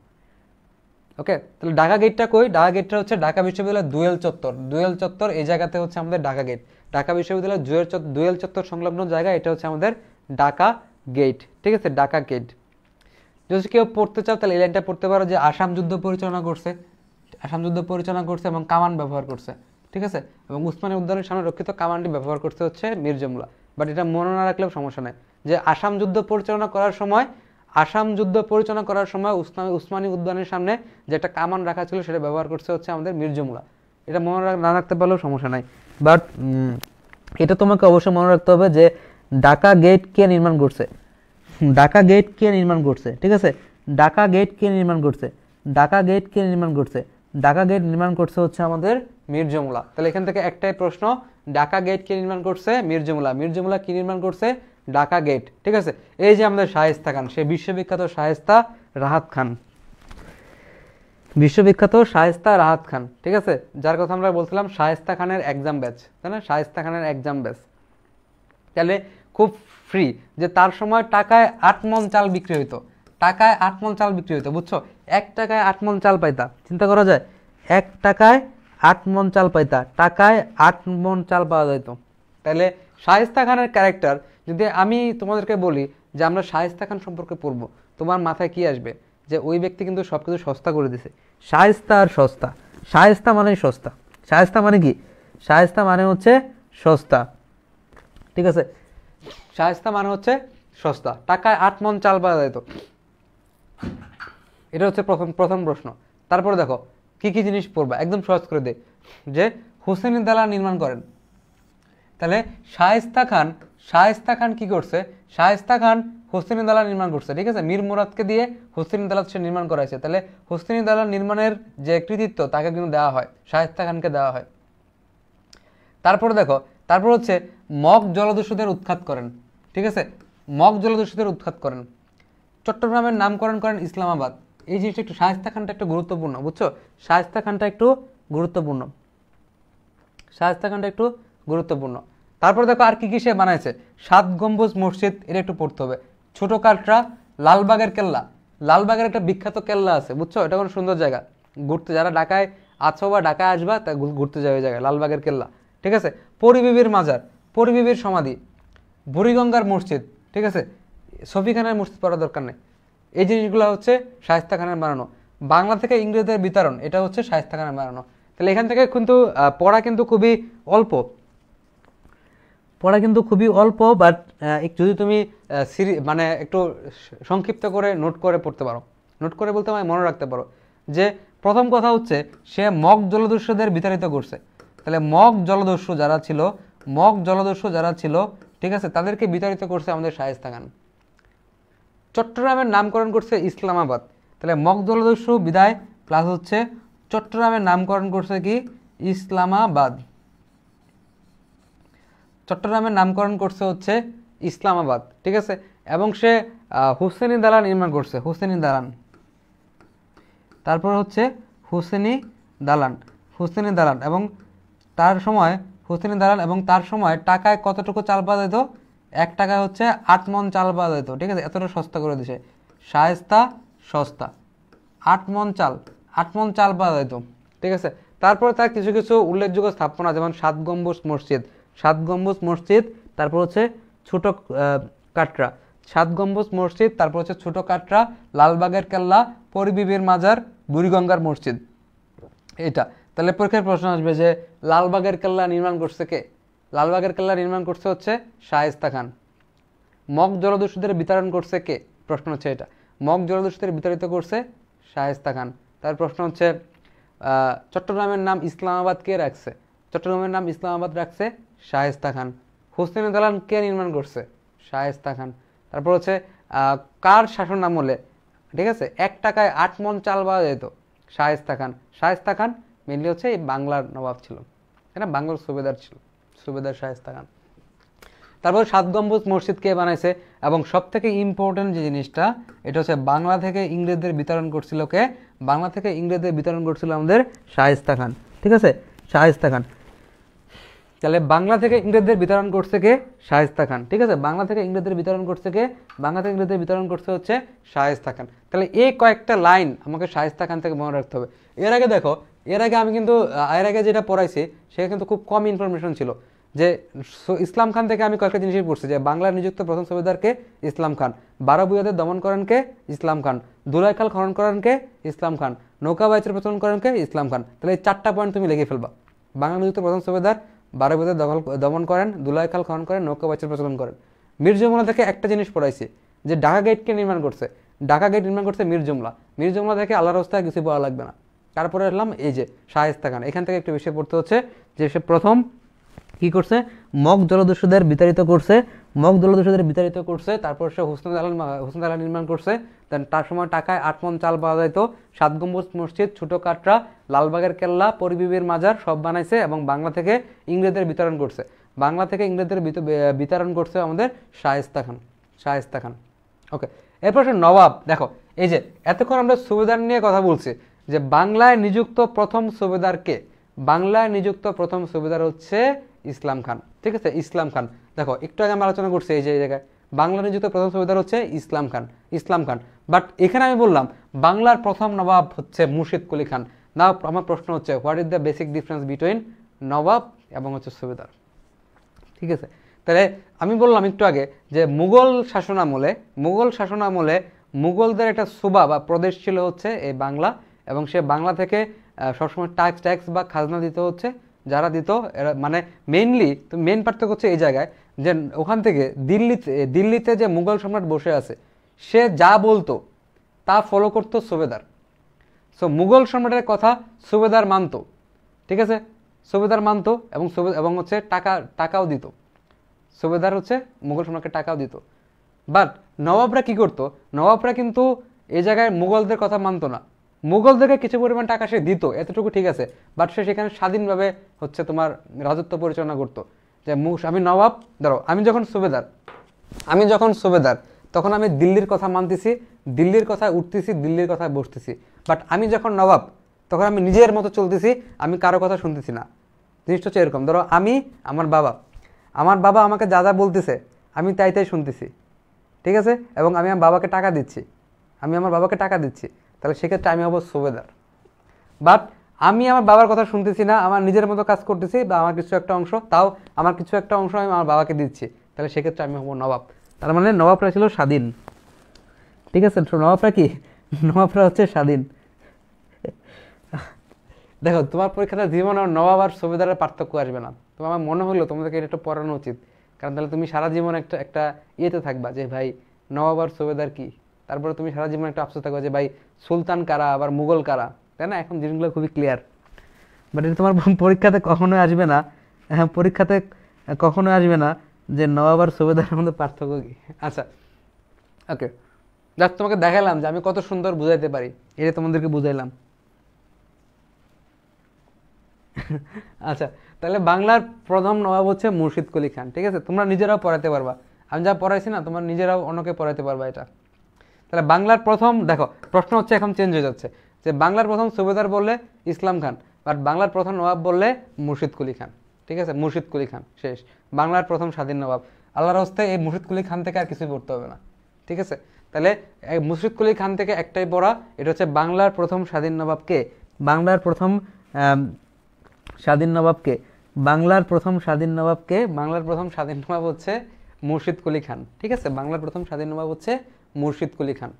ওকে তাহলে ঢাকা গেটটা কই ঢাকা গেটটা হচ্ছে ঢাকা বিশ্ববিদ্যালয়ের দুয়েল চত্বর দুয়েল চত্বর এই জায়গাতে হচ্ছে আমাদের ঢাকা গেট ঢাকা বিশ্ববিদ্যালয় জুয়েল চত্বর দুয়েল চত্বর সংলগ্ন জায়গা এটা হচ্ছে আমাদের ঢাকা গেট ঠিক আছে ঢাকা গেট যদি কেউ পড়তে চাও তাহলে এই লাইনটা পড়তে পারো যে আসাম যুদ্ধ পরিচালনা করছে আসাম যুদ্ধ পরিচালনা করছে এবং কামান ব্যবহার করছে ঠিক আছে এবং উসমানী উদ্যানের সামনে রক্ষিত কামানটি ব্যবহার করতে হচ্ছে মির্জমলা বাট এটা মনে না রাখলেও সমস্যা নেই যে আসাম যুদ্ধ পরিচালনা করার সময় আসাম যুদ্ধ পরিচালনা করার সময় উসমা উসমানী উদ্যানের সামনে যে একটা কামান রাখা ছিল সেটা ব্যবহার করছে হচ্ছে আমাদের মির্জমলা এটা মনে না রাখতে পারলেও সমস্যা নাই বাট এটা তোমাকে অবশ্যই মনে রাখতে হবে যে ঢাকা গেট কে নির্মাণ করছে ঢাকা গেট কে নির্মাণ করছে ঠিক আছে ঢাকা গেট কে নির্মাণ করছে ঢাকা গেট কে নির্মাণ করছে ঢাকা গেট নির্মাণ করছে হচ্ছে আমাদের মির্জমুলা তাহলে এখান থেকে একটাই প্রশ্ন ঢাকা গেট কে নির্মাণ করছে মির্জমুলা মির্জমুলা কি নির্মাণ করছে ঢাকা গেট ঠিক আছে এই যে আমাদের শায়েস্তা খান সে বিশ্ববিখ্যাত শায়েস্তা রাহাত খান বিশ্ববিখ্যাত শায়েস্তা রাহাত খান ঠিক আছে যার কথা আমরা বলছিলাম শায়েস্তা খানের এক্সাম ব্যাচ তাই না শায়েস্তা খানের এক্সাম ব্যাচ তাহলে খুব ফ্রি যে তার সময় টাকায় আট মন চাল বিক্রি হইতো টাকায় আট মন চাল বিক্রি হইতো বুঝছো এক টাকায় আট মন চাল পাইতা চিন্তা করা যায় এক টাকায় আট মন চাল পাইতা টাকায় আট মন চাল পাওয়া যাইতো তাহলে শায়েস্তা খানের ক্যারেক্টার যদি আমি তোমাদেরকে বলি যে আমরা শায়েস্তা খান সম্পর্কে পড়বো তোমার মাথায় কি আসবে যে ওই ব্যক্তি কিন্তু সব কিছু সস্তা করে দিছে সায়স্তা আর সস্তা সায়স্তা মানে সস্তা সায়স্তা মানে কি সায়স্তা মানে হচ্ছে সস্তা ঠিক আছে সায়স্তা মানে হচ্ছে সস্তা টাকায় আট মন চাল পাওয়া যায় তো এটা হচ্ছে প্রথম প্রথম প্রশ্ন তারপরে দেখো কি কি জিনিস পড়বা একদম সহজ করে দে যে হুসেন দালা নির্মাণ করেন তাহলে শায়স্তা খান শায়স্তা খান কি করছে শায়স্তা খান হোসেনি দালা নির্মাণ করছে ঠিক আছে মীর মুরাদকে দিয়ে হোসেনি দালান সে নির্মাণ করাইছে তাহলে হোসেনি দালান নির্মাণের যে কৃতিত্ব তাকে কিন্তু দেওয়া হয় শাহেস্তা খানকে দেওয়া হয় তারপরে দেখো তারপর হচ্ছে মগ জলদস্যুদের উৎখাত করেন ঠিক আছে মগ জলদস্যুদের উৎখাত করেন চট্টগ্রামের নামকরণ করেন ইসলামাবাদ এই জিনিসটা একটু শাহেস্তা খানটা একটু গুরুত্বপূর্ণ বুঝছো শাহেস্তা খানটা একটু গুরুত্বপূর্ণ শাহেস্তা খানটা একটু গুরুত্বপূর্ণ তারপর দেখো আর কী কী সে বানাইছে সাত গম্বুজ মসজিদ এটা একটু পড়তে হবে ছোট কাটরা লালবাগের কেল্লা লালবাগের একটা বিখ্যাত কেল্লা আছে বুঝছো এটা কোনো সুন্দর জায়গা ঘুরতে যারা ঢাকায় আছো বা ঢাকায় আসবা তা ঘুরতে যাবে জায়গায় লালবাগের কেল্লা ঠিক আছে পরিবিবির মাজার পরিবিবির সমাধি বুড়িগঙ্গার মসজিদ ঠিক আছে সফি খানের মসজিদ পড়ার দরকার নেই এই জিনিসগুলো হচ্ছে শায়স্তা খানের বানানো বাংলা থেকে ইংরেজদের বিতরণ এটা হচ্ছে শায়স্তা খানের বানানো তাহলে এখান থেকে কিন্তু পড়া কিন্তু খুবই অল্প পড়া কিন্তু খুবই অল্প বাট যদি তুমি সিরি মানে একটু সংক্ষিপ্ত করে নোট করে পড়তে পারো নোট করে বলতে মানে মনে রাখতে পারো যে প্রথম কথা হচ্ছে সে মগ জলদস্যুদের বিতাড়িত করছে তাহলে মগ জলদস্যু যারা ছিল মগ জলদস্যু যারা ছিল ঠিক আছে তাদেরকে বিতাড়িত করছে আমাদের শায়েস্তা খান চট্টগ্রামের নামকরণ করছে ইসলামাবাদ তাহলে মগ জলদস্যু বিদায় প্লাস হচ্ছে চট্টগ্রামের নামকরণ করছে কি ইসলামাবাদ চট্টগ্রামের নামকরণ করছে হচ্ছে ইসলামাবাদ ঠিক আছে এবং সে হুসেনি দালান নির্মাণ করছে হুসেনি দালান তারপর হচ্ছে হুসেনি দালান হুসেনি দালান এবং তার সময় হুসেনি দালান এবং তার সময় টাকায় কতটুকু চাল পাওয়া যেত এক টাকায় হচ্ছে আট মন চাল পাওয়া যেত ঠিক আছে এতটা সস্তা করে দিছে সায়স্তা সস্তা আট মন চাল আট মন চাল পাওয়া যেত ঠিক আছে তারপরে তার কিছু কিছু উল্লেখযোগ্য স্থাপনা যেমন সাত গম্বুজ মসজিদ সাত গম্বুজ মসজিদ তারপর হচ্ছে ছোট কাটরা সাত গম্বুজ মসজিদ তারপর হচ্ছে ছোট কাটরা লালবাগের কেল্লা পরিবিবির মাজার বুড়িগঙ্গার মসজিদ এটা তাহলে পরীক্ষার প্রশ্ন আসবে যে লালবাগের কেল্লা নির্মাণ করছে কে লালবাগের কেল্লা নির্মাণ করছে হচ্ছে শাহেস্তা খান মগ জলদস্যুদের বিতরণ করছে কে প্রশ্ন হচ্ছে এটা মগ জলদস্যুদের বিতাড়িত করছে শাহেস্তা খান তার প্রশ্ন হচ্ছে চট্টগ্রামের নাম ইসলামাবাদ কে রাখছে চট্টগ্রামের নাম ইসলামাবাদ রাখছে শাহেস্তা খান হুসেন দালান কে নির্মাণ করছে শাহেস্তা খান তারপর হচ্ছে কার শাসন আমলে ঠিক আছে এক টাকায় আট মন চাল পাওয়া যেত শায়েস্তা খান শাহেস্তা খান মেনলি হচ্ছে এই বাংলার নবাব ছিল এটা বাংলার সুবেদার ছিল সুবেদার শায়েস্তা খান তারপর সাত গম্বুজ মসজিদ কে বানাইছে এবং সব থেকে ইম্পর্টেন্ট যে জিনিসটা এটা হচ্ছে বাংলা থেকে ইংরেজদের বিতরণ করছিল কে বাংলা থেকে ইংরেজদের বিতরণ করছিল আমাদের শায়েস্তা খান ঠিক আছে শায়েস্তা খান তাহলে বাংলা থেকে ইংরেজদের বিতরণ করছে কে শায়েস্তা খান ঠিক আছে বাংলা থেকে ইংরেজদের বিতরণ করছে কে বাংলা থেকে ইংরেজদের বিতরণ করছে হচ্ছে শায়েস্তা খান তাহলে এই কয়েকটা লাইন আমাকে শায়েস্তা খান থেকে মনে রাখতে হবে এর আগে দেখো এর আগে আমি কিন্তু এর আগে যেটা পড়াইছি সেটা কিন্তু খুব কম ইনফরমেশন ছিল যে ইসলাম খান থেকে আমি কয়েকটা জিনিসই পড়ছি যে বাংলার নিযুক্ত প্রথম সুবিধারকে ইসলাম খান বারো বুয়াদের দমন করেনকে ইসলাম খান দুলাইখাল খনন করেনকে ইসলাম খান নৌকা বাইচের প্রচলন করেনকে ইসলাম খান তাহলে এই চারটা পয়েন্ট তুমি লিখে ফেলবা বাংলা নিযুক্ত প্রথম সুবিধার বারবিতে দখল দমন করেন দুলাই খাল খনন করেন নৌকা বাচ্চার প্রচলন করেন মীর জমলা থেকে একটা জিনিস পড়াইছে যে ঢাকা গেটকে নির্মাণ করছে ঢাকা গেট নির্মাণ করছে মীর জমলা মীর থেকে আল্লাহর অবস্থায় কিছু পড়া লাগবে না তারপরে এলাম এই যে শাহেস্তা খান এখান থেকে একটু বিষয় পড়তে হচ্ছে যে সে প্রথম কি করছে মগ জলদস্যুদের বিতাড়িত করছে মগ জলদস্যুদের বিতাড়িত করছে তারপর সে হোসেন দালান হুসন দালান নির্মাণ করছে দেন তার সময় টাকায় আটমন চাল পাওয়া যাইতো সাত গম্বুজ মসজিদ ছোটো কাটরা লালবাগের কেল্লা পরিবিবির মাজার সব বানাইছে এবং বাংলা থেকে ইংরেজদের বিতরণ করছে বাংলা থেকে ইংরেজদের বিতরণ করছে আমাদের শায়েস্তা খান শায়েস্তা খান ওকে এরপর সে নবাব দেখো এই যে এতক্ষণ আমরা সুবেদার নিয়ে কথা বলছি যে বাংলায় নিযুক্ত প্রথম সুবেদার কে বাংলায় নিযুক্ত প্রথম সুবেদার হচ্ছে ইসলাম খান ঠিক আছে ইসলাম খান দেখো একটু আগে আমরা আলোচনা করছি এই যে জায়গায় বাংলা নিযুক্ত প্রথম সুবিধার হচ্ছে ইসলাম খান ইসলাম খান বাট এখানে আমি বললাম বাংলার প্রথম নবাব হচ্ছে মুর্শিদ কুলি খান না আমার প্রশ্ন হচ্ছে what is the basic difference between nawab এবং হচ্ছে সুবিধার ঠিক আছে তাহলে আমি বললাম একটু আগে যে মুঘল শাসনামলে মুঘল শাসনামলে মুঘলদের একটা সুবা বা প্রদেশ ছিল হচ্ছে এই বাংলা এবং সে বাংলা থেকে সবসময় ট্যাক্স ট্যাক্স বা খাজনা দিতে হচ্ছে যারা দিত এরা মানে মেইনলি তো মেন পার্থক্য হচ্ছে এই জায়গায় যে ওখান থেকে দিল্লিতে দিল্লিতে যে মুঘল সম্রাট বসে আছে সে যা বলতো তা ফলো করতো সুবেদার সো মুঘল সম্রাটের কথা সুবেদার মানত ঠিক আছে সুবেদার মানত এবং এবং হচ্ছে টাকা টাকাও দিত সুবেদার হচ্ছে মুঘল সম্রাটকে টাকাও দিত বাট নবাবরা কি করতো নবাবরা কিন্তু এই জায়গায় মুঘলদের কথা মানতো না মুঘলদেরকে কিছু পরিমাণ টাকা সে দিত এতটুকু ঠিক আছে বাট সে সেখানে স্বাধীনভাবে হচ্ছে তোমার রাজত্ব পরিচালনা করতো যে আমি নবাব ধরো আমি যখন সুবেদার আমি যখন সুবেদার তখন আমি দিল্লির কথা মানতেছি দিল্লির কথায় উঠতেছি দিল্লির কথায় বসতেছি বাট আমি যখন নবাব তখন আমি নিজের মতো চলতেছি আমি কারো কথা শুনতেছি না জিনিসটা হচ্ছে এরকম ধরো আমি আমার বাবা আমার বাবা আমাকে যা যা বলতেছে আমি তাই তাই শুনতেছি ঠিক আছে এবং আমি আমার বাবাকে টাকা দিচ্ছি আমি আমার বাবাকে টাকা দিচ্ছি তাহলে সেক্ষেত্রে আমি হবো সুবেদার বাট আমি আমার বাবার কথা শুনতেছি না আমার নিজের মতো কাজ করতেছি বা আমার কিছু একটা অংশ তাও আমার কিছু একটা অংশ আমি আমার বাবাকে দিচ্ছি তাহলে সেক্ষেত্রে আমি হব নবাব তার মানে নবাবরা ছিল স্বাধীন ঠিক আছে নবাবরা কি নবাবরা হচ্ছে স্বাধীন দেখো তোমার পরীক্ষাটা জীবন আর নবাব আর সুবেদারের পার্থক্য আসবে না তোমার আমার মনে হলো তোমাদেরকে এটা একটু পড়ানো উচিত কারণ তাহলে তুমি সারা জীবন একটা একটা ইয়েতে থাকবা যে ভাই নবাব আর সুবেদার কী তারপরে তুমি সারা জীবন একটা আফসোস থাকবে যে ভাই সুলতান কারা আবার মুঘল কারা তাই না এখন জিনিসগুলো খুবই ক্লিয়ার বাট এটা তোমার পরীক্ষাতে কখনোই আসবে না হ্যাঁ পরীক্ষাতে কখনোই আসবে না যে নবাব আর সুবেদারের মধ্যে পার্থক্য কী আচ্ছা ওকে জাস্ট তোমাকে দেখালাম যে আমি কত সুন্দর বুঝাইতে পারি এটা তোমাদেরকে বুঝাইলাম আচ্ছা তাহলে বাংলার প্রথম নবাব হচ্ছে মুর্শিদ কলি খান ঠিক আছে তোমরা নিজেরাও পড়াতে পারবা আমি যা পড়াইছি না তোমরা নিজেরাও অন্যকে পড়াতে পারবা এটা তাহলে বাংলার প্রথম দেখো প্রশ্ন হচ্ছে এখন চেঞ্জ হয়ে যাচ্ছে যে বাংলার প্রথম সুবেদার বললে ইসলাম খান বাট বাংলার প্রথম নবাব বললে মুর্শিদ কুলি খান ঠিক আছে মুর্শিদ কুলি খান শেষ বাংলার প্রথম স্বাধীন নবাব আল্লাহর হস্তে এই মুর্শিদ কুলি খান থেকে আর কিছুই পড়তে হবে না ঠিক আছে তাহলে মুর্শিদ কুলি খান থেকে একটাই পড়া এটা হচ্ছে বাংলার প্রথম স্বাধীন নবাবকে বাংলার প্রথম স্বাধীন নবাবকে বাংলার প্রথম স্বাধীন নবাবকে বাংলার প্রথম স্বাধীন নবাব হচ্ছে মুর্শিদ কুলি খান ঠিক আছে বাংলার প্রথম স্বাধীন নবাব হচ্ছে মুর্শিদ কুলি খান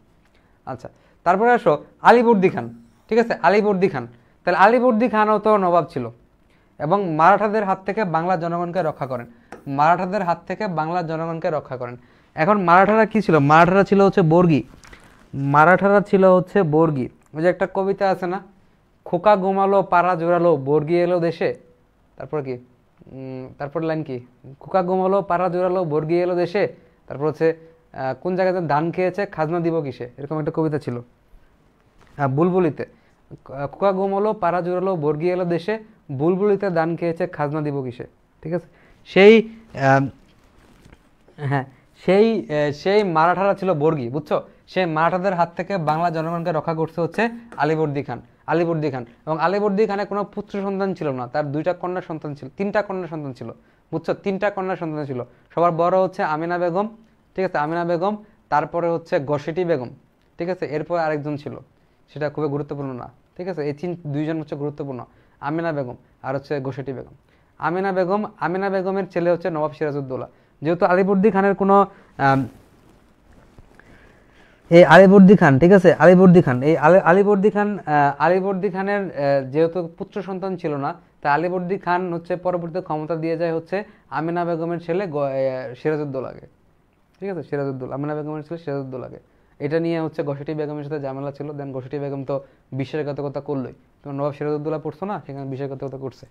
আচ্ছা তারপরে আসো আলিবর্দি খান ঠিক আছে আলিবর্দি খান তাহলে আলিবর্দি খানও তো নবাব ছিল এবং মারাঠাদের হাত থেকে বাংলা জনগণকে রক্ষা করেন মারাঠাদের হাত থেকে বাংলা জনগণকে রক্ষা করেন এখন মারাঠারা কি ছিল মারাঠারা ছিল হচ্ছে বর্গি মারাঠারা ছিল হচ্ছে বর্গি ওই যে একটা কবিতা আছে না খোকা গোমালো পাড়া জোড়ালো বর্গি এলো দেশে তারপর কি তারপর লাইন কি খোকা গোমালো পাড়া জোড়ালো বর্গি এলো দেশে তারপর হচ্ছে কোন জায়গাতে ধান খেয়েছে খাজনা দিব কিসে এরকম একটা কবিতা ছিল বুলবুলিতে খোকা গোমলো হলো পাড়া জোরালো বর্গি এলো দেশে বুলবুলিতে দান খেয়েছে খাজনা দিব কিসে ঠিক আছে সেই হ্যাঁ সেই সেই মারাঠারা ছিল বর্গি বুঝছো সেই মারাঠাদের হাত থেকে বাংলা জনগণকে রক্ষা করছে হচ্ছে আলিবর্দি খান আলিবর্দি খান এবং আলিবর্দি খানে কোনো পুত্র সন্তান ছিল না তার দুইটা কন্যা সন্তান ছিল তিনটা কন্যা সন্তান ছিল বুঝছো তিনটা কন্যা সন্তান ছিল সবার বড় হচ্ছে আমিনা বেগম ঠিক আছে আমিনা বেগম তারপরে হচ্ছে গসিটি বেগম ঠিক আছে এরপর আরেকজন ছিল সেটা খুবই গুরুত্বপূর্ণ না ঠিক আছে এই তিন দুইজন হচ্ছে গুরুত্বপূর্ণ আমিনা বেগম আর হচ্ছে গোসেটি বেগম আমিনা বেগম আমিনা বেগমের ছেলে হচ্ছে নবাব সিরাজউদ্দৌলা যেহেতু আলিবুদ্দি খানের কোনো এই আলিবুদ্দি খান ঠিক আছে আলিবুদ্দি খান এই আলিবুদ্দি খান আলিবুদ্দি খানের যেহেতু পুত্র সন্তান ছিল না তা আলিবুদ্দি খান হচ্ছে পরবর্তী ক্ষমতা দিয়ে যায় হচ্ছে আমিনা বেগমের ছেলে সিরাজউদ্দৌলাকে ঠিক আছে সিরাজউদ্দৌলা আমিনা বেগমের ছিল সিরাজউদ্দৌলাকে এটা নিয়ে হচ্ছে ঘষেটি বেগমের সাথে জামেলা ছিল দেন ঘষেটি বেগম তো বিশ্বাসঘাতকতা করলোই কারণ নবাব সিরাজউদ্দৌলা পড়ছো না সেখানে বিশ্বাসঘাতকতা করছে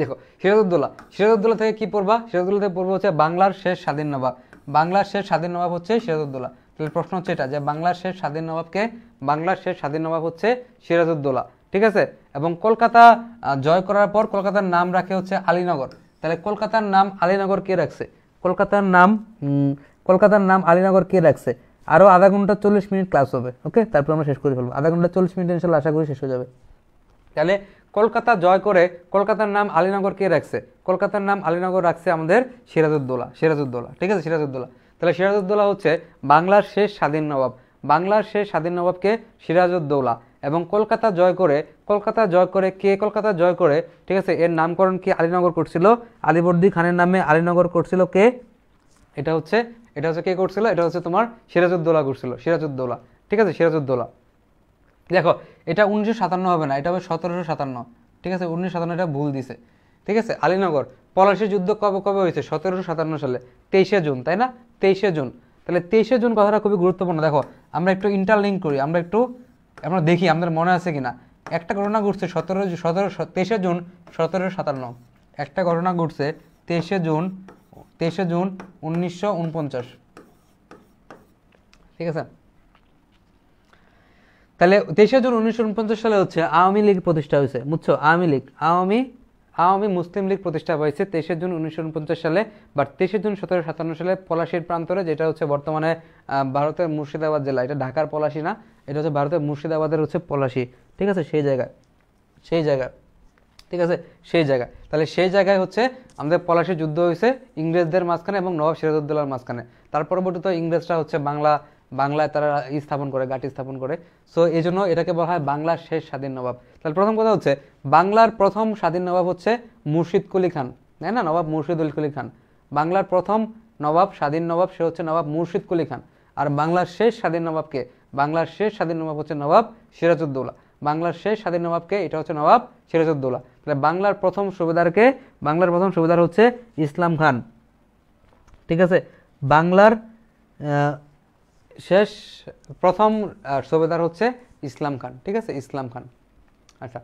দেখো সিরাজউদ্দৌলা সিরাজউদ্দৌলা থেকে কি পড়বা সিরাজউদ্দৌলা থেকে পড়বো হচ্ছে বাংলার শেষ স্বাধীন নবাব বাংলার শেষ স্বাধীন নবাব হচ্ছে সিরাজউদ্দৌলা তাহলে প্রশ্ন হচ্ছে এটা যে বাংলার শেষ স্বাধীন নবাবকে বাংলার শেষ স্বাধীন নবাব হচ্ছে সিরাজউদ্দৌলা ঠিক আছে এবং কলকাতা জয় করার পর কলকাতার নাম রাখে হচ্ছে আলীনগর তাহলে কলকাতার নাম আলীনগর কে রাখছে কলকাতার নাম কলকাতার নাম আলিনগর কে রাখছে আরও আধা ঘন্টা চল্লিশ মিনিট ক্লাস হবে ওকে তারপর আমরা শেষ করে ফেলবো আধা ঘন্টা চল্লিশ মিনিট ইনশাল্লাহ আশা করি শেষ হয়ে যাবে তাহলে কলকাতা জয় করে কলকাতার নাম আলিনগর কে রাখছে কলকাতার নাম আলিনগর রাখছে আমাদের সিরাজউদ্দৌলা সিরাজউদ্দৌলা ঠিক আছে সিরাজউদ্দৌলা তাহলে সিরাজউদ্দৌলা হচ্ছে বাংলার শেষ স্বাধীন নবাব বাংলার শেষ স্বাধীন নবাবকে সিরাজউদ্দৌলা এবং কলকাতা জয় করে কলকাতা জয় করে কে কলকাতা জয় করে ঠিক আছে এর নামকরণ কি আলীনগর করছিল আলিবর্দি খানের নামে আলীনগর করছিল কে এটা হচ্ছে এটা হচ্ছে কে করছিল এটা হচ্ছে তোমার সিরাজউদ্দৌলা করছিল সিরাজউদ্দৌলা ঠিক আছে সিরাজউদ্দৌলা দেখো এটা উনিশশো সাতান্ন হবে না এটা হবে সতেরোশো সাতান্ন ঠিক আছে উনিশশো সাতান্ন এটা ভুল দিছে ঠিক আছে আলীনগর পলাশি যুদ্ধ কবে কবে হয়েছে সতেরোশো সাতান্ন সালে তেইশে জুন তাই না তেইশে জুন তাহলে তেইশে জুন কথাটা খুবই গুরুত্বপূর্ণ দেখো আমরা একটু ইন্টারলিঙ্ক করি আমরা একটু আমরা দেখি আমাদের মনে আছে কিনা একটা ঘটনা ঘটছে সতেরো সতেরো তেইশে জুন সতেরো সাতান্ন একটা ঘটনা ঘটছে তেইশে জুন তেইশে জুন উনিশশো উনপঞ্চাশ ঠিক আছে তাহলে তেইশে জুন উনিশশো উনপঞ্চাশ সালে হচ্ছে আওয়ামী লীগ প্রতিষ্ঠা হয়েছে বুঝছো আওয়ামী লীগ আওয়ামী আওয়ামী মুসলিম লীগ প্রতিষ্ঠা হয়েছে তেইশে জুন উনিশশো উনপঞ্চাশ সালে বা তেইশে জুন সতেরো সাতান্ন সালে পলাশির প্রান্তরে যেটা হচ্ছে বর্তমানে ভারতের মুর্শিদাবাদ জেলা এটা ঢাকার পলাশি না এটা হচ্ছে ভারতের মুর্শিদাবাদের হচ্ছে পলাশি ঠিক আছে সেই জায়গা সেই জায়গা ঠিক আছে সেই জায়গা তাহলে সেই জায়গায় হচ্ছে আমাদের পলাশি যুদ্ধ হয়েছে ইংরেজদের মাঝখানে এবং নবাব সিরাজউদ্দৌলার মাঝখানে তার পরবর্তীতে ইংরেজরা হচ্ছে বাংলা বাংলায় তারা স্থাপন করে ঘাটি স্থাপন করে সো এই জন্য এটাকে বলা হয় বাংলার শেষ স্বাধীন নবাব তাহলে প্রথম কথা হচ্ছে বাংলার প্রথম স্বাধীন নবাব হচ্ছে মুর্শিদ কুলি খান তাই না নবাব মুর্শিদ উল কুলি খান বাংলার প্রথম নবাব স্বাধীন নবাব সে হচ্ছে নবাব মুর্শিদ কুলি খান আর বাংলার শেষ স্বাধীন নবাবকে বাংলার শেষ স্বাধীন নবাব হচ্ছে নবাব সিরাজউদ্দৌলা বাংলার শেষ স্বাধীন নবাবকে এটা হচ্ছে নবাব সিরাজউদ্দৌলা তাহলে বাংলার প্রথম সুবেদারকে বাংলার প্রথম সুবেদার হচ্ছে ইসলাম খান ঠিক আছে বাংলার শেষ প্রথম সুবেদার হচ্ছে ইসলাম খান ঠিক আছে ইসলাম খান আচ্ছা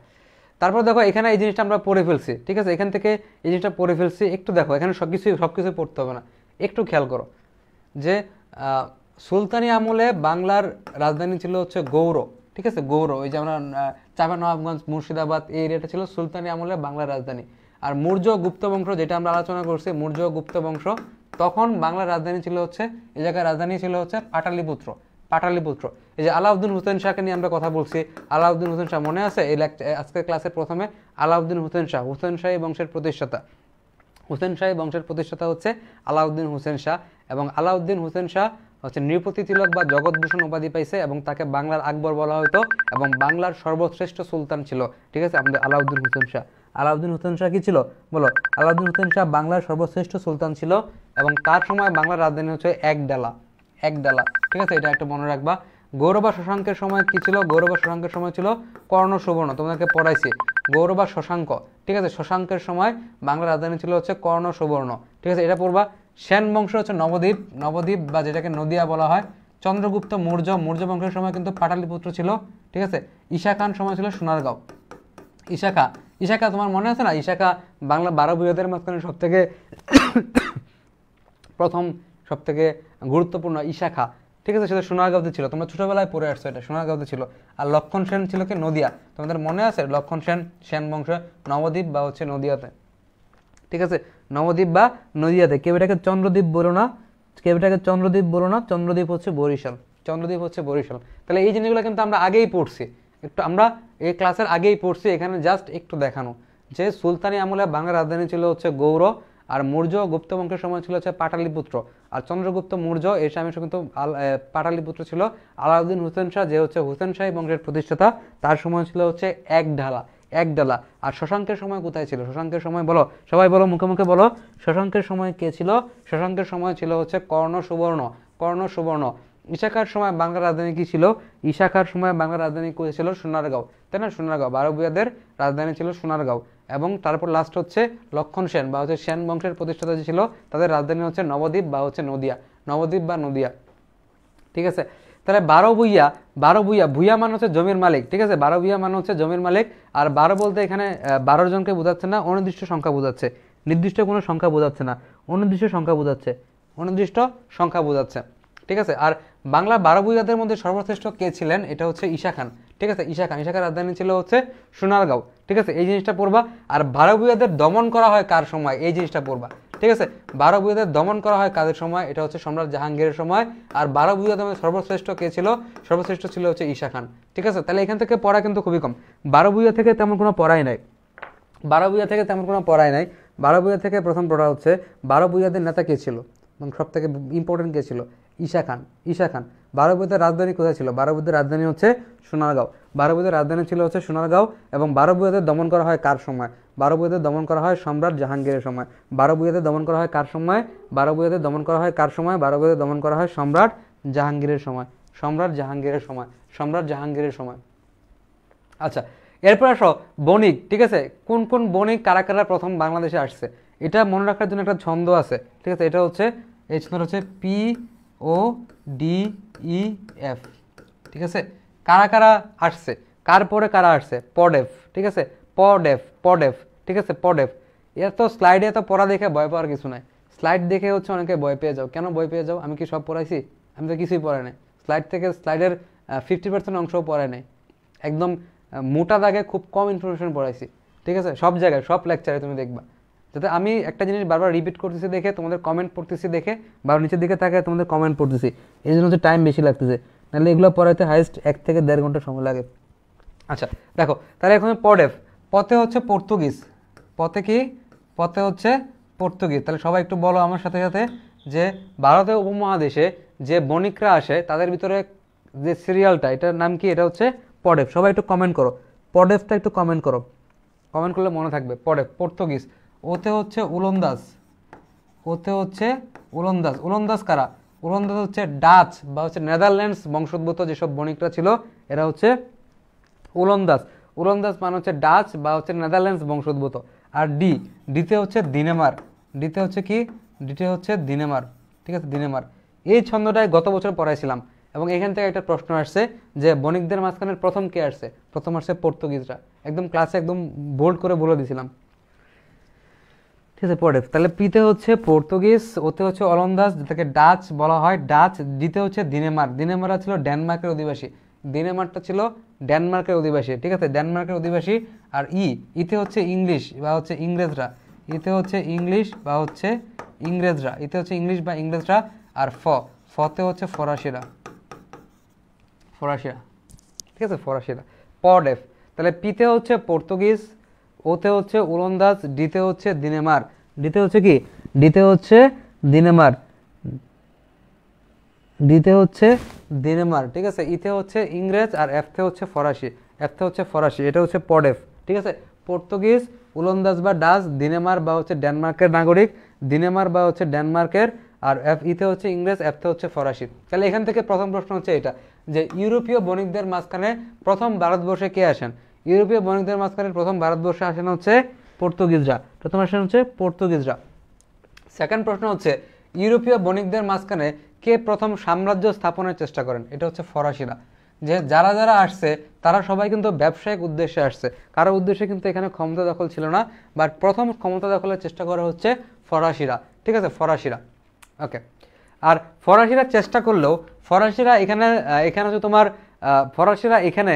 তারপর দেখো এখানে এই জিনিসটা আমরা পড়ে ফেলছি ঠিক আছে এখান থেকে এই জিনিসটা পড়ে ফেলছি একটু দেখো এখানে সব কিছুই সব কিছুই পড়তে হবে না একটু খেয়াল করো যে সুলতানি আমলে বাংলার রাজধানী ছিল হচ্ছে গৌর ঠিক আছে গৌর ওই যে আমরা চাপা নবাবগঞ্জ মুর্শিদাবাদ এই এরিয়াটা ছিল সুলতানি আমলে বাংলার রাজধানী আর মৌর্য গুপ্ত বংশ যেটা আমরা আলোচনা করছি মৌর্য গুপ্ত বংশ তখন বাংলার রাজধানী ছিল হচ্ছে এই জায়গার রাজধানী ছিল হচ্ছে পাটালিপুত্র পাটালিপুত্র এই যে আলাউদ্দিন হুসেন শাহকে নিয়ে আমরা কথা বলছি আলাউদ্দিন হুসেন শাহ মনে আছে এই আজকের ক্লাসের প্রথমে আলাউদ্দিন হুসেন শাহ হুসেন শাহী বংশের প্রতিষ্ঠাতা হুসেন শাহী বংশের প্রতিষ্ঠাতা হচ্ছে আলাউদ্দিন হুসেন শাহ এবং আলাউদ্দিন হুসেন শাহ হচ্ছে নৃপতি তিলক বা জগৎভূষণ উপাধি পাইছে এবং তাকে বাংলার আকবর বলা হতো এবং বাংলার সর্বশ্রেষ্ঠ সুলতান ছিল ঠিক আছে আমাদের আলাউদ্দিন হুসেন শাহ আলাউদ্দিন হুসেন শাহ কি ছিল বলো আলাউদ্দিন হুসেন শাহ বাংলার সর্বশ্রেষ্ঠ সুলতান ছিল এবং তার সময় বাংলার রাজধানী হচ্ছে এক ডালা এক ডালা ঠিক আছে এটা একটা মনে রাখবা গৌরবা শশাঙ্কের সময় কি ছিল গৌরবা শশাঙ্কের সময় ছিল কর্ণ সুবর্ণ তোমাদেরকে পড়াইছি গৌরবা শশাঙ্ক ঠিক আছে শশাঙ্কের সময় বাংলা রাজধানী ছিল হচ্ছে কর্ণ সুবর্ণ ঠিক আছে এটা পড়বা শ্যান বংশ হচ্ছে নবদ্বীপ নবদ্বীপ বা যেটাকে নদিয়া বলা হয় চন্দ্রগুপ্ত মৌর্য মৌর্য বংশের সময় কিন্তু পাটালিপুত্র ছিল ঠিক আছে ঈশা খান সময় ছিল সোনারগাঁও ঈশাখা ঈশাখা তোমার মনে আছে না ঈশাখা বাংলা বারো বৃহদের মাঝখানে সব থেকে প্রথম সব থেকে গুরুত্বপূর্ণ ঈশাখা ঠিক আছে সেটা সোনারগাঁওতে ছিল তোমরা ছোটোবেলায় পড়ে আসছো এটা সোনারগাঁওতে ছিল আর লক্ষণ সেন ছিল কি নদিয়া তোমাদের মনে আছে লক্ষণ সেন সেন বংশ নবদ্বীপ বা হচ্ছে নদিয়াতে ঠিক আছে নবদ্বীপ বা নদীয়াতে কেউ এটাকে চন্দ্রদ্বীপ বলো না কেউ এটাকে চন্দ্রদ্বীপ বলো না চন্দ্রদ্বীপ হচ্ছে বরিশাল চন্দ্রদ্বীপ হচ্ছে বরিশাল তাহলে এই জিনিসগুলো কিন্তু আমরা আগেই পড়ছি একটু আমরা এই ক্লাসের আগেই পড়ছি এখানে জাস্ট একটু দেখানো যে সুলতানি আমলে বাংলার রাজধানী ছিল হচ্ছে গৌর আর মৌর্য গুপ্ত বংশের সময় ছিল হচ্ছে পাটালিপুত্র আর চন্দ্রগুপ্ত মৌর্য এই স্বামী কিন্তু পাটালিপুত্র ছিল আলাউদ্দিন হুসেন শাহ যে হচ্ছে হুসেন শাহী বংশের প্রতিষ্ঠাতা তার সময় ছিল হচ্ছে এক ঢালা এক ডলা আর শশাঙ্কের সময় কোথায় ছিল শশাঙ্কের সময় বলো সবাই বলো মুখে মুখে বলো শশাঙ্কের সময় কে ছিল শশাঙ্কের সময় ছিল হচ্ছে কর্ণ সুবর্ণ কর্ণ সুবর্ণ ইশাখার সময় বাংলার রাজধানী কী ছিল ইশাখার সময় বাংলার রাজধানী কোথায় ছিল সোনারগাঁও তাই না সোনারগাঁও বারবিয়াদের রাজধানী ছিল সোনারগাঁও এবং তারপর লাস্ট হচ্ছে লক্ষণ সেন বা হচ্ছে সেন বংশের প্রতিষ্ঠাতা যে ছিল তাদের রাজধানী হচ্ছে নবদ্বীপ বা হচ্ছে নদিয়া নবদ্বীপ বা নদিয়া ঠিক আছে তাহলে বারো ভুইয়া বারো ভুইয়া ভুইয়া মানে হচ্ছে জমির মালিক ঠিক আছে বারো ভুইয়া মানে হচ্ছে জমির মালিক আর বারো বলতে এখানে বারো জনকে বোঝাচ্ছে না অনির্দিষ্ট সংখ্যা বোঝাচ্ছে নির্দিষ্ট কোনো সংখ্যা বোঝাচ্ছে না অনির্দিষ্ট সংখ্যা বোঝাচ্ছে অনির্দিষ্ট সংখ্যা বোঝাচ্ছে ঠিক আছে আর বাংলা বারো ভুইয়াদের মধ্যে সর্বশ্রেষ্ঠ কে ছিলেন এটা হচ্ছে ঈশা খান ঠিক আছে ঈশা খান ঈশা খান রাজধানী ছিল হচ্ছে সোনারগাঁও ঠিক আছে এই জিনিসটা পড়বা আর বারো ভুইয়াদের দমন করা হয় কার সময় এই জিনিসটা পড়বা ঠিক আছে বারো বুঝাদের দমন করা হয় কাদের সময় এটা হচ্ছে সম্রাট জাহাঙ্গীরের সময় আর বারো বুঝাদের সর্বশ্রেষ্ঠ কে ছিল সর্বশ্রেষ্ঠ ছিল হচ্ছে ঈশা খান ঠিক আছে তাহলে এখান থেকে পড়া কিন্তু খুবই কম বারো বুঝা থেকে তেমন কোনো পড়াই নাই বারো বুঝা থেকে তেমন কোনো পড়াই নাই বারো বুঝা থেকে প্রথম পড়া হচ্ছে বারো বুঝাদের নেতা কে ছিল এবং সব থেকে ইম্পর্টেন্ট কে ছিল ঈশা খান ঈশা খান বারবুদের রাজধানী কোথায় ছিল বারবুদের রাজধানী হচ্ছে সোনারগাঁও বারবুদের রাজধানী ছিল হচ্ছে সোনারগাঁও এবং বারবুয়াদের দমন করা হয় কার সময় বারবুয়াদের দমন করা হয় সম্রাট জাহাঙ্গীরের সময় বারবুয়াদের দমন করা হয় কার সময় বারবুয়াদের দমন করা হয় কার সময় বারবুয়াদের দমন করা হয় সম্রাট জাহাঙ্গীরের সময় সম্রাট জাহাঙ্গীরের সময় সম্রাট জাহাঙ্গীরের সময় আচ্ছা এরপর আসো বণিক ঠিক আছে কোন কোন বণিক কারা কারা প্রথম বাংলাদেশে আসছে এটা মনে রাখার জন্য একটা ছন্দ আছে ঠিক আছে এটা হচ্ছে এই ছন্দ হচ্ছে P O D E F ঠিক আছে কারা কারা আসছে কার পরে কারা আসছে পডেফ ঠিক আছে পডেফ পডেফ ঠিক আছে পডেফ এর তো স্লাইডে তো পড়া দেখে ভয় পাওয়ার কিছু নাই স্লাইড দেখে হচ্ছে অনেকে ভয় পেয়ে যাও কেন ভয় পেয়ে যাও আমি কি সব পড়াইছি আমি তো কিছুই পড়াই নাই স্লাইড থেকে স্লাইডের ফিফটি পার্সেন্ট অংশও পড়াই নাই একদম মোটা দাগে খুব কম ইনফরমেশন পড়াইছি ঠিক আছে সব জায়গায় সব লেকচারে তুমি দেখবা যাতে আমি একটা জিনিস বারবার রিপিট করতেছি দেখে তোমাদের কমেন্ট পড়তেছি দেখে বা নিচের দিকে থাকে তোমাদের কমেন্ট পড়তেছি এই জন্য হচ্ছে টাইম বেশি লাগতেছে নাহলে এগুলো পড়াইতে হাইস্ট এক থেকে দেড় ঘন্টা সময় লাগে আচ্ছা দেখো তাহলে এখন পডেফ পথে হচ্ছে পর্তুগিজ পথে কি পথে হচ্ছে পর্তুগিজ তাহলে সবাই একটু বলো আমার সাথে সাথে যে ভারতের উপমহাদেশে যে বণিকরা আসে তাদের ভিতরে যে সিরিয়ালটা এটার নাম কি এটা হচ্ছে পডেফ সবাই একটু কমেন্ট করো পডেফটা একটু কমেন্ট করো কমেন্ট করলে মনে থাকবে পডেফ পর্তুগিজ ওতে হচ্ছে ওলন্দাজ ওতে হচ্ছে উলন্দাজ ওলন্দাজ কারা উলন্দাস হচ্ছে ডাচ বা হচ্ছে নেদারল্যান্ডস বংশোদ্ভূত যেসব বণিকরা ছিল এরা হচ্ছে উলন্দাস উলন্দাস মানে হচ্ছে ডাচ বা হচ্ছে নেদারল্যান্ডস বংশোদ্ভূত আর ডি ডিতে হচ্ছে দিনেমার ডিতে হচ্ছে কি ডিতে হচ্ছে দিনেমার ঠিক আছে দিনেমার এই ছন্দটাই গত বছর পড়াইছিলাম এবং এখান থেকে একটা প্রশ্ন আসছে যে বণিকদের মাঝখানে প্রথম কে আসছে প্রথম আসছে পর্তুগিজরা একদম ক্লাসে একদম বোল্ড করে বলে দিয়েছিলাম ঠিক আছে পরে তাহলে পিতে হচ্ছে পর্তুগিজ ওতে হচ্ছে অলন্দাজ যেটাকে ডাচ বলা হয় ডাচ জিতে হচ্ছে দিনেমার দিনেমারা ছিল ডেনমার্কের অধিবাসী দিনেমারটা ছিল ডেনমার্কের অধিবাসী ঠিক আছে ডেনমার্কের অধিবাসী আর ই ইতে হচ্ছে ইংলিশ বা হচ্ছে ইংরেজরা ইতে হচ্ছে ইংলিশ বা হচ্ছে ইংরেজরা ইতে হচ্ছে ইংলিশ বা ইংরেজরা আর ফ ফতে হচ্ছে ফরাসিরা ফরাসিরা ঠিক আছে ফরাসিরা পডেফ তাহলে পিতে হচ্ছে পর্তুগিজ ওতে হচ্ছে ওলন্দাজ ডিতে হচ্ছে দিনেমার ডিতে হচ্ছে কি ডিতে হচ্ছে দিনেমার ডিতে হচ্ছে দিনেমার ঠিক আছে ইতে হচ্ছে ইংরেজ আর এফতে হচ্ছে ফরাসি এফতে হচ্ছে ফরাসি এটা হচ্ছে পডেফ ঠিক আছে পর্তুগিজ ওলন্দাজ বা ডাচ দিনেমার বা হচ্ছে ডেনমার্কের নাগরিক দিনেমার বা হচ্ছে ডেনমার্কের আর এফ ইতে হচ্ছে ইংরেজ এফতে হচ্ছে ফরাসি তাহলে এখান থেকে প্রথম প্রশ্ন হচ্ছে এটা যে ইউরোপীয় বণিকদের মাঝখানে প্রথম ভারতবর্ষে কে আসেন ইউরোপীয় বণিকদের মাঝখানে প্রথম ভারতবর্ষে আসেন হচ্ছে পর্তুগিজরা প্রথম আসেন হচ্ছে পর্তুগিজরা সেকেন্ড প্রশ্ন হচ্ছে ইউরোপীয় বণিকদের মাঝখানে কে প্রথম সাম্রাজ্য স্থাপনের চেষ্টা করেন এটা হচ্ছে ফরাসিরা যে যারা যারা আসছে তারা সবাই কিন্তু ব্যবসায়িক উদ্দেশ্যে আসছে কারো উদ্দেশ্যে কিন্তু এখানে ক্ষমতা দখল ছিল না বাট প্রথম ক্ষমতা দখলের চেষ্টা করা হচ্ছে ফরাসিরা ঠিক আছে ফরাসিরা ওকে আর ফরাসিরা চেষ্টা করলেও ফরাসিরা এখানে এখানে হচ্ছে তোমার ফরাসিরা এখানে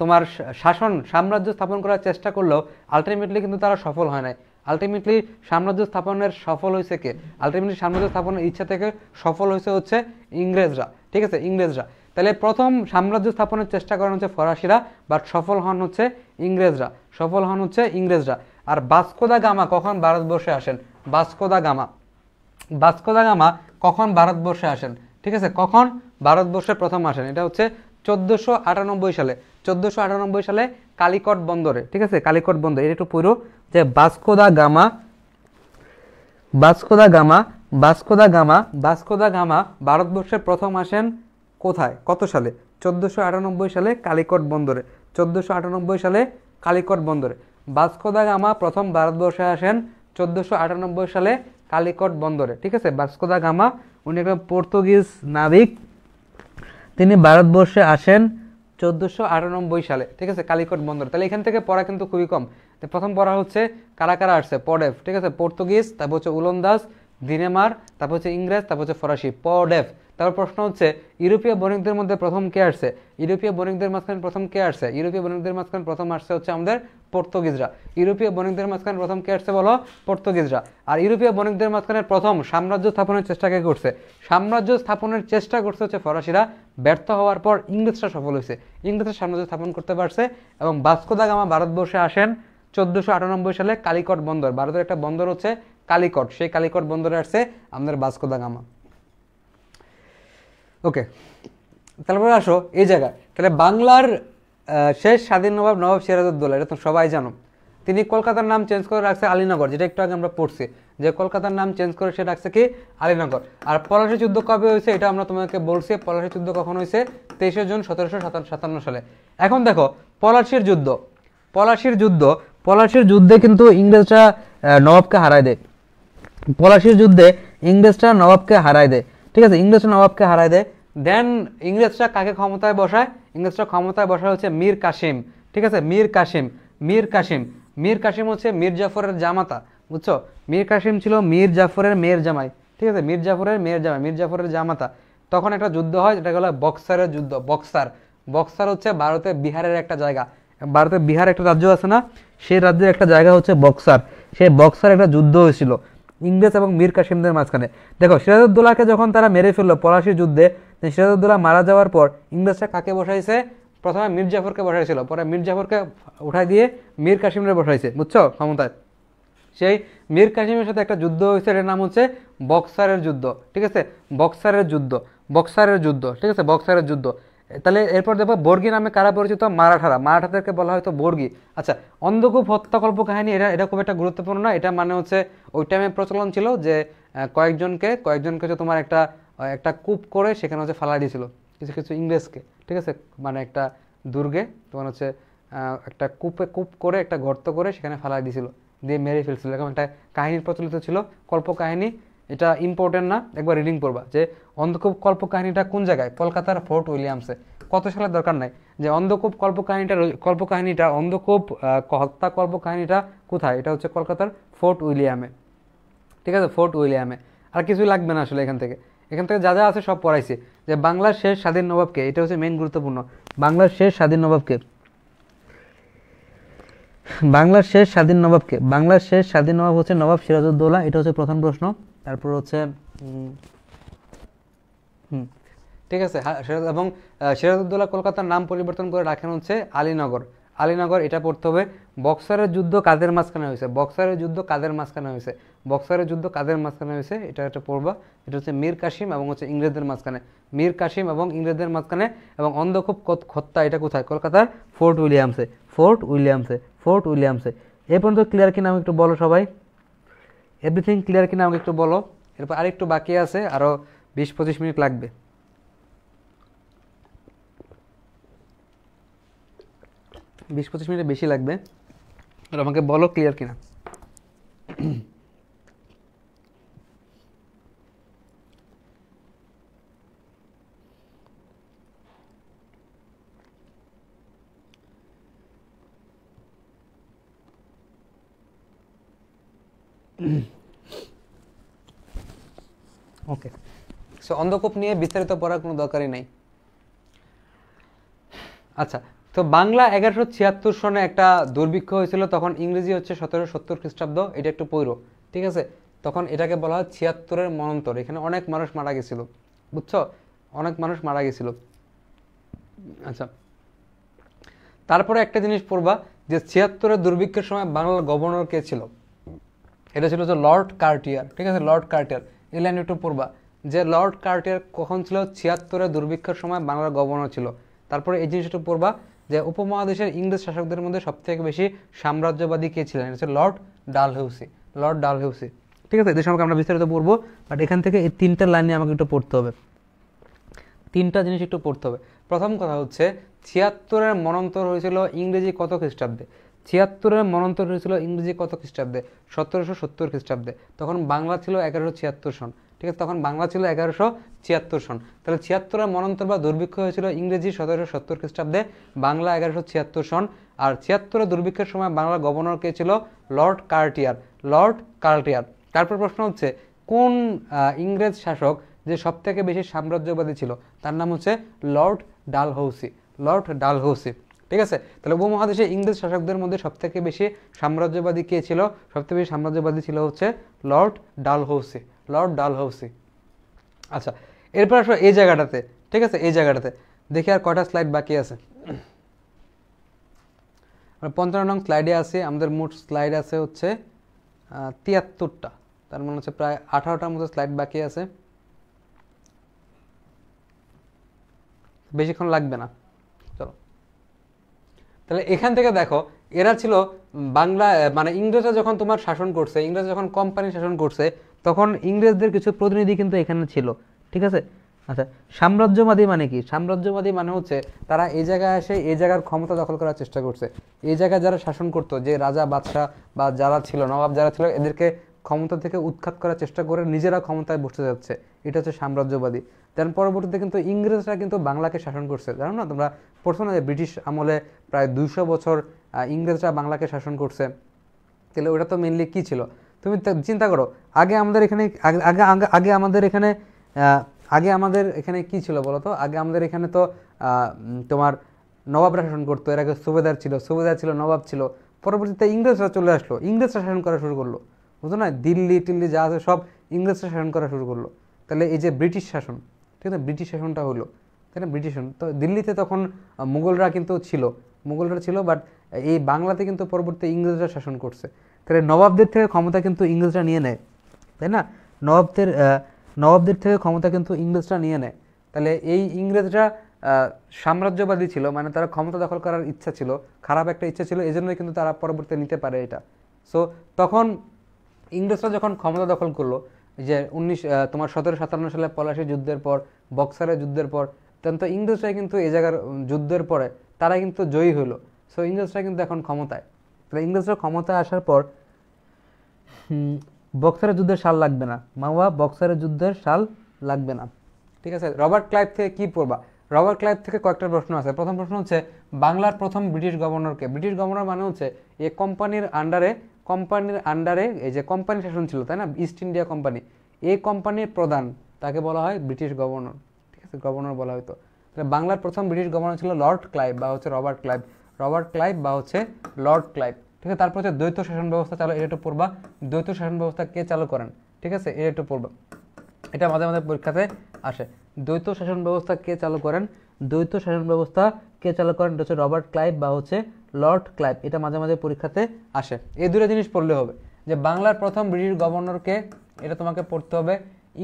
তোমার শাসন সাম্রাজ্য স্থাপন করার চেষ্টা করলেও আলটিমেটলি কিন্তু তারা সফল হয় নাই আলটিমেটলি সাম্রাজ্য স্থাপনের সফল হয়েছে কে আলটিমেটলি সাম্রাজ্য স্থাপনের ইচ্ছা থেকে সফল হয়েছে হচ্ছে ইংরেজরা ঠিক আছে ইংরেজরা তাহলে প্রথম সাম্রাজ্য স্থাপনের চেষ্টা করেন হচ্ছে ফরাসিরা বাট সফল হন হচ্ছে ইংরেজরা সফল হন হচ্ছে ইংরেজরা আর বাস্কোদা গামা কখন ভারতবর্ষে আসেন বাস্কোদা গামা বাস্কোদা গামা কখন ভারতবর্ষে আসেন ঠিক আছে কখন ভারতবর্ষে প্রথম আসেন এটা হচ্ছে চোদ্দোশো আটানব্বই সালে চোদ্দোশো আটানব্বই সালে কালিকট বন্দরে ঠিক আছে কালিকট বন্দর এটা একটু পুরো যে Vasco da Gama Vasco da Gama Vasco da Gama Vasco da Gama ভারতবর্ষে প্রথম আসেন কোথায় কত সালে চোদ্দোশো আটানব্বই সালে কালিকট বন্দরে চোদ্দোশো আটানব্বই সালে কালিকট বন্দরে বাস্কোদা গামা প্রথম ভারতবর্ষে আসেন চোদ্দোশো আটানব্বই সালে কালিকট বন্দরে ঠিক আছে বাস্কোদা গামা উনি একটা পর্তুগিজ নাবিক তিনি ভারতবর্ষে আসেন চোদ্দোশো সালে ঠিক আছে কালিকট বন্দর তাহলে এখান থেকে পড়া কিন্তু খুবই কম প্রথম পড়া হচ্ছে কারা কারা আসছে পডেফ ঠিক আছে পর্তুগিজ তারপর হচ্ছে উলন্দাস দিনেমার তারপর হচ্ছে ইংরেজ তারপর হচ্ছে ফরাসি পডেফ তারপর প্রশ্ন হচ্ছে ইউরোপীয় বণিকদের মধ্যে প্রথম কে আসছে ইউরোপীয় বণিকদের মাঝখানে প্রথম কে আসছে ইউরোপীয় বণিকদের মাঝখানে প্রথম আসছে হচ্ছে আমাদের পর্তুগিজরা ইউরোপীয় বণিকদের মাঝখানে প্রথম কে আসছে বলো পর্তুগিজরা আর ইউরোপীয় বণিকদের মাঝখানে প্রথম সাম্রাজ্য স্থাপনের চেষ্টা কে করছে সাম্রাজ্য স্থাপনের চেষ্টা করছে হচ্ছে ফরাসিরা ব্যর্থ হওয়ার পর ইংরেজরা সফল হয়েছে ইংরেজরা সাম্রাজ্য স্থাপন করতে পারছে এবং বাস্কোদা গামা ভারতবর্ষে আসেন চোদ্দোশো আটানব্বই সালে কালিকট বন্দর ভারতের একটা বন্দর হচ্ছে কালিকট সেই কালিকট বন্দরে আসছে আমাদের বাস্কোদা গামা ওকে তারপরে আসো এই জায়গায় তাহলে বাংলার শেষ স্বাধীন নবাব নবাব সিরাজউদ্দৌলা এটা তো সবাই জানো তিনি কলকাতার নাম চেঞ্জ করে রাখছে আলীনগর যেটা একটু আগে আমরা পড়ছি যে কলকাতার নাম চেঞ্জ করে সে রাখছে কি আলীনগর আর পলাশী যুদ্ধ কবে হয়েছে এটা আমরা তোমাকে বলছি পলাশী যুদ্ধ কখন হয়েছে তেইশে জুন সতেরোশো সাতান্ন সালে এখন দেখো পলাশির যুদ্ধ পলাশির যুদ্ধ পলাশির যুদ্ধে কিন্তু ইংরেজরা নবাবকে হারায় দেয় পলাশির যুদ্ধে ইংরেজরা নবাবকে হারায় দেয় ঠিক আছে ইংরেজরা নবাবকে হারায় দেয় দেন ইংরেজরা কাকে ক্ষমতায় বসায় ইংরেজরা ক্ষমতায় বসায় হচ্ছে মীর কাসিম ঠিক আছে মীর কাসিম মীর কাসিম মীর কাসিম হচ্ছে মীর জাফরের জামাতা বুঝছো মীর কাসিম ছিল মীর জাফরের মেয়ের জামাই ঠিক আছে মীর জাফরের মেয়ের জামাই মীর জাফরের জামাতা তখন একটা যুদ্ধ হয় যেটা হলো বক্সারের যুদ্ধ বক্সার বক্সার হচ্ছে ভারতে বিহারের একটা জায়গা ভারতে বিহার একটা রাজ্য আছে না সেই রাজ্যের একটা জায়গা হচ্ছে বক্সার সেই বক্সার একটা যুদ্ধ হয়েছিল ইংরেজ এবং মীর কাসিমদের মাঝখানে দেখো সিরাজউদ্দোল্লাকে যখন তারা মেরে ফেললো পলাশি যুদ্ধে সিরাজউদ্দোল্লা মারা যাওয়ার পর ইংরেজরা কাকে বসাইছে প্রথমে মীর জাফরকে বসাইছিল পরে মীর জাফরকে উঠাই দিয়ে মীর কাসিমরে বসাইছে বুঝছো ক্ষমতায় সেই মীর কাসিমের সাথে একটা যুদ্ধ হয়েছে এটার নাম হচ্ছে বক্সারের যুদ্ধ ঠিক আছে বক্সারের যুদ্ধ বক্সারের যুদ্ধ ঠিক আছে বক্সারের যুদ্ধ তাহলে এরপর দেখবো বর্গী নামে কারা পরিচিত মারাঠারা মারাঠাদেরকে বলা হয়তো বর্গী আচ্ছা অন্ধকূপ হত্যাকল্প কাহিনী এটা এটা খুব একটা গুরুত্বপূর্ণ না এটা মানে হচ্ছে ওই টাইমে প্রচলন ছিল যে কয়েকজনকে কয়েকজনকে হচ্ছে তোমার একটা একটা কূপ করে সেখানে হচ্ছে ফালা দিয়েছিল কিছু কিছু ইংরেজকে ঠিক আছে মানে একটা দুর্গে তোমার হচ্ছে একটা কূপে কূপ করে একটা গর্ত করে সেখানে ফালা দিয়েছিল দিয়ে মেরে ফেলছিল এরকম একটা কাহিনী প্রচলিত ছিল কল্পকাহিনী এটা ইম্পর্টেন্ট না একবার রিডিং পড়বা যে অন্ধকূপ কল্পকাহিনীটা কোন জায়গায় কলকাতার ফোর্ট উইলিয়ামসে কত সালের দরকার নাই যে অন্ধকূপ কল্পকাহিনীটা কল্পকাহিনীটা অন্ধকূপ হত্যা কল্পকাহিনীটা কোথায় এটা হচ্ছে কলকাতার ফোর্ট উইলিয়ামে ঠিক আছে ফোর্ট উইলিয়ামে আর কিছুই লাগবে না আসলে এখান থেকে এখান থেকে যা যা আছে সব পড়াইছি যে বাংলার শেষ স্বাধীন নবাবকে এটা হচ্ছে মেইন গুরুত্বপূর্ণ বাংলার শেষ স্বাধীন নবাবকে বাংলার শেষ স্বাধীন নবাবকে বাংলার শেষ স্বাধীন নবাব হচ্ছে নবাব সিরাজউদ্দৌলা এটা হচ্ছে প্রথম প্রশ্ন তারপর হচ্ছে হুম ঠিক আছে এবং সিরাজউদ্দৌলা কলকাতার নাম পরিবর্তন করে রাখেন হচ্ছে আলীনগর আলীনগর এটা পড়তে হবে বক্সারের যুদ্ধ কাদের মাঝখানে হয়েছে বক্সারের যুদ্ধ কাদের মাঝখানে হয়েছে বক্সারের যুদ্ধ কাদের মাঝখানে হয়েছে এটা একটা পড়বা এটা হচ্ছে মীর কাশিম এবং হচ্ছে ইংরেজদের মাঝখানে মীর কাশিম এবং ইংরেজদের মাঝখানে এবং অন্ধকূপ খত্তা এটা কোথায় কলকাতার ফোর্ট উইলিয়ামসে ফোর্ট উইলিয়ামসে ফোর্ট উইলিয়ামসে এ পর্যন্ত ক্লিয়ার কিনা আমি একটু বলো সবাই এভরিথিং ক্লিয়ার কিনা আমাকে একটু বলো এরপর আরেকটু বাকি আছে আরও বিশ পঁচিশ মিনিট লাগবে বিশ পঁচিশ মিনিট বেশি লাগবে আর আমাকে বলো ক্লিয়ার কিনা mm ওকে সো অন্ধকূপ নিয়ে বিস্তারিত পড়ার কোনো দরকারই নাই আচ্ছা তো বাংলা এগারোশো ছিয়াত্তর সনে একটা দুর্ভিক্ষ হয়েছিল তখন ইংরেজি হচ্ছে সতেরো সত্তর খ্রিস্টাব্দ এটা একটু পৈর ঠিক আছে তখন এটাকে বলা হয় ছিয়াত্তরের মনন্তর এখানে অনেক মানুষ মারা গেছিল বুঝছো অনেক মানুষ মারা গেছিল আচ্ছা তারপরে একটা জিনিস পড়বা যে ছিয়াত্তরের দুর্ভিক্ষের সময় বাংলার গভর্নর কে ছিল এটা ছিল হচ্ছে লর্ড কার্টিয়ার ঠিক আছে লর্ড কার্টিয়ার এই লাইন একটু পড়বা যে লর্ড কার্টের কখন ছিল ছিয়াত্তরের দুর্ভিক্ষের সময় বাংলার গভর্নর ছিল তারপরে এই জিনিসটা পড়বা যে উপমহাদেশের ইংরেজ শাসকদের মধ্যে সবথেকে বেশি সাম্রাজ্যবাদী কে ছিলেন হচ্ছে লর্ড ডালহেউসি লর্ড ডালহেউসি ঠিক আছে এদের সম্পর্কে আমরা বিস্তারিত পড়বো বাট এখান থেকে এই তিনটা লাইন নিয়ে আমাকে একটু পড়তে হবে তিনটা জিনিস একটু পড়তে হবে প্রথম কথা হচ্ছে ছিয়াত্তরের মনন্তর হয়েছিল ইংরেজি কত খ্রিস্টাব্দে ছিয়াত্তরের মনন্তর হয়েছিল ইংরেজি কত খ্রিস্টাব্দে সতেরোশো সত্তর খ্রিস্টাব্দে তখন বাংলা ছিল এগারোশো ছিয়াত্তর সন ঠিক আছে তখন বাংলা ছিল এগারোশো ছিয়াত্তর সন তাহলে ছিয়াত্তরের মনন্তর বা দুর্ভিক্ষ হয়েছিল ইংরেজি সতেরোশো সত্তর খ্রিস্টাব্দে বাংলা এগারোশো ছিয়াত্তর সন আর ছিয়াত্তরের দুর্ভিক্ষের সময় বাংলার গভর্নর কে ছিল লর্ড কার্টিয়ার লর্ড কার্টিয়ার তারপর প্রশ্ন হচ্ছে কোন ইংরেজ শাসক যে সব থেকে বেশি সাম্রাজ্যবাদী ছিল তার নাম হচ্ছে লর্ড ডালহৌসি লর্ড ডালহৌসি ঠিক আছে তাহলে উপমহাদেশে ইংরেজ শাসকদের মধ্যে সবথেকে বেশি সাম্রাজ্যবাদী কে ছিল সবথেকে বেশি সাম্রাজ্যবাদী ছিল হচ্ছে লর্ড হৌসি লর্ড হৌসি আচ্ছা এরপর আসো এই জায়গাটাতে ঠিক আছে এই জায়গাটাতে দেখি আর কটা স্লাইড বাকি আছে পঞ্চান্ন নং স্লাইডে আছে আমাদের মোট স্লাইড আছে হচ্ছে তিয়াত্তরটা তার মানে হচ্ছে প্রায় আঠারোটার মতো স্লাইড বাকি আছে বেশিক্ষণ লাগবে না তাহলে এখান থেকে দেখো এরা ছিল বাংলা মানে ইংরেজরা যখন তোমার শাসন করছে ইংরেজ যখন কোম্পানি শাসন করছে তখন ইংরেজদের কিছু প্রতিনিধি কিন্তু এখানে ছিল ঠিক আছে আচ্ছা সাম্রাজ্যবাদী মানে কি সাম্রাজ্যবাদী মানে হচ্ছে তারা এই জায়গায় এসে এই জায়গার ক্ষমতা দখল করার চেষ্টা করছে এই জায়গায় যারা শাসন করতো যে রাজা বাদশাহ বা যারা ছিল নবাব যারা ছিল এদেরকে ক্ষমতা থেকে উৎখাত করার চেষ্টা করে নিজেরা ক্ষমতায় বসতে যাচ্ছে এটা হচ্ছে সাম্রাজ্যবাদী দেন পরবর্তীতে কিন্তু ইংরেজরা কিন্তু বাংলাকে শাসন করছে জানো না তোমরা পড়ছো না যে ব্রিটিশ আমলে প্রায় দুইশো বছর ইংরেজরা বাংলাকে শাসন করছে তাহলে ওটা তো মেনলি কী ছিল তুমি চিন্তা করো আগে আমাদের এখানে আগে আগে আমাদের এখানে আগে আমাদের এখানে কি ছিল বলো তো আগে আমাদের এখানে তো তোমার নবাবরা শাসন করতো এর আগে সুবেদার ছিল সুবেদার ছিল নবাব ছিল পরবর্তীতে ইংরেজরা চলে আসলো ইংরেজরা শাসন করা শুরু করলো বুঝলো না দিল্লি টিল্লি যা আছে সব ইংরেজরা শাসন করা শুরু করলো তাহলে এই যে ব্রিটিশ শাসন ঠিক আছে ব্রিটিশ শাসনটা হলো তাই না ব্রিটিশ শাসন তো দিল্লিতে তখন মুঘলরা কিন্তু ছিল মুঘলরা ছিল বাট এই বাংলাতে কিন্তু পরবর্তী ইংরেজরা শাসন করছে তাহলে নবাবদের থেকে ক্ষমতা কিন্তু ইংরেজরা নিয়ে নেয় তাই না নবাবদের নবাবদের থেকে ক্ষমতা কিন্তু ইংরেজরা নিয়ে নেয় তাহলে এই ইংরেজরা সাম্রাজ্যবাদী ছিল মানে তারা ক্ষমতা দখল করার ইচ্ছা ছিল খারাপ একটা ইচ্ছা ছিল এজন্যই কিন্তু তারা পরবর্তী নিতে পারে এটা সো তখন ইংরেজরা যখন ক্ষমতা দখল করলো যে উনিশ তোমার সতেরো সাতান্ন সালে পলাশি যুদ্ধের পর বক্সারের যুদ্ধের পর তো ইংরেজরাই কিন্তু এই জায়গার যুদ্ধের পরে তারা কিন্তু জয়ী হলো সো ইংরেজরা কিন্তু এখন ক্ষমতায় তাহলে ইংরেজরা ক্ষমতায় আসার পর বক্সারের যুদ্ধের সাল লাগবে না মাওয়া বক্সারের যুদ্ধের সাল লাগবে না ঠিক আছে রবার্ট ক্লাইভ থেকে কি পড়বা রবার্ট ক্লাইভ থেকে কয়েকটা প্রশ্ন আছে প্রথম প্রশ্ন হচ্ছে বাংলার প্রথম ব্রিটিশ গভর্নরকে ব্রিটিশ গভর্নর মানে হচ্ছে এ কোম্পানির আন্ডারে কোম্পানির আন্ডারে এই যে কোম্পানি শাসন ছিল তাই না ইস্ট ইন্ডিয়া কোম্পানি এই কোম্পানির প্রধান তাকে বলা হয় ব্রিটিশ গভর্নর ঠিক আছে গভর্নর বলা হতো তাহলে বাংলার প্রথম ব্রিটিশ গভর্নর ছিল লর্ড ক্লাইভ বা হচ্ছে রবার্ট ক্লাইভ রবার্ট ক্লাইভ বা হচ্ছে লর্ড ক্লাইভ ঠিক আছে তারপর হচ্ছে দ্বৈত শাসন ব্যবস্থা চালু এটা একটু পড়বা দ্বৈত শাসন ব্যবস্থা কে চালু করেন ঠিক আছে এটা একটু পড়বা এটা মাঝে মাঝে পরীক্ষাতে আসে দ্বৈত শাসন ব্যবস্থা কে চালু করেন দ্বৈত শাসন ব্যবস্থা কে চালু করেন হচ্ছে রবার্ট ক্লাইভ বা হচ্ছে লর্ড ক্লাইভ এটা মাঝে মাঝে পরীক্ষাতে আসে এই দুটো জিনিস পড়লে হবে যে বাংলার প্রথম ব্রিটিশ গভর্নরকে এটা তোমাকে পড়তে হবে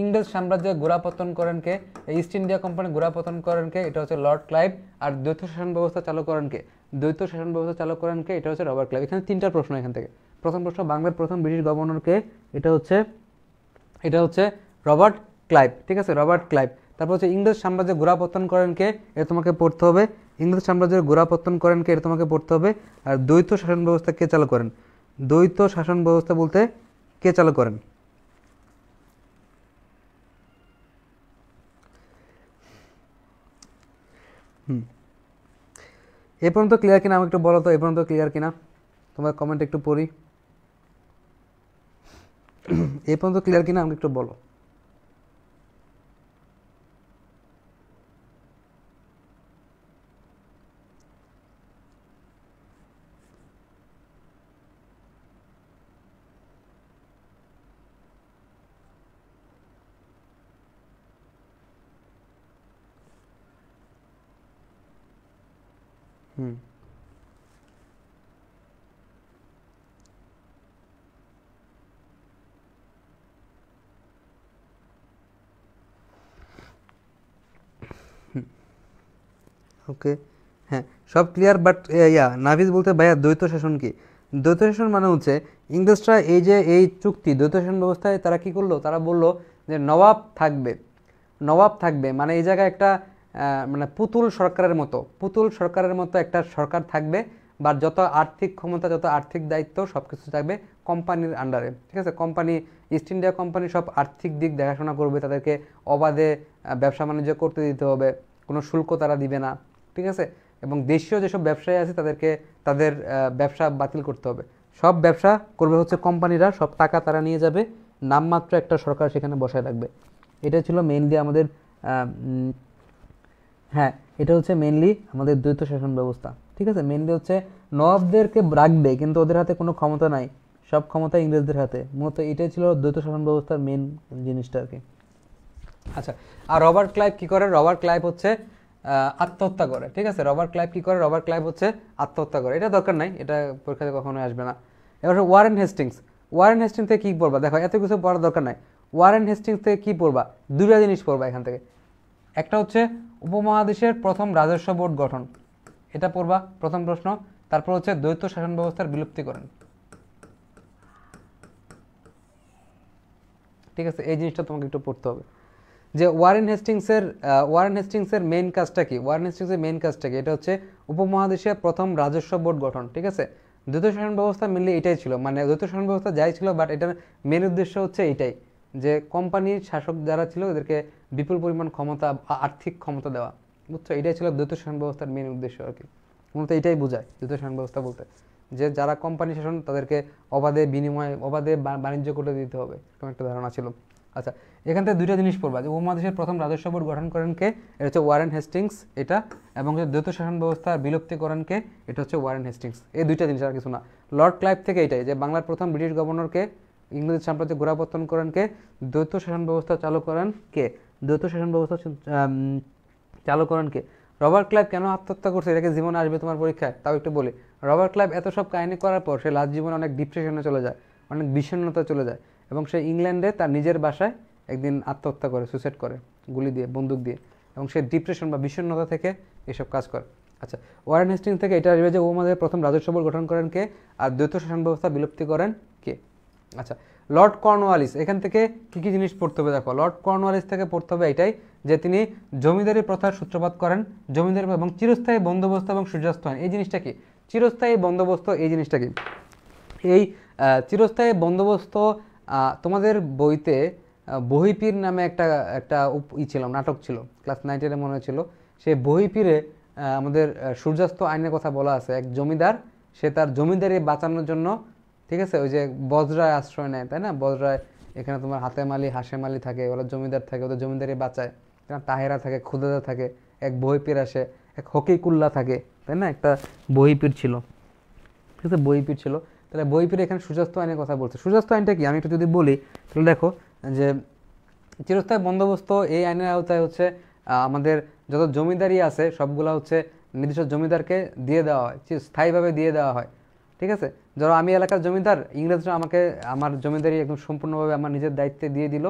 ইংরেজ সাম্রাজ্যে গোড়াপতন করেন কে ইস্ট ইন্ডিয়া কোম্পানি গোড়াপতন করেন কে এটা হচ্ছে লর্ড ক্লাইভ আর দ্বৈত শাসন ব্যবস্থা চালু করেন কে দ্বৈত শাসন ব্যবস্থা চালু করেন কে এটা হচ্ছে রবার ক্লাইভ এখানে তিনটা প্রশ্ন এখান থেকে প্রথম প্রশ্ন বাংলার প্রথম ব্রিটিশ গভর্নরকে এটা হচ্ছে এটা হচ্ছে রবার্ট ক্লাইভ ঠিক আছে রবার্ট ক্লাইভ তারপর হচ্ছে ইংরেজ সাম্রাজ্যে গোড়াপত্তন করেন কে এটা তোমাকে পড়তে হবে ইংরেজ সাম্রাজ্যের গোড়াপত্তন করেন কে এটা তোমাকে পড়তে হবে আর দ্বৈত শাসন ব্যবস্থা কে চালু করেন দ্বৈত শাসন ব্যবস্থা বলতে কে চালু করেন এ পর্যন্ত ক্লিয়ার কিনা আমাকে একটু বলো তো এ পর্যন্ত ক্লিয়ার কিনা তোমার কমেন্ট একটু পড়ি এ পর্যন্ত ক্লিয়ার কিনা আমাকে একটু বলো ওকে হ্যাঁ সব ক্লিয়ার বাট ইয়া নাভিজ বলতে ভাইয়া দ্বৈত শাসন কি দ্বৈত শাসন মানে হচ্ছে ইংরেজরা এই যে এই চুক্তি দ্বৈত শাসন ব্যবস্থায় তারা কি করলো তারা বলল যে নবাব থাকবে নবাব থাকবে মানে এই জায়গায় একটা মানে পুতুল সরকারের মতো পুতুল সরকারের মতো একটা সরকার থাকবে বা যত আর্থিক ক্ষমতা যত আর্থিক দায়িত্ব সব কিছু থাকবে কোম্পানির আন্ডারে ঠিক আছে কোম্পানি ইস্ট ইন্ডিয়া কোম্পানি সব আর্থিক দিক দেখাশোনা করবে তাদেরকে অবাধে ব্যবসা বাণিজ্য করতে দিতে হবে কোনো শুল্ক তারা দিবে না ঠিক আছে এবং দেশীয় যেসব ব্যবসায়ী আছে তাদেরকে তাদের ব্যবসা বাতিল করতে হবে সব ব্যবসা করবে হচ্ছে কোম্পানিরা সব টাকা তারা নিয়ে যাবে নামমাত্র একটা সরকার সেখানে বসায় রাখবে এটা ছিল মেইনলি আমাদের হ্যাঁ এটা হচ্ছে মেনলি আমাদের দ্বৈত শাসন ব্যবস্থা ঠিক আছে মেনলি হচ্ছে নবাবদেরকে রাখবে কিন্তু ওদের হাতে কোনো ক্ষমতা নাই সব ক্ষমতা ইংরেজদের হাতে মূলত এটাই ছিল দ্বৈত শাসন ব্যবস্থার মেন জিনিসটা আর কি আচ্ছা আর রবার্ট ক্লাইভ কী করে রবার্ট ক্লাইভ হচ্ছে আত্মহত্যা করে ঠিক আছে রবার ক্লাইভ কী করে রবার ক্লাইভ হচ্ছে আত্মহত্যা করে এটা দরকার নাই এটা পরীক্ষাতে কখনো আসবে না এবার ওয়ারেন হেস্টিংস ওয়ারেন হেস্টিংস থেকে কী পড়বা দেখো এত কিছু পড়ার দরকার নাই ওয়ারেন হেস্টিংস থেকে কী পড়বা দুটা জিনিস পড়বা এখান থেকে একটা হচ্ছে উপমহাদেশের প্রথম রাজস্ব বোর্ড গঠন এটা পড়বা প্রথম প্রশ্ন তারপর হচ্ছে দ্বৈত শাসন ব্যবস্থার বিলুপ্তিকরণ ঠিক আছে এই জিনিসটা তোমাকে একটু পড়তে হবে যে ওয়ারেন হেস্টিংসের ওয়ারেন হেস্টিংসের মেন কাজটা কি ওয়ারেন হেস্টিংসের মেন কাজটা কি এটা হচ্ছে উপমহাদেশে প্রথম রাজস্ব বোর্ড গঠন ঠিক আছে দ্বৈত শাসন ব্যবস্থা মিললে এটাই ছিল মানে দ্বৈত শাসন ব্যবস্থা যাই ছিল বাট এটার মেন উদ্দেশ্য হচ্ছে এটাই যে কোম্পানির শাসক যারা ছিল ওদেরকে বিপুল পরিমাণ ক্ষমতা আর্থিক ক্ষমতা দেওয়া বুঝছো এটাই ছিল দ্বৈত শাসন ব্যবস্থার মেন উদ্দেশ্য আর কি মূলত এটাই বোঝায় দ্বৈত শাসন ব্যবস্থা বলতে যে যারা কোম্পানি শাসন তাদেরকে অবাধে বিনিময় অবাধে বাণিজ্য করে দিতে হবে এরকম একটা ধারণা ছিল আচ্ছা এখান থেকে দুইটা জিনিস পড়বা যে উপমহাদেশের প্রথম রাজস্ব বোর্ড গঠন করেন কে এটা হচ্ছে ওয়ারেন হেস্টিংস এটা এবং দ্বৈত শাসন ব্যবস্থার কে এটা হচ্ছে ওয়ারেন হেস্টিংস এই দুইটা জিনিস আর কিছু না লর্ড ক্লাইভ থেকে এটাই যে বাংলার প্রথম ব্রিটিশ গভর্নরকে ইংরেজ সাম্রাজ্যে গোড়াপত্তন করেন কে দ্বৈত শাসন ব্যবস্থা চালু করেন কে দ্বৈত শাসন ব্যবস্থা চালু করেন কে রবার্ট ক্লাইভ কেন আত্মহত্যা করছে এটাকে জীবনে আসবে তোমার পরীক্ষায় তাও একটু বলি রবার্ট ক্লাইভ এত সব কাহিনী করার পর সে লাস্ট জীবনে অনেক ডিপ্রেশনে চলে যায় অনেক বিষণ্ণতা চলে যায় এবং সে ইংল্যান্ডে তার নিজের বাসায় একদিন আত্মহত্যা করে সুইসাইড করে গুলি দিয়ে বন্দুক দিয়ে এবং সে ডিপ্রেশন বা বিষণ্ণতা থেকে এসব কাজ করে আচ্ছা ওয়ারেন হেস্টিং থেকে এটা আসবে যে আমাদের প্রথম রাজস্ববল গঠন করেন কে আর দ্বৈত শাসন ব্যবস্থা বিলুপ্তি করেন কে আচ্ছা লর্ড কর্নওয়ালিস এখান থেকে কী কী জিনিস পড়তে হবে দেখো লর্ড কর্নওয়ালিস থেকে পড়তে হবে এটাই যে তিনি জমিদারি প্রথার সূত্রপাত করেন জমিদারি এবং চিরস্থায়ী বন্দোবস্ত এবং সূর্যাস্ত হন এই জিনিসটা কি চিরস্থায়ী বন্দোবস্ত এই জিনিসটা কি এই চিরস্থায়ী বন্দোবস্ত তোমাদের বইতে বহিপীর নামে একটা একটা ই ছিল নাটক ছিল ক্লাস নাইন টেনে মনে হয়েছিল সে বহিপীরে আমাদের সূর্যাস্ত আইনের কথা বলা আছে এক জমিদার সে তার জমিদারি বাঁচানোর জন্য ঠিক আছে ওই যে বজরায় আশ্রয় নেয় তাই না বজরায় এখানে তোমার হাতে মালি হাসে মালি থাকে ওরা জমিদার থাকে ওদের জমিদারি বাঁচায় তাহেরা থাকে খুদাদা থাকে এক বহিপীর আসে এক হকিকুল্লা থাকে তাই না একটা বহিপীর ছিল ঠিক আছে বহিপীর ছিল তাহলে বই ফিরে এখানে সূর্যাস্ত আইনের কথা বলছে সূর্যাস্ত আইনটা কি আমি একটু যদি বলি তাহলে দেখো যে চিরস্থায়ী বন্দোবস্ত এই আইনের আওতায় হচ্ছে আমাদের যত জমিদারি আছে সবগুলো হচ্ছে নির্দিষ্ট জমিদারকে দিয়ে দেওয়া হয় স্থায়ীভাবে দিয়ে দেওয়া হয় ঠিক আছে ধরো আমি এলাকার জমিদার ইংরেজরা আমাকে আমার জমিদারি একদম সম্পূর্ণভাবে আমার নিজের দায়িত্বে দিয়ে দিল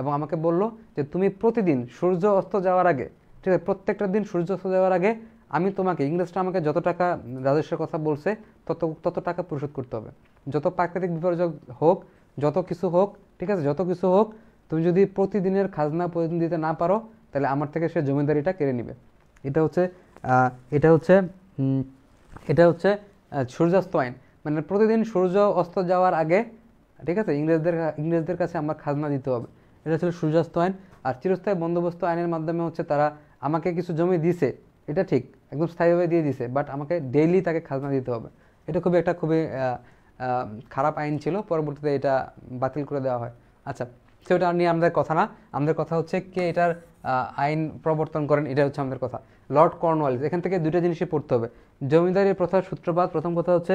এবং আমাকে বলল যে তুমি প্রতিদিন সূর্য অস্ত যাওয়ার আগে ঠিক আছে প্রত্যেকটা দিন সূর্য অস্ত যাওয়ার আগে আমি তোমাকে ইংরেজরা আমাকে যত টাকা রাজস্বের কথা বলছে তত তত টাকা পরিশোধ করতে হবে যত প্রাকৃতিক বিপর্যয় হোক যত কিছু হোক ঠিক আছে যত কিছু হোক তুমি যদি প্রতিদিনের খাজনা প্রতিদিন দিতে না পারো তাহলে আমার থেকে সে জমিদারিটা কেড়ে নিবে এটা হচ্ছে এটা হচ্ছে এটা হচ্ছে সূর্যাস্ত আইন মানে প্রতিদিন সূর্য অস্ত যাওয়ার আগে ঠিক আছে ইংরেজদের ইংরেজদের কাছে আমার খাজনা দিতে হবে এটা ছিল সূর্যাস্ত আইন আর চিরস্থায়ী বন্দোবস্ত আইনের মাধ্যমে হচ্ছে তারা আমাকে কিছু জমি দিছে এটা ঠিক একদম স্থায়ীভাবে দিয়ে দিছে বাট আমাকে ডেইলি তাকে খাজনা দিতে হবে এটা খুবই একটা খুবই খারাপ আইন ছিল পরবর্তীতে এটা বাতিল করে দেওয়া হয় আচ্ছা সেটা নিয়ে আমাদের কথা না আমাদের কথা হচ্ছে কে এটার আইন প্রবর্তন করেন এটা হচ্ছে আমাদের কথা লর্ড কর্নওয়ালিস এখান থেকে দুটো জিনিসই পড়তে হবে জমিদারি প্রথার সূত্রপাত প্রথম কথা হচ্ছে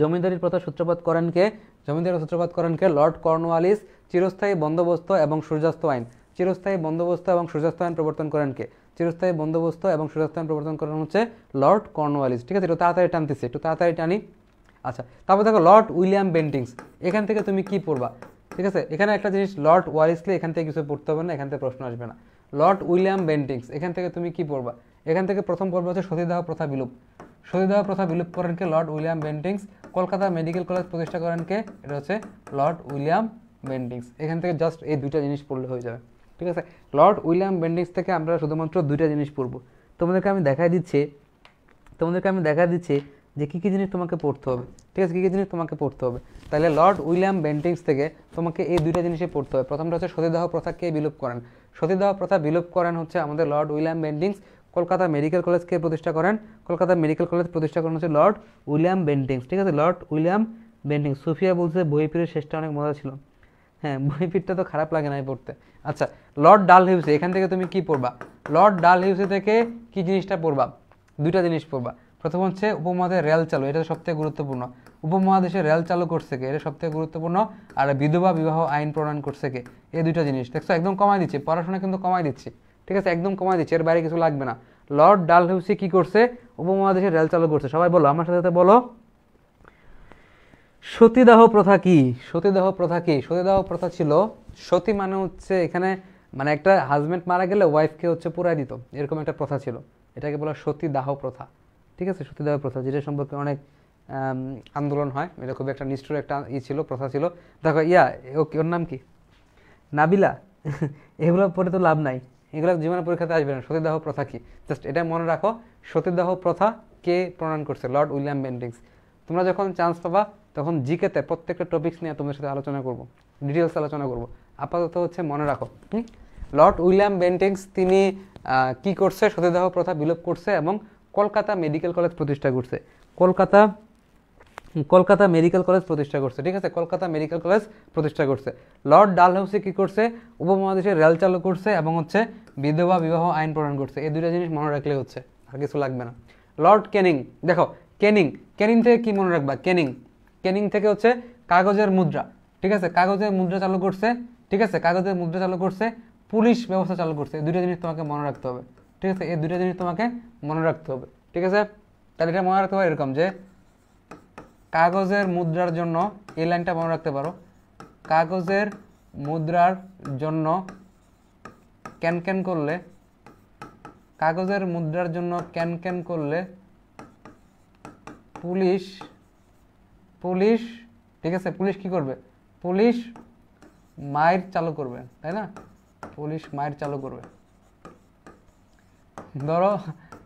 জমিদারি প্রথার সূত্রপাত করেন কে জমিদারি সূত্রপাত করেন কে লর্ড কর্নওয়ালিস চিরস্থায়ী বন্দোবস্ত এবং সূর্যাস্ত আইন চিরস্থায়ী বন্দোবস্ত এবং সূর্যাস্ত আইন প্রবর্তন করেন কে চিরস্থায়ী বন্দোবস্ত এবং সুরস্থান প্রবর্তন করা হচ্ছে লর্ড কর্নওয়ালিস ঠিক আছে একটু তাড়াতাড়ি টানতেছে একটু তাড়াতাড়ি টানি আচ্ছা তারপর দেখো লর্ড উইলিয়াম বেন্টিংস এখান থেকে তুমি কি পড়বা ঠিক আছে এখানে একটা জিনিস লর্ড ওয়ারিসলে এখান থেকে কিছু পড়তে হবে না এখান থেকে প্রশ্ন আসবে না লর্ড উইলিয়াম বেন্টিংস এখান থেকে তুমি কি পড়বা এখান থেকে প্রথম পর্ব হচ্ছে সতীদাহ প্রথা বিলুপ সতীদাহ প্রথা বিলুপ করেন কে Lord William Bentinck Kolkata medical college প্রতিষ্ঠা করেন কে এটা হচ্ছে লর্ড উইলিয়াম বেন্টিংস এখান থেকে জাস্ট এই দুইটা জিনিস পড়লে হয়ে যাবে ঠিক আছে লর্ড উইলিয়াম বেন্ডিংস থেকে আমরা শুধুমাত্র দুইটা জিনিস পড়ব তোমাদেরকে আমি দেখাই দিচ্ছি তোমাদেরকে আমি দেখা দিচ্ছি যে কী কী জিনিস তোমাকে পড়তে হবে ঠিক আছে কী কী জিনিস তোমাকে পড়তে হবে তাহলে লর্ড উইলিয়াম বেন্টিংস থেকে তোমাকে এই দুইটা জিনিসে পড়তে হবে প্রথমটা হচ্ছে সতীদাহ প্রথাকে বিলোপ করেন সতীদাহ প্রথা বিলোপ করেন হচ্ছে আমাদের Lord William Bentinck Kolkata medical কলেজকে প্রতিষ্ঠা করেন কলকাতা মেডিকেল কলেজ প্রতিষ্ঠা করেন হচ্ছে লর্ড উইলিয়াম বেন্টিংস ঠিক আছে লর্ড উইলিয়াম বেন্টিংস সুফিয়া বলছে বই ফিরে শেষটা অনেক মজা ছিল হ্যাঁ বইপিটটা তো খারাপ লাগে না পড়তে আচ্ছা লর্ড ডাল হিউসে এখান থেকে তুমি কি পড়বা লর্ড ডাল হিউসে থেকে কি জিনিসটা পড়বা দুইটা জিনিস পড়বা প্রথম হচ্ছে উপমহাদেশের রেল চালু এটা সবথেকে গুরুত্বপূর্ণ উপমহাদেশের রেল চালু করছে কে এটা সবথেকে গুরুত্বপূর্ণ আর বিধবা বিবাহ আইন প্রণয়ন করছে কে এই দুইটা জিনিস দেখছো একদম কমায় দিচ্ছে পড়াশোনা কিন্তু কমায় দিচ্ছে ঠিক আছে একদম কমায় দিচ্ছে এর বাইরে কিছু লাগবে না লর্ড ডালহৌসি কি করছে উপমহাদেশের রেল চালু করছে সবাই বলো আমার সাথে বলো সতীদাহ প্রথা কি সতীদাহ প্রথা কি সতীদাহ প্রথা ছিল সতী মানে হচ্ছে এখানে মানে একটা হাজব্যান্ড মারা গেলে ওয়াইফকে হচ্ছে পুরাই দিত এরকম একটা প্রথা ছিল এটাকে বলা সতীদাহ প্রথা ঠিক আছে সতীদাহ প্রথা যেটা সম্পর্কে অনেক আন্দোলন হয় এটা খুব একটা নিষ্ঠুর একটা ই ছিল প্রথা ছিল দেখো ইয়া ওকে ওর নাম কি নাবিলা এগুলো পরে তো লাভ নাই এগুলো জীবনের পরীক্ষাতে আসবে না সতীদাহ প্রথা কি জাস্ট এটা মনে রাখো সতীদাহ প্রথা কে প্রণয়ন করছে লর্ড উইলিয়াম বেন্ডিংস তোমরা যখন চান্স পাবা তখন জিকেতে প্রত্যেকটা টপিক্স নিয়ে তোমাদের সাথে আলোচনা করব ডিটেলস আলোচনা করব আপাতত হচ্ছে মনে রাখো লর্ড উইলিয়াম বেন্টিংস তিনি কি করছে সতীদাহ প্রথা বিলোপ করছে এবং কলকাতা মেডিকেল কলেজ প্রতিষ্ঠা করছে কলকাতা কলকাতা মেডিকেল কলেজ প্রতিষ্ঠা করছে ঠিক আছে কলকাতা মেডিকেল কলেজ প্রতিষ্ঠা করছে লর্ড ডালহাউসি কী করছে উপমহাদেশে রেল চালু করছে এবং হচ্ছে বিধবা বিবাহ আইন প্রণয়ন করছে এই দুইটা জিনিস মনে রাখলে হচ্ছে আর কিছু লাগবে না লর্ড ক্যানিং দেখো ক্যানিং ক্যানিং থেকে কী মনে রাখবা ক্যানিং ক্যানিং থেকে হচ্ছে কাগজের মুদ্রা ঠিক আছে কাগজের মুদ্রা চালু করছে ঠিক আছে কাগজের মুদ্রা চালু করছে পুলিশ ব্যবস্থা চালু করছে এই দুইটা জিনিস তোমাকে মনে রাখতে হবে ঠিক আছে এই দুইটা জিনিস তোমাকে মনে রাখতে হবে ঠিক আছে তাহলে এটা মনে রাখতে পারো এরকম যে কাগজের মুদ্রার জন্য এই লাইনটা মনে রাখতে পারো কাগজের মুদ্রার জন্য ক্যান ক্যান করলে কাগজের মুদ্রার জন্য ক্যান ক্যান করলে পুলিশ পুলিশ ঠিক আছে পুলিশ কি করবে পুলিশ মায়ের চালু করবে তাই না পুলিশ মায়ের চালু করবে ধরো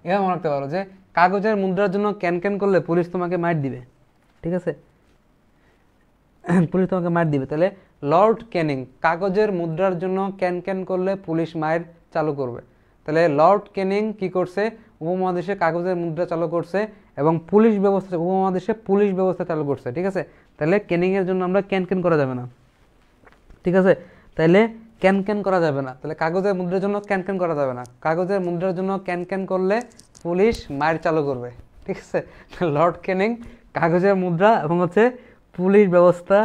এবার মনে রাখতে পারো যে কাগজের মুদ্রার জন্য ক্যান ক্যান করলে পুলিশ তোমাকে মার দিবে ঠিক আছে পুলিশ তোমাকে মার দিবে তাহলে লর্ড ক্যানিং কাগজের মুদ্রার জন্য ক্যান ক্যান করলে পুলিশ মায়ের চালু করবে তাহলে লর্ড ক্যানিং কি করছে উপমহাদেশে কাগজের মুদ্রা চালু করছে এবং পুলিশ ব্যবস্থা উপমহাদেশে পুলিশ ব্যবস্থা চালু করছে ঠিক আছে তাহলে ক্যানিংয়ের জন্য আমরা ক্যান ক্যান করা যাবে না ঠিক আছে তাহলে ক্যান ক্যান করা যাবে না তাহলে কাগজের মুদ্রার জন্য ক্যান ক্যান করা যাবে না কাগজের মুদ্রার জন্য ক্যান ক্যান করলে পুলিশ মায়ের চালু করবে ঠিক আছে লর্ড ক্যানিং কাগজের মুদ্রা এবং হচ্ছে পুলিশ ব্যবস্থা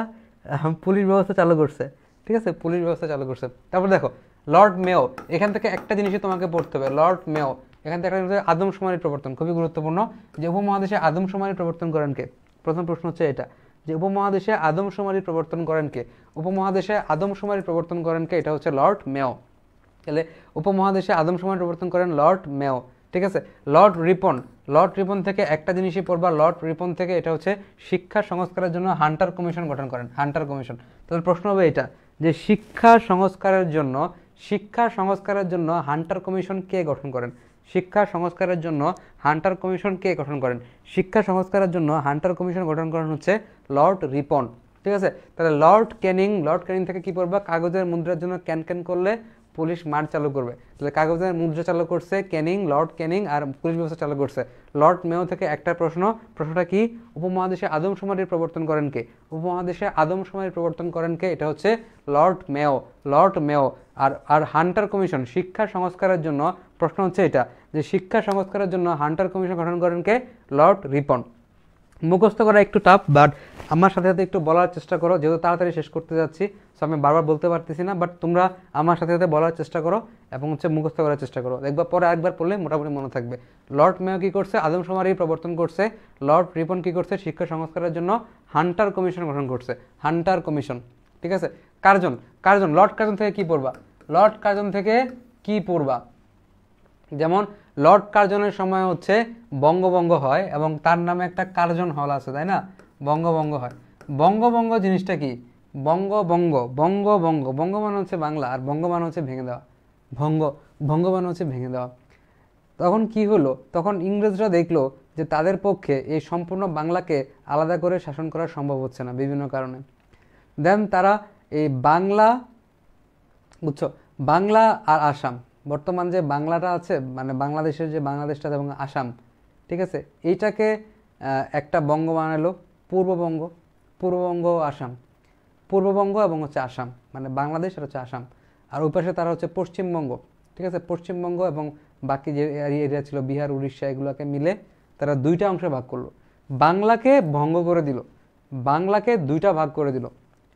পুলিশ ব্যবস্থা চালু করছে ঠিক আছে পুলিশ ব্যবস্থা চালু করছে তারপর দেখো লর্ড মেয়র এখান থেকে একটা জিনিসই তোমাকে পড়তে হবে লর্ড মেয়র এখান থেকে আদম সমানের প্রবর্তন খুবই গুরুত্বপূর্ণ যে উপমহাদেশে আদম সমানের প্রবর্তন করেন কে প্রথম প্রশ্ন হচ্ছে এটা যে উপমহাদেশে আদমশুমারি প্রবর্তন করেন কে উপমহাদেশে আদমশুমারি প্রবর্তন করেন কে এটা হচ্ছে লর্ড মেও তাহলে উপমহাদেশে আদমশুমারি প্রবর্তন করেন লর্ড মেও ঠিক আছে লর্ড রিপন লর্ড রিপন থেকে একটা জিনিসই পড়বা লর্ড রিপন থেকে এটা হচ্ছে শিক্ষা সংস্কারের জন্য হান্টার কমিশন গঠন করেন হান্টার কমিশন তাহলে প্রশ্ন হবে এটা যে শিক্ষা সংস্কারের জন্য শিক্ষা সংস্কারের জন্য হান্টার কমিশন কে গঠন করেন শিক্ষা সংস্কারের জন্য হান্টার কমিশন কে গঠন করেন শিক্ষা সংস্কারের জন্য হান্টার কমিশন গঠন করেন হচ্ছে লর্ড রিপন ঠিক আছে তাহলে লর্ড ক্যানিং লর্ড ক্যানিং থেকে কি পড়বা কাগজের মুদ্রার জন্য ক্যান ক্যান করলে পুলিশ মার চালু করবে তাহলে কাগজের মুদ্রা চালু করছে ক্যানিং লর্ড ক্যানিং আর পুলিশ ব্যবস্থা চালু করছে লর্ড মেয়ো থেকে একটা প্রশ্ন প্রশ্নটা কি উপমহাদেশে আদমশুমারির প্রবর্তন করেন কে উপমহাদেশে আদমশুমারির প্রবর্তন করেন কে এটা হচ্ছে লর্ড মেয়ো লর্ড মেয়ো আর আর হান্টার কমিশন শিক্ষা সংস্কারের জন্য প্রশ্ন হচ্ছে এটা যে শিক্ষা সংস্কারের জন্য হান্টার কমিশন গঠন করেন কে লর্ড রিপন মুখস্থ করা একটু টাফ বাট আমার সাথে সাথে একটু বলার চেষ্টা করো যেহেতু তাড়াতাড়ি শেষ করতে যাচ্ছি সো আমি বারবার বলতে পারতেছি না বাট তোমরা আমার সাথে সাথে বলার চেষ্টা করো এবং হচ্ছে মুখস্থ করার চেষ্টা করো একবার পরে একবার পড়লে মোটামুটি মনে থাকবে লর্ড মেয় কী করছে আদমশুমারি প্রবর্তন করছে লর্ড রিপন কী করছে শিক্ষা সংস্কারের জন্য হান্টার কমিশন গঠন করছে হান্টার কমিশন ঠিক আছে কার্জন কার্জন লর্ড কার্জন থেকে কি পড়বা লর্ড কার্জন থেকে কি পড়বা যেমন লর্ড কার্জনের সময় হচ্ছে বঙ্গভঙ্গ হয় এবং তার নামে একটা কার্জন হল আছে তাই না বঙ্গভঙ্গ হয় বঙ্গভঙ্গ জিনিসটা কি বঙ্গবঙ্গ বঙ্গবঙ্গ বঙ্গমান হচ্ছে বাংলা আর বঙ্গমান হচ্ছে ভেঙে দেওয়া ভঙ্গ ভঙ্গমান হচ্ছে ভেঙে দেওয়া তখন কি হলো তখন ইংরেজরা দেখলো যে তাদের পক্ষে এই সম্পূর্ণ বাংলাকে আলাদা করে শাসন করা সম্ভব হচ্ছে না বিভিন্ন কারণে দেন তারা এই বাংলা বুঝছো বাংলা আর আসাম বর্তমান যে বাংলাটা আছে মানে বাংলাদেশের যে বাংলাদেশটা এবং আসাম ঠিক আছে এইটাকে একটা বঙ্গ বানালো পূর্ববঙ্গ পূর্ববঙ্গ আসাম পূর্ববঙ্গ এবং হচ্ছে আসাম মানে বাংলাদেশ আর হচ্ছে আসাম আর ওই পাশে তারা হচ্ছে পশ্চিমবঙ্গ ঠিক আছে পশ্চিমবঙ্গ এবং বাকি যে এরিয়া ছিল বিহার উড়িষ্যা এগুলোকে মিলে তারা দুইটা অংশে ভাগ করলো বাংলাকে ভঙ্গ করে দিল বাংলাকে দুইটা ভাগ করে দিল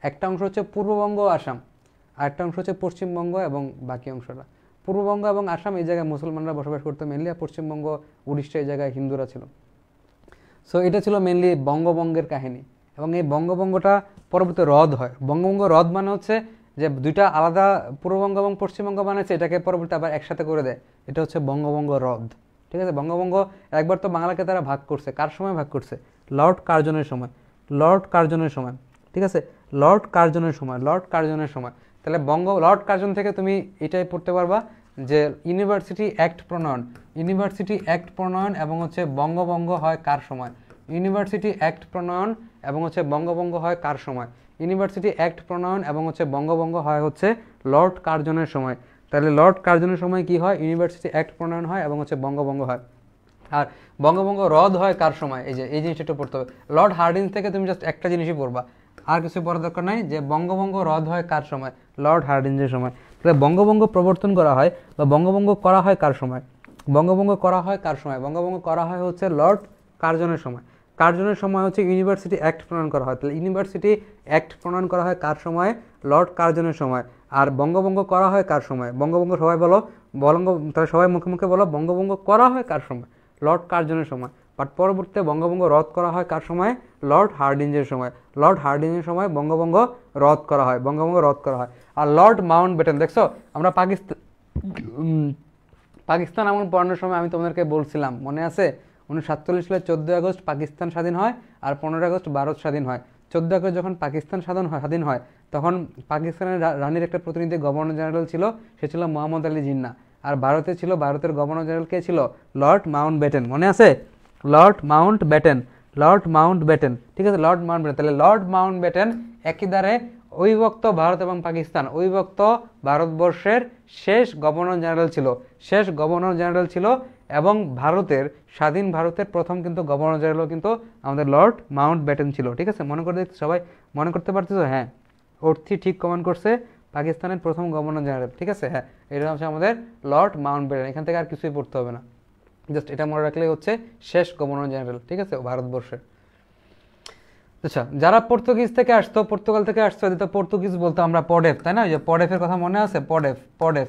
একটা অংশ হচ্ছে পূর্ববঙ্গ আসাম আর একটা অংশ হচ্ছে পশ্চিমবঙ্গ এবং বাকি অংশটা পূর্ববঙ্গ এবং আসাম এই জায়গায় মুসলমানরা বসবাস করতো মেনলি আর পশ্চিমবঙ্গ উড়িষ্যা এই জায়গায় হিন্দুরা ছিল সো এটা ছিল মেনলি বঙ্গবঙ্গের কাহিনী এবং এই বঙ্গবঙ্গটা পরবর্তী হ্রদ হয় বঙ্গবঙ্গ হ্রদ মানে হচ্ছে যে দুইটা আলাদা পূর্ববঙ্গ এবং পশ্চিমবঙ্গ বানাচ্ছে এটাকে পরবর্তী আবার একসাথে করে দেয় এটা হচ্ছে বঙ্গবঙ্গ হ্রদ ঠিক আছে বঙ্গবঙ্গ একবার তো বাংলাকে তারা ভাগ করছে কার সময় ভাগ করছে লর্ড কার্জনের সময় লর্ড কার্জনের সময় ঠিক আছে লর্ড কার্জনের সময় লর্ড কার্জনের সময় তাহলে বঙ্গ লর্ড কার্জন থেকে তুমি এটাই পড়তে পারবা যে ইউনিভার্সিটি অ্যাক্ট প্রণয়ন ইউনিভার্সিটি অ্যাক্ট প্রণয়ন এবং হচ্ছে বঙ্গভঙ্গ হয় কার সময় ইউনিভার্সিটি অ্যাক্ট প্রণয়ন এবং হচ্ছে বঙ্গভঙ্গ হয় কার সময় ইউনিভার্সিটি অ্যাক্ট প্রণয়ন এবং হচ্ছে বঙ্গভঙ্গ হয় হচ্ছে লর্ড কার্জনের সময় তাহলে লর্ড কার্জনের সময় কি হয় ইউনিভার্সিটি অ্যাক্ট প্রণয়ন হয় এবং হচ্ছে বঙ্গভঙ্গ হয় আর বঙ্গভঙ্গ রদ হয় কার সময় এই যে এই জিনিসটা একটু পড়তে হবে লর্ড হার্ডিন থেকে তুমি জাস্ট একটা জিনিসই পড়বা আর কিছু বড় দরকার নাই যে বঙ্গভঙ্গ রদ হয় কার সময় লর্ড হার্ডিঞ্জের সময় তাহলে বঙ্গভঙ্গ প্রবর্তন করা হয় বা বঙ্গভঙ্গ করা হয় কার সময় বঙ্গভঙ্গ করা হয় কার সময় বঙ্গভঙ্গ করা হয় হচ্ছে লর্ড কার্জনের সময় কার্জনের সময় হচ্ছে ইউনিভার্সিটি অ্যাক্ট প্রণয়ন করা হয় তাহলে ইউনিভার্সিটি অ্যাক্ট প্রণয়ন করা হয় কার সময় লর্ড কার্জনের সময় আর বঙ্গভঙ্গ করা হয় কার সময় বঙ্গভঙ্গ সবাই বলো বঙ্গ তারা সবাই মুখে মুখে বলো বঙ্গভঙ্গ করা হয় কার সময় লর্ড কার্জনের সময় বাট পরবর্তীতে বঙ্গভঙ্গ রদ করা হয় কার সময় লর্ড হার্ডিঞ্জের সময় লর্ড হার্ডিঞ্জের সময় বঙ্গভঙ্গ রদ করা হয় বঙ্গভঙ্গ রদ করা হয় আর লর্ড মাউন্ট বেটেন দেখছো আমরা পাকিস্তান পাকিস্তান আমন পড়ানোর সময় আমি তোমাদেরকে বলছিলাম মনে আছে উনিশ সাতচল্লিশ সালে চোদ্দোই আগস্ট পাকিস্তান স্বাধীন হয় আর পনেরোই আগস্ট ভারত স্বাধীন হয় চোদ্দো আগস্ট যখন পাকিস্তান স্বাধীন হয় স্বাধীন হয় তখন পাকিস্তানের রানীর একটা প্রতিনিধি গভর্নর জেনারেল ছিল সে ছিল মোহাম্মদ আলী জিন্না আর ভারতে ছিল ভারতের গভর্নর জেনারেল কে ছিল লর্ড মাউন্ট ব্যাটেন মনে আছে Lord Mountbatten Lord Mountbatten ঠিক আছে লর্ড মাউন্ট ব্যাটেন তাহলে লর্ড মাউন্ট ব্যাটেন একই ধারে অবিভক্ত ভারত এবং পাকিস্তান অবিভক্ত ভারতবর্ষের শেষ গভর্নর জেনারেল ছিল শেষ গভর্নর জেনারেল ছিল এবং ভারতের স্বাধীন ভারতের প্রথম কিন্তু গভর্নর জেনারেলও কিন্তু আমাদের লর্ড মাউন্ট ব্যাটেন ছিল ঠিক আছে মনে করে সবাই মনে করতে পারতেছ হ্যাঁ অর্থি ঠিক কমেন্ট করছে পাকিস্তানের প্রথম গভর্নর জেনারেল ঠিক আছে হ্যাঁ এটা হচ্ছে আমাদের লর্ড মাউন্ট ব্যাটেন এখান থেকে আর কিছুই পড়তে হবে না জাস্ট এটা মনে রাখলে হচ্ছে শেষ গভর্নর জেনারেল ঠিক আছে ভারতবর্ষের আচ্ছা যারা পর্তুগিজ থেকে আসতো পর্তুগাল থেকে আসতো এদের তো পর্তুগিজ বলতো আমরা পডেফ তাই না যে পডেফের কথা মনে আছে পডেফ পডেফ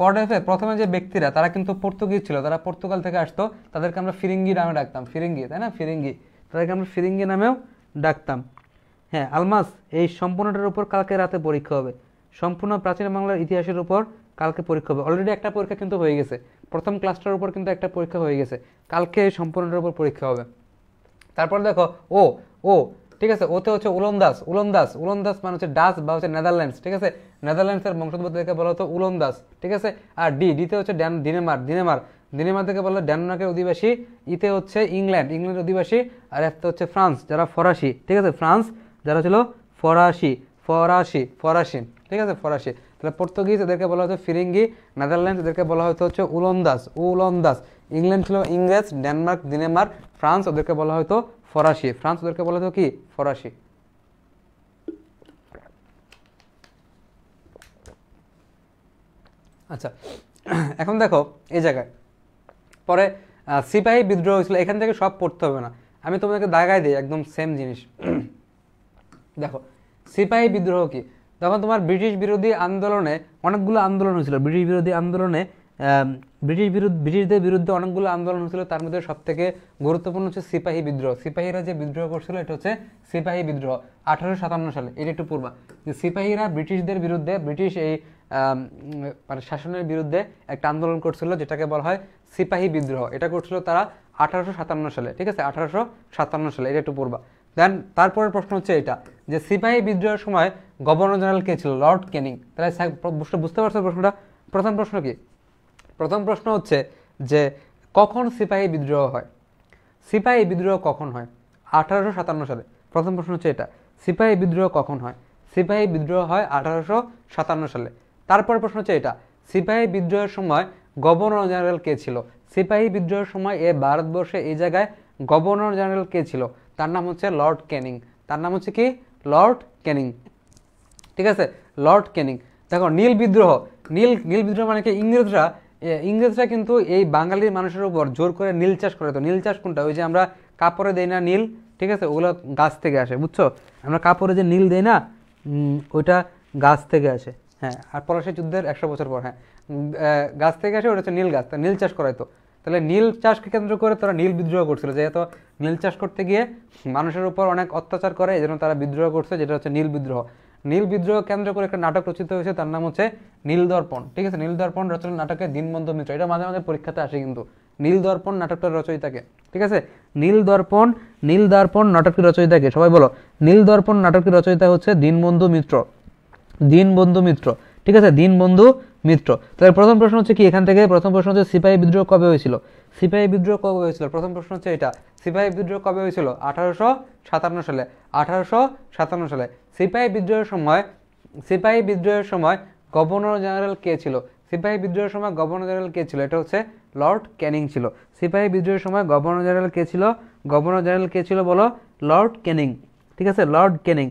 পডেফে প্রথমে যে ব্যক্তিরা তারা কিন্তু পর্তুগিজ ছিল তারা পর্তুগাল থেকে আসতো তাদেরকে আমরা ফিরিঙ্গি নামে ডাকতাম ফিরিঙ্গি তাই না ফিরিঙ্গি তাদেরকে আমরা ফিরিঙ্গি নামেও ডাকতাম হ্যাঁ আলমাস এই সম্পূর্ণটার উপর কালকে রাতে পরীক্ষা হবে সম্পূর্ণ প্রাচীন বাংলার ইতিহাসের উপর কালকে পরীক্ষা হবে অলরেডি একটা পরীক্ষা কিন্তু হয়ে গেছে প্রথম ক্লাসটার উপর কিন্তু একটা পরীক্ষা হয়ে গেছে কালকে সম্পূর্ণটার উপর পরীক্ষা হবে তারপর দেখো ও ও ঠিক আছে ওতে হচ্ছে উলম দাস উলম মানে হচ্ছে ডাস বা হচ্ছে নেদারল্যান্ডস ঠিক আছে নেদারল্যান্ডসের বংশোদ্ভূত থেকে বলা হতো উলম দাস ঠিক আছে আর ডি ডিতে হচ্ছে ড্যান ডিনেমার ডিনেমার ডিনেমার থেকে বলা ড্যানমার্কের অধিবাসী ইতে e হচ্ছে ইংল্যান্ড ইংল্যান্ডের অধিবাসী আর একটা হচ্ছে ফ্রান্স যারা ফরাসি ঠিক আছে ফ্রান্স যারা ছিল ফরাসি ফরাসি ফরাসি ঠিক আছে ফরাসি তাহলে পর্তুগিজ এদেরকে বলা হতো ফিরিঙ্গি নেদারল্যান্ডস এদেরকে বলা হতো হচ্ছে উলন্দাস উলন্দাস ইংল্যান্ড ছিল ইংরেজ ডেনমার্ক ডেনমার্ক ফ্রান্স ওদেরকে বলা হতো ফরাসি ফ্রান্স ওদেরকে বলা হতো কি ফরাসি আচ্ছা এখন দেখো এই জায়গায় পরে সিপাহী বিদ্রোহ হয়েছিল এখান থেকে সব পড়তে হবে না আমি তোমাদেরকে দাগায় দিই একদম সেম জিনিস দেখো সিপাহী বিদ্রোহ কি তখন তোমার ব্রিটিশ বিরোধী আন্দোলনে অনেকগুলো আন্দোলন হয়েছিল ব্রিটিশ বিরোধী আন্দোলনে ব্রিটিশ বিরুদ্ধে ব্রিটিশদের বিরুদ্ধে অনেকগুলো আন্দোলন হয়েছিল তার মধ্যে সবথেকে গুরুত্বপূর্ণ হচ্ছে সিপাহী বিদ্রোহ সিপাহীরা যে বিদ্রোহ করছিল এটা হচ্ছে সিপাহী বিদ্রোহ আঠারোশো সাতান্ন সালে এটা একটু পূর্বা যে সিপাহীরা ব্রিটিশদের বিরুদ্ধে ব্রিটিশ এই মানে শাসনের বিরুদ্ধে একটা আন্দোলন করছিল যেটাকে বলা হয় সিপাহী বিদ্রোহ এটা করছিল তারা আঠারোশো সাতান্ন সালে ঠিক আছে আঠারোশো সাতান্ন সালে এটা একটু পূর্বা দেন তারপরের প্রশ্ন হচ্ছে এটা যে সিপাহী বিদ্রোহের সময় গভর্নর জেনারেল কে ছিল লর্ড কেনিং তাহলে বুঝতে পারছো প্রশ্নটা প্রথম প্রশ্ন কি প্রথম প্রশ্ন হচ্ছে যে কখন সিপাহী বিদ্রোহ হয় সিপাহী বিদ্রোহ কখন হয় আঠারোশো সাতান্ন সালে প্রথম প্রশ্ন হচ্ছে এটা সিপাহী বিদ্রোহ কখন হয় সিপাহী বিদ্রোহ হয় আঠারোশো সাতান্ন সালে তারপর প্রশ্ন হচ্ছে এটা সিপাহী বিদ্রোহের সময় গভর্নর জেনারেল কে ছিল সিপাহী বিদ্রোহের সময় এ ভারতবর্ষে এই জায়গায় গভর্নর জেনারেল কে ছিল তার নাম হচ্ছে লর্ড ক্যানিং তার নাম হচ্ছে কি লর্ড ক্যানিং ঠিক আছে লর্ড ক্যানিং দেখো নীল বিদ্রোহ নীল নীল বিদ্রোহ মানে কি ইংরেজরা ইংরেজরা কিন্তু এই বাঙালির মানুষের উপর জোর করে নীল চাষ করে তো নীল চাষ কোনটা ওই যে আমরা কাপড়ে দেই না নীল ঠিক আছে ওগুলো গাছ থেকে আসে বুঝছো আমরা কাপড়ে যে নীল দেই না ওইটা গাছ থেকে আসে হ্যাঁ আর পলাশী যুদ্ধের একশো বছর পর হ্যাঁ গাছ থেকে আসে ওটা হচ্ছে নীল গাছ নীল চাষ করাইতো তাহলে নীল চাষকে কেন্দ্র করে তারা নীল বিদ্রোহ করছিল যেহেতু নীল চাষ করতে গিয়ে মানুষের উপর অনেক অত্যাচার করে এজন্য তারা বিদ্রোহ করছে যেটা হচ্ছে নীল বিদ্রোহ নীল বিদ্রোহ কেন্দ্র করে একটা নাটক রচিত হয়েছে তার নাম হচ্ছে নীল দর্পণ ঠিক আছে নীল দর্পণ রচনা নাটকে দীনবন্ধু মিত্র এটা মাঝে মাঝে পরীক্ষাতে আসে কিন্তু নীল দর্পণ নাটকটার রচয়িতাকে ঠিক আছে নীল দর্পণ নীল দর্পণ নাটকটির রচয়িতাকে সবাই বলো নীল দর্পণ নাটকটির রচয়িতা হচ্ছে দীনবন্ধু মিত্র দীনবন্ধু মিত্র ঠিক আছে দীনবন্ধু মিত্র তাহলে প্রথম প্রশ্ন হচ্ছে কি এখান থেকে প্রথম প্রশ্ন হচ্ছে সিপাহী বিদ্রোহ কবে হয়েছিল সিপাহী বিদ্রোহ কবে হয়েছিল প্রথম প্রশ্ন হচ্ছে এটা সিপাহী বিদ্রোহ কবে হয়েছিল আঠারোশো সাতান্ন সালে আঠারোশো সাতান্ন সালে সিপাহী বিদ্রোহের সময় সিপাহী বিদ্রোহের সময় গভর্নর জেনারেল কে ছিল সিপাহী বিদ্রোহের সময় গভর্নর জেনারেল কে ছিল এটা হচ্ছে লর্ড ক্যানিং ছিল সিপাহী বিদ্রোহের সময় গভর্নর জেনারেল কে ছিল গভর্নর জেনারেল কে ছিল বলো লর্ড ক্যানিং ঠিক আছে লর্ড ক্যানিং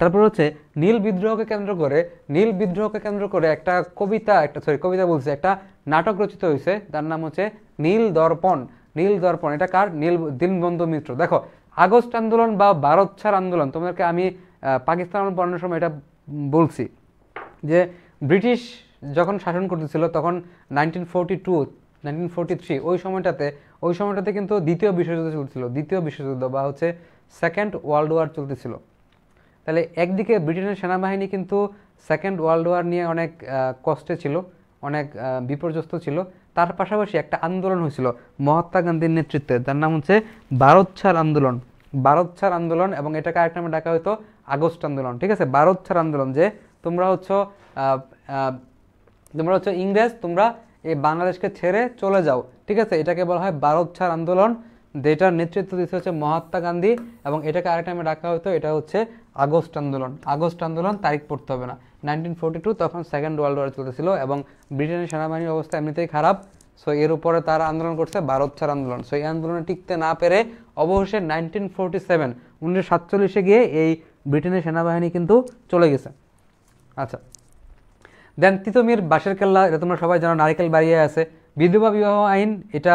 তারপর হচ্ছে নীল বিদ্রোহকে কেন্দ্র করে নীল বিদ্রোহকে কেন্দ্র করে একটা কবিতা একটা সরি কবিতা বলছে একটা নাটক রচিত হয়েছে তার নাম হচ্ছে নীল দর্পণ নীল দর্পণ এটা কার নীল দীনবন্ধু মিত্র দেখো আগস্ট আন্দোলন বা ভারত ছাড় আন্দোলন তোমাদেরকে আমি পাকিস্তান পড়ানোর সময় এটা বলছি যে ব্রিটিশ যখন শাসন করতেছিল তখন nineteen forty two nineteen forty three ওই সময়টাতে ওই সময়টাতে কিন্তু দ্বিতীয় বিশ্বযুদ্ধ চলছিল দ্বিতীয় বিশ্বযুদ্ধ বা হচ্ছে সেকেন্ড ওয়ার্ল্ড ওয়ার চলতেছিল তাহলে একদিকে ব্রিটেনের সেনাবাহিনী কিন্তু সেকেন্ড ওয়ার্ল্ড ওয়ার নিয়ে অনেক কষ্টে ছিল অনেক বিপর্যস্ত ছিল তার পাশাপাশি একটা আন্দোলন হয়েছিল মহাত্মা গান্ধীর নেতৃত্বে তার নাম হচ্ছে ভারত ছাড় আন্দোলন ভারত ছাড় আন্দোলন এবং এটাকে আরেক নামে ডাকা হতো আগস্ট আন্দোলন ঠিক আছে ভারত ছাড় আন্দোলন যে তোমরা হচ্ছে তোমরা হচ্ছে ইংরেজ তোমরা এই বাংলাদেশকে ছেড়ে চলে যাও ঠিক আছে এটাকে বলা হয় ভারত ছাড় আন্দোলন যেটার নেতৃত্ব দিতে হচ্ছে মহাত্মা গান্ধী এবং এটাকে আরেক টাইমে ডাকা হতো এটা হচ্ছে আগস্ট আন্দোলন আগস্ট আন্দোলন তারিখ পড়তে হবে না নাইনটিন ফোর্টি টু তখন সেকেন্ড ওয়ার্ল্ড ওয়ার চলতেছিল এবং ব্রিটেনের সেনাবাহিনীর অবস্থা এমনিতেই খারাপ সো এর উপরে তারা আন্দোলন করছে ভারত ছাড় আন্দোলন সো এই আন্দোলনে টিকতে না পেরে অবশেষে নাইনটিন ফোরটি সেভেন উনিশশো সাতচল্লিশে গিয়ে এই ব্রিটেনের সেনাবাহিনী কিন্তু চলে গেছে আচ্ছা দেন তিতমির বাসের কেল্লা এটা তোমরা সবাই জানো নারিকেল বাড়িয়ে আছে বিধবা বিবাহ আইন এটা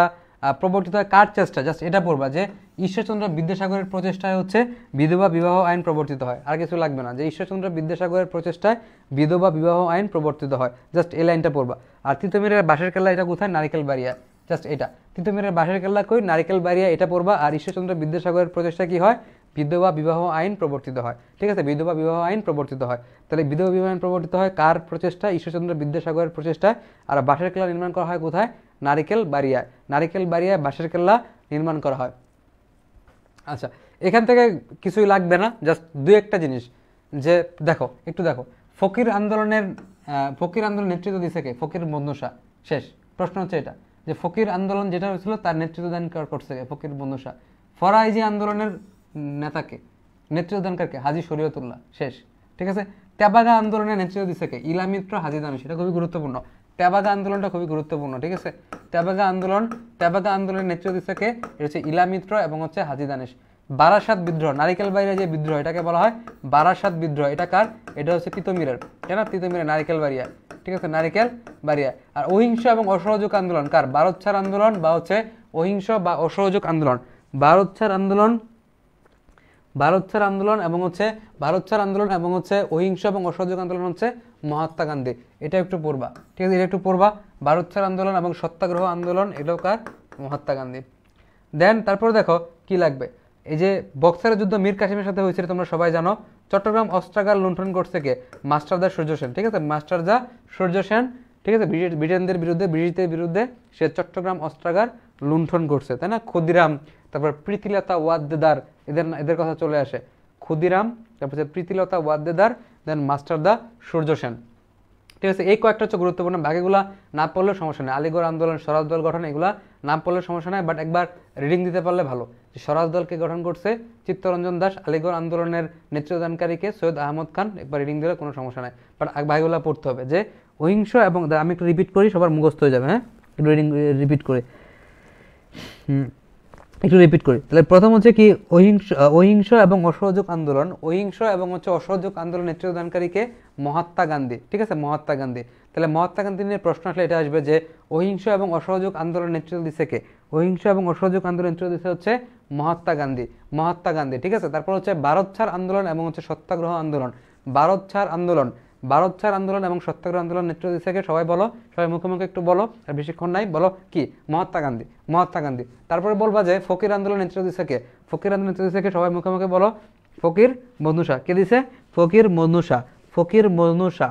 প্রবর্তিত হয় কার চেষ্টা জাস্ট এটা পড়বা যে ঈশ্বরচন্দ্র বিদ্যাসাগরের প্রচেষ্টায় হচ্ছে বিধবা বিবাহ আইন প্রবর্তিত হয় আর কিছু লাগবে না যে ঈশ্বরচন্দ্র বিদ্যাসাগরের প্রচেষ্টায় বিধবা বিবাহ আইন প্রবর্তিত হয় জাস্ট এই লাইনটা পড়বা আর তিতুমিরের বাঁশের কেল্লা এটা কোথায় নারিকেল বাড়িয়া জাস্ট এটা তিতুমিরের বাঁশের কেল্লা কই নারিকেল বাড়িয়া এটা পড়বা আর ঈশ্বরচন্দ্র বিদ্যাসাগরের প্রচেষ্টা কি হয় বিধবা বিবাহ আইন প্রবর্তিত হয় ঠিক আছে বিধবা বিবাহ আইন প্রবর্তিত হয় তাহলে বিধবা বিবাহ আইন প্রবর্তিত হয় কার প্রচেষ্টা ঈশ্বরচন্দ্র বিদ্যাসাগরের প্রচেষ্টায় আর বাঁশের কেলা নির্মাণ করা হয় কোথায় নারিকেল বাড়িয়ায় নারিকেল বাড়িয়ায় বাঁশের কেল্লা নির্মাণ করা হয় আচ্ছা এখান থেকে কিছুই লাগবে না জাস্ট দু একটা জিনিস যে দেখো একটু দেখো ফকির আন্দোলনের ফকির আন্দোলন নেতৃত্ব দিছে কে ফকির বন্ধু শেষ প্রশ্ন হচ্ছে এটা যে ফকির আন্দোলন যেটা হয়েছিল তার নেতৃত্ব দান করছে কে ফকির বন্ধু শাহ ফরাইজি আন্দোলনের নেতাকে নেতৃত্ব কে হাজি শরীয়তুল্লাহ শেষ ঠিক আছে তেবাগা আন্দোলনের নেতৃত্ব দিছে কে ইলামিত্র হাজি দানু সেটা খুবই গুরুত্বপূর্ণ ত্যাবাগা আন্দোলনটা খুবই গুরুত্বপূর্ণ ঠিক আছে ত্যাবাগা আন্দোলন ত্যাবাগা আন্দোলনের নেতৃত্ব দিচ্ছে এটা হচ্ছে ইলা মিত্র এবং হচ্ছে হাজি দানেশ বারাসাত বিদ্রোহ নারিকেল বাড়িয়া যে বিদ্রোহ এটাকে বলা হয় বারাসাত বিদ্রোহ এটা কার এটা হচ্ছে তিতমিরের কেন তিতমিরের নারিকেল বাড়িয়া ঠিক আছে নারিকেল বাড়িয়া আর অহিংস এবং অসহযোগ আন্দোলন কার ভারত আন্দোলন বা হচ্ছে অহিংস বা অসহযোগ আন্দোলন ভারত আন্দোলন ভারত আন্দোলন এবং হচ্ছে ভারত আন্দোলন এবং হচ্ছে অহিংস এবং অসহযোগ আন্দোলন হচ্ছে মহাত্মা গান্ধী এটা একটু পড়বা ঠিক আছে এটা একটু পড়বা ভারত ছাড় আন্দোলন এবং সত্যাগ্রহ আন্দোলন এটাও কার মহাত্মা গান্ধী দেন তারপরে দেখো কি লাগবে এই যে বক্সারের যুদ্ধ মীর কাশিমের সাথে হয়েছিল তোমরা সবাই জানো চট্টগ্রাম অস্ত্রাগার লুণ্ঠন করছে কে মাস্টারদা সূর্য সেন ঠিক আছে মাস্টারদা সূর্য সেন ঠিক আছে ব্রিটেনদের বিরুদ্ধে ব্রিটিশদের বিরুদ্ধে সে চট্টগ্রাম অস্ত্রাগার লুণ্ঠন করছে তাই না ক্ষুদিরাম তারপর প্রীতিলতা ওয়াদ্দেদার এদের এদের কথা চলে আসে ক্ষুদিরাম তারপর প্রীতিলতা ওয়াদ্দেদার দেন মাস্টার দ্য সূর্য সেন ঠিক আছে এই কয়েকটা হচ্ছে গুরুত্বপূর্ণ বাকিগুলো না পড়লে সমস্যা নেই আলিগড় আন্দোলন স্বরাজ দল গঠন এগুলো না পড়লে সমস্যা নেই বাট একবার রিডিং দিতে পারলে ভালো যে স্বরাজ দলকে গঠন করছে চিত্তরঞ্জন দাস আলিগড় আন্দোলনের নেতৃত্বদানকারীকে সৈয়দ আহমদ খান একবার রিডিং দিলে কোনো সমস্যা নেই বাট বাকিগুলো পড়তে হবে যে অহিংস এবং আমি একটু রিপিট করি সবার মুখস্থ হয়ে যাবে হ্যাঁ রিডিং রিপিট করে হুম একটু রিপিট করি তাহলে প্রথম হচ্ছে কি অহিংস অহিংস এবং অসহযোগ আন্দোলন অহিংস এবং হচ্ছে অসহযোগ আন্দোলন নেতৃত্বদানকারীকে মহাত্মা গান্ধী ঠিক আছে মহাত্মা গান্ধী তাহলে মহাত্মা গান্ধী নিয়ে প্রশ্ন আসলে এটা আসবে যে অহিংস এবং অসহযোগ আন্দোলন নেতৃত্ব দিছে কে অহিংস এবং অসহযোগ আন্দোলন নেতৃত্ব দিছে হচ্ছে মহাত্মা গান্ধী মহাত্মা গান্ধী ঠিক আছে তারপর হচ্ছে ভারত ছাড় আন্দোলন এবং হচ্ছে সত্যাগ্রহ আন্দোলন ভারত ছাড় আন্দোলন ভারত ছাড় আন্দোলন এবং সত্যাগ্রহ আন্দোলন নেতৃত্ব দিচ্ছে সবাই বলো সবাই মুখোমুখি একটু বলো আর বেশিক্ষণ নাই বলো কি মহাত্মা গান্ধী মহাত্মা গান্ধী তারপরে বলবা যে ফকির আন্দোলন নেতৃত্ব দিচ্ছে কে ফকির আন্দোলন নেতৃত্ব দিচ্ছে সবাই মুখোমুখি বলো ফকির মনুষা কে দিছে ফকির মনুষা ফকির মনুষা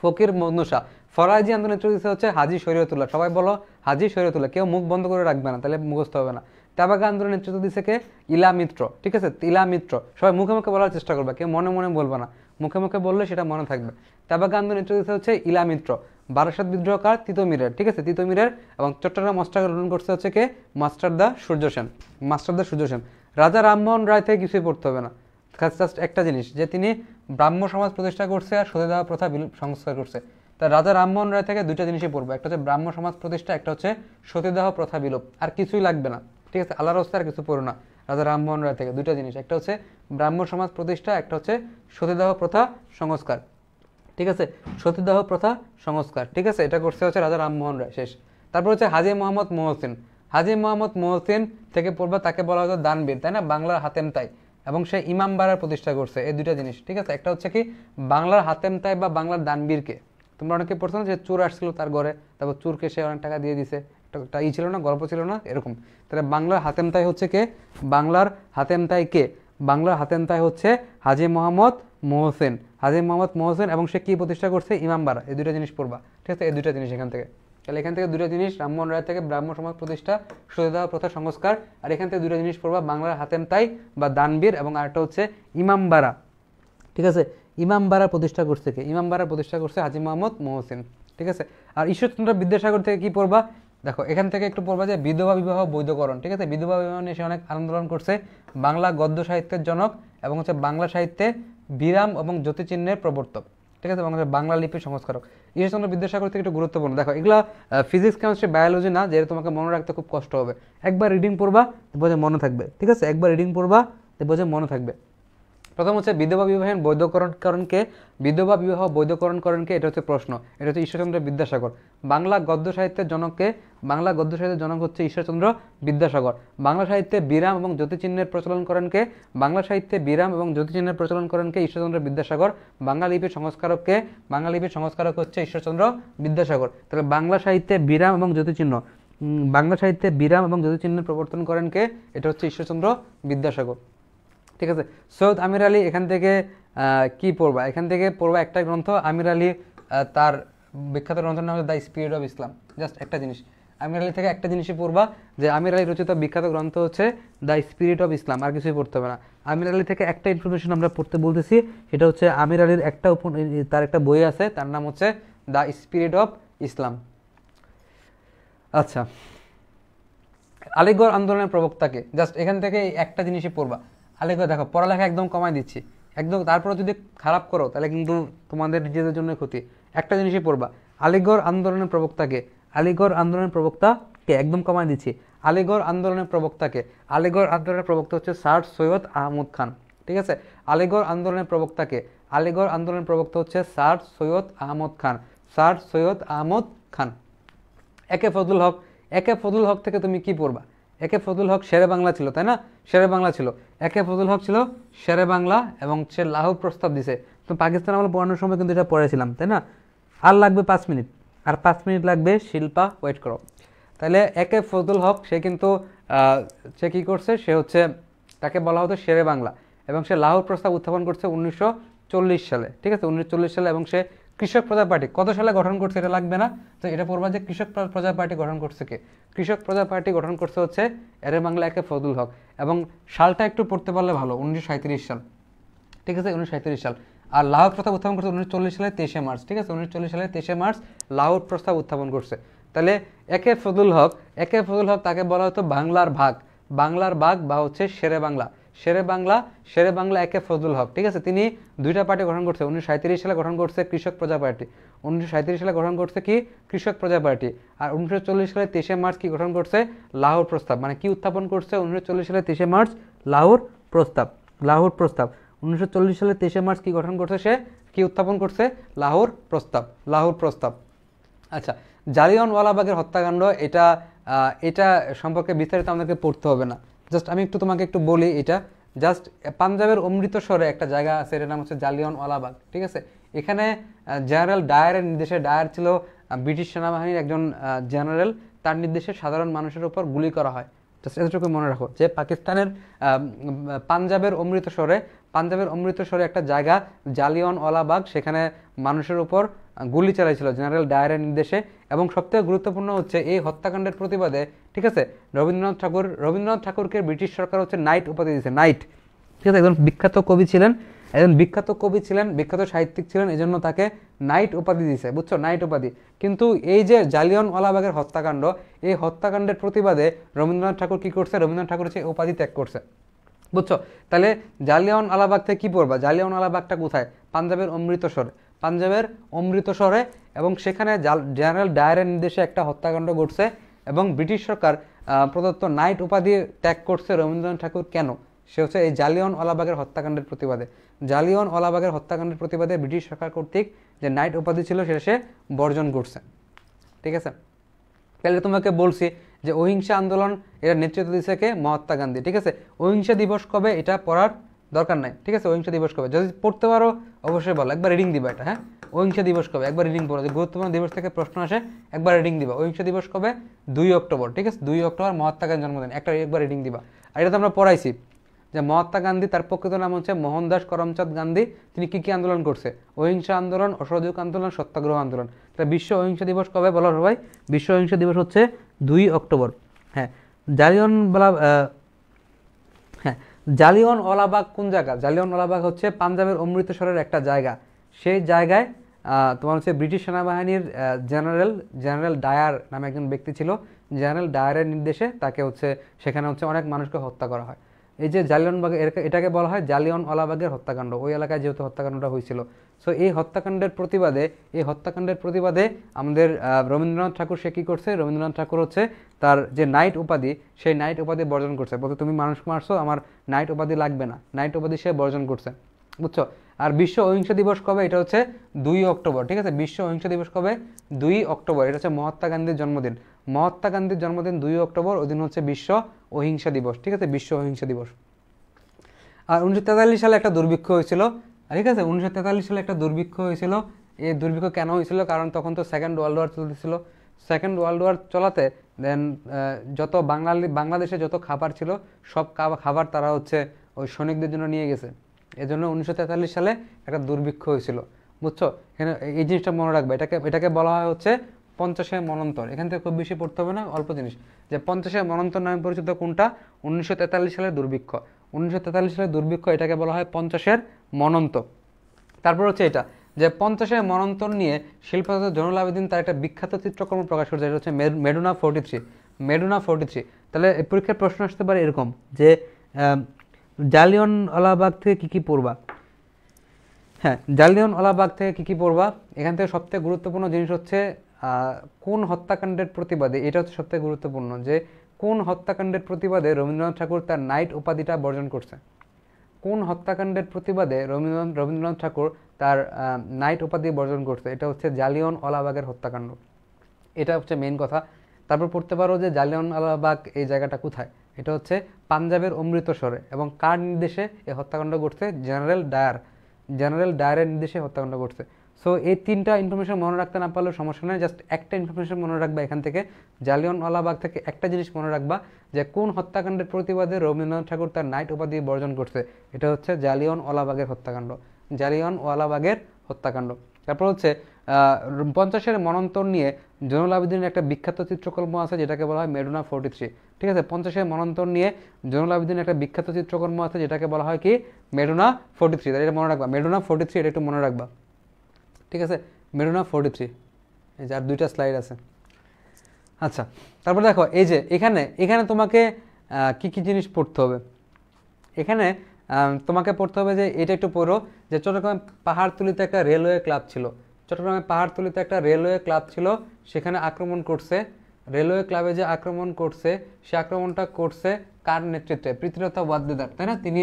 ফকির মনুষা ফরাজি আন্দোলন নেতৃত্ব দিচ্ছে হচ্ছে হাজি শরীয়তুল্লাহ সবাই বলো হাজি শরীয়তুল্লাহ কেউ মুখ বন্ধ করে রাখবে না তাহলে মুখস্থ হবে না তাবাগা আন্দোলন নেতৃত্ব দিচ্ছে কে ইলা মিত্র ঠিক আছে ইলা মিত্র সবাই মুখে মুখে বলার চেষ্টা করবে কেউ মনে মনে বলবে না মুখে মুখে বললে সেটা মনে থাকবে তাবাগা আন্দোলনের নেতৃত্ব হচ্ছে ইলা মিত্র বারাসাত বিদ্রোহকার তিতমিরের ঠিক আছে তিতমিরের এবং চট্টগ্রাম অস্ত্রাগার গ্রহণ করছে হচ্ছে কে মাস্টার দা সূর্যসেন মাস্টার দা সূর্যসেন রাজা রামমোহন রায় থেকে কিছুই পড়তে হবে না জাস্ট একটা জিনিস যে তিনি ব্রাহ্ম সমাজ প্রতিষ্ঠা করছে আর সতী দেওয়া প্রথা সংস্কার করছে তা রাজা রামমোহন রায় থেকে দুইটা জিনিসই পড়বো একটা হচ্ছে ব্রাহ্ম সমাজ প্রতিষ্ঠা একটা হচ্ছে সতীদাহ প্রথা বিলোপ আর কিছুই লাগবে না ঠিক আছে আল্লাহ রাস্তা আর কিছু পড়ো না রাজা রামমোহন রায় থেকে দুইটা জিনিস একটা হচ্ছে ব্রাহ্ম সমাজ প্রতিষ্ঠা একটা হচ্ছে সতীদাহ প্রথা সংস্কার ঠিক আছে সতীদাহ প্রথা সংস্কার ঠিক আছে এটা করছে হচ্ছে রাজা রামমোহন রায় শেষ তারপর হচ্ছে হাজি মোহাম্মদ মোহসেন হাজি মোহাম্মদ মোহসেন থেকে পড়বে তাকে বলা হতো দানবীর তাই না বাংলার হাতেম তাই এবং সে ইমাম বাড়ার প্রতিষ্ঠা করছে এই দুইটা জিনিস ঠিক আছে একটা হচ্ছে কি বাংলার হাতেম তাই বা বাংলার দানবীরকে তোমরা অনেকে পড়ছো না যে চোর আসছিল তার ঘরে তারপর চোরকে সে অনেক টাকা দিয়ে দিছে একটা ই ছিল না গল্প ছিল না এরকম তাহলে বাংলার হাতেমতাই হচ্ছে কে বাংলার হাতেমতাই কে বাংলার হাতেমতাই হচ্ছে হাজি মোহাম্মদ মোহসেন হাজি মোহাম্মদ মোহসেন এবং সে কী প্রতিষ্ঠা করছে ইমামবাড়া এই দুটা জিনিস পড়বা ঠিক আছে এই দুটা জিনিস এখান থেকে তাহলে এখান থেকে দুটা জিনিস ব্রাহ্মণ রায় থেকে ব্রাহ্ম সমাজ প্রতিষ্ঠা সরে দেওয়া প্রথা সংস্কার আর এখান থেকে দুটা জিনিস পড়বা বাংলার হাতেমতাই বা দানবীর এবং আরেকটা হচ্ছে ইমামবাড়া ঠিক আছে ইমামবাড়া প্রতিষ্ঠা করছে কে ইমামবাড়া প্রতিষ্ঠা করছে হাজি মোহাম্মদ মোহসেন ঠিক আছে আর ঈশ্বরচন্দ্র বিদ্যাসাগর থেকে কি পড়বা দেখো এখান থেকে একটু পড়বা যে বিধবা বিবাহ বৈধকরণ ঠিক আছে বিধবা বিবাহ নিয়ে সে অনেক আন্দোলন করছে বাংলা গদ্য সাহিত্যের জনক এবং হচ্ছে বাংলা সাহিত্যে বিরাম এবং জ্যোতিচিহ্নের প্রবর্তক ঠিক আছে বাংলা বাংলা লিপির সংস্কারক ঈশ্বরচন্দ্র বিদ্যাসাগর থেকে একটু গুরুত্বপূর্ণ দেখো এগুলো ফিজিক্স কেমিস্ট্রি বায়োলজি না যেটা তোমাকে মনে রাখতে খুব কষ্ট হবে একবার রিডিং পড়বা বোঝে মনে থাকবে ঠিক আছে একবার রিডিং পড়বা বোঝে মনে থাকবে প্রথম হচ্ছে বিধবা বিবাহের বৈধকরণকরণকে বিধবা বিবাহ বৈধকরণকরণকে এটা হচ্ছে প্রশ্ন এটা হচ্ছে ঈশ্বরচন্দ্র বিদ্যাসাগর বাংলা গদ্য সাহিত্যের জনককে বাংলা গদ্য সাহিত্যের জনক হচ্ছে ঈশ্বরচন্দ্র বিদ্যাসাগর বাংলা সাহিত্যে বিরাম এবং জ্যোতিচিহ্নের প্রচলনকরণকে বাংলা সাহিত্যে বিরাম এবং জ্যোতিচিহ্নের প্রচলনকরণকে ঈশ্বরচন্দ্র বিদ্যাসাগর বাংলা লিপির সংস্কারককে বাংলা লিপির সংস্কারক হচ্ছে ঈশ্বরচন্দ্র বিদ্যাসাগর তাহলে বাংলা সাহিত্যে বিরাম এবং জ্যোতিচিহ্ন বাংলা সাহিত্যে বিরাম এবং জ্যোতিচিহ্নের প্রবর্তন করেন কে এটা হচ্ছে ঈশ্বরচন্দ্র বিদ্যাসাগর ঠিক আছে সৈয়দ আমির আলী এখান থেকে কি পড়বা এখান থেকে পড়বা একটা গ্রন্থ আমির আলী তার বিখ্যাত গ্রন্থের নাম The Spirit of Islam just একটা জিনিস আমির আলী থেকে একটা জিনিসই পড়বা যে আমির আলী রচিত বিখ্যাত গ্রন্থ হচ্ছে দ্য স্পিরিট অফ ইসলাম আর কিছুই পড়তে হবে না আমির আলী থেকে একটা ইনফরমেশন আমরা পড়তে বলতেছি সেটা হচ্ছে আমির আলীর একটা তার একটা বই আছে তার নাম হচ্ছে দ্য স্পিরিট অফ ইসলাম আচ্ছা আলিগড় আন্দোলনের প্রবক্তাকে জাস্ট এখান থেকে একটা জিনিসই পড়বা আলেকদা দেখো পড়ালেখা একদম কমায় দিচ্ছি একদম তারপরে যদি খারাপ করো তাহলে কিন্তু তোমাদের নিজেদের জন্য ক্ষতি একটা জিনিসই পড়বা আলিগড় আন্দোলনের প্রবক্তাকে আলিগড় আন্দোলনের প্রবক্তাকে একদম কমায় দিচ্ছি আলিগড় আন্দোলনের প্রবক্তাকে আলিগড় আন্দোলনের প্রবক্তা হচ্ছে স্যার সৈয়দ আহমদ খান ঠিক আছে আলিগড় আন্দোলনের প্রবক্তাকে আলিগড় আন্দোলনের প্রবক্তা হচ্ছে Sir Syed Ahmad Khan Sir Syed Ahmad Khan A K Fazlul হক একে ফজলুল হক থেকে তুমি কি পড়বা একে ফজল হক শেরে বাংলা ছিল তাই না শেরে বাংলা ছিল একে ফজল হক ছিল শেরে বাংলা এবং সে লাহু প্রস্তাব দিছে তো পাকিস্তান আমরা পড়ানোর সময় কিন্তু এটা পড়েছিলাম তাই না আর লাগবে পাঁচ মিনিট আর পাঁচ মিনিট লাগবে শিল্পা ওয়েট করো তাহলে একে ফজল হক সে কিন্তু সে কী করছে সে হচ্ছে তাকে বলা হতো শেরে বাংলা এবং সে লাহোর প্রস্তাব উত্থাপন করছে উনিশশো সালে ঠিক আছে উনিশশো সালে এবং সে কৃষক প্রজা পার্টি কত সালে গঠন করছে এটা লাগবে না তো এটা পড়বা যে কৃষক প্রজা পার্টি গঠন করছে কে কৃষক প্রজা পার্টি গঠন করছে হচ্ছে এরে বাংলা একে ফজুল হক এবং সালটা একটু পড়তে পারলে ভালো উনিশশো সাল ঠিক আছে উনিশশো সাল আর লাহোর প্রস্তাব উত্থাপন করছে উনিশশো চল্লিশ সালে তেইশে মার্চ ঠিক আছে উনিশশো চল্লিশ সালে তেইশে মার্চ লাহোর প্রস্তাব উত্থাপন করছে তাহলে একে ফজুল হক একে ফজুল হক তাকে বলা হতো বাংলার ভাগ বাংলার ভাগ বা হচ্ছে শেরে বাংলা শেরে বাংলা শেরে বাংলা একে ফজলুল হক ঠিক আছে তিনি দুইটা পার্টি গঠন করছে উনিশশো সালে গঠন করছে কৃষক প্রজা পার্টি উনিশশো সালে গঠন করছে কি কৃষক প্রজা পার্টি আর উনিশশো সালে তেইশে মার্চ কি গঠন করছে লাহোর প্রস্তাব মানে কি উত্থাপন করছে উনিশশো সালে তেইশে মার্চ লাহোর প্রস্তাব লাহোর প্রস্তাব উনিশশো সালে তেইশে মার্চ কি গঠন করছে সে কি উত্থাপন করছে লাহোর প্রস্তাব লাহোর প্রস্তাব আচ্ছা জালিয়ানওয়ালাবাগের হত্যাকাণ্ড এটা এটা সম্পর্কে বিস্তারিত আমাদেরকে পড়তে হবে না জাস্ট আমি একটু তোমাকে একটু বলি এটা জাস্ট পাঞ্জাবের অমৃতসরে একটা জায়গা আছে এটার নাম হচ্ছে জালিয়নওয়ালাবাগ ঠিক আছে এখানে জেনারেল ডায়ারের নির্দেশে ডায়ার ছিল ব্রিটিশ সেনাবাহিনীর একজন জেনারেল তার নির্দেশে সাধারণ মানুষের উপর গুলি করা হয় জাস্ট এতটুকু মনে রাখো যে পাকিস্তানের পাঞ্জাবের অমৃতসরে পাঞ্জাবের অমৃতসরে একটা জায়গা জালিয়নওয়ালাবাগ সেখানে মানুষের উপর গুলি চালাইছিল জেনারেল ডায়ারের নির্দেশে এবং সবথেকে গুরুত্বপূর্ণ হচ্ছে এই হত্যাকাণ্ডের প্রতিবাদে ঠিক আছে রবীন্দ্রনাথ ঠাকুর রবীন্দ্রনাথ ঠাকুরকে ব্রিটিশ সরকার হচ্ছে নাইট উপাধি দিয়েছে নাইট ঠিক আছে একজন বিখ্যাত কবি ছিলেন একজন বিখ্যাত কবি ছিলেন বিখ্যাত সাহিত্যিক ছিলেন এই জন্য তাকে নাইট উপাধি দিয়েছে বুঝছো নাইট উপাধি কিন্তু এই যে ওয়ালাবাগের হত্যাকাণ্ড এই হত্যাকাণ্ডের প্রতিবাদে রবীন্দ্রনাথ ঠাকুর কী করছে রবীন্দ্রনাথ ঠাকুর সেই উপাধি ত্যাগ করছে বুঝছো তাহলে জালিয়ান আলাবাগ থেকে কী পড়বা জালিয়ান আলাবাগটা কোথায় পাঞ্জাবের অমৃতসর পাঞ্জাবের অমৃতসরে এবং সেখানে জেনারেল ডায়ারের নির্দেশে একটা হত্যাকাণ্ড ঘটছে এবং ব্রিটিশ সরকার প্রদত্ত নাইট উপাধি ত্যাগ করছে রবীন্দ্রনাথ ঠাকুর কেন সে হচ্ছে এই জালিয়ন ওলাবাগের হত্যাকাণ্ডের প্রতিবাদে জালিয়ন ওলাবাগের হত্যাকাণ্ডের প্রতিবাদে ব্রিটিশ সরকার কর্তৃক যে নাইট উপাধি ছিল সেটা সে বর্জন করছে ঠিক আছে তাহলে তোমাকে বলছি যে অহিংসা আন্দোলন এর নেতৃত্ব দিচ্ছে কে মহাত্মা গান্ধী ঠিক আছে অহিংসা দিবস কবে এটা পড়ার দরকার নাই ঠিক আছে অহিংসা দিবস কবে যদি পড়তে পারো অবশ্যই বলো একবার রিডিং দিবা এটা হ্যাঁ অহিংসা দিবস কবে একবার রিডিং পড়ো যে গুরুত্বপূর্ণ দিবস থেকে প্রশ্ন আসে একবার রিডিং দিবা অহিংসা দিবস কবে দুই অক্টোবর ঠিক আছে দুই অক্টোবর মহাত্মা গান্ধীর জন্মদিন একটা একবার রিডিং দিবা আর এটা তো আমরা পড়াইছি যে মহাত্মা গান্ধী তার প্রকৃত নাম হচ্ছে মোহনদাস করমচাঁদ গান্ধী তিনি কী কী আন্দোলন করছে অহিংসা আন্দোলন অসহযোগ আন্দোলন সত্যাগ্রহ আন্দোলন তাহলে বিশ্ব অহিংসা দিবস কবে বলো সবাই বিশ্ব অহিংসা দিবস হচ্ছে দুই অক্টোবর হ্যাঁ বলা জালিওয়ান ওলাবাগ কোন জায়গা জালিওয়ান ওলাবাগ হচ্ছে পাঞ্জাবের অমৃতসরের একটা জায়গা সেই জায়গায় তোমার হচ্ছে ব্রিটিশ সেনাবাহিনীর জেনারেল জেনারেল ডায়ার নামে একজন ব্যক্তি ছিল জেনারেল ডায়ারের নির্দেশে তাকে হচ্ছে সেখানে হচ্ছে অনেক মানুষকে হত্যা করা হয় এই যে জালিয়নবাগ এটাকে বলা হয় জালিয়ান ওলাবাগের হত্যাকাণ্ড ওই এলাকায় যেহেতু হত্যাকাণ্ডটা হয়েছিল সো এই হত্যাকাণ্ডের প্রতিবাদে এই হত্যাকাণ্ডের প্রতিবাদে আমাদের রবীন্দ্রনাথ ঠাকুর সে কী করছে রবীন্দ্রনাথ ঠাকুর হচ্ছে তার যে নাইট উপাধি সেই নাইট উপাধি বর্জন করছে বলতে তুমি মানুষ মারছো আমার নাইট উপাধি লাগবে না নাইট উপাধি সে বর্জন করছে বুঝছো আর বিশ্ব অহিংসা দিবস কবে এটা হচ্ছে দুই অক্টোবর ঠিক আছে বিশ্ব অহিংসা দিবস কবে দুই অক্টোবর এটা হচ্ছে মহাত্মা গান্ধীর জন্মদিন মহাত্মা গান্ধীর জন্মদিন দুই অক্টোবর ওই দিন হচ্ছে বিশ্ব অহিংসা দিবস ঠিক আছে বিশ্ব অহিংসা দিবস আর উনিশশো সালে একটা দুর্ভিক্ষ হয়েছিল ঠিক আছে উনিশশো তেতাল্লিশ সালে একটা দুর্ভিক্ষ হয়েছিল এই দুর্ভিক্ষ কেন হয়েছিল কারণ তখন তো সেকেন্ড ওয়ার্ল্ড ওয়ার চলতেছিল সেকেন্ড ওয়ার্ল্ড ওয়ার চলাতে দেন যত বাঙালি বাংলাদেশে যত খাবার ছিল সব খাবার তারা হচ্ছে ওই সৈনিকদের জন্য নিয়ে গেছে এজন্য উনিশশো তেতাল্লিশ সালে একটা দুর্ভিক্ষ হয়েছিল বুঝছো এখানে এই জিনিসটা মনে রাখবে এটাকে এটাকে বলা হয় হচ্ছে পঞ্চাশে মনন্তর এখান থেকে খুব বেশি পড়তে হবে না অল্প জিনিস যে পঞ্চাশে মনন্তর নামে পরিচিত কোনটা উনিশশো তেতাল্লিশ সালের দুর্ভিক্ষ উনিশশো তেতাল্লিশ সালের দুর্ভিক্ষ এটাকে বলা হয় পঞ্চাশের মনন্ত তারপর হচ্ছে এটা যে পঞ্চাশের মনন্তর নিয়ে শিল্পত জনুল আবেদিন তার একটা বিখ্যাত চিত্রকর্ম প্রকাশ করেছে এটা হচ্ছে Madonna forty three Madonna forty three তাহলে পরীক্ষার প্রশ্ন আসতে পারে এরকম যে জালিয়ন আলাবাগ থেকে কী কী পড়বা হ্যাঁ জালিয়ন আলাবাগ থেকে কী কী পড়বা এখান থেকে সবথেকে গুরুত্বপূর্ণ জিনিস হচ্ছে কোন হত্যাকাণ্ডের প্রতিবাদে এটা হচ্ছে সবথেকে গুরুত্বপূর্ণ যে কোন হত্যাকাণ্ডের প্রতিবাদে রবীন্দ্রনাথ ঠাকুর তার নাইট উপাধিটা বর্জন করছে কোন হত্যাকাণ্ডের প্রতিবাদে রবীন্দ্রনাথ রবীন্দ্রনাথ ঠাকুর তার নাইট উপাধি বর্জন করছে এটা হচ্ছে জালিয়ন আলাবাগের হত্যাকাণ্ড এটা হচ্ছে মেন কথা তারপর পড়তে পারো যে জালিয়ন আলাবাগ এই জায়গাটা কোথায় এটা হচ্ছে পাঞ্জাবের অমৃতসরে এবং কার নির্দেশে এই হত্যাকাণ্ড ঘটছে জেনারেল ডায়ার জেনারেল ডায়ারের নির্দেশে হত্যাকাণ্ড ঘটছে সো এই তিনটা ইনফরমেশন মনে রাখতে না পারলেও সমস্যা নেই জাস্ট একটা ইনফরমেশন মনে রাখবা এখান থেকে জালিয়নওয়ালাবাগ থেকে একটা জিনিস মনে রাখবা যে কোন হত্যাকাণ্ডের প্রতিবাদে রবীন্দ্রনাথ ঠাকুর তার নাইট উপাধি বর্জন করছে এটা হচ্ছে জালিয়নওয়ালাবাগের হত্যাকাণ্ড জালিয়নওয়ালাবাগের হত্যাকাণ্ড তারপর হচ্ছে পঞ্চাশের মনন্তর নিয়ে জয়নুল আবেদিনের একটা বিখ্যাত চিত্রকর্ম আছে যেটাকে বলা হয় মেডোনা ফোর্টি থ্রি ঠিক আছে পঞ্চাশের মনন্তর নিয়ে জয়নুল আবেদিনের একটা বিখ্যাত চিত্রকর্ম আছে যেটাকে বলা হয় কি মেডোনা ফোর্টি থ্রি এটা মনে রাখবা মেডোনা ফোর্টি থ্রি এটা একটু মনে রাখবা ঠিক আছে মেরুনা ফোরটি থ্রি এই যে আর দুইটা স্লাইড আছে আচ্ছা তারপর দেখো এই যে এখানে এখানে তোমাকে কি কি জিনিস পড়তে হবে এখানে তোমাকে পড়তে হবে যে এটা একটু পড়ো যে চট্টগ্রামে পাহাড়তলিতে একটা রেলওয়ে ক্লাব ছিল চট্টগ্রামে পাহাড়তলিতে একটা রেলওয়ে ক্লাব ছিল সেখানে আক্রমণ করছে রেলওয়ে ক্লাবে যে আক্রমণ করছে সে আক্রমণটা করছে কার নেতৃত্বে পৃথিরথা ওয়াদ্দেদার তাই না তিনি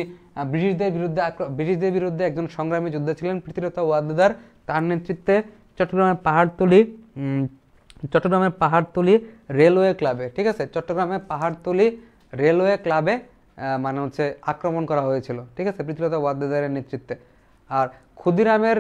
ব্রিটিশদের বিরুদ্ধে ব্রিটিশদের বিরুদ্ধে একজন সংগ্রামী যোদ্ধা ছিলেন পৃথিরথা ওয়াদ্দেদার তার নেতৃত্বে চট্টগ্রামের পাহাড়তলি চট্টগ্রামের পাহাড়তলি রেলওয়ে ক্লাবে ঠিক আছে চট্টগ্রামের পাহাড়তলি রেলওয়ে ক্লাবে মানে হচ্ছে আক্রমণ করা হয়েছিল ঠিক আছে পৃথিলতা ওয়াদ্দেদারের নেতৃত্বে আর ক্ষুদিরামের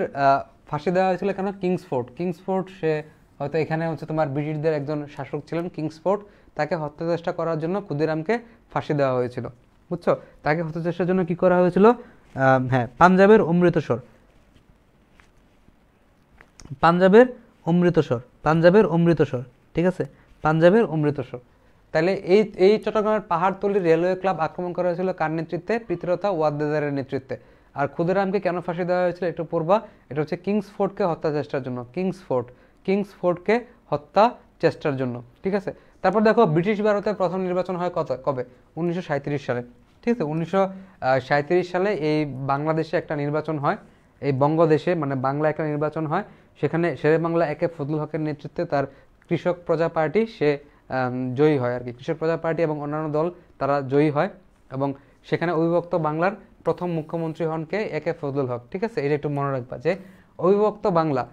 ফাঁসি দেওয়া হয়েছিল কেন কিংসফোর্ট কিংসফোর্ট সে হয়তো এখানে হচ্ছে তোমার ব্রিটিশদের একজন শাসক ছিলেন কিংসফোর্ট তাকে হত্যাচেষ্টা করার জন্য ক্ষুদিরামকে ফাঁসি দেওয়া হয়েছিল বুঝছো তাকে হত্যাচেষ্টার জন্য কি করা হয়েছিল হ্যাঁ পাঞ্জাবের অমৃতসর পাঞ্জাবের অমৃতসর পাঞ্জাবের অমৃতসর ঠিক আছে পাঞ্জাবের অমৃতসর তাহলে এই এই চট্টগ্রামের পাহাড়তলি রেলওয়ে ক্লাব আক্রমণ করা হয়েছিল কার নেতৃত্বে প্রীতিলতা ওয়াদ্দেদারের নেতৃত্বে আর ক্ষুদিরামকে কেন ফাঁসি দেওয়া হয়েছিল একটু পূর্বা এটা হচ্ছে কিংস ফোর্টকে হত্যা চেষ্টার জন্য কিংস ফোর্ট কিংস ফোর্টকে হত্যা চেষ্টার জন্য ঠিক আছে তারপর দেখো ব্রিটিশ ভারতের প্রথম নির্বাচন হয় কত কবে উনিশশো সালে ঠিক আছে উনিশশো সালে এই বাংলাদেশে একটা নির্বাচন হয় এই বঙ্গদেশে মানে বাংলা একটা নির্বাচন হয় সেখানে শেরে বাংলা একে ফজলুল হকের নেতৃত্বে তার কৃষক প্রজা পার্টি সে জয়ী হয় আর কি কৃষক প্রজা পার্টি এবং অন্যান্য দল তারা জয়ী হয় এবং সেখানে অবিভক্ত বাংলার প্রথম মুখ্যমন্ত্রী হনকে একে ফজলুল হক ঠিক আছে এটা একটু মনে রাখবা যে অবিভক্ত বাংলা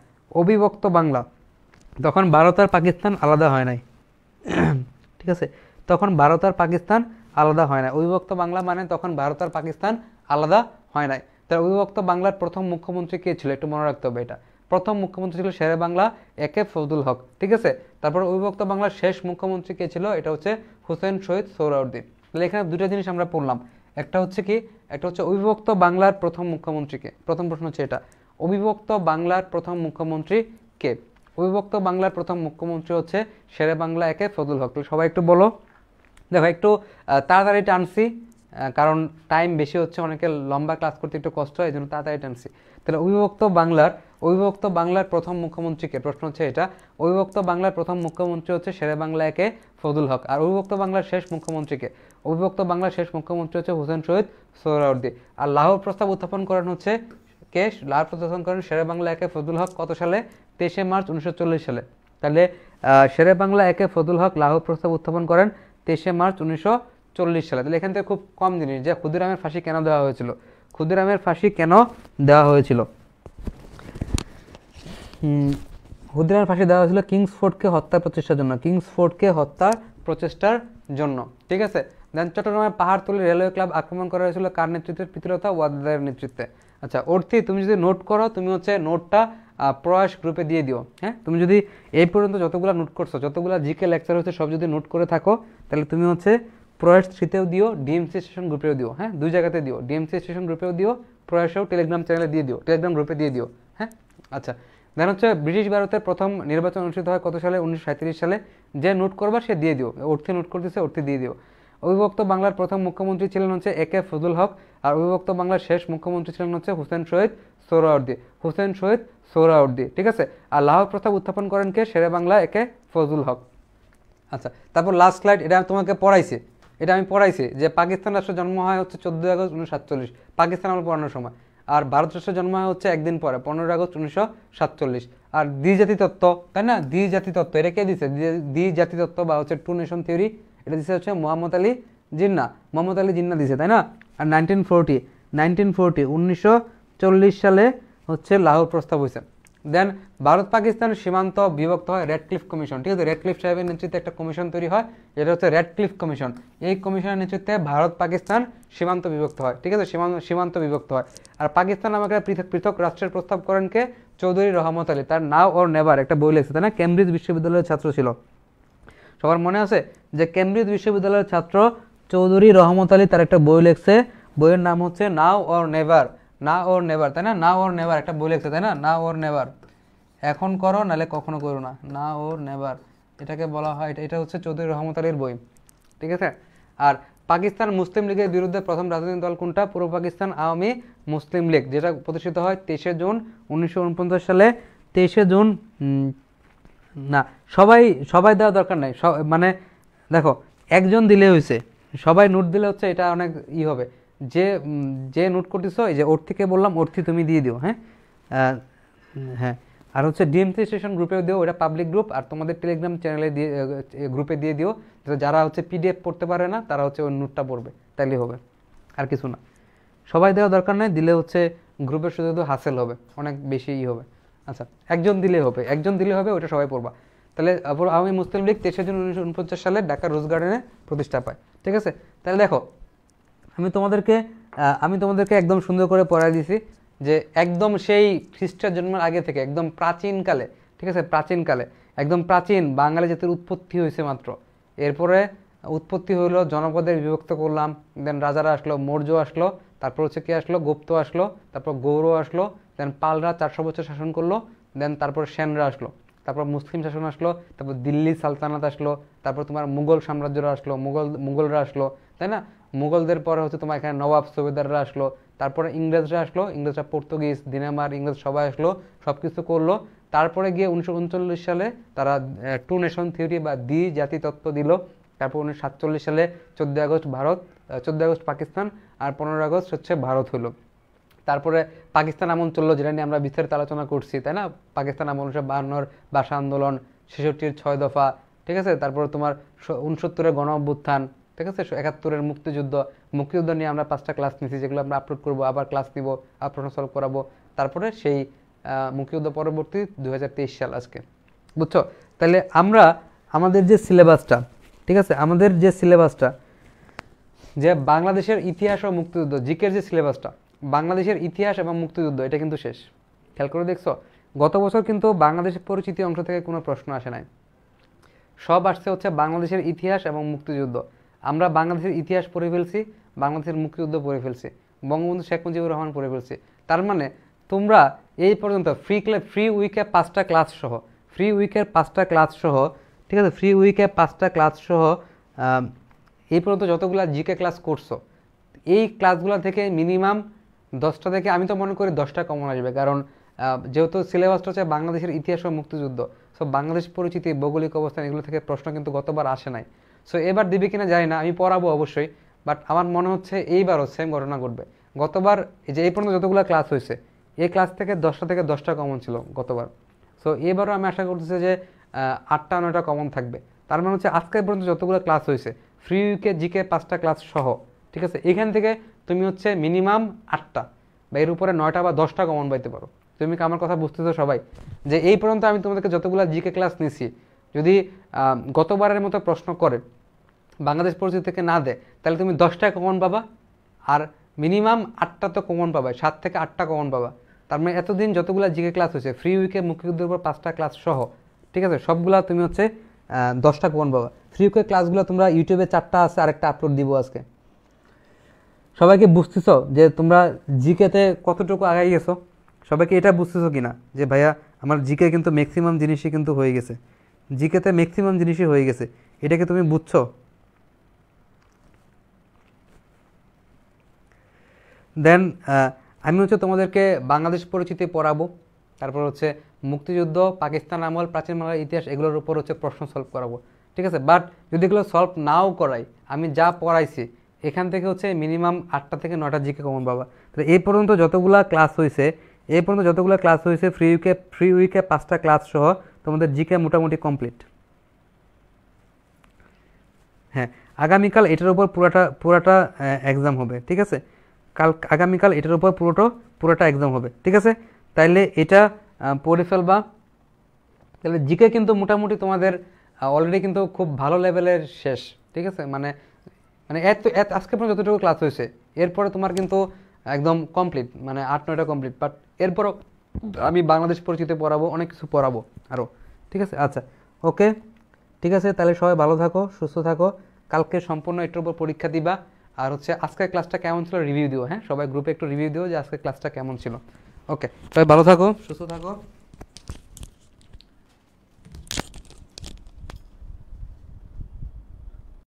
অবিভক্ত বাংলা তখন ভারত আর পাকিস্তান আলাদা হয় নাই ঠিক আছে তখন ভারত আর পাকিস্তান আলাদা হয় না অবিভক্ত বাংলা মানে তখন ভারত আর পাকিস্তান আলাদা হয় নাই তার অবিভক্ত বাংলার প্রথম মুখ্যমন্ত্রী কে ছিল একটু মনে রাখতে হবে এটা প্রথম মুখ্যমন্ত্রী ছিল শেরে বাংলা একে ফজদুল হক ঠিক আছে তারপর অবিভক্ত বাংলার শেষ মুখ্যমন্ত্রী কে ছিল এটা হচ্ছে হুসেন শহীদ সৌরাউদ্দিন তাহলে এখানে দুটা জিনিস আমরা পড়লাম একটা হচ্ছে কি একটা হচ্ছে অবিভক্ত বাংলার প্রথম মুখ্যমন্ত্রীকে প্রথম প্রশ্ন হচ্ছে এটা অবিভক্ত বাংলার প্রথম মুখ্যমন্ত্রী কে অবিভক্ত বাংলার প্রথম মুখ্যমন্ত্রী হচ্ছে শেরে বাংলা একে ফজুল হক সবাই একটু বলো দেখো একটু তাড়াতাড়ি টানছি কারণ টাইম বেশি হচ্ছে অনেকে লম্বা ক্লাস করতে একটু কষ্ট হয় এই জন্য তাড়াতাড়ি টানছি তাহলে অভিভক্ত বাংলার অভিভক্ত বাংলার প্রথম মুখ্যমন্ত্রীকে প্রশ্ন হচ্ছে এটা অভিভক্ত বাংলার প্রথম মুখ্যমন্ত্রী হচ্ছে শেরে বাংলা একে ফজুল হক আর অভিভক্ত বাংলার শেষ মুখ্যমন্ত্রীকে অভিভক্ত বাংলার শেষ মুখ্যমন্ত্রী হচ্ছে হুসেন শহীদ সোহরাউদ্দী আর লাহোর প্রস্তাব উত্থাপন করেন হচ্ছে কে লাহোর প্রত্যাবর্তন করেন শেরে বাংলা একে ফজুল হক কত সালে তেইশে মার্চ উনিশশো সালে তাহলে শেরে বাংলা একে ফজুল হক লাহোর প্রস্তাব উত্থাপন করেন তেইশে মার্চ উনিশশো সালে তাহলে এখান থেকে খুব কম জিনিস যে ক্ষুদিরামের ফাঁসি কেন দেওয়া হয়েছিল ক্ষুদিরামের ফাঁসি কেন দেওয়া হয়েছিল ক্ষুদিরামের ফাঁসি দেওয়া হয়েছিল কিংসফোর্ডকে হত্যা প্রচেষ্টার জন্য কিংসফোর্ডকে হত্যা প্রচেষ্টার জন্য ঠিক আছে দেন চট্টগ্রামের পাহাড়তলী রেলওয়ে ক্লাব আক্রমণ করা হয়েছিল কার নেতৃত্বে পিতৃতা ওয়াদ্দাদের নেতৃত্বে আচ্ছা অর্থে তুমি যদি নোট করো তুমি হচ্ছে নোটটা প্রয়াস গ্রুপে দিয়ে দিও হ্যাঁ তুমি যদি এই পর্যন্ত যতগুলো নোট করছো যতগুলো জিকে লেকচার হচ্ছে সব যদি নোট করে থাকো তাহলে তুমি হচ্ছে প্রয়াস থ্রিতেও দিও ডিএমসি স্টেশন গ্রুপেও দিও হ্যাঁ দুই জায়গাতে দিও ডিএমসি স্টেশন গ্রুপেও দিও প্রয়াসেও টেলিগ্রাম চ্যানেলে দিয়ে দিও টেলিগ্রাম গ্রুপে দিয়ে দিও হ্যাঁ আচ্ছা দেন হচ্ছে ব্রিটিশ ভারতের প্রথম নির্বাচন অনুষ্ঠিত হয় কত সালে উনিশশো সালে যে নোট করবা সে দিয়ে দিও অর্থে নোট করতেছে অর্থে দিয়ে দিও অবিভক্ত বাংলার প্রথম মুখ্যমন্ত্রী ছিলেন হচ্ছে এ কে ফজুল হক আর অবিভক্ত বাংলার শেষ মুখ্যমন্ত্রী ছিলেন হচ্ছে হুসেন শহীদ সোহরাউদ্দি হুসেন শহীদ সোহরাউদ্দি ঠিক আছে আর লাহোর প্রস্তাব উত্থাপন করেন কে শেরে বাংলা একে ফজুল হক আচ্ছা তারপর লাস্ট স্লাইড এটা তোমাকে পড়াইছে এটা আমি পড়াইছি যে পাকিস্তান রাষ্ট্রের জন্ম হয় হচ্ছে চোদ্দোই আগস্ট উনিশশো সাতচল্লিশ পাকিস্তান আমার পড়ানোর সময় আর ভারত রাষ্ট্রের জন্ম হয় হচ্ছে একদিন পরে পনেরোই আগস্ট উনিশশো সাতচল্লিশ আর দ্বিজাতি তত্ত্ব তাই না দ্বি জাতি তত্ত্ব এটা কে দিচ্ছে জাতি তত্ত্ব বা হচ্ছে টু নেশন থিওরি এটা দিচ্ছে হচ্ছে মোহাম্মদ আলী জিন্না মোহাম্মদ আলী জিন্না দিছে তাই না আর নাইনটিন ফোরটি নাইনটিন ফোরটি উনিশশো চল্লিশ সালে হচ্ছে লাহোর প্রস্তাব হয়েছে দেন ভারত পাকিস্তান সীমান্ত বিভক্ত হয় রেড ক্লিফ কমিশন ঠিক আছে রেড ক্লিফ সাহেবের নেতৃত্বে একটা কমিশন তৈরি হয় যেটা হচ্ছে রেড ক্লিফ কমিশন এই কমিশনের নেতৃত্বে ভারত পাকিস্তান সীমান্ত বিভক্ত হয় ঠিক আছে সীমান্ত সীমান্ত বিভক্ত হয় আর পাকিস্তান আমাকে পৃথক পৃথক রাষ্ট্রের প্রস্তাব করেন কে চৌধুরী রহমত আলী তার নাও ওর নেভার একটা বই লেগেছে তাই না কেমব্রিজ বিশ্ববিদ্যালয়ের ছাত্র ছিল সবার মনে আছে যে কেমব্রিজ বিশ্ববিদ্যালয়ের ছাত্র চৌধুরী রহমত আলী তার একটা বই লেখছে বইয়ের নাম হচ্ছে নাও অর নেভার না ওর নেভার তাই না না ওর নেভার একটা বই লিখতে তাই না না ওর নেভার এখন করো নাহলে কখনো করো না না ওর নেভার এটাকে বলা হয় এটা হচ্ছে চৌধুরী রহমত আলীর বই ঠিক আছে আর পাকিস্তান মুসলিম লীগের বিরুদ্ধে প্রথম রাজনৈতিক দল কোনটা পূর্ব পাকিস্তান আওয়ামী মুসলিম লীগ যেটা প্রতিষ্ঠিত হয় তেইশে জুন উনিশশো সালে তেইশে জুন না সবাই সবাই দেওয়া দরকার নাই মানে দেখো একজন দিলে হয়েছে সবাই নোট দিলে হচ্ছে এটা অনেক ই হবে যে যে নোট করতেছ এই যে ওর থেকে বললাম ওর থেকে তুমি দিয়ে দিও হ্যাঁ হ্যাঁ আর হচ্ছে ডিএমসি স্টেশন গ্রুপে দিও ওটা পাবলিক গ্রুপ আর তোমাদের টেলিগ্রাম চ্যানেলে দিয়ে গ্রুপে দিয়ে দিও যারা হচ্ছে পিডিএফ পড়তে পারে না তারা হচ্ছে ওই নোটটা পড়বে তাইলে হবে আর কিছু না সবাই দেওয়া দরকার নেই দিলে হচ্ছে গ্রুপের শুধু হাসেল হবে অনেক বেশিই হবে আচ্ছা একজন দিলে হবে একজন দিলে হবে ওটা সবাই পড়বা তাহলে আমি মুসলিম লীগ তেইশে জুন উনিশশো উনপঞ্চাশ সালে ঢাকা রোজ গার্ডেনে প্রতিষ্ঠা পায় ঠিক আছে তাহলে দেখো আমি তোমাদেরকে আমি তোমাদেরকে একদম সুন্দর করে পড়াই দিছি যে একদম সেই খ্রিস্টের জন্মের আগে থেকে একদম প্রাচীনকালে ঠিক আছে প্রাচীনকালে একদম প্রাচীন বাঙালি জাতির উৎপত্তি হয়েছে মাত্র এরপরে উৎপত্তি হইলো জনপদের বিভক্ত করলাম দেন রাজারা আসলো মৌর্য আসলো তারপর হচ্ছে কি আসলো গুপ্ত আসলো তারপর গৌর আসলো দেন পালরা চারশো বছর শাসন করলো দেন তারপর সেনরা আসলো তারপর মুসলিম শাসন আসলো তারপর দিল্লি সালতানাত আসলো তারপর তোমার মুঘল সাম্রাজ্যরা আসলো মুঘল মুঘলরা আসলো তাই না মুঘলদের পরে হচ্ছে তোমার এখানে নবাব সুবেদাররা আসলো তারপরে ইংরেজরা আসলো ইংরেজরা পর্তুগিজ দিনামার ইংরেজ সবাই আসলো সব কিছু করলো তারপরে গিয়ে উনিশশো সালে তারা টু নেশন থিওরি বা দ্বি জাতি তত্ত্ব দিল তারপর উনিশশো সাতচল্লিশ সালে চোদ্দই আগস্ট ভারত চোদ্দই আগস্ট পাকিস্তান আর পনেরোই আগস্ট হচ্ছে ভারত হলো তারপরে পাকিস্তান আমল চললো যেটা নিয়ে আমরা বিস্তারিত আলোচনা করছি তাই না পাকিস্তান আমল উনিশশো বাহান্নর ভাষা আন্দোলন ছেষট্টির ছয় দফা ঠিক আছে তারপর তোমার উনসত্তরের গণ অভ্যুত্থান ঠিক আছে একাত্তরের মুক্তিযুদ্ধ মুক্তিযুদ্ধ নিয়ে আমরা পাঁচটা ক্লাস নিয়েছি যেগুলো আমরা আপলোড করবো আবার ক্লাস নিব প্রশ্ন সলভ করাবো তারপরে সেই মুক্তিযুদ্ধ পরবর্তী দু সাল আজকে বুঝছো তাহলে আমরা আমাদের যে সিলেবাসটা ঠিক আছে আমাদের যে সিলেবাসটা যে বাংলাদেশের ইতিহাস ও মুক্তিযুদ্ধ জিকের যে সিলেবাসটা বাংলাদেশের ইতিহাস এবং মুক্তিযুদ্ধ এটা কিন্তু শেষ খেয়াল করে দেখছো গত বছর কিন্তু বাংলাদেশের পরিচিতি অংশ থেকে কোনো প্রশ্ন আসে নাই সব আসছে হচ্ছে বাংলাদেশের ইতিহাস এবং মুক্তিযুদ্ধ আমরা বাংলাদেশের ইতিহাস পড়ে ফেলছি বাংলাদেশের মুক্তিযুদ্ধ পড়ে ফেলছি বঙ্গবন্ধু শেখ মুজিবুর রহমান পড়ে ফেলছি তার মানে তোমরা এই পর্যন্ত ফ্রি ফ্রি উইকে পাঁচটা ক্লাস সহ ফ্রি উইকের পাঁচটা ক্লাস সহ ঠিক আছে ফ্রি উইকে পাঁচটা ক্লাস সহ এই পর্যন্ত যতগুলো জিকে ক্লাস করছো এই ক্লাসগুলো থেকে মিনিমাম দশটা থেকে আমি তো মনে করি দশটা কমন আসবে কারণ যেহেতু সিলেবাসটা হচ্ছে বাংলাদেশের ইতিহাস ও মুক্তিযুদ্ধ সব বাংলাদেশ পরিচিতি ভৌগোলিক অবস্থান এগুলো থেকে প্রশ্ন কিন্তু গতবার আসে নাই সো এবার দিবে কিনা জানি না আমি পড়াবো অবশ্যই বাট আমার মনে হচ্ছে এইবারও সেম ঘটনা ঘটবে গতবার যে এই পর্যন্ত যতগুলো ক্লাস হয়েছে এই ক্লাস থেকে দশটা থেকে দশটা কমন ছিল গতবার সো এবারও আমি আশা করতেছি যে আটটা নয়টা কমন থাকবে তার মানে হচ্ছে আজকে পর্যন্ত যতগুলো ক্লাস হয়েছে ফ্রি উইকে জিকে পাঁচটা ক্লাস সহ ঠিক আছে এখান থেকে তুমি হচ্ছে মিনিমাম আটটা বা এর উপরে নয়টা বা দশটা কমন পাইতে পারো তুমি কি আমার কথা বুঝতেছো সবাই যে এই পর্যন্ত আমি তোমাদেরকে যতগুলো জিকে ক্লাস নিছি যদি গতবারের মতো প্রশ্ন করে বাংলাদেশ পরিস্থিতি থেকে না দেয় তাহলে তুমি দশটায় কমন পাবা আর মিনিমাম আটটা তো কমন পাবা সাত থেকে আটটা কমন পাবা তার মানে এতদিন যতগুলো জিকে ক্লাস হয়েছে ফ্রি উইকে মুক্তিযুদ্ধের উপর পাঁচটা ক্লাস সহ ঠিক আছে সবগুলা তুমি হচ্ছে দশটা কমন পাবা ফ্রি উইকের ক্লাসগুলো তোমরা ইউটিউবে চারটা আছে আরেকটা আপলোড দিব আজকে সবাইকে বুঝতেছ যে তোমরা জিকেতে কতটুকু আগাই গেছো সবাইকে এটা বুঝতেছো কিনা যে ভাইয়া আমার জিকে কিন্তু ম্যাক্সিমাম জিনিসই কিন্তু হয়ে গেছে জিকেতে ম্যাক্সিমাম জিনিসই হয়ে গেছে এটাকে তুমি বুঝছো দেন আমি হচ্ছে তোমাদেরকে বাংলাদেশ পরিচিতি পড়াবো তারপর হচ্ছে মুক্তিযুদ্ধ পাকিস্তান আমল প্রাচীন বাংলার ইতিহাস এগুলোর উপর হচ্ছে প্রশ্ন সলভ করাবো ঠিক আছে বাট যদি এগুলো সলভ নাও করাই আমি যা পড়াইছি এখান থেকে হচ্ছে মিনিমাম আটটা থেকে নটা জিকে কমন বাবা তাহলে এই পর্যন্ত যতগুলা ক্লাস হয়েছে এই পর্যন্ত যতগুলো ক্লাস হয়েছে ফ্রি উইকে ফ্রি উইকে পাঁচটা ক্লাস সহ তোমাদের জিকে মোটামুটি কমপ্লিট হ্যাঁ আগামীকাল এটার উপর পুরাটা পুরাটা এক্সাম হবে ঠিক আছে কাল আগামীকাল এটার উপর পুরোটো পুরোটা এক্সাম হবে ঠিক আছে তাইলে এটা পড়ে ফেলবা তাহলে জিকে কিন্তু মোটামুটি তোমাদের অলরেডি কিন্তু খুব ভালো লেভেলের শেষ ঠিক আছে মানে মানে এত এত আজকে পর্যন্ত যতটুকু ক্লাস হয়েছে এরপরে তোমার কিন্তু একদম কমপ্লিট মানে আট নয়টা কমপ্লিট বাট এরপরও আমি বাংলাদেশ পরিচিতি পড়াবো অনেক কিছু পড়াবো আরও ঠিক আছে আচ্ছা ওকে ঠিক আছে তাহলে সবাই ভালো থাকো সুস্থ থাকো কালকে সম্পূর্ণ এটার উপর পরীক্ষা দিবা আর হচ্ছে আজকের ক্লাসটা কেমন ছিল রিভিউ দিও হ্যাঁ সবাই গ্রুপে একটু রিভিউ দিও যে আজকের ক্লাসটা কেমন ছিল ওকে সবাই ভালো থাকো সুস্থ থাকো